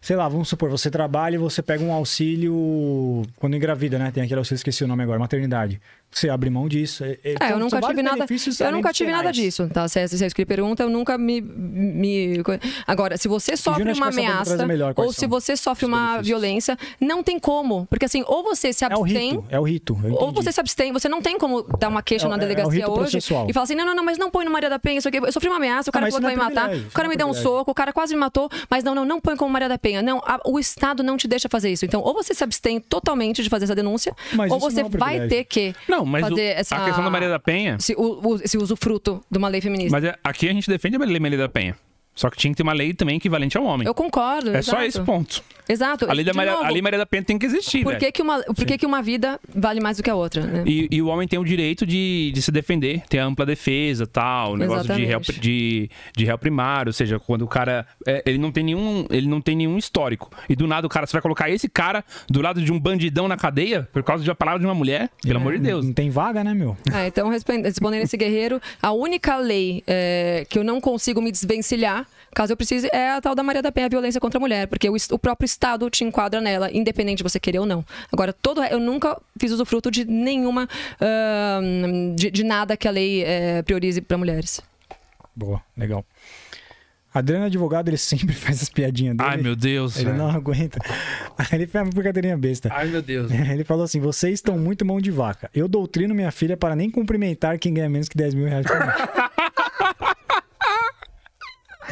Sei lá, vamos supor, você trabalha e você pega um auxílio quando engravida, né? Tem aquele auxílio, esqueci o nome agora, maternidade você abre mão disso. É, é, é eu nunca tive nada. Eu nunca tive nada disso, tá? Se, se, se pergunta, eu nunca me, me. Agora, se você sofre uma ameaça melhor, ou se você sofre uma benefícios. violência, não tem como. Porque assim, ou você se é abstém. É o rito. É o rito ou você se abstém. Você não tem como dar uma queixa é, na é delegacia hoje processual. e falar assim: não, não, não, mas não põe no Maria da Penha, isso aqui. Eu sofri uma ameaça, o cara ah, falou que vai me matar, o cara me deu um soco, o cara quase me matou, mas não, não, não põe como Maria da Penha. Não, a, o Estado não te deixa fazer isso. Então, ou você se abstém totalmente de fazer essa denúncia, mas ou você vai ter que. Não, não, mas o, essa... a questão da Maria da Penha. Se, o, o, usa o fruto de uma lei feminista. Mas é, aqui a gente defende a Maria da Penha. Só que tinha que ter uma lei também equivalente ao homem. Eu concordo. É exato. só esse ponto. Exato. A lei, da Maria, novo, a lei Maria da Penha tem que existir. Por, né? que, que, uma, por que, que uma vida vale mais do que a outra? Né? E, e, o homem tem o direito de, de se defender, ter ampla defesa tal, negócio de réu, de, de réu primário, ou seja, quando o cara. É, ele, não tem nenhum, ele não tem nenhum histórico. E do nada o cara, você vai colocar esse cara do lado de um bandidão na cadeia por causa de uma palavra de uma mulher? Pelo é, amor de Deus. Não tem vaga, né, meu? Ah, então respondendo esse guerreiro, a única lei é, que eu não consigo me desvencilhar Caso eu precise, é a tal da Maria da Penha, a violência contra a mulher, porque o, o próprio Estado te enquadra nela, independente de você querer ou não. Agora, todo eu nunca fiz usufruto de nenhuma. Uh, de, de, nada que a lei uh, priorize para mulheres. Boa, legal. Adriano é advogado, ele [LAUGHS] sempre faz as piadinhas dele. Ai, meu Deus. Ele é. não aguenta. [LAUGHS] ele fez uma brincadeirinha besta. Ai, meu Deus. [LAUGHS] Ele falou assim: vocês estão muito mão de vaca. Eu doutrino minha filha para nem cumprimentar quem ganha menos que 10 mil reais por mês.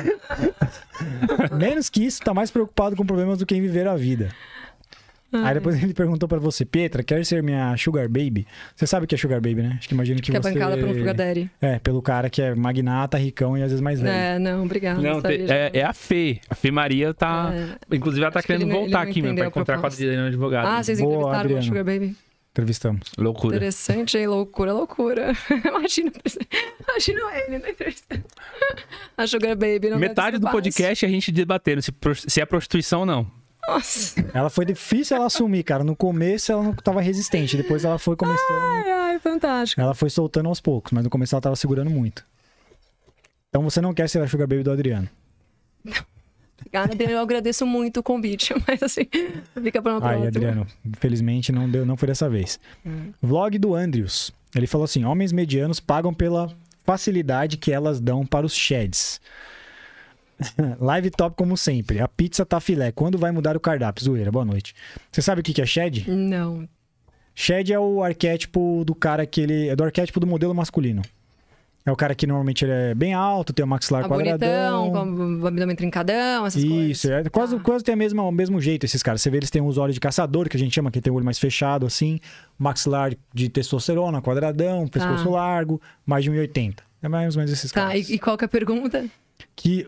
[LAUGHS] Menos que isso, tá mais preocupado com problemas do que em viver a vida. Aí depois ele perguntou para você, Petra, quer ser minha Sugar Baby? Você sabe o que é Sugar Baby, né? Acho que imagino que, que é você... é bancada pelo Sugar Daddy. É, pelo cara que é magnata, ricão e às vezes mais velho. É, não, obrigado. Não, é, é, a Fê. A Fê Maria tá... É... Inclusive ela tá Acho querendo ele, voltar ele aqui mesmo, pra encontrar com a Adriana Advogada. Ah, vocês Boa, entrevistaram Adriana. o Sugar Baby? Entrevistamos. Loucura. Interessante, hein? Loucura, loucura. [LAUGHS] imagina, imagina ele na entrevista. A Sugar Baby. Não Metade do podcast é a gente debatendo se, se é prostituição ou não. Nossa. Ela foi difícil ela assumir, cara. No começo ela não tava resistente, depois ela foi começando. Ai, ai, fantástico. Ela foi soltando aos poucos, mas no começo ela tava segurando muito. Então você não quer ser a Sugar Baby do Adriano. Não. Obrigada, Eu agradeço muito o convite, [LAUGHS] mas assim, fica para outro Aí, Adriano, infelizmente não, deu, não foi dessa vez. Hum. Vlog do Andrius. Ele falou assim: homens medianos pagam pela facilidade que elas dão para os sheds. [LAUGHS] Live top como sempre. A pizza tá filé. Quando vai mudar o cardápio? Zoeira, boa noite. Você sabe o que é shed? Não. Shed é o arquétipo do cara que ele. É do arquétipo do modelo masculino. É o cara que normalmente ele é bem alto, tem o maxilar a tá quadradão. com o abdômen trincadão, essas Isso, coisas. Isso, é, tá. quase, ah. quase tem a mesma, o mesmo jeito esses caras. Você vê, eles têm os olhos de caçador, que a gente chama, que tem o olho mais fechado, assim. Maxilar de testosterona, quadradão, tá. pescoço largo, mais de 1,80. É mais ou menos esses tá, caras. Tá, e, e qual que é a pergunta? que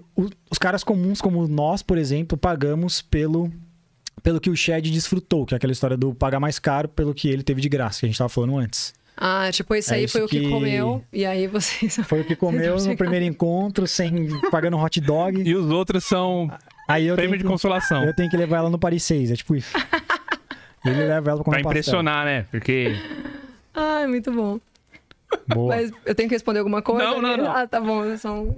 os caras comuns como nós, por exemplo, pagamos pelo pelo que o Shed desfrutou, que é aquela história do pagar mais caro pelo que ele teve de graça, que a gente estava falando antes. Ah, tipo, esse é aí foi o que... comeu, e aí vocês. [LAUGHS] Foi o que comeu no primeiro encontro, sem pagando hot dog. E os outros são aí eu prêmio de que... consolação. Eu tenho que levar ela no Paris 6, é tipo isso. [LAUGHS] Ele leva ela pra Pra impressionar, pastel. né? Porque. Ai, muito bom. Boa. Mas eu tenho que responder alguma coisa? Não, não, não. Ah, tá bom. São...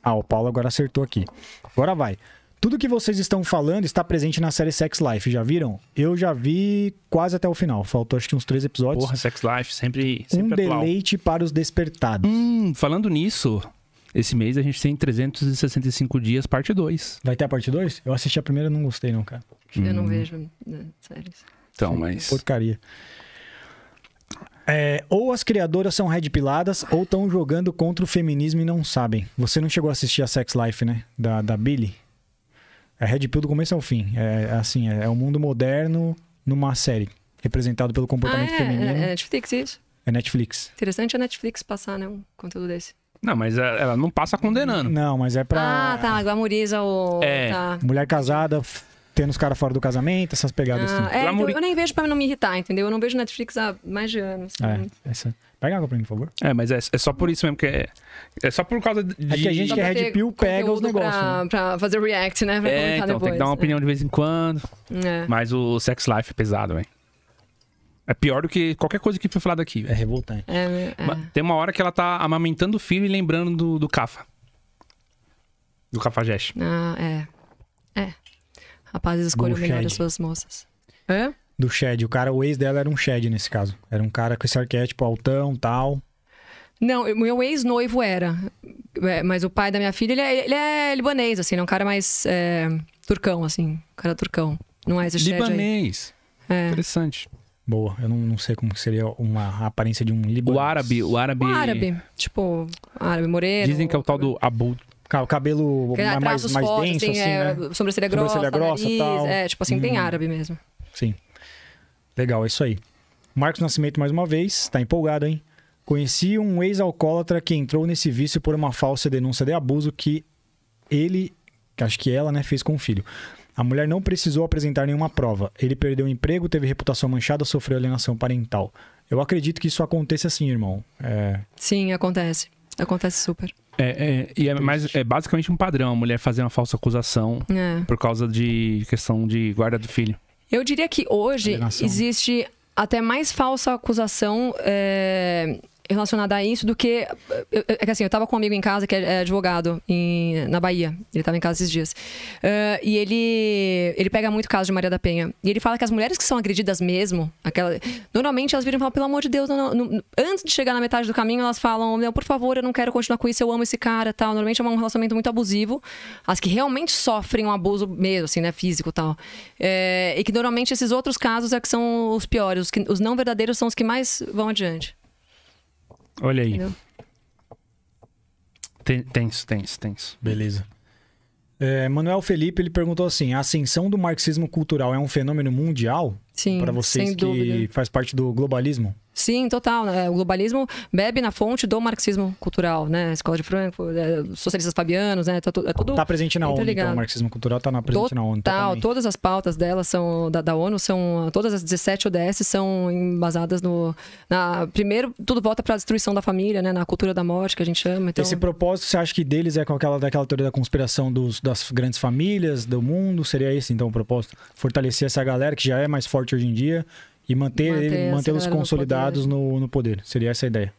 Ah, o Paulo agora acertou aqui. Agora vai. Tudo que vocês estão falando está presente na série Sex Life, já viram? Eu já vi quase até o final. Faltou acho que uns três episódios. Porra, Sex Life, sempre, sempre Um atual. deleite para os despertados. Hum, falando nisso, esse mês a gente tem 365 dias, parte 2. Vai ter a parte 2? Eu assisti a primeira e não gostei não, cara. Eu hum. não vejo né, séries. Então, mas... Porcaria. É, ou as criadoras são red piladas ou estão jogando contra o feminismo e não sabem. Você não chegou a assistir a Sex Life, né? Da, da Billy? É Red Pill do começo ao fim. É, é assim, é, o é mundo moderno numa série, representado pelo comportamento ah, é, feminino. É, é Netflix isso. É Netflix. Interessante a Netflix passar, né, um conteúdo desse. Não, mas é, ela não passa condenando. Não, mas é pra. Ah, tá. Glamoriza o. É. Tá. Mulher casada, tendo os caras fora do casamento, essas pegadas ah, assim. É, então eu nem vejo pra não me irritar, entendeu? Eu não vejo Netflix há mais de anos. Assim. É, essa... Pega água pra mim, por favor. É, mas é, é só por isso mesmo que é. É só por causa de. É que a gente que é Red Pill pega os negócios. Pra, né? pra, fazer react, né? Pra é, então, depois. tem que dar uma opinião é. de vez em quando. É. Mas o sex life é pesado, velho. É pior do que qualquer coisa que foi falada aqui. É revoltante. É, é. tem uma hora que ela tá amamentando o filho e lembrando do, do Cafa. Do Cafajeste. Ah, é. Rapazes escolham melhor as suas moças. Hã? Do Shed. O cara, o ex dela era um Shed nesse caso. Era um cara com esse arquétipo altão, tal. Não, meu ex-noivo era. É, mas o pai da minha filha, ele é, ele é libanês, assim. Ele é um cara mais é, turcão, assim. Um cara turcão. Não é esse Shed Libanês. É. Interessante. Boa, eu não, não sei como seria uma aparência de um libanês. O árabe, o árabe. O árabe, tipo, árabe moreno. Dizem que é o tal do Abu o cabelo mais, mais fortes, denso, tem, assim, assim, é, né? Sobrancelha grossa, sobrancelha grossa nariz, é, tal. É, tipo assim, hum. bem árabe mesmo. Sim. Legal, é isso aí. Marcos Nascimento, mais uma vez, tá empolgado, hein? Conheci um ex-alcoólatra que entrou nesse vício por uma falsa denúncia de abuso que ele, que acho que ela, né, fez com o filho. A mulher não precisou apresentar nenhuma prova. Ele perdeu o emprego, teve reputação manchada, sofreu alienação parental. Eu acredito que isso aconteça assim, irmão. É... Sim, acontece. Acontece super. É, é, e é, mais, é basicamente um padrão a mulher fazer uma falsa acusação é. por causa de questão de guarda do filho. Eu diria que hoje existe até mais falsa acusação é, relacionada a isso do que. Eh, eh, é que assim, eu tava com um amigo em casa que é, é advogado em, na Bahia. Ele tava em casa esses dias. Uh, e ele, ele pega muito caso de Maria da Penha. E ele fala que as mulheres que são agredidas mesmo, aquela, normalmente elas viram e falam, pelo amor de Deus, não, não, não. antes de chegar na metade do caminho, elas falam, não, por favor, eu não quero continuar com isso, eu amo esse cara tal. Normalmente é um relacionamento muito abusivo. As que realmente sofrem um abuso mesmo, assim, né, físico tal. É, e que normalmente esses outros casos é que são os piores. Os, que, os não verdadeiros são os que mais vão adiante. Olha aí. Entendeu? Tenso, tenso, tenso. Beleza. É, Manuel Felipe ele perguntou assim: a ascensão do marxismo cultural é um fenômeno mundial? para vocês que dúvida. faz parte do globalismo? Sim, total. Né? O globalismo bebe na fonte do marxismo cultural, né? A Escola de Frankfurt, é, socialistas fabianos, né? Tá, é tudo Está então, tá presente na ONU, então, o marxismo cultural está presente total, na ONU. Total, todas as pautas dela são, da, da, ONU são, todas as 17 ODS são embasadas no... Na, primeiro, tudo volta para a destruição da família, né? Na cultura da morte, que a gente chama. Então... Esse propósito, você acha que deles é com aquela, daquela teoria da conspiração dos, das grandes famílias do mundo? Seria esse, então, o propósito? Fortalecer essa galera que já é mais forte forte hoje em dia e manter, manter mantê-los consolidados no poder. No, no poder. Seria essa a ideia.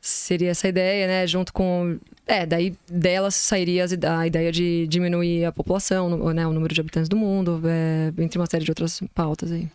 Seria essa a ideia, né? Junto com. É, daí delas sairia a ideia de diminuir a população, né? o número de habitantes do mundo, é, entre uma série de outras pautas aí.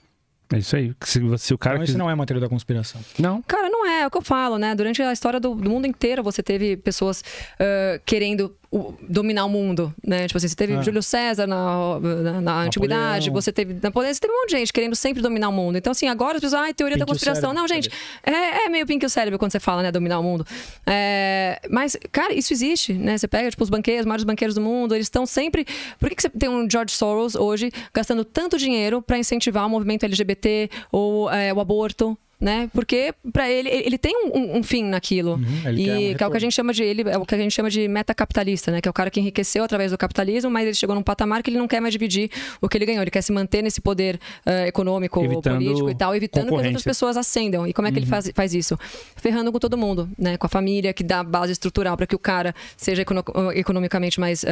É isso aí. Se, se o cara isso não é matéria da conspiração. Não. Cara, não é. É o que eu falo, né? Durante a história do, do mundo inteiro, você teve pessoas uh, querendo o, dominar o mundo, né? Tipo assim, você teve é. Júlio César na, na, na antiguidade, você teve Napoleão, você teve um monte de gente querendo sempre dominar o mundo. Então, assim, agora as pessoas, ai, ah, teoria Pink da conspiração. Não, gente, é, é, meio pink o cérebro quando você fala, né, dominar o mundo. É, mas, cara, isso existe, né? Você pega, tipo, os banqueiros, os maiores banqueiros do mundo, eles estão sempre. Por que, que você tem um George Soros hoje gastando tanto dinheiro para incentivar o movimento LGBT ou é, o aborto? né? Porque para ele, ele tem um, um fim naquilo. Uhum, e que é o que a gente chama de ele, é o que a gente chama de capitalista né? Que é o cara que enriqueceu através do capitalismo, mas ele chegou num patamar que ele não quer mais dividir o que ele ganhou. Ele quer se manter nesse poder uh, econômico, evitando político e tal, evitando que as outras pessoas ascendam. E como é que uhum. ele faz, faz isso? Ferrando com todo mundo, né? Com a família, que dá a base estrutural para que o cara seja econo economicamente mais, uh,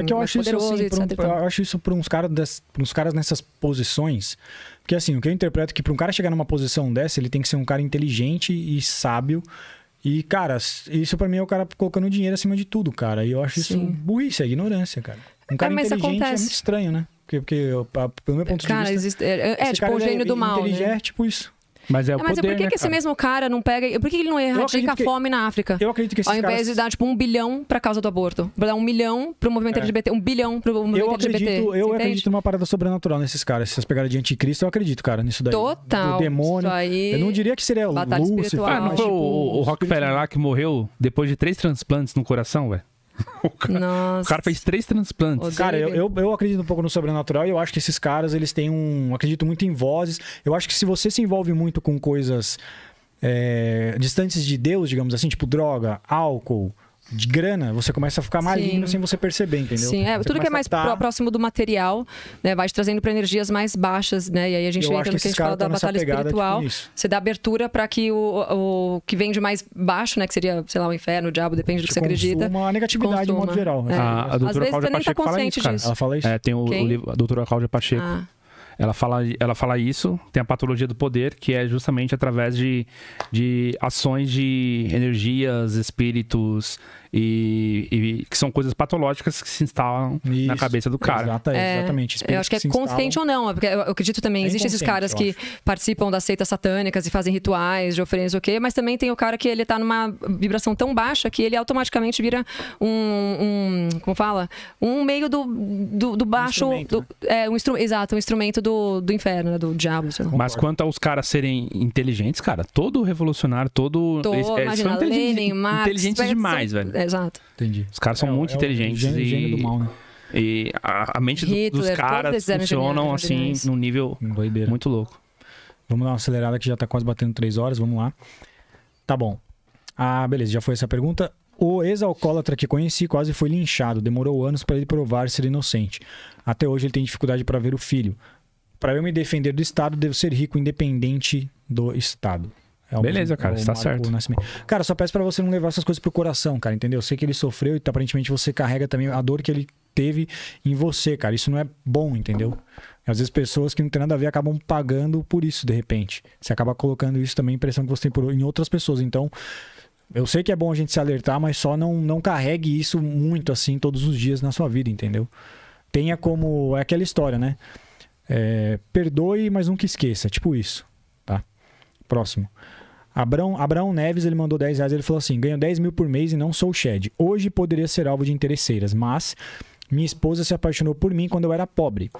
é que eu acho poderoso, isso, assim, etc, um, Eu acho isso para uns, caras uns caras nessas posições porque assim, o que eu interpreto é que para um cara chegar numa posição dessa, ele tem que ser um cara inteligente e sábio. E, cara, isso para mim é o cara colocando dinheiro acima de tudo, cara. E eu acho isso Sim. burrice, é ignorância, cara. Um tá, cara é, mas inteligente acontece. é muito estranho, né? Porque, porque pelo meu ponto de vista... Existe... É, é tipo, o é gênio é, do mal, né? É tipo isso. Mas é o é, mas é poder, por que, né, que esse mesmo cara não pega. Por que ele não erradica a fome na África? Eu acredito que esses Ao invés caras... de dar, tipo, um bilhão pra causa do aborto. Pra dar um milhão pro movimento é. LGBT. Um bilhão pro movimento eu acredito, LGBT. Eu entende? acredito numa parada sobrenatural nesses caras. Essas pegadas de anticristo, eu acredito, cara, nisso daí. Total. Do demônio. Aí... Eu não diria que seria Batalha Lúcifer. Ah, não o, o Rockefeller lá que morreu depois de três transplantes no coração, velho? [LAUGHS] O cara, Nossa. o cara fez três transplantes. Odeio. Cara, eu, eu, eu, acredito um pouco no sobrenatural e eu acho que esses caras, eles têm um. Acredito muito em vozes. Eu acho que se você se envolve muito com coisas é, distantes de Deus, digamos assim, tipo droga, álcool, de grana, você começa a ficar maligno sem você perceber, entendeu? Sim, é, tudo que é mais próximo do material, né, vai te trazendo para energias mais baixas, né? E aí a gente entra no que a gente fala da batalha tipo espiritual. Tipo você dá abertura para que o, o que vem de mais baixo, né, que seria, sei lá, o inferno, o diabo, depende do que você acredita. Uma negatividade de modo geral. Né? É. A, a doutora Às Cláudia tá Pacheco tá fala isso, cara. Ela fala isso. É, tem o, o, livro, a doutora Cláudia Pacheco. Ah. Ela fala, ela fala isso, tem a patologia do poder, que é justamente através de, de ações de energias, espíritos e, e, que são coisas patológicas que se instalam Isso, na cabeça do cara. Exata, é, exatamente. Eu acho que, que é consciente instalam... ou não, é porque eu acredito também, é existem esses caras que participam das seitas satânicas e fazem rituais de oferendas o quê, mas também tem o cara que ele tá numa vibração tão baixa que ele automaticamente vira um, um como fala? Um meio do, do, do baixo. Um do, né? é, um exato, um instrumento do, do inferno, né, do diabo. Mas quanto aos caras serem inteligentes, cara, todo revolucionário, todo. Tô, é, imagina, inteligentes, Marx, inteligentes demais, velho. É, exato. Entendi. Os caras são é, muito é inteligentes. O gênio, e... gênio do mal, né? E a, a mente Hitler, dos caras funcionam assim num nível Doideira. muito louco. Vamos dar uma acelerada que já tá quase batendo 3 horas, vamos lá. Tá bom. Ah, beleza, já foi essa pergunta. O ex-alcoólatra que conheci quase foi linchado. Demorou anos para ele provar ser inocente. Até hoje ele tem dificuldade para ver o filho. Para eu me defender do Estado, devo ser rico independente do Estado. É Beleza, cara, está é certo. Cara, só peço para você não levar essas coisas pro coração, cara, entendeu? Eu sei que ele sofreu e aparentemente você carrega também a dor que ele teve em você, cara. Isso não é bom, entendeu? Às vezes pessoas que não tem nada a ver acabam pagando por isso, de repente. Você acaba colocando isso também, impressão que você tem por, em outras pessoas. Então, eu sei que é bom a gente se alertar, mas só não, não carregue isso muito assim todos os dias na sua vida, entendeu? Tenha como. É aquela história, né? É, perdoe, mas nunca esqueça. Tipo isso. Tá? Próximo. Abrão, Abrão Neves, ele mandou 10 reais, ele falou assim, ganho 10 mil por mês e não sou Shed. Hoje poderia ser alvo de interesseiras, mas minha esposa se apaixonou por mim quando eu era pobre.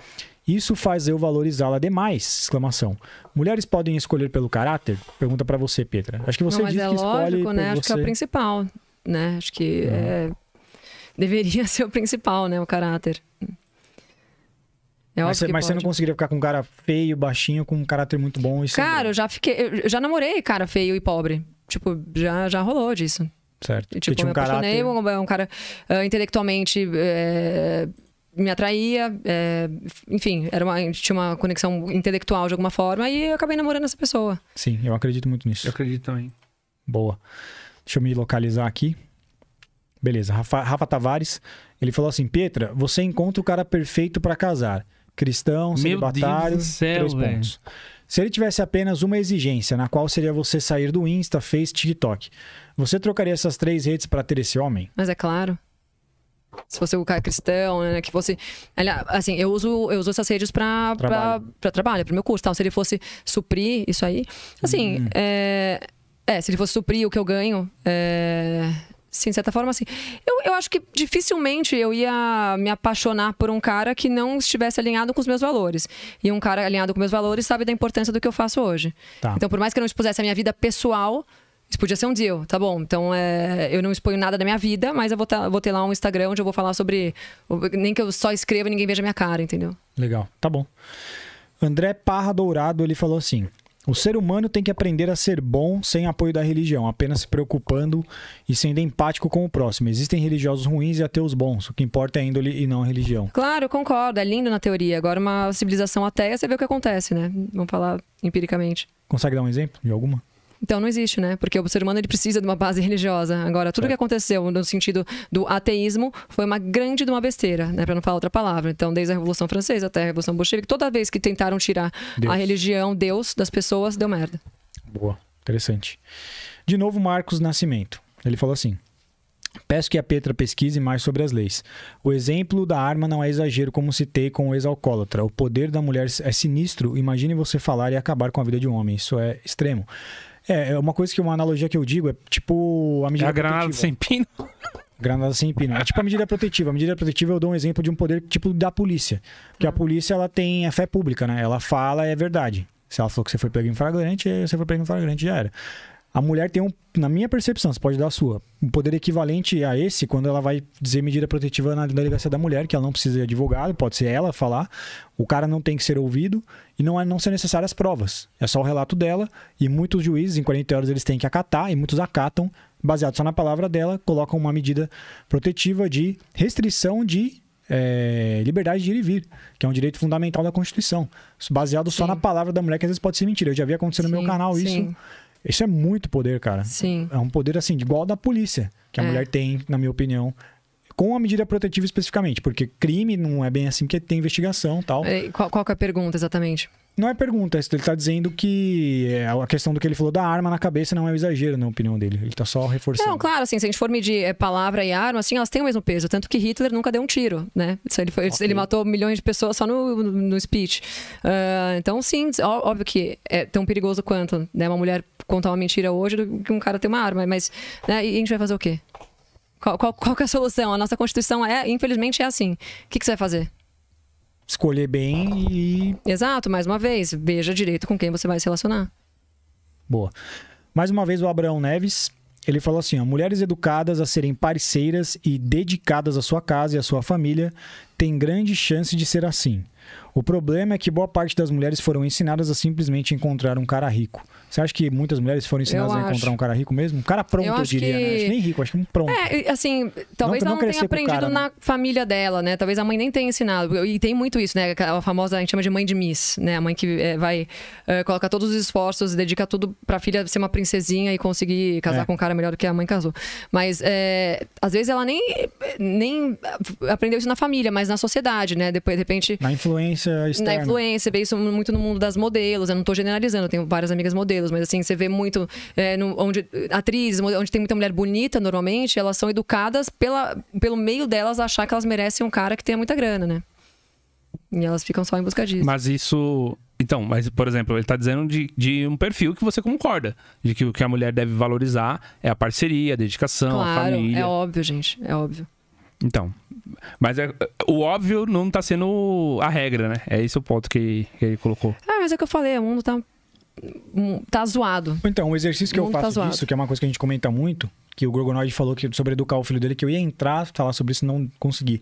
Isso faz eu valorizá-la demais! Exclamação. Mulheres podem escolher pelo caráter? Pergunta para você, Petra. Acho que você não, disse é que lógico, escolhe né? Acho você... que é o principal, né? Acho que É... deveria [LAUGHS] ser o principal, né? O caráter. É mas você, mas você não conseguiria ficar com um cara feio, baixinho, com um caráter muito bom e Cara, eu já fiquei. Eu já namorei cara feio e pobre. Tipo, já, já rolou disso. Certo. E, tipo, tinha um me apaixonei, caráter... um, é um cara uh, intelectualmente. É, me atraía, é, enfim, era uma, tinha uma conexão intelectual de alguma forma e eu acabei namorando essa pessoa. Sim, eu acredito muito nisso. Eu acredito também. Boa. Deixa eu me localizar aqui. Beleza, Rafa, Rafa Tavares, ele falou assim: Petra, você encontra o cara perfeito para casar cristão, celibatário, céu, três véio. pontos. Se ele tivesse apenas uma exigência, na qual seria você sair do Insta, Face, TikTok, você trocaria essas três redes para ter esse homem? Mas é claro. Se fosse o cara cristão, né, que fosse. Assim, eu uso, eu uso essas redes para trabalho, para meu curso. Tal. Se ele fosse suprir isso aí. Assim, hum. é, é, se ele fosse suprir o que eu ganho, é, Sim, de certa forma, sim. Eu, eu acho que dificilmente eu ia me apaixonar por um cara que não estivesse alinhado com os meus valores. E um cara alinhado com meus valores sabe da importância do que eu faço hoje. Tá. Então, por mais que eu não expusesse a minha vida pessoal, isso podia ser um deal, tá bom? Então, é, eu não exponho nada da minha vida, mas eu vou, tá, vou ter lá um Instagram onde eu vou falar sobre. Nem que eu só escreva e ninguém veja minha cara, entendeu? Legal, tá bom. André Parra Dourado, ele falou assim. O ser humano tem que aprender a ser bom sem apoio da religião, apenas se preocupando e sendo empático com o próximo. Existem religiosos ruins e ateus bons. O que importa é a índole e não a religião. Claro, concordo. É lindo na teoria. Agora, uma civilização ateia, você vê o que acontece, né? Vamos falar empiricamente. Consegue dar um exemplo de alguma? Então não existe, né? Porque o ser humano ele precisa de uma base religiosa. Agora, tudo é. que aconteceu no sentido do ateísmo foi uma grande de uma besteira, né? Para não falar outra palavra. Então, desde a Revolução Francesa até a Revolução Bolchevique, toda vez que tentaram tirar Deus. a religião, Deus, das pessoas, deu merda. Boa, interessante. De novo, Marcos Nascimento. Ele falou assim. Peço que a Petra pesquise mais sobre as leis. O exemplo da arma não é exagero, como citei com o ex-alcoólatra. O poder da mulher é sinistro. Imagine você falar e acabar com a vida de um homem. Isso é extremo. É, é, uma coisa que uma analogia que eu digo é tipo a medida. É a granada protetiva. sem pino? [LAUGHS] Granada sem pino. É tipo a medida protetiva. A medida protetiva eu dou um exemplo de um poder tipo da polícia. Porque a uhum. polícia ela tem a é fé pública, né? Ela fala, é verdade. Se ela falou que você foi pego em flagrante, é, você foi pego em flagrante, já era. A mulher tem um, na minha percepção, você pode dar a sua, um poder equivalente a esse quando ela vai dizer medida protetiva na delegacia da mulher, que ela não precisa de advogado, pode ser ela falar, o cara não tem que ser ouvido e não, é, não são necessárias provas. É só o relato dela e muitos juízes, em 40 horas, eles têm que acatar e muitos acatam, baseado só na palavra dela, colocam uma medida protetiva de restrição de é, liberdade de ir e vir, que é um direito fundamental da Constituição, baseado sim. só na palavra da mulher, que às vezes pode ser mentira. Eu já vi acontecer no meu canal sim. isso isso é muito poder, cara. Sim. É um poder, assim, igual da polícia, que a é. mulher tem, na minha opinião. Com a medida protetiva especificamente, porque crime não é bem assim, porque tem investigação tal. e tal. É, qual, qual é a pergunta exatamente? Não é pergunta, ele tá dizendo que é, a questão do que ele falou da arma na cabeça não é um exagero, na opinião dele. Ele tá só reforçando. Não, claro, assim, se a gente for medir é, palavra e arma, assim, elas têm o mesmo peso. Tanto que Hitler nunca deu um tiro, né? Ele, foi, okay. ele matou milhões de pessoas só no, no speech. Uh, então, sim, óbvio que é tão perigoso quanto, né? Uma mulher contar uma mentira hoje do que um cara ter uma arma. Mas, né? E a gente vai fazer o quê? Qual, qual, qual é a solução? A nossa Constituição é, infelizmente, é assim. O que, que você vai fazer? escolher bem e. Exato, mais uma vez, veja direito com quem você vai se relacionar. Boa. Mais uma vez, o Abraão Neves. Ele falou assim: ó, mulheres educadas a serem parceiras e dedicadas à sua casa e à sua família têm grande chance de ser assim. O problema é que boa parte das mulheres foram ensinadas a simplesmente encontrar um cara rico. Você acha que muitas mulheres foram ensinadas eu a encontrar acho. um cara rico mesmo? Um cara pronto, eu, eu diria, né? que... né? Acho nem rico, acho que é um pronto. É, assim, talvez não, é ela não tenha aprendido cara, né? na né? família dela, né? Talvez a mãe nem tenha ensinado. E tem muito isso, né? A famosa, a gente chama de mãe de Miss, né? A mãe que é, vai é, colocar todos os esforços dedica tudo pra filha ser uma princesinha e conseguir casar é. com um cara melhor do que a mãe casou. Mas, é, às vezes, ela nem, nem aprendeu isso na família, mas na sociedade, né? Depois, de repente... Na influência influência externa. Na influência, você vê isso muito no mundo das modelos. Eu não estou generalizando, eu tenho várias amigas modelos, mas assim, você vê muito é, no, onde atrizes, onde tem muita mulher bonita normalmente, elas são educadas pela, pelo meio delas achar que elas merecem um cara que tenha muita grana, né? E elas ficam só em busca disso. Mas isso. Então, mas, por exemplo, ele está dizendo de, de um perfil que você concorda. De que o que a mulher deve valorizar é a parceria, a dedicação, claro, a é família. É óbvio, gente. É óbvio. Então, mas é, o óbvio não tá sendo a regra, né? É esse o ponto que, que ele colocou. Ah, mas é o que eu falei, o mundo tá, tá zoado. Então, um exercício que eu tá faço tá disso, que é uma coisa que a gente comenta muito, que o Gorgonoid falou que, sobre educar o filho dele, que eu ia entrar, falar sobre isso e não consegui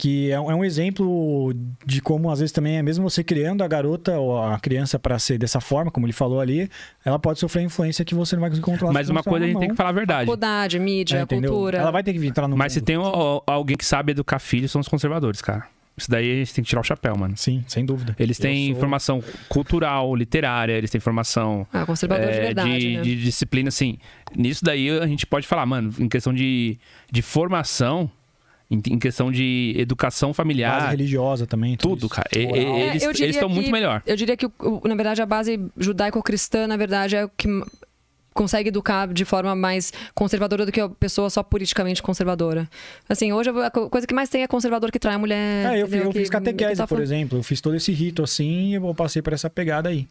que é, é, um exemplo de como às vezes também é mesmo você criando a garota ou a criança para ser dessa forma, como ele falou ali, ela pode sofrer influência que você não vai conseguir controlar. Mas uma coisa a gente tem que falar a verdade. Faculdade, mídia, é, cultura. Ela vai ter que entrar no Mas mundo. se tem o, alguém que sabe educar filhos, são os conservadores, cara. Isso daí a gente tem que tirar o chapéu, mano. Sim, sem dúvida. Eles têm sou... formação cultural, literária, eles têm formação. Ah, conservador é, de verdade. De, né? de disciplina, assim. Nisso daí a gente pode falar, mano, em questão de, de formação, em questão de educação familiar. Base religiosa também. Tudo, tudo cara. E, é, eles estão muito melhor. Eu diria que, na verdade, a base judaico-cristã, na verdade, é o que consegue educar de forma mais conservadora do que a pessoa só politicamente conservadora. Assim, hoje a coisa que mais tem é conservador que trai a mulher. É, eu, fiz, eu fiz catequese, tá por exemplo. Eu fiz todo esse rito assim e eu passei por essa pegada aí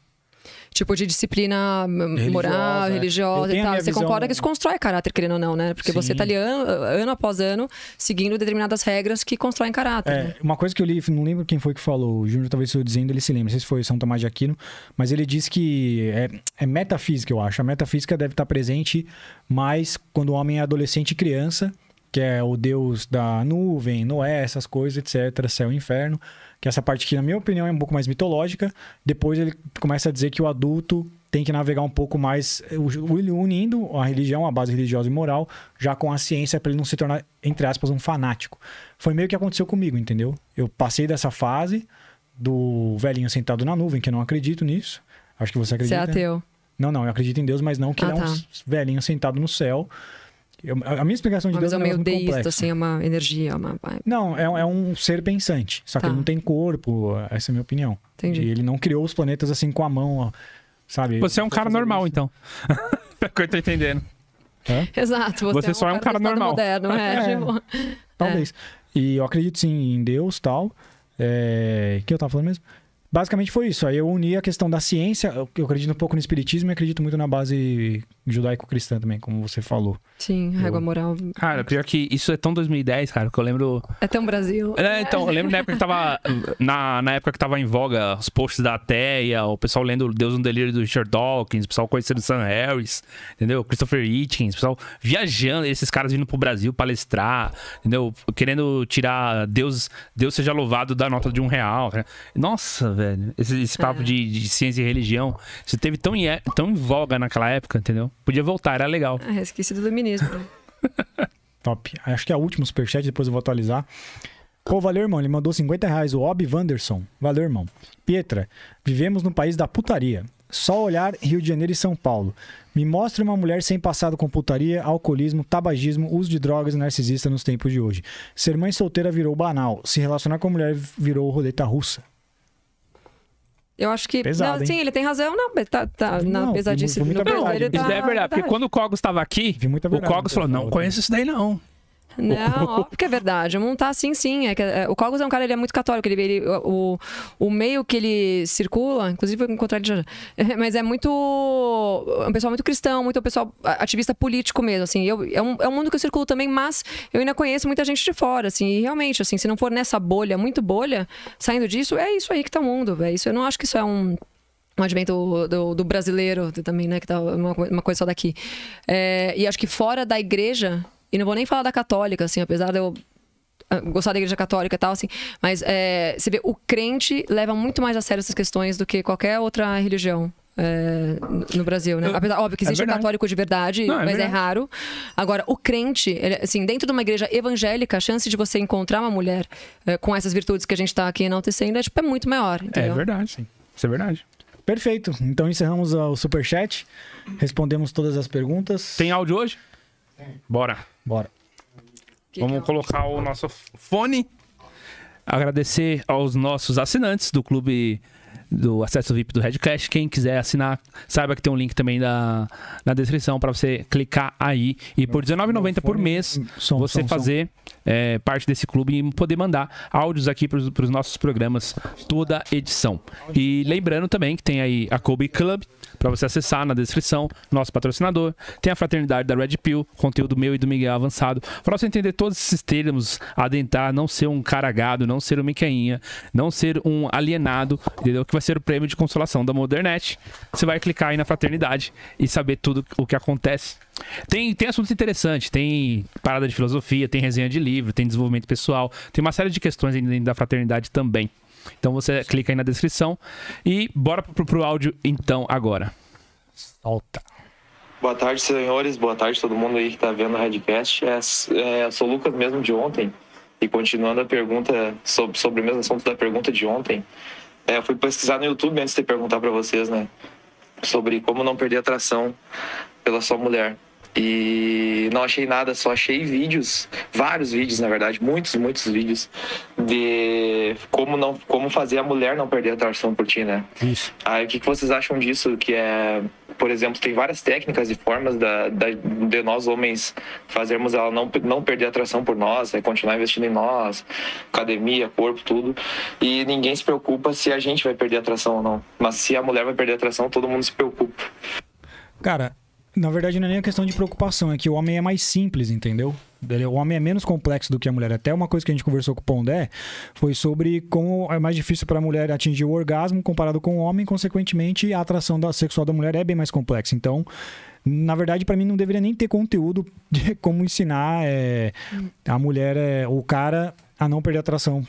tipo de disciplina religiosa, moral, é. religiosa e tal. Você visão... concorda que isso constrói caráter, querendo ou não, né? Porque Sim. você tá ali ano, ano, após ano seguindo determinadas regras que constroem caráter. É, né? Uma coisa que eu li, não lembro quem foi que falou, o Júnior talvez estou dizendo, ele se lembra, não sei se foi São Tomás de Aquino, mas ele diz que é, é metafísica, eu acho. A metafísica deve estar presente mais quando o homem é adolescente e criança que é o deus da nuvem, Noé, essas coisas, etc., céu e inferno que é essa parte aqui na minha opinião, é um pouco mais mitológica. Depois ele começa a dizer que o adulto tem que navegar um pouco mais, unindo a religião, a base religiosa e moral, já com a ciência, para ele não se tornar, entre aspas, um fanático. Foi meio que aconteceu comigo, entendeu? Eu passei dessa fase do velhinho sentado na nuvem, que eu não acredito nisso. Acho que você acredita. Você é né? ateu. Não, não, eu acredito em Deus, mas não que ah, ele é um tá. velhinho sentado no céu eu, a minha explicação de uma Deus é meio muito deísta, assim, complexa. assim, é uma energia, é uma... Não, é, é um ser pensante, só que ele tá. não tem corpo, essa é a minha opinião. Entendi. E ele não criou os planetas assim com a mão, ó, sabe? Você é um cara normal, isso. então. [LAUGHS] Pelo que eu tô entendendo. É? Exato, você, você é um só cara é um cara normal. Moderno, é, é, talvez. E eu acredito sim em Deus, tal. É... que eu tava falando mesmo? Basicamente foi isso. Aí eu uni a questão da ciência, eu acredito um pouco no espiritismo e acredito muito na base judaico-cristã também, como você falou. Sim, eu... moral. Cara, pior que isso é tão 2010, cara, que eu lembro. É tão Brasil. É, então, eu lembro na época que tava. na, na época que tava em voga os posts da Ateia, o pessoal lendo Deus no Delírio do Richard Dawkins, o pessoal conhecendo Sam Harris, entendeu? Christopher Hitchens, o pessoal viajando, esses caras vindo pro Brasil palestrar, entendeu? Querendo tirar Deus, Deus seja louvado da nota de um real. Nossa, velho, esse, esse papo é. de, de ciência e religião, você teve tão, é, tão em voga naquela época, entendeu? Podia voltar, era legal. Ah, esqueci do iluminismo. Né? [LAUGHS] Top. Acho que é o último superchat, depois eu vou atualizar. Pô, valeu, irmão. Ele mandou 50 reais. O Ob Wanderson. Valeu, irmão. Pietra, vivemos no país da putaria. Só olhar Rio de Janeiro e São Paulo. Me mostre uma mulher sem passado com putaria, alcoolismo, tabagismo, uso de drogas e narcisista nos tempos de hoje. Ser mãe solteira virou banal. Se relacionar com mulher virou roleta russa. Eu acho que. Pesado, não, sim, ele tem razão, não. Tá, tá não, na pesadíssima. Não, Tá, isso é verdade, porque quando o Cogos estava aqui, o Cogos falou: não conheço né? isso daí, não. [LAUGHS] Não, óbvio que é verdade. O mundo tá assim, sim. É que, é, o Cogos é um cara, ele é muito católico. Ele, ele, o, o meio que ele circula, inclusive vou encontrar ele já, já. É, mas é muito. É um pessoal muito cristão, muito pessoal ativista político mesmo. Assim, eu, é, um, é um mundo que eu circulo também, mas eu ainda conheço muita gente de fora. Assim, e realmente, assim, se não for nessa bolha, muito bolha, saindo disso, é isso aí que tá o mundo. É isso. Eu não acho que isso é um um advento do, do, do, brasileiro também, né? Que tá uma, uma coisa só daqui. É, e acho que fora da igreja, e não vou nem falar da católica, assim, apesar de eu ah, gostar da igreja católica e tal, assim. Mas é, você vê, o crente leva muito mais a sério essas questões do que qualquer outra religião. É, no Brasil, né? Apesar, óbvio que é existe é católico de verdade, Não, é mas é verdade. é raro. Agora, o crente, ele, assim, dentro de uma igreja evangélica, a chance de você encontrar uma mulher eh, com essas virtudes que a gente está aqui enaltecendo é, tipo, é muito maior. É entendeu? É verdade, sim. Isso é verdade. Perfeito. Então encerramos ah, o superchat. Respondemos todas as perguntas. Tem áudio hoje? Bora. Bora. Que Vamos que é? colocar o nosso fone. Agradecer aos nossos assinantes do Clube do acesso VIP do Redcast. Quem quiser assinar, saiba que tem um link também da, na descrição para você clicar aí. E por R$19,90 por mês, som, você som, fazer som. É, parte desse clube e poder mandar áudios aqui para os nossos programas toda edição. E lembrando também que tem aí a Kobe Club para você acessar na descrição, nosso patrocinador. Tem a fraternidade da Red Pill, conteúdo meu e do Miguel avançado, para você entender todos esses termos, adentrar, não ser um caragado, não ser um miqueinha, não ser um alienado, entendeu? Que vai ser o prêmio de consolação da Modernet. Você vai clicar aí na fraternidade e saber tudo o que acontece. Tem, tem assuntos interessantes, tem parada de filosofia, tem resenha de livro, tem desenvolvimento pessoal, tem uma série de questões dentro da fraternidade também. Então você clica aí na descrição e bora pro, pro áudio então agora. Solta. Boa tarde, senhores. Boa tarde todo mundo aí que tá vendo o Redcast. É, é, eu sou o Lucas mesmo de ontem. E continuando a pergunta sobre, sobre o mesmo assunto da pergunta de ontem, é, eu fui pesquisar no YouTube antes de perguntar para vocês, né? Sobre como não perder atração pela sua mulher. E não achei nada, só achei vídeos, vários vídeos, na verdade, muitos, muitos vídeos de como não, como fazer a mulher não perder atração por ti, né? Isso. Aí o que, que vocês acham disso? Que é por exemplo, tem várias técnicas e formas da, da, de nós homens fazermos ela não, não perder atração por nós, é continuar investindo em nós, academia, corpo, tudo. E ninguém se preocupa se a gente vai perder atração ou não. Mas se a mulher vai perder atração, todo mundo se preocupa. Cara, na verdade não é nem a questão de preocupação, é que o homem é mais simples, entendeu? É o homem é menos complexo do que a mulher. Até uma coisa que a gente conversou com o Pondé foi sobre como é mais difícil para a mulher atingir o orgasmo comparado com o homem, consequentemente, a atração da, sexual da mulher é bem mais complexa. Então, na verdade, para mim não deveria nem ter conteúdo de [LAUGHS] como ensinar é, a mulher, é, o cara, a não perder atração.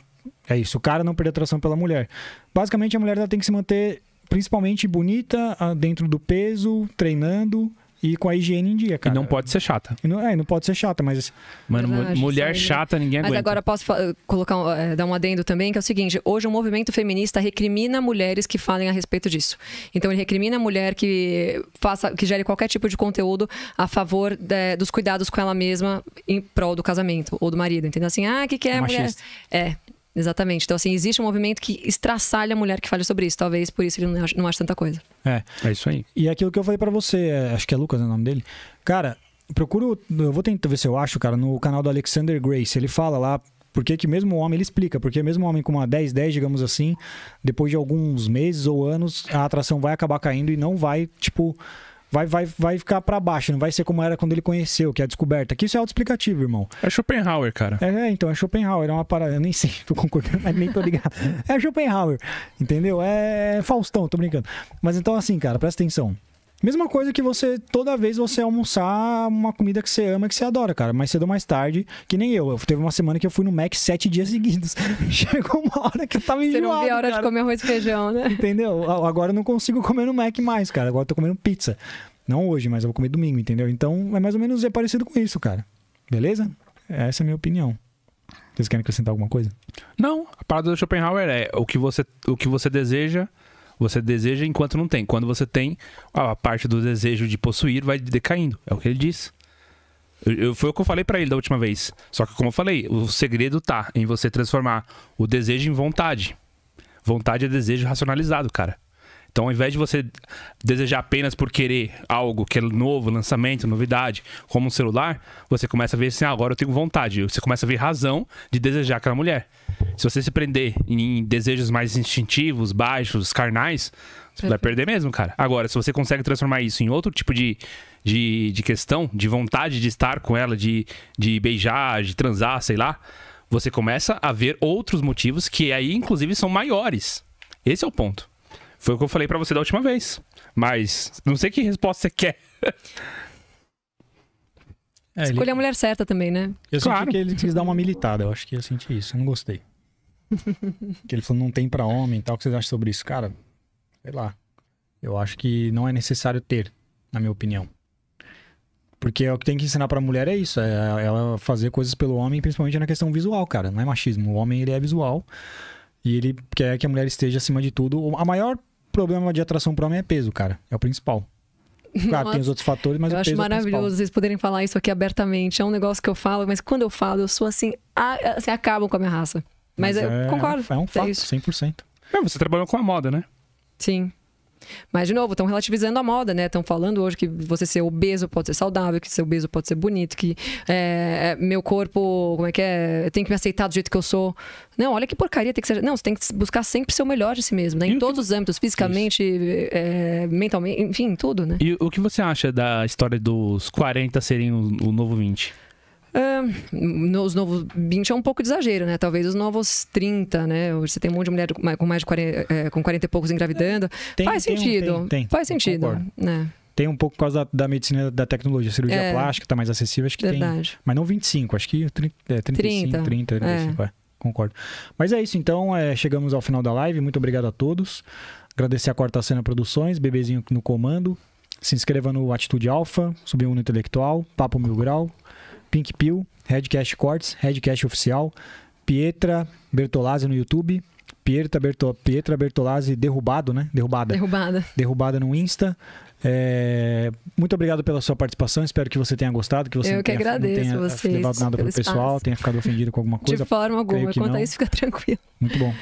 É isso, o cara não perder atração pela mulher. Basicamente, a mulher ela tem que se manter principalmente bonita, ah, dentro do peso, treinando e com a higiene em dia, cara. E não pode ser chata. E não, é, não pode ser chata, mas. Mano, mulher né? chata, ninguém mas aguenta. Mas agora posso colocar eh, dar um adendo também, que é o seguinte: hoje o movimento feminista recrimina mulheres que falem a respeito disso. Então ele recrimina a mulher que faça, que gere qualquer tipo de conteúdo a favor de, dos cuidados com ela mesma em prol do casamento ou do marido. Entendeu? Assim, ah, o que, que é, é mulher? Machista. É. Exatamente. Então, assim, existe um movimento que estraçalha a mulher que fala sobre isso. Talvez por isso ele não ache, não ache tanta coisa. É. É isso aí. E é aquilo que eu falei para você, é, acho que é Lucas é o nome dele. Cara, procuro. Eu vou tentar ver se eu acho, cara, no canal do Alexander Grace. Ele fala lá. Porque que mesmo o homem, ele explica, porque mesmo o homem com uma 10, 10, digamos assim, depois de alguns meses ou anos, a atração vai acabar caindo e não vai, tipo, vai, vai, vai ficar para baixo, não vai ser como era quando ele conheceu, que é a descoberta. Que isso é autoexplicativo, irmão. É Schopenhauer, cara. É, é então, é Schopenhauer, é uma parada, eu nem sei, tô concordando, mas nem tô ligado. [LAUGHS] É Schopenhauer, entendeu? É Faustão, tô brincando. Mas então, assim, cara, presta atenção. Mesma coisa que você, toda vez você almoçar uma comida que você ama, que você adora, cara. Mais cedo ou mais tarde, que nem eu. eu. Teve uma semana que eu fui no Mac sete dias seguidos. [LAUGHS] Chegou uma hora que eu tava enjoado, Você não viu a hora cara. de comer arroz e feijão, né? Entendeu? Agora eu não consigo comer no Mac mais, cara. Agora eu tô comendo pizza. Não hoje, mas eu vou comer domingo, entendeu? Então, é mais ou menos é parecido com isso, cara. Beleza? Essa é a minha opinião. Vocês querem acrescentar alguma coisa? Não. A parada do Schopenhauer é o que você, o que você deseja você deseja enquanto não tem. Quando você tem, a parte do desejo de possuir vai decaindo. É o que ele diz. Eu, eu foi o que eu falei para ele da última vez. Só que, como eu falei, o segredo tá em você transformar o desejo em vontade. Vontade é desejo racionalizado, cara. Então, ao invés de você desejar apenas por querer algo que é novo, lançamento, novidade, como um celular, você começa a ver assim, ah, agora eu tenho vontade. Você começa a ver razão de desejar aquela mulher. Se você se prender em desejos mais instintivos, baixos, carnais, você Perfeito. vai perder mesmo, cara. Agora, se você consegue transformar isso em outro tipo de, de, de questão, de vontade de estar com ela, de, de beijar, de transar, sei lá, você começa a ver outros motivos que aí, inclusive, são maiores. Esse é o ponto. Foi o que eu falei para você da última vez. Mas não sei que resposta você quer. [LAUGHS] É, Escolha ele... a mulher certa também, né? Eu claro. senti que ele quis dar uma militada, eu acho que eu senti isso, eu não gostei. [LAUGHS] que ele falou, não tem para homem e tal, o que vocês acham sobre isso? Cara, sei lá, eu acho que não é necessário ter, na minha opinião. Porque é o que tem que ensinar pra mulher é isso, é ela fazer coisas pelo homem, principalmente na questão visual, cara, não é machismo, o homem ele é visual e ele quer que a mulher esteja acima de tudo. A maior problema de atração para homem é peso, cara. É o principal. [LAUGHS] Claro, Nossa. tem os outros fatores, mas eu acho é maravilhoso é vocês poderem falar isso aqui abertamente. É um negócio que eu falo, mas quando eu falo, eu sou assim, a, assim acabam com a minha raça. Mas, mas eu é, concordo. É um é fato, é isso. 100%. É, você trabalhou com a moda, né? Sim. Mas, de novo, estão relativizando a moda, né? Estão falando hoje que você ser obeso pode ser saudável, que ser obeso pode ser bonito, que é, é, meu corpo, como é que é? Eu tenho que me aceitar do jeito que eu sou. Não, olha que porcaria tem que ser. Não, você tem que buscar sempre ser o melhor de si mesmo, né? Em todos que... os âmbitos, fisicamente, é, mentalmente, enfim, tudo, né? E o que você acha da história dos 40 serem o, o novo 20? Uh, os novos 20 é um pouco de exagero, né? Talvez os novos 30, né? Hoje você tem um monte de mulher com mais de 40, é, com 40 e poucos engravidando. É, tem, Faz tem, sentido. Tem, tem, Faz sentido. Né? Tem um pouco por causa da, da medicina da tecnologia. cirurgia é, plástica tá mais acessível, acho que verdade. tem. Mas não 25, acho que 30, é, 35, 30, 30 35, é. é. Concordo. Mas é isso, então. É, chegamos ao final da live. Muito obrigado a todos. Agradecer a Quarta Cena Produções, bebezinho no comando. Se inscreva no Atitude Alfa, Subimundo Intelectual, Papo Mil Grau, Pink Pill, Redcast Cortes, Redcast Oficial, Pietra Bertolazzi no YouTube, Pietra, Berto, Pietra Bertolazzi derrubado, né? Derrubada. Derrubada. Derrubada no Insta. É, muito obrigado pela sua participação. Espero que você tenha gostado, que você eu não tenha, que agradeço não tenha vocês levado nada pro espaço. pessoal, tenha ficado ofendido com alguma coisa. De forma alguma. Quanto a isso, fica tranquilo. Muito bom.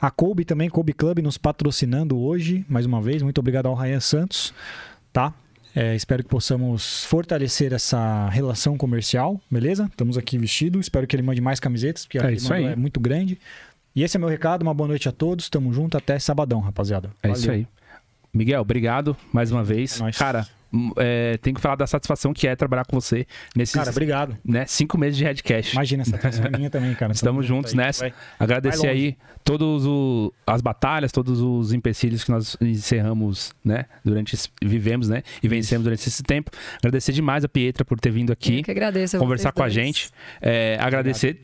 A Kobe também, Kobe Club, nos patrocinando hoje, mais uma vez. Muito obrigado ao Ryan Santos, tá? É, espero que possamos fortalecer essa relação comercial, beleza? Estamos aqui vestidos. Espero que ele mande mais camisetas, porque é, isso aí. é muito grande. E esse é meu recado. Uma boa noite a todos. Tamo junto. Até sabadão, rapaziada. Valeu. É isso aí. Miguel, obrigado mais uma é vez. É Cara, Hum, é, tenho que falar da satisfação que é trabalhar com você nesses cara, obrigado. Né, cinco meses de Redcast. Imagina, essa minha também, cara. [LAUGHS] Estamos juntos aí, nessa. Vai, Agradecer vai aí todas as batalhas, todos os empecilhos que nós encerramos, né? Durante, vivemos, né? E vencemos Isso. durante esse tempo. Agradecer demais a Pietra por ter vindo aqui. Eu que agradeço. conversar com dois. a gente. É, agradecer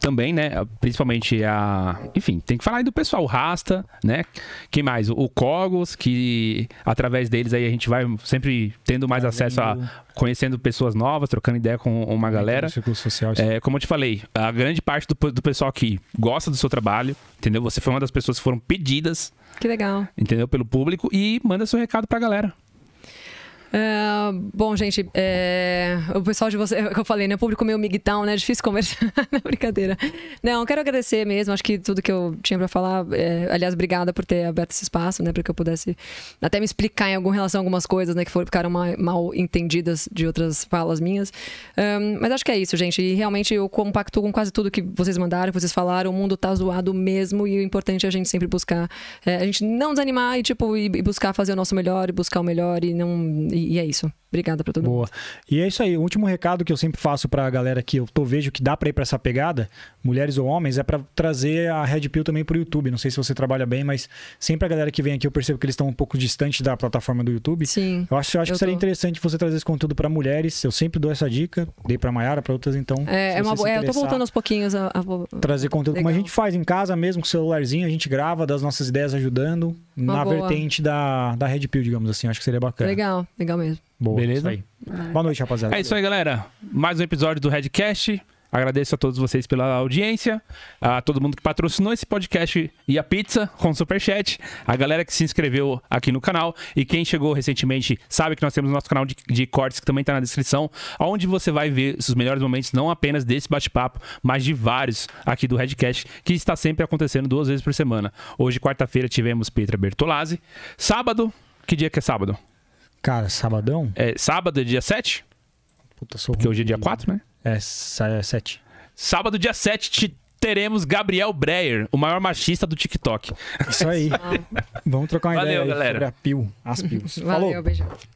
também, né? Principalmente a. Enfim, tem que falar aí do pessoal, o Rasta, né? Quem mais? O Cogos, que através deles aí a gente vai sempre tendo mais Caramba. acesso a conhecendo pessoas novas, trocando ideia com uma galera. Círculo social, é, como eu te falei, a grande parte do, do pessoal que gosta do seu trabalho, entendeu? Você foi uma das pessoas que foram pedidas. Que legal. Entendeu? Pelo público e manda seu recado pra galera bom, gente, é, o pessoal de você, é que eu falei, né? O público meio migtão, né? É difícil conversar. [LAUGHS] Não, brincadeira. Não, quero agradecer mesmo. Acho que tudo que eu tinha pra falar. É, aliás, obrigada por ter aberto esse espaço, né? Pra que eu pudesse até me explicar em algum, relação a algumas coisas, né? Que foram, ficaram mal, mal entendidas de outras falas minhas. Um, mas acho que é isso, gente. E realmente eu compacto com quase tudo que vocês mandaram, que vocês falaram. O mundo tá zoado mesmo. E o importante é a gente sempre buscar. É, a gente não desanimar e, tipo, e, e buscar fazer o nosso melhor e buscar o melhor e não. E, e, é isso. Obrigada para todo Boa. mundo. Boa. E é isso aí. O último recado que eu sempre faço para a galera que eu tô vejo que dá para ir para essa pegada, mulheres ou homens, é para trazer a Red Pill também para o YouTube. Não sei se você trabalha bem, mas sempre a galera que vem aqui eu percebo que eles estão um pouco distante da plataforma do YouTube. Sim. Eu acho, eu acho eu que seria tô. interessante você trazer esse conteúdo para mulheres. Eu sempre dou essa dica, dei para Maiara, para outras, então. É, é uma boa. É, eu tô voltando aos pouquinhos a, a... trazer conteúdo Legal. como a gente faz em casa mesmo, com o celularzinho, a gente grava das nossas ideias ajudando uma na boa. vertente da, da Red Pill, digamos assim. Acho que seria bacana. Legal, legal mesmo. Boa, Beleza? Boa noite, rapaziada. É isso aí, galera. Mais um episódio do Redcast. Agradeço a todos vocês pela audiência, a todo mundo que patrocinou esse podcast e a pizza com superchat, a galera que se inscreveu aqui no canal e quem chegou recentemente sabe que nós temos o nosso canal de, de cortes que também está na descrição, onde você vai ver os melhores momentos, não apenas desse bate-papo, mas de vários aqui do Redcast, que está sempre acontecendo duas vezes por semana. Hoje, quarta-feira, tivemos Petra Bertolazzi. Sábado, que dia que é sábado? Cara, sabadão? É, sábado é dia 7? Puta, sou Porque hoje é dia 4, né? né? É, é, sete. Sábado, dia 7, te teremos Gabriel Breyer, o maior machista do TikTok. Isso aí. Ah. [LAUGHS] Vamos trocar uma Valeu, ideia galera. sobre a pil, as pils. Valeu, Falou. beijão.